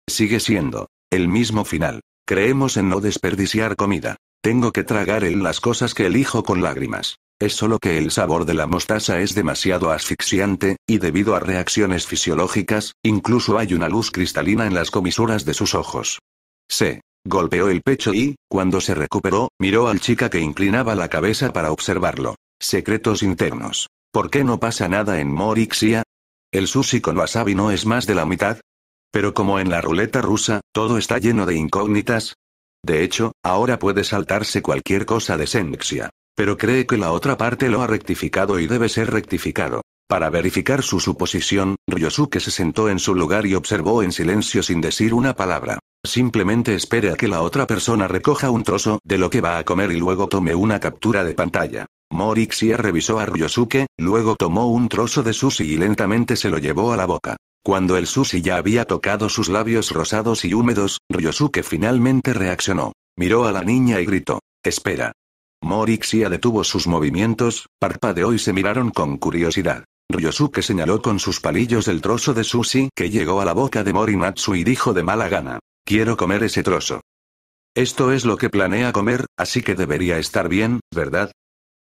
Sigue siendo el mismo final. Creemos en no desperdiciar comida. Tengo que tragar en las cosas que elijo con lágrimas. Es solo que el sabor de la mostaza es demasiado asfixiante, y debido a reacciones fisiológicas, incluso hay una luz cristalina en las comisuras de sus ojos. Se golpeó el pecho y, cuando se recuperó, miró al chica que inclinaba la cabeza para observarlo. Secretos internos. ¿Por qué no pasa nada en Morixia? ¿El sushi con wasabi no es más de la mitad? Pero como en la ruleta rusa, todo está lleno de incógnitas. De hecho, ahora puede saltarse cualquier cosa de Senxia pero cree que la otra parte lo ha rectificado y debe ser rectificado. Para verificar su suposición, Ryosuke se sentó en su lugar y observó en silencio sin decir una palabra. Simplemente a que la otra persona recoja un trozo de lo que va a comer y luego tome una captura de pantalla. Morixia revisó a Ryosuke, luego tomó un trozo de sushi y lentamente se lo llevó a la boca. Cuando el sushi ya había tocado sus labios rosados y húmedos, Ryosuke finalmente reaccionó. Miró a la niña y gritó. Espera. Morixia detuvo sus movimientos, parpadeó y se miraron con curiosidad. Ryosuke señaló con sus palillos el trozo de sushi que llegó a la boca de Morimatsu y dijo de mala gana. Quiero comer ese trozo. Esto es lo que planea comer, así que debería estar bien, ¿verdad?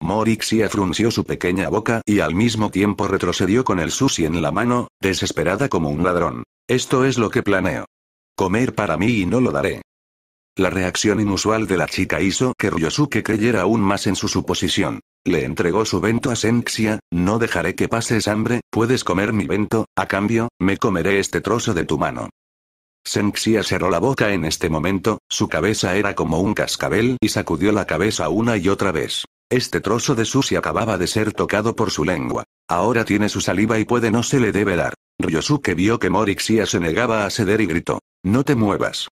Morixia frunció su pequeña boca y al mismo tiempo retrocedió con el sushi en la mano, desesperada como un ladrón. Esto es lo que planeo. Comer para mí y no lo daré. La reacción inusual de la chica hizo que Ryosuke creyera aún más en su suposición. Le entregó su vento a Senxia, no dejaré que pases hambre, puedes comer mi vento, a cambio, me comeré este trozo de tu mano. Senxia cerró la boca en este momento, su cabeza era como un cascabel y sacudió la cabeza una y otra vez. Este trozo de sushi acababa de ser tocado por su lengua. Ahora tiene su saliva y puede no se le debe dar. Ryosuke vio que Morixia se negaba a ceder y gritó. No te muevas.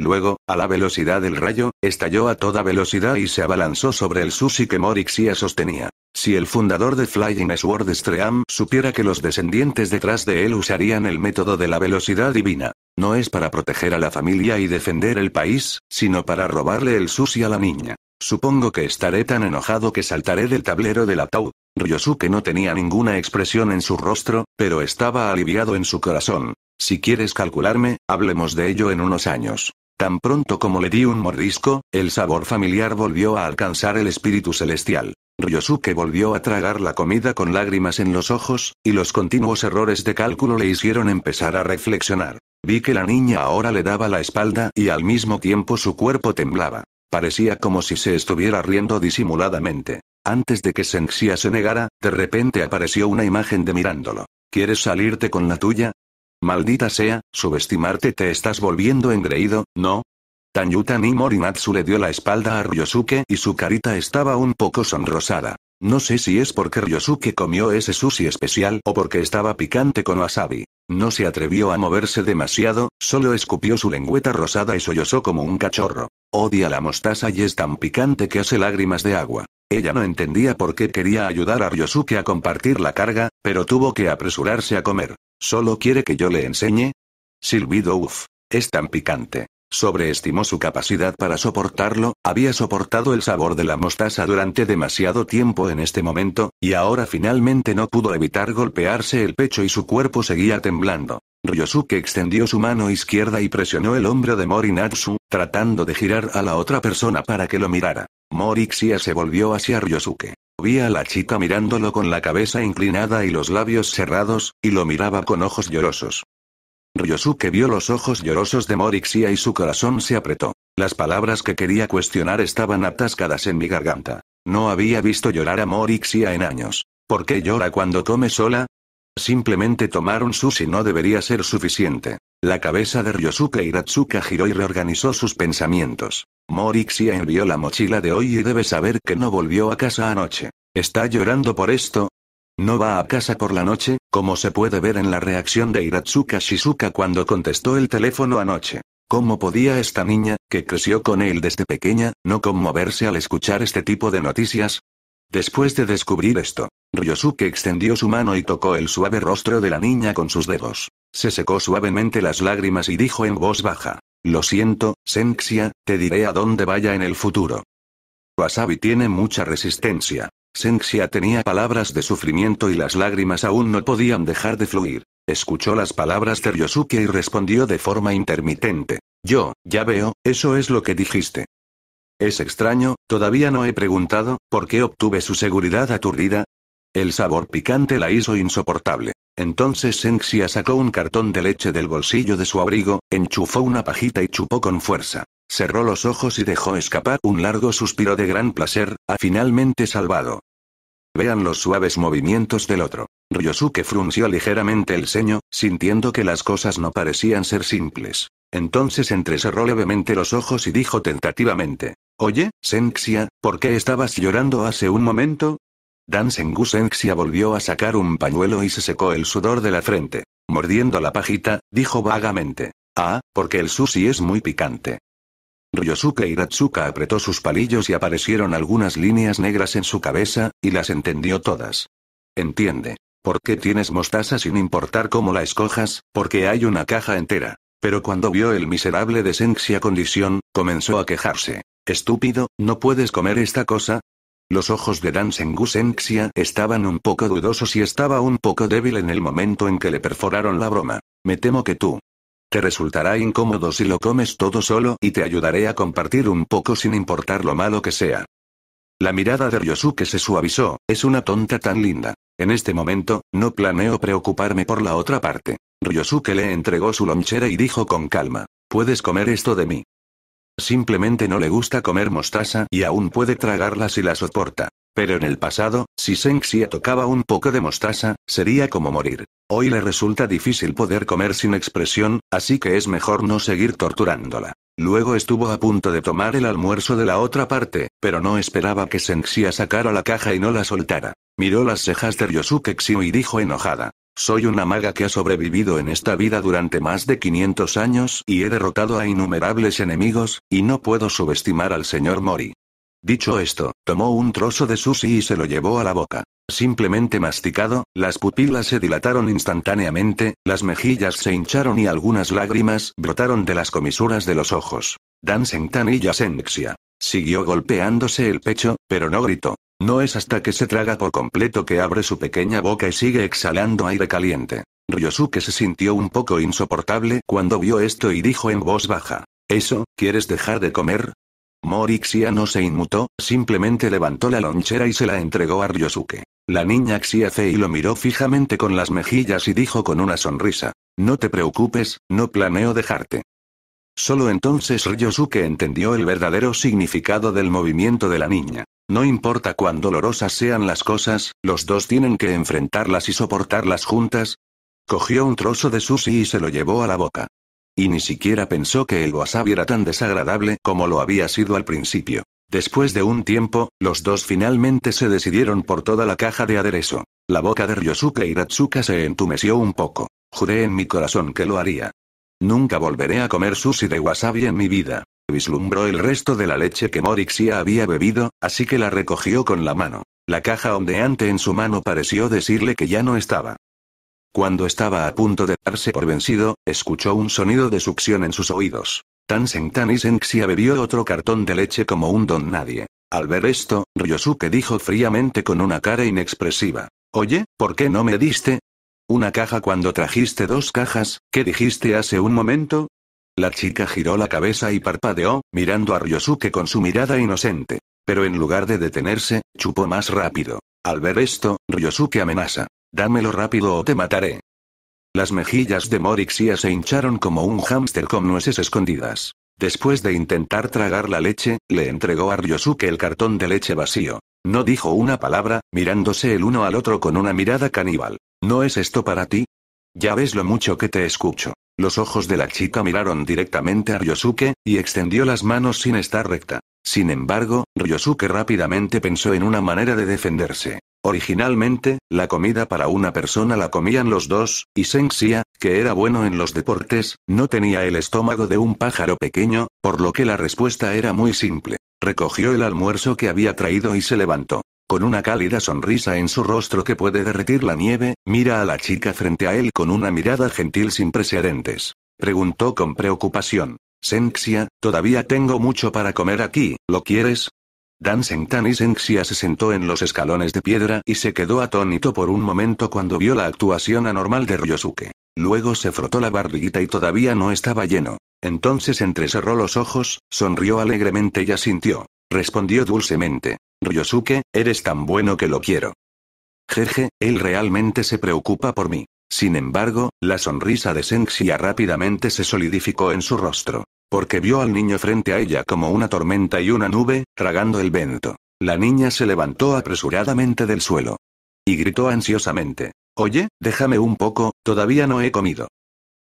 Luego, a la velocidad del rayo, estalló a toda velocidad y se abalanzó sobre el sushi que Morixia sostenía. Si el fundador de Flying Sword Stream supiera que los descendientes detrás de él usarían el método de la velocidad divina. No es para proteger a la familia y defender el país, sino para robarle el sushi a la niña. Supongo que estaré tan enojado que saltaré del tablero de la Tau. Ryosuke no tenía ninguna expresión en su rostro, pero estaba aliviado en su corazón. Si quieres calcularme, hablemos de ello en unos años. Tan pronto como le di un mordisco, el sabor familiar volvió a alcanzar el espíritu celestial. Ryosuke volvió a tragar la comida con lágrimas en los ojos, y los continuos errores de cálculo le hicieron empezar a reflexionar. Vi que la niña ahora le daba la espalda y al mismo tiempo su cuerpo temblaba. Parecía como si se estuviera riendo disimuladamente. Antes de que Senxia se negara, de repente apareció una imagen de mirándolo. ¿Quieres salirte con la tuya? Maldita sea, subestimarte te estás volviendo engreído, ¿no? Tanyuta ni Morinatsu le dio la espalda a Ryosuke y su carita estaba un poco sonrosada. No sé si es porque Ryosuke comió ese sushi especial o porque estaba picante con wasabi. No se atrevió a moverse demasiado, solo escupió su lengüeta rosada y sollozó como un cachorro. Odia la mostaza y es tan picante que hace lágrimas de agua. Ella no entendía por qué quería ayudar a Ryosuke a compartir la carga, pero tuvo que apresurarse a comer. ¿Solo quiere que yo le enseñe? Silbido uff. Es tan picante. Sobreestimó su capacidad para soportarlo, había soportado el sabor de la mostaza durante demasiado tiempo en este momento, y ahora finalmente no pudo evitar golpearse el pecho y su cuerpo seguía temblando. Ryosuke extendió su mano izquierda y presionó el hombro de Morinatsu, tratando de girar a la otra persona para que lo mirara. Morixia se volvió hacia Ryosuke. Vi a la chica mirándolo con la cabeza inclinada y los labios cerrados, y lo miraba con ojos llorosos. Ryosuke vio los ojos llorosos de Morixia y su corazón se apretó. Las palabras que quería cuestionar estaban atascadas en mi garganta. No había visto llorar a Morixia en años. ¿Por qué llora cuando come sola? Simplemente tomar un sushi no debería ser suficiente. La cabeza de Ryosuke Hiratsuka giró y reorganizó sus pensamientos. Morixia envió la mochila de hoy y debe saber que no volvió a casa anoche. ¿Está llorando por esto? No va a casa por la noche, como se puede ver en la reacción de Hiratsuka Shizuka cuando contestó el teléfono anoche. ¿Cómo podía esta niña, que creció con él desde pequeña, no conmoverse al escuchar este tipo de noticias? Después de descubrir esto, Ryosuke extendió su mano y tocó el suave rostro de la niña con sus dedos. Se secó suavemente las lágrimas y dijo en voz baja. Lo siento, Senxia, te diré a dónde vaya en el futuro. Wasabi tiene mucha resistencia. Senxia tenía palabras de sufrimiento y las lágrimas aún no podían dejar de fluir. Escuchó las palabras de Ryosuke y respondió de forma intermitente. Yo, ya veo, eso es lo que dijiste. Es extraño, todavía no he preguntado, ¿por qué obtuve su seguridad aturdida? El sabor picante la hizo insoportable. Entonces Senxia sacó un cartón de leche del bolsillo de su abrigo, enchufó una pajita y chupó con fuerza. Cerró los ojos y dejó escapar un largo suspiro de gran placer, ha finalmente salvado. Vean los suaves movimientos del otro. Ryosuke frunció ligeramente el ceño, sintiendo que las cosas no parecían ser simples. Entonces entrecerró levemente los ojos y dijo tentativamente. Oye, Senxia, ¿por qué estabas llorando hace un momento? Dan Sengu Senxia volvió a sacar un pañuelo y se secó el sudor de la frente. Mordiendo la pajita, dijo vagamente. Ah, porque el sushi es muy picante. Ryosuke iratsuka apretó sus palillos y aparecieron algunas líneas negras en su cabeza, y las entendió todas. Entiende. ¿Por qué tienes mostaza sin importar cómo la escojas? Porque hay una caja entera. Pero cuando vio el miserable de Senxia condición, comenzó a quejarse. Estúpido, ¿no puedes comer esta cosa? Los ojos de Dan Sengu Senxia estaban un poco dudosos y estaba un poco débil en el momento en que le perforaron la broma. Me temo que tú, te resultará incómodo si lo comes todo solo y te ayudaré a compartir un poco sin importar lo malo que sea. La mirada de Ryosuke se suavizó, es una tonta tan linda. En este momento, no planeo preocuparme por la otra parte. Ryosuke le entregó su lonchera y dijo con calma, puedes comer esto de mí. Simplemente no le gusta comer mostaza y aún puede tragarla si la soporta. Pero en el pasado, si Senxia tocaba un poco de mostaza, sería como morir. Hoy le resulta difícil poder comer sin expresión, así que es mejor no seguir torturándola. Luego estuvo a punto de tomar el almuerzo de la otra parte, pero no esperaba que Senxia sacara la caja y no la soltara. Miró las cejas de Ryosuke Xiu y dijo enojada. Soy una maga que ha sobrevivido en esta vida durante más de 500 años y he derrotado a innumerables enemigos, y no puedo subestimar al señor Mori. Dicho esto, tomó un trozo de sushi y se lo llevó a la boca. Simplemente masticado, las pupilas se dilataron instantáneamente, las mejillas se hincharon y algunas lágrimas brotaron de las comisuras de los ojos. Dan Tan y Yasenxia. Siguió golpeándose el pecho, pero no gritó. No es hasta que se traga por completo que abre su pequeña boca y sigue exhalando aire caliente. Ryosuke se sintió un poco insoportable cuando vio esto y dijo en voz baja. ¿Eso, quieres dejar de comer? Morixia no se inmutó, simplemente levantó la lonchera y se la entregó a Ryosuke. La niña Xiace y lo miró fijamente con las mejillas y dijo con una sonrisa. No te preocupes, no planeo dejarte. Solo entonces Ryosuke entendió el verdadero significado del movimiento de la niña. No importa cuán dolorosas sean las cosas, los dos tienen que enfrentarlas y soportarlas juntas. Cogió un trozo de sushi y se lo llevó a la boca. Y ni siquiera pensó que el wasabi era tan desagradable como lo había sido al principio. Después de un tiempo, los dos finalmente se decidieron por toda la caja de aderezo. La boca de Ryosuke y Ratsuka se entumeció un poco. Juré en mi corazón que lo haría. Nunca volveré a comer sushi de wasabi en mi vida. Vislumbró el resto de la leche que Morixia había bebido, así que la recogió con la mano. La caja ondeante en su mano pareció decirle que ya no estaba. Cuando estaba a punto de darse por vencido, escuchó un sonido de succión en sus oídos. Tan Sentan y Senxia bebió otro cartón de leche como un don nadie. Al ver esto, Ryosuke dijo fríamente con una cara inexpresiva. Oye, ¿por qué no me diste? Una caja cuando trajiste dos cajas, ¿qué dijiste hace un momento? La chica giró la cabeza y parpadeó, mirando a Ryosuke con su mirada inocente. Pero en lugar de detenerse, chupó más rápido. Al ver esto, Ryosuke amenaza. Dámelo rápido o te mataré. Las mejillas de Morixia se hincharon como un hámster con nueces escondidas. Después de intentar tragar la leche, le entregó a Ryosuke el cartón de leche vacío. No dijo una palabra, mirándose el uno al otro con una mirada caníbal. ¿No es esto para ti? Ya ves lo mucho que te escucho. Los ojos de la chica miraron directamente a Ryosuke, y extendió las manos sin estar recta. Sin embargo, Ryosuke rápidamente pensó en una manera de defenderse. Originalmente, la comida para una persona la comían los dos, y Xia, que era bueno en los deportes, no tenía el estómago de un pájaro pequeño, por lo que la respuesta era muy simple. Recogió el almuerzo que había traído y se levantó. Con una cálida sonrisa en su rostro que puede derretir la nieve, mira a la chica frente a él con una mirada gentil sin precedentes. Preguntó con preocupación. Senxia, todavía tengo mucho para comer aquí, ¿lo quieres? Dan Tan y Senxia se sentó en los escalones de piedra y se quedó atónito por un momento cuando vio la actuación anormal de Ryosuke. Luego se frotó la barriguita y todavía no estaba lleno. Entonces entrecerró los ojos, sonrió alegremente y asintió. Respondió dulcemente. Ryosuke, eres tan bueno que lo quiero. Jeje, él realmente se preocupa por mí. Sin embargo, la sonrisa de Senxia rápidamente se solidificó en su rostro, porque vio al niño frente a ella como una tormenta y una nube, tragando el vento. La niña se levantó apresuradamente del suelo. Y gritó ansiosamente. Oye, déjame un poco, todavía no he comido.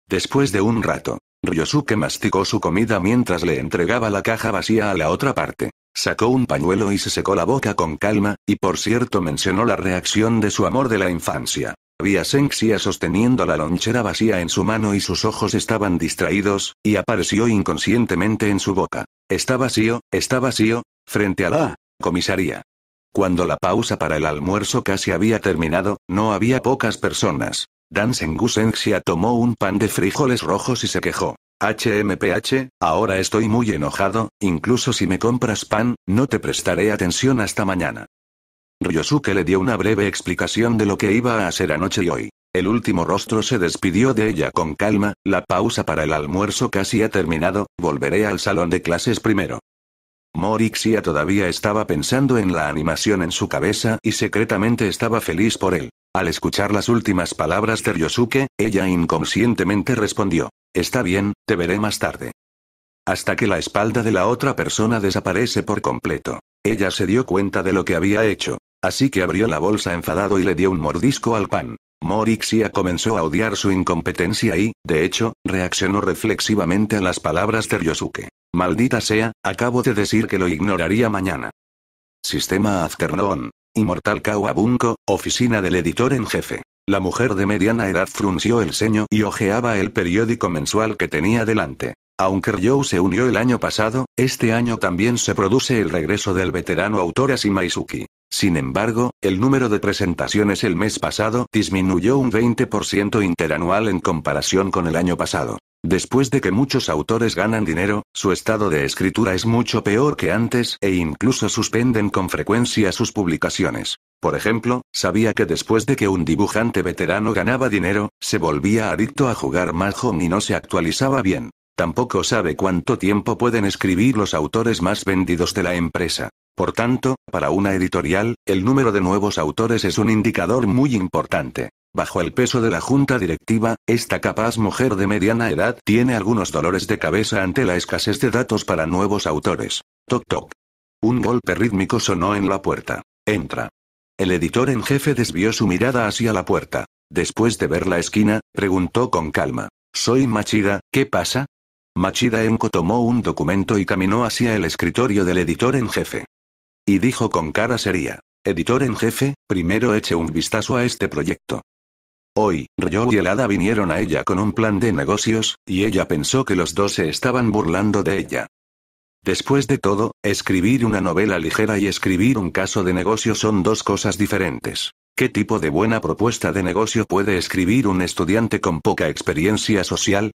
Después de un rato, Ryosuke masticó su comida mientras le entregaba la caja vacía a la otra parte. Sacó un pañuelo y se secó la boca con calma, y por cierto mencionó la reacción de su amor de la infancia. Había Senxia sosteniendo la lonchera vacía en su mano y sus ojos estaban distraídos, y apareció inconscientemente en su boca. Está vacío, está vacío, frente a la comisaría. Cuando la pausa para el almuerzo casi había terminado, no había pocas personas. Dan Sengusenxia tomó un pan de frijoles rojos y se quejó. HMPH, ahora estoy muy enojado, incluso si me compras pan, no te prestaré atención hasta mañana. Ryosuke le dio una breve explicación de lo que iba a hacer anoche y hoy. El último rostro se despidió de ella con calma, la pausa para el almuerzo casi ha terminado, volveré al salón de clases primero. Morixia todavía estaba pensando en la animación en su cabeza y secretamente estaba feliz por él. Al escuchar las últimas palabras de Ryosuke, ella inconscientemente respondió. Está bien, te veré más tarde. Hasta que la espalda de la otra persona desaparece por completo. Ella se dio cuenta de lo que había hecho. Así que abrió la bolsa enfadado y le dio un mordisco al pan. Morixia comenzó a odiar su incompetencia y, de hecho, reaccionó reflexivamente a las palabras de Ryosuke. Maldita sea, acabo de decir que lo ignoraría mañana. Sistema Afternoon. Inmortal Kawabunko, oficina del editor en jefe. La mujer de mediana edad frunció el ceño y hojeaba el periódico mensual que tenía delante. Aunque Ryo se unió el año pasado, este año también se produce el regreso del veterano autor Asimaisuki. Sin embargo, el número de presentaciones el mes pasado disminuyó un 20% interanual en comparación con el año pasado. Después de que muchos autores ganan dinero, su estado de escritura es mucho peor que antes e incluso suspenden con frecuencia sus publicaciones. Por ejemplo, sabía que después de que un dibujante veterano ganaba dinero, se volvía adicto a jugar Mahjong y no se actualizaba bien. Tampoco sabe cuánto tiempo pueden escribir los autores más vendidos de la empresa. Por tanto, para una editorial, el número de nuevos autores es un indicador muy importante. Bajo el peso de la junta directiva, esta capaz mujer de mediana edad tiene algunos dolores de cabeza ante la escasez de datos para nuevos autores. Toc toc. Un golpe rítmico sonó en la puerta. Entra. El editor en jefe desvió su mirada hacia la puerta. Después de ver la esquina, preguntó con calma. Soy Machida, ¿qué pasa? Machida Enko tomó un documento y caminó hacia el escritorio del editor en jefe. Y dijo con cara seria. Editor en jefe, primero eche un vistazo a este proyecto. Hoy, Ryo y el hada vinieron a ella con un plan de negocios, y ella pensó que los dos se estaban burlando de ella. Después de todo, escribir una novela ligera y escribir un caso de negocio son dos cosas diferentes. ¿Qué tipo de buena propuesta de negocio puede escribir un estudiante con poca experiencia social?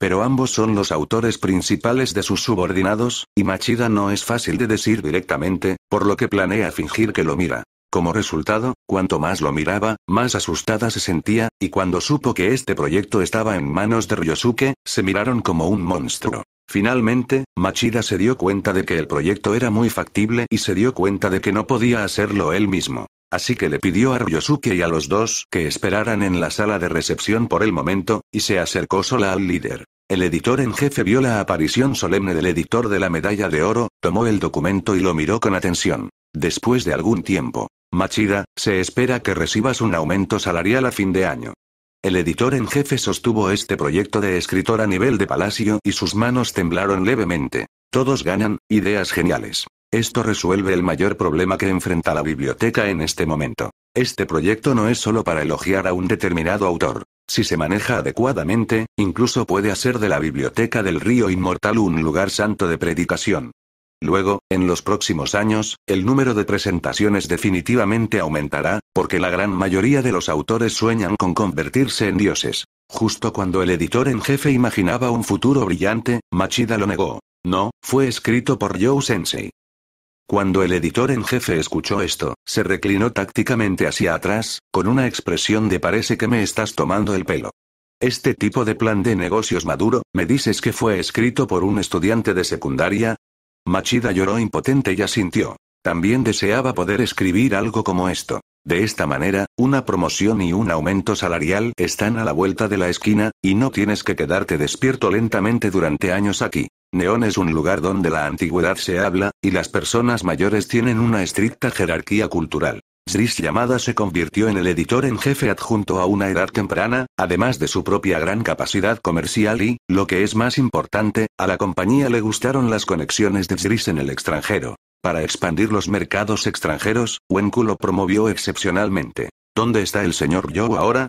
Pero ambos son los autores principales de sus subordinados, y Machida no es fácil de decir directamente, por lo que planea fingir que lo mira. Como resultado, cuanto más lo miraba, más asustada se sentía, y cuando supo que este proyecto estaba en manos de Ryosuke, se miraron como un monstruo. Finalmente, Machida se dio cuenta de que el proyecto era muy factible y se dio cuenta de que no podía hacerlo él mismo. Así que le pidió a Ryosuke y a los dos que esperaran en la sala de recepción por el momento, y se acercó sola al líder. El editor en jefe vio la aparición solemne del editor de la medalla de oro, tomó el documento y lo miró con atención. Después de algún tiempo, Machida, se espera que recibas un aumento salarial a fin de año. El editor en jefe sostuvo este proyecto de escritor a nivel de palacio y sus manos temblaron levemente. Todos ganan, ideas geniales. Esto resuelve el mayor problema que enfrenta la biblioteca en este momento. Este proyecto no es solo para elogiar a un determinado autor. Si se maneja adecuadamente, incluso puede hacer de la biblioteca del río inmortal un lugar santo de predicación. Luego, en los próximos años, el número de presentaciones definitivamente aumentará, porque la gran mayoría de los autores sueñan con convertirse en dioses. Justo cuando el editor en jefe imaginaba un futuro brillante, Machida lo negó. No, fue escrito por Joe Sensei. Cuando el editor en jefe escuchó esto, se reclinó tácticamente hacia atrás, con una expresión de parece que me estás tomando el pelo. Este tipo de plan de negocios maduro, ¿me dices que fue escrito por un estudiante de secundaria? Machida lloró impotente y asintió. También deseaba poder escribir algo como esto. De esta manera, una promoción y un aumento salarial están a la vuelta de la esquina, y no tienes que quedarte despierto lentamente durante años aquí. Neón es un lugar donde la antigüedad se habla, y las personas mayores tienen una estricta jerarquía cultural. Zris Llamada se convirtió en el editor en jefe adjunto a una edad temprana, además de su propia gran capacidad comercial y, lo que es más importante, a la compañía le gustaron las conexiones de Zris en el extranjero. Para expandir los mercados extranjeros, Wenku lo promovió excepcionalmente. ¿Dónde está el señor Joe ahora?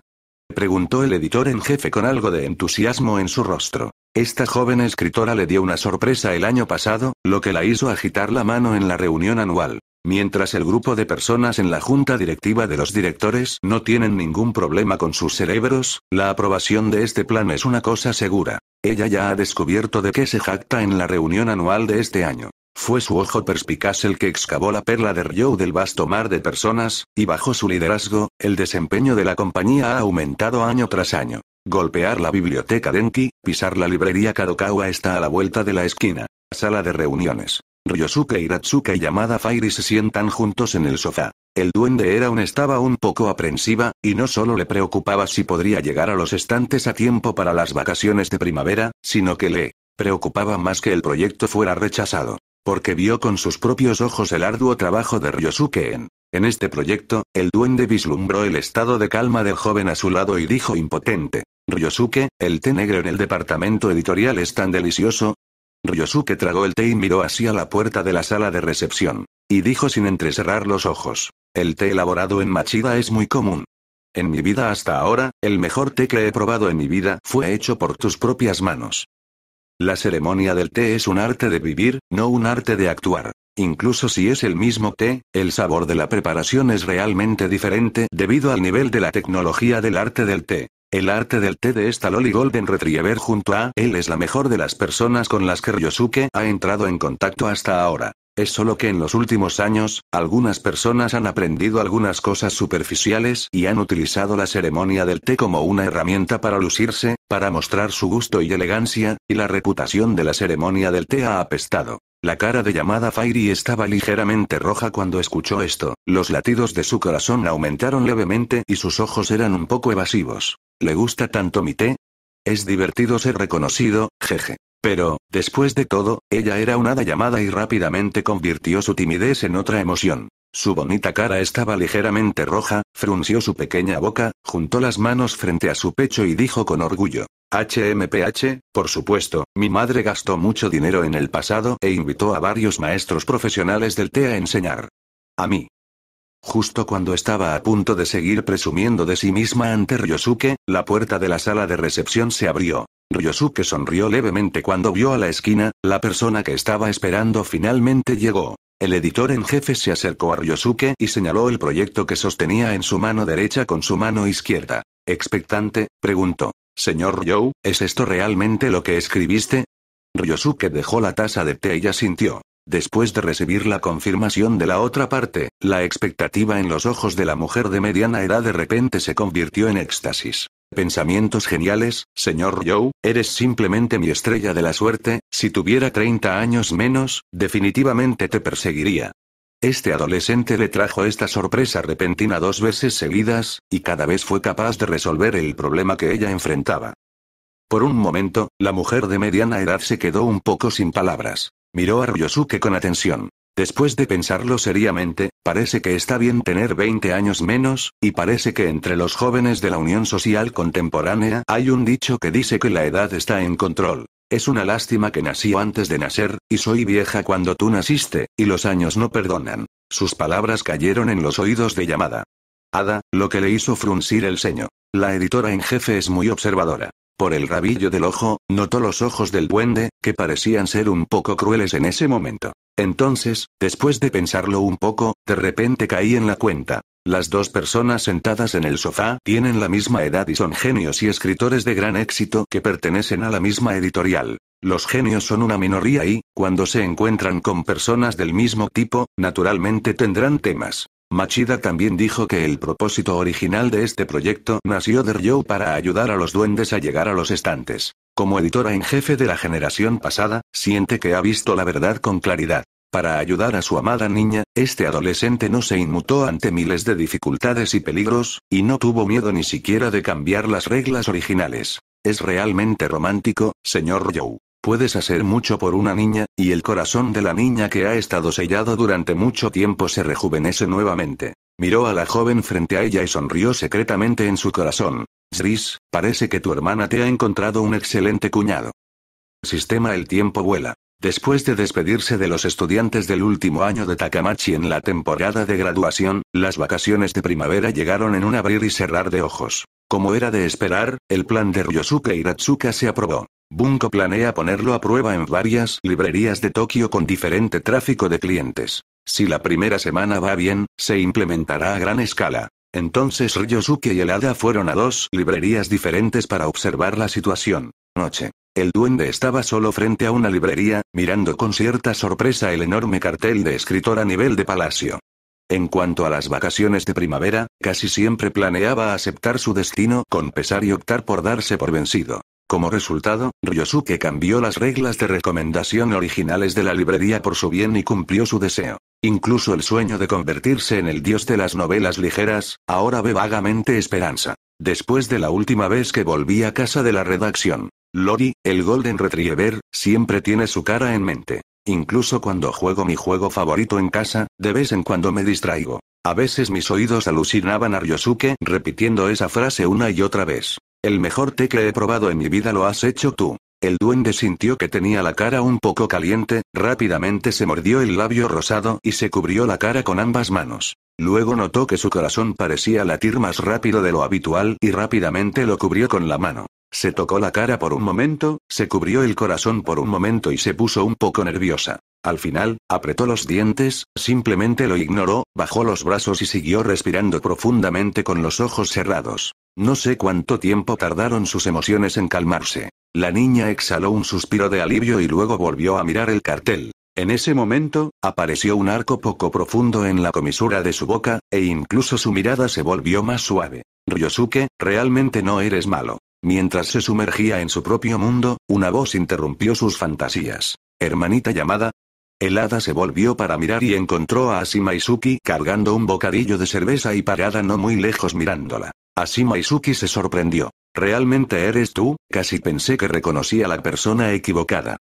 preguntó el editor en jefe con algo de entusiasmo en su rostro. Esta joven escritora le dio una sorpresa el año pasado, lo que la hizo agitar la mano en la reunión anual. Mientras el grupo de personas en la junta directiva de los directores no tienen ningún problema con sus cerebros, la aprobación de este plan es una cosa segura. Ella ya ha descubierto de qué se jacta en la reunión anual de este año. Fue su ojo perspicaz el que excavó la perla de Ryo del vasto mar de personas, y bajo su liderazgo, el desempeño de la compañía ha aumentado año tras año. Golpear la biblioteca Denki, pisar la librería Kadokawa está a la vuelta de la esquina. Sala de reuniones. Ryosuke Iratsuka y Yamada Fairy se sientan juntos en el sofá. El duende era un estaba un poco aprensiva, y no solo le preocupaba si podría llegar a los estantes a tiempo para las vacaciones de primavera, sino que le preocupaba más que el proyecto fuera rechazado. Porque vio con sus propios ojos el arduo trabajo de Ryosuke-en. este proyecto, el duende vislumbró el estado de calma del joven a su lado y dijo impotente, Ryosuke, el té negro en el departamento editorial es tan delicioso. Ryosuke tragó el té y miró hacia la puerta de la sala de recepción, y dijo sin entrecerrar los ojos, el té elaborado en Machida es muy común. En mi vida hasta ahora, el mejor té que he probado en mi vida fue hecho por tus propias manos. La ceremonia del té es un arte de vivir, no un arte de actuar. Incluso si es el mismo té, el sabor de la preparación es realmente diferente debido al nivel de la tecnología del arte del té. El arte del té de esta Loli Golden Retriever junto a él es la mejor de las personas con las que Ryosuke ha entrado en contacto hasta ahora. Es solo que en los últimos años, algunas personas han aprendido algunas cosas superficiales y han utilizado la ceremonia del té como una herramienta para lucirse, para mostrar su gusto y elegancia, y la reputación de la ceremonia del té ha apestado. La cara de llamada Fairy estaba ligeramente roja cuando escuchó esto, los latidos de su corazón aumentaron levemente y sus ojos eran un poco evasivos. ¿Le gusta tanto mi té? Es divertido ser reconocido, jeje. Pero, después de todo, ella era una llamada y rápidamente convirtió su timidez en otra emoción. Su bonita cara estaba ligeramente roja, frunció su pequeña boca, juntó las manos frente a su pecho y dijo con orgullo. HMPH, por supuesto, mi madre gastó mucho dinero en el pasado e invitó a varios maestros profesionales del té a enseñar. A mí. Justo cuando estaba a punto de seguir presumiendo de sí misma ante Ryosuke, la puerta de la sala de recepción se abrió. Ryosuke sonrió levemente cuando vio a la esquina, la persona que estaba esperando finalmente llegó. El editor en jefe se acercó a Ryosuke y señaló el proyecto que sostenía en su mano derecha con su mano izquierda. Expectante, preguntó. Señor Ryou, ¿es esto realmente lo que escribiste? Ryosuke dejó la taza de té y asintió. Después de recibir la confirmación de la otra parte, la expectativa en los ojos de la mujer de mediana edad de repente se convirtió en éxtasis pensamientos geniales, señor Joe, eres simplemente mi estrella de la suerte, si tuviera 30 años menos, definitivamente te perseguiría. Este adolescente le trajo esta sorpresa repentina dos veces seguidas, y cada vez fue capaz de resolver el problema que ella enfrentaba. Por un momento, la mujer de mediana edad se quedó un poco sin palabras. Miró a Ryosuke con atención. Después de pensarlo seriamente, parece que está bien tener 20 años menos, y parece que entre los jóvenes de la Unión Social Contemporánea hay un dicho que dice que la edad está en control. Es una lástima que nací antes de nacer, y soy vieja cuando tú naciste, y los años no perdonan. Sus palabras cayeron en los oídos de llamada. Ada, lo que le hizo fruncir el ceño. La editora en jefe es muy observadora. Por el rabillo del ojo, notó los ojos del duende, que parecían ser un poco crueles en ese momento. Entonces, después de pensarlo un poco, de repente caí en la cuenta. Las dos personas sentadas en el sofá tienen la misma edad y son genios y escritores de gran éxito que pertenecen a la misma editorial. Los genios son una minoría y, cuando se encuentran con personas del mismo tipo, naturalmente tendrán temas. Machida también dijo que el propósito original de este proyecto nació de Ryo para ayudar a los duendes a llegar a los estantes. Como editora en jefe de la generación pasada, siente que ha visto la verdad con claridad. Para ayudar a su amada niña, este adolescente no se inmutó ante miles de dificultades y peligros, y no tuvo miedo ni siquiera de cambiar las reglas originales. Es realmente romántico, señor Ryo. Puedes hacer mucho por una niña, y el corazón de la niña que ha estado sellado durante mucho tiempo se rejuvenece nuevamente. Miró a la joven frente a ella y sonrió secretamente en su corazón. Zris, parece que tu hermana te ha encontrado un excelente cuñado. Sistema El tiempo vuela. Después de despedirse de los estudiantes del último año de Takamachi en la temporada de graduación, las vacaciones de primavera llegaron en un abrir y cerrar de ojos. Como era de esperar, el plan de Ryosuke Hiratsuka se aprobó. Bunko planea ponerlo a prueba en varias librerías de Tokio con diferente tráfico de clientes. Si la primera semana va bien, se implementará a gran escala. Entonces Ryosuke y el Hada fueron a dos librerías diferentes para observar la situación. Noche. El duende estaba solo frente a una librería, mirando con cierta sorpresa el enorme cartel de escritor a nivel de palacio. En cuanto a las vacaciones de primavera, casi siempre planeaba aceptar su destino con pesar y optar por darse por vencido. Como resultado, Ryosuke cambió las reglas de recomendación originales de la librería por su bien y cumplió su deseo. Incluso el sueño de convertirse en el dios de las novelas ligeras, ahora ve vagamente esperanza. Después de la última vez que volví a casa de la redacción, Lori, el Golden Retriever, siempre tiene su cara en mente. Incluso cuando juego mi juego favorito en casa, de vez en cuando me distraigo. A veces mis oídos alucinaban a Ryosuke repitiendo esa frase una y otra vez. El mejor té que he probado en mi vida lo has hecho tú. El duende sintió que tenía la cara un poco caliente, rápidamente se mordió el labio rosado y se cubrió la cara con ambas manos. Luego notó que su corazón parecía latir más rápido de lo habitual y rápidamente lo cubrió con la mano. Se tocó la cara por un momento, se cubrió el corazón por un momento y se puso un poco nerviosa. Al final, apretó los dientes, simplemente lo ignoró, bajó los brazos y siguió respirando profundamente con los ojos cerrados. No sé cuánto tiempo tardaron sus emociones en calmarse. La niña exhaló un suspiro de alivio y luego volvió a mirar el cartel. En ese momento, apareció un arco poco profundo en la comisura de su boca, e incluso su mirada se volvió más suave. Ryosuke, realmente no eres malo. Mientras se sumergía en su propio mundo, una voz interrumpió sus fantasías. Hermanita llamada. El hada se volvió para mirar y encontró a Asima cargando un bocadillo de cerveza y parada no muy lejos mirándola. Asima se sorprendió. ¿Realmente eres tú? Casi pensé que reconocía a la persona equivocada.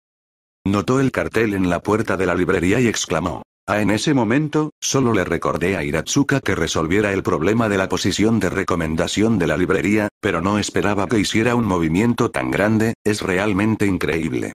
Notó el cartel en la puerta de la librería y exclamó. Ah, en ese momento, solo le recordé a Hiratsuka que resolviera el problema de la posición de recomendación de la librería, pero no esperaba que hiciera un movimiento tan grande, es realmente increíble.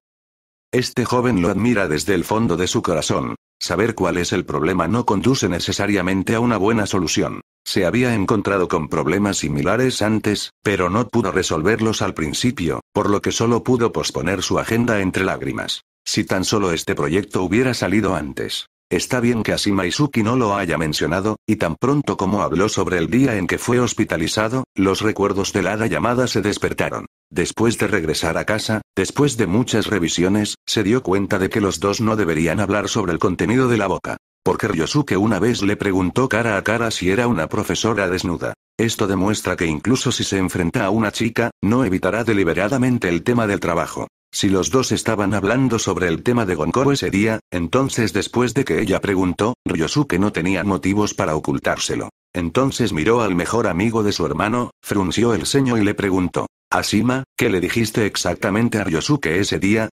Este joven lo admira desde el fondo de su corazón. Saber cuál es el problema no conduce necesariamente a una buena solución. Se había encontrado con problemas similares antes, pero no pudo resolverlos al principio, por lo que solo pudo posponer su agenda entre lágrimas. Si tan solo este proyecto hubiera salido antes. Está bien que así Maisuki no lo haya mencionado, y tan pronto como habló sobre el día en que fue hospitalizado, los recuerdos de la hada llamada se despertaron. Después de regresar a casa, después de muchas revisiones, se dio cuenta de que los dos no deberían hablar sobre el contenido de la boca. Porque Ryosuke una vez le preguntó cara a cara si era una profesora desnuda. Esto demuestra que incluso si se enfrenta a una chica, no evitará deliberadamente el tema del trabajo. Si los dos estaban hablando sobre el tema de Gonko ese día, entonces después de que ella preguntó, Ryosuke no tenía motivos para ocultárselo. Entonces miró al mejor amigo de su hermano, frunció el ceño y le preguntó, Asima, ¿qué le dijiste exactamente a Ryosuke ese día?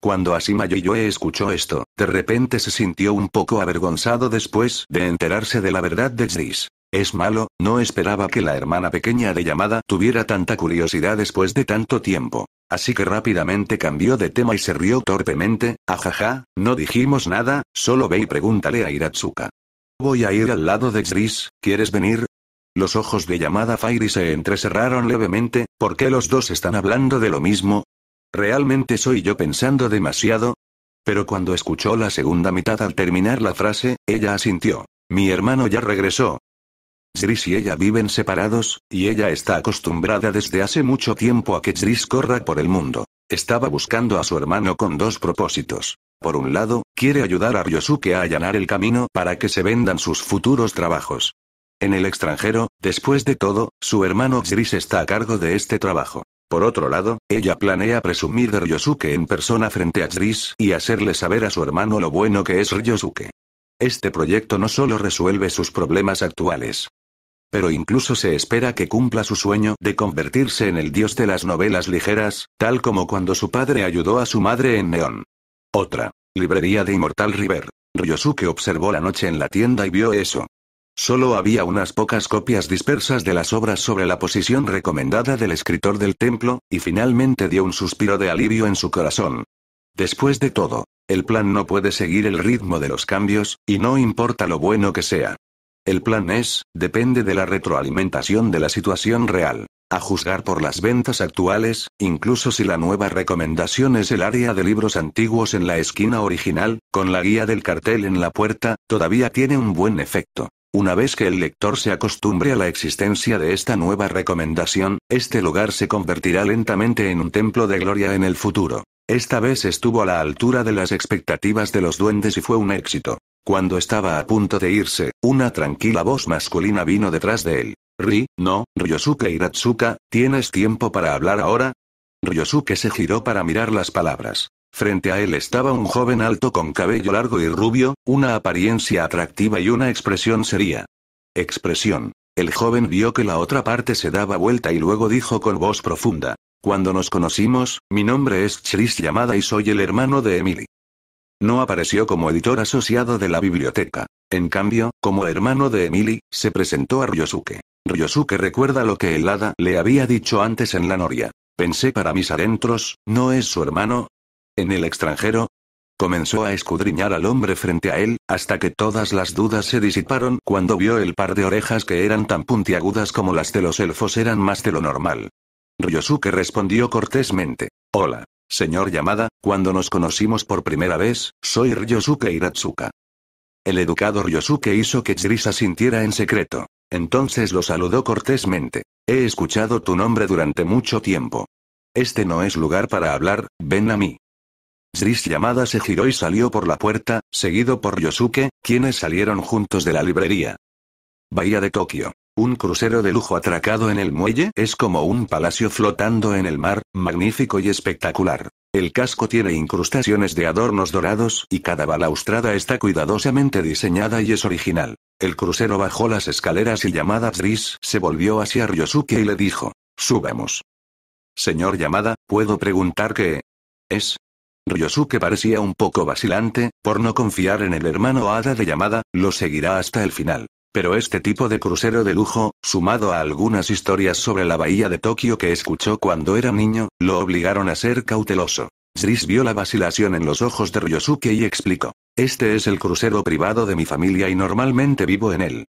Cuando Asima Yoyoe escuchó esto, de repente se sintió un poco avergonzado después de enterarse de la verdad de es malo, no esperaba que la hermana pequeña de llamada tuviera tanta curiosidad después de tanto tiempo. Así que rápidamente cambió de tema y se rió torpemente, ajaja, no dijimos nada, solo ve y pregúntale a Iratsuka. Voy a ir al lado de Xris, ¿quieres venir? Los ojos de llamada Fairy se entrecerraron levemente, ¿por qué los dos están hablando de lo mismo? ¿Realmente soy yo pensando demasiado? Pero cuando escuchó la segunda mitad al terminar la frase, ella asintió. Mi hermano ya regresó, Zris y ella viven separados, y ella está acostumbrada desde hace mucho tiempo a que Zris corra por el mundo. Estaba buscando a su hermano con dos propósitos. Por un lado, quiere ayudar a Ryosuke a allanar el camino para que se vendan sus futuros trabajos. En el extranjero, después de todo, su hermano Zris está a cargo de este trabajo. Por otro lado, ella planea presumir de Ryosuke en persona frente a Zris y hacerle saber a su hermano lo bueno que es Ryosuke. Este proyecto no solo resuelve sus problemas actuales, pero incluso se espera que cumpla su sueño de convertirse en el dios de las novelas ligeras, tal como cuando su padre ayudó a su madre en Neón. Otra. Librería de Immortal River. Ryosuke observó la noche en la tienda y vio eso. Solo había unas pocas copias dispersas de las obras sobre la posición recomendada del escritor del templo, y finalmente dio un suspiro de alivio en su corazón. Después de todo, el plan no puede seguir el ritmo de los cambios, y no importa lo bueno que sea. El plan es, depende de la retroalimentación de la situación real. A juzgar por las ventas actuales, incluso si la nueva recomendación es el área de libros antiguos en la esquina original, con la guía del cartel en la puerta, todavía tiene un buen efecto. Una vez que el lector se acostumbre a la existencia de esta nueva recomendación, este lugar se convertirá lentamente en un templo de gloria en el futuro. Esta vez estuvo a la altura de las expectativas de los duendes y fue un éxito. Cuando estaba a punto de irse, una tranquila voz masculina vino detrás de él. Ri, no, Ryosuke Hiratsuka, ¿tienes tiempo para hablar ahora? Ryosuke se giró para mirar las palabras. Frente a él estaba un joven alto con cabello largo y rubio, una apariencia atractiva y una expresión seria. Expresión. El joven vio que la otra parte se daba vuelta y luego dijo con voz profunda. Cuando nos conocimos, mi nombre es Chris Yamada y soy el hermano de Emily. No apareció como editor asociado de la biblioteca. En cambio, como hermano de Emily, se presentó a Ryosuke. Ryosuke recuerda lo que el hada le había dicho antes en la noria. Pensé para mis adentros, ¿no es su hermano? ¿En el extranjero? Comenzó a escudriñar al hombre frente a él, hasta que todas las dudas se disiparon cuando vio el par de orejas que eran tan puntiagudas como las de los elfos eran más de lo normal. Ryosuke respondió cortésmente. Hola. Señor Yamada, cuando nos conocimos por primera vez, soy Ryosuke Hiratsuka. El educado Ryosuke hizo que se sintiera en secreto. Entonces lo saludó cortésmente. He escuchado tu nombre durante mucho tiempo. Este no es lugar para hablar, ven a mí. Chris llamada se giró y salió por la puerta, seguido por Yosuke, quienes salieron juntos de la librería. Bahía de Tokio. Un crucero de lujo atracado en el muelle es como un palacio flotando en el mar, magnífico y espectacular. El casco tiene incrustaciones de adornos dorados y cada balaustrada está cuidadosamente diseñada y es original. El crucero bajó las escaleras y Yamada Tris se volvió hacia Ryosuke y le dijo: Subamos. Señor Yamada, ¿puedo preguntar qué es? Ryosuke parecía un poco vacilante, por no confiar en el hermano Hada de Yamada, lo seguirá hasta el final. Pero este tipo de crucero de lujo, sumado a algunas historias sobre la bahía de Tokio que escuchó cuando era niño, lo obligaron a ser cauteloso. Zris vio la vacilación en los ojos de Ryosuke y explicó. Este es el crucero privado de mi familia y normalmente vivo en él.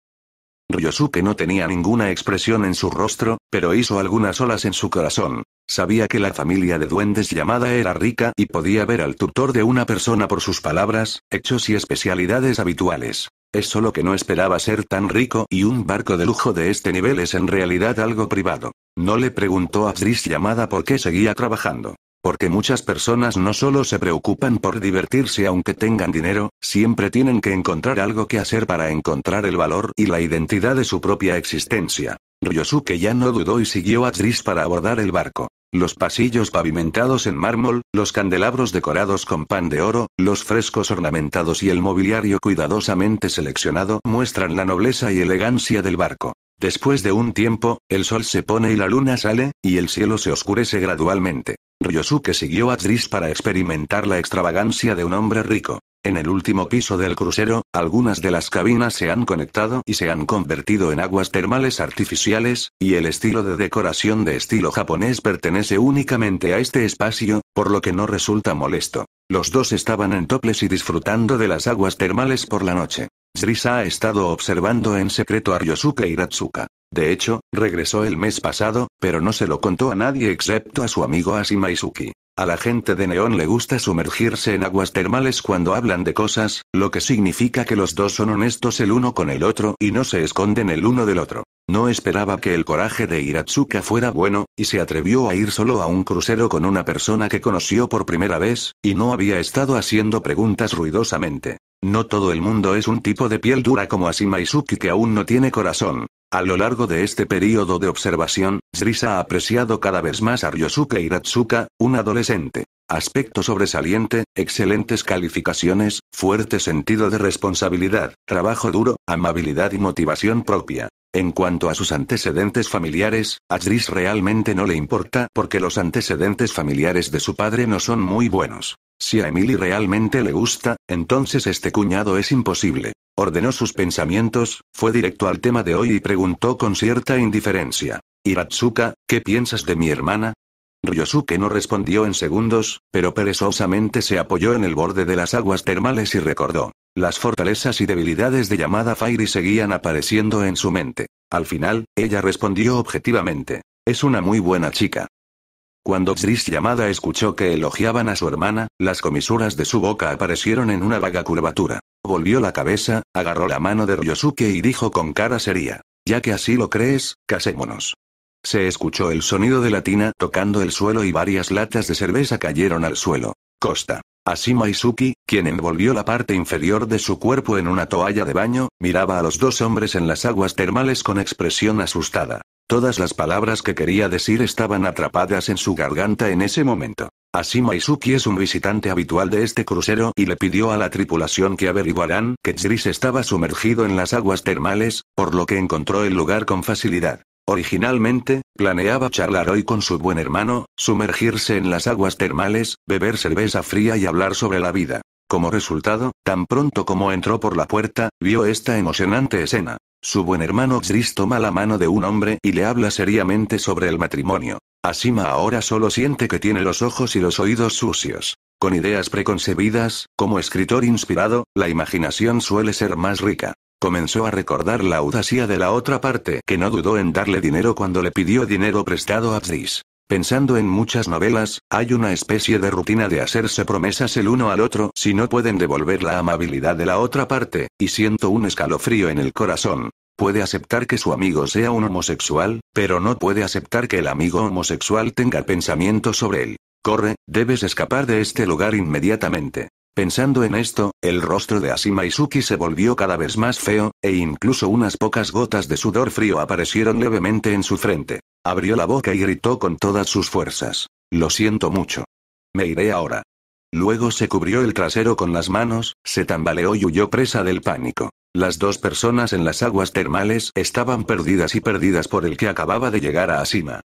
Ryosuke no tenía ninguna expresión en su rostro, pero hizo algunas olas en su corazón. Sabía que la familia de duendes llamada era rica y podía ver al tutor de una persona por sus palabras, hechos y especialidades habituales. Es solo que no esperaba ser tan rico y un barco de lujo de este nivel es en realidad algo privado. No le preguntó a Driss llamada por qué seguía trabajando. Porque muchas personas no solo se preocupan por divertirse aunque tengan dinero, siempre tienen que encontrar algo que hacer para encontrar el valor y la identidad de su propia existencia. Ryosuke ya no dudó y siguió a Tris para abordar el barco. Los pasillos pavimentados en mármol, los candelabros decorados con pan de oro, los frescos ornamentados y el mobiliario cuidadosamente seleccionado muestran la nobleza y elegancia del barco. Después de un tiempo, el sol se pone y la luna sale, y el cielo se oscurece gradualmente. Ryosuke siguió a Tris para experimentar la extravagancia de un hombre rico. En el último piso del crucero, algunas de las cabinas se han conectado y se han convertido en aguas termales artificiales, y el estilo de decoración de estilo japonés pertenece únicamente a este espacio, por lo que no resulta molesto. Los dos estaban en toples y disfrutando de las aguas termales por la noche. Zris ha estado observando en secreto a Ryosuke y Ratsuka. De hecho, regresó el mes pasado, pero no se lo contó a nadie excepto a su amigo Asimaisuki. A la gente de Neón le gusta sumergirse en aguas termales cuando hablan de cosas, lo que significa que los dos son honestos el uno con el otro y no se esconden el uno del otro. No esperaba que el coraje de Hiratsuka fuera bueno, y se atrevió a ir solo a un crucero con una persona que conoció por primera vez, y no había estado haciendo preguntas ruidosamente. No todo el mundo es un tipo de piel dura como Asimaisuki que aún no tiene corazón. A lo largo de este periodo de observación, Srisa ha apreciado cada vez más a Ryosuke Hiratsuka, un adolescente. Aspecto sobresaliente, excelentes calificaciones, fuerte sentido de responsabilidad, trabajo duro, amabilidad y motivación propia. En cuanto a sus antecedentes familiares, a realmente no le importa porque los antecedentes familiares de su padre no son muy buenos. Si a Emily realmente le gusta, entonces este cuñado es imposible. Ordenó sus pensamientos, fue directo al tema de hoy y preguntó con cierta indiferencia. ¿Iratsuka, ¿qué piensas de mi hermana? Ryosuke no respondió en segundos, pero perezosamente se apoyó en el borde de las aguas termales y recordó. Las fortalezas y debilidades de llamada Fairy seguían apareciendo en su mente. Al final, ella respondió objetivamente. Es una muy buena chica. Cuando Xris llamada escuchó que elogiaban a su hermana, las comisuras de su boca aparecieron en una vaga curvatura. Volvió la cabeza, agarró la mano de Ryosuke y dijo con cara seria. Ya que así lo crees, casémonos. Se escuchó el sonido de la tina tocando el suelo y varias latas de cerveza cayeron al suelo. Costa. Así quien envolvió la parte inferior de su cuerpo en una toalla de baño, miraba a los dos hombres en las aguas termales con expresión asustada. Todas las palabras que quería decir estaban atrapadas en su garganta en ese momento. Así Izuki es un visitante habitual de este crucero y le pidió a la tripulación que averiguaran que Chris estaba sumergido en las aguas termales, por lo que encontró el lugar con facilidad. Originalmente, planeaba charlar hoy con su buen hermano, sumergirse en las aguas termales, beber cerveza fría y hablar sobre la vida. Como resultado, tan pronto como entró por la puerta, vio esta emocionante escena. Su buen hermano Xris toma la mano de un hombre y le habla seriamente sobre el matrimonio. Asima ahora solo siente que tiene los ojos y los oídos sucios. Con ideas preconcebidas, como escritor inspirado, la imaginación suele ser más rica. Comenzó a recordar la audacia de la otra parte que no dudó en darle dinero cuando le pidió dinero prestado a Tris. Pensando en muchas novelas, hay una especie de rutina de hacerse promesas el uno al otro si no pueden devolver la amabilidad de la otra parte, y siento un escalofrío en el corazón. Puede aceptar que su amigo sea un homosexual, pero no puede aceptar que el amigo homosexual tenga pensamientos sobre él. Corre, debes escapar de este lugar inmediatamente. Pensando en esto, el rostro de Asima Izuki se volvió cada vez más feo, e incluso unas pocas gotas de sudor frío aparecieron levemente en su frente. Abrió la boca y gritó con todas sus fuerzas. Lo siento mucho. Me iré ahora. Luego se cubrió el trasero con las manos, se tambaleó y huyó presa del pánico. Las dos personas en las aguas termales estaban perdidas y perdidas por el que acababa de llegar a Asima.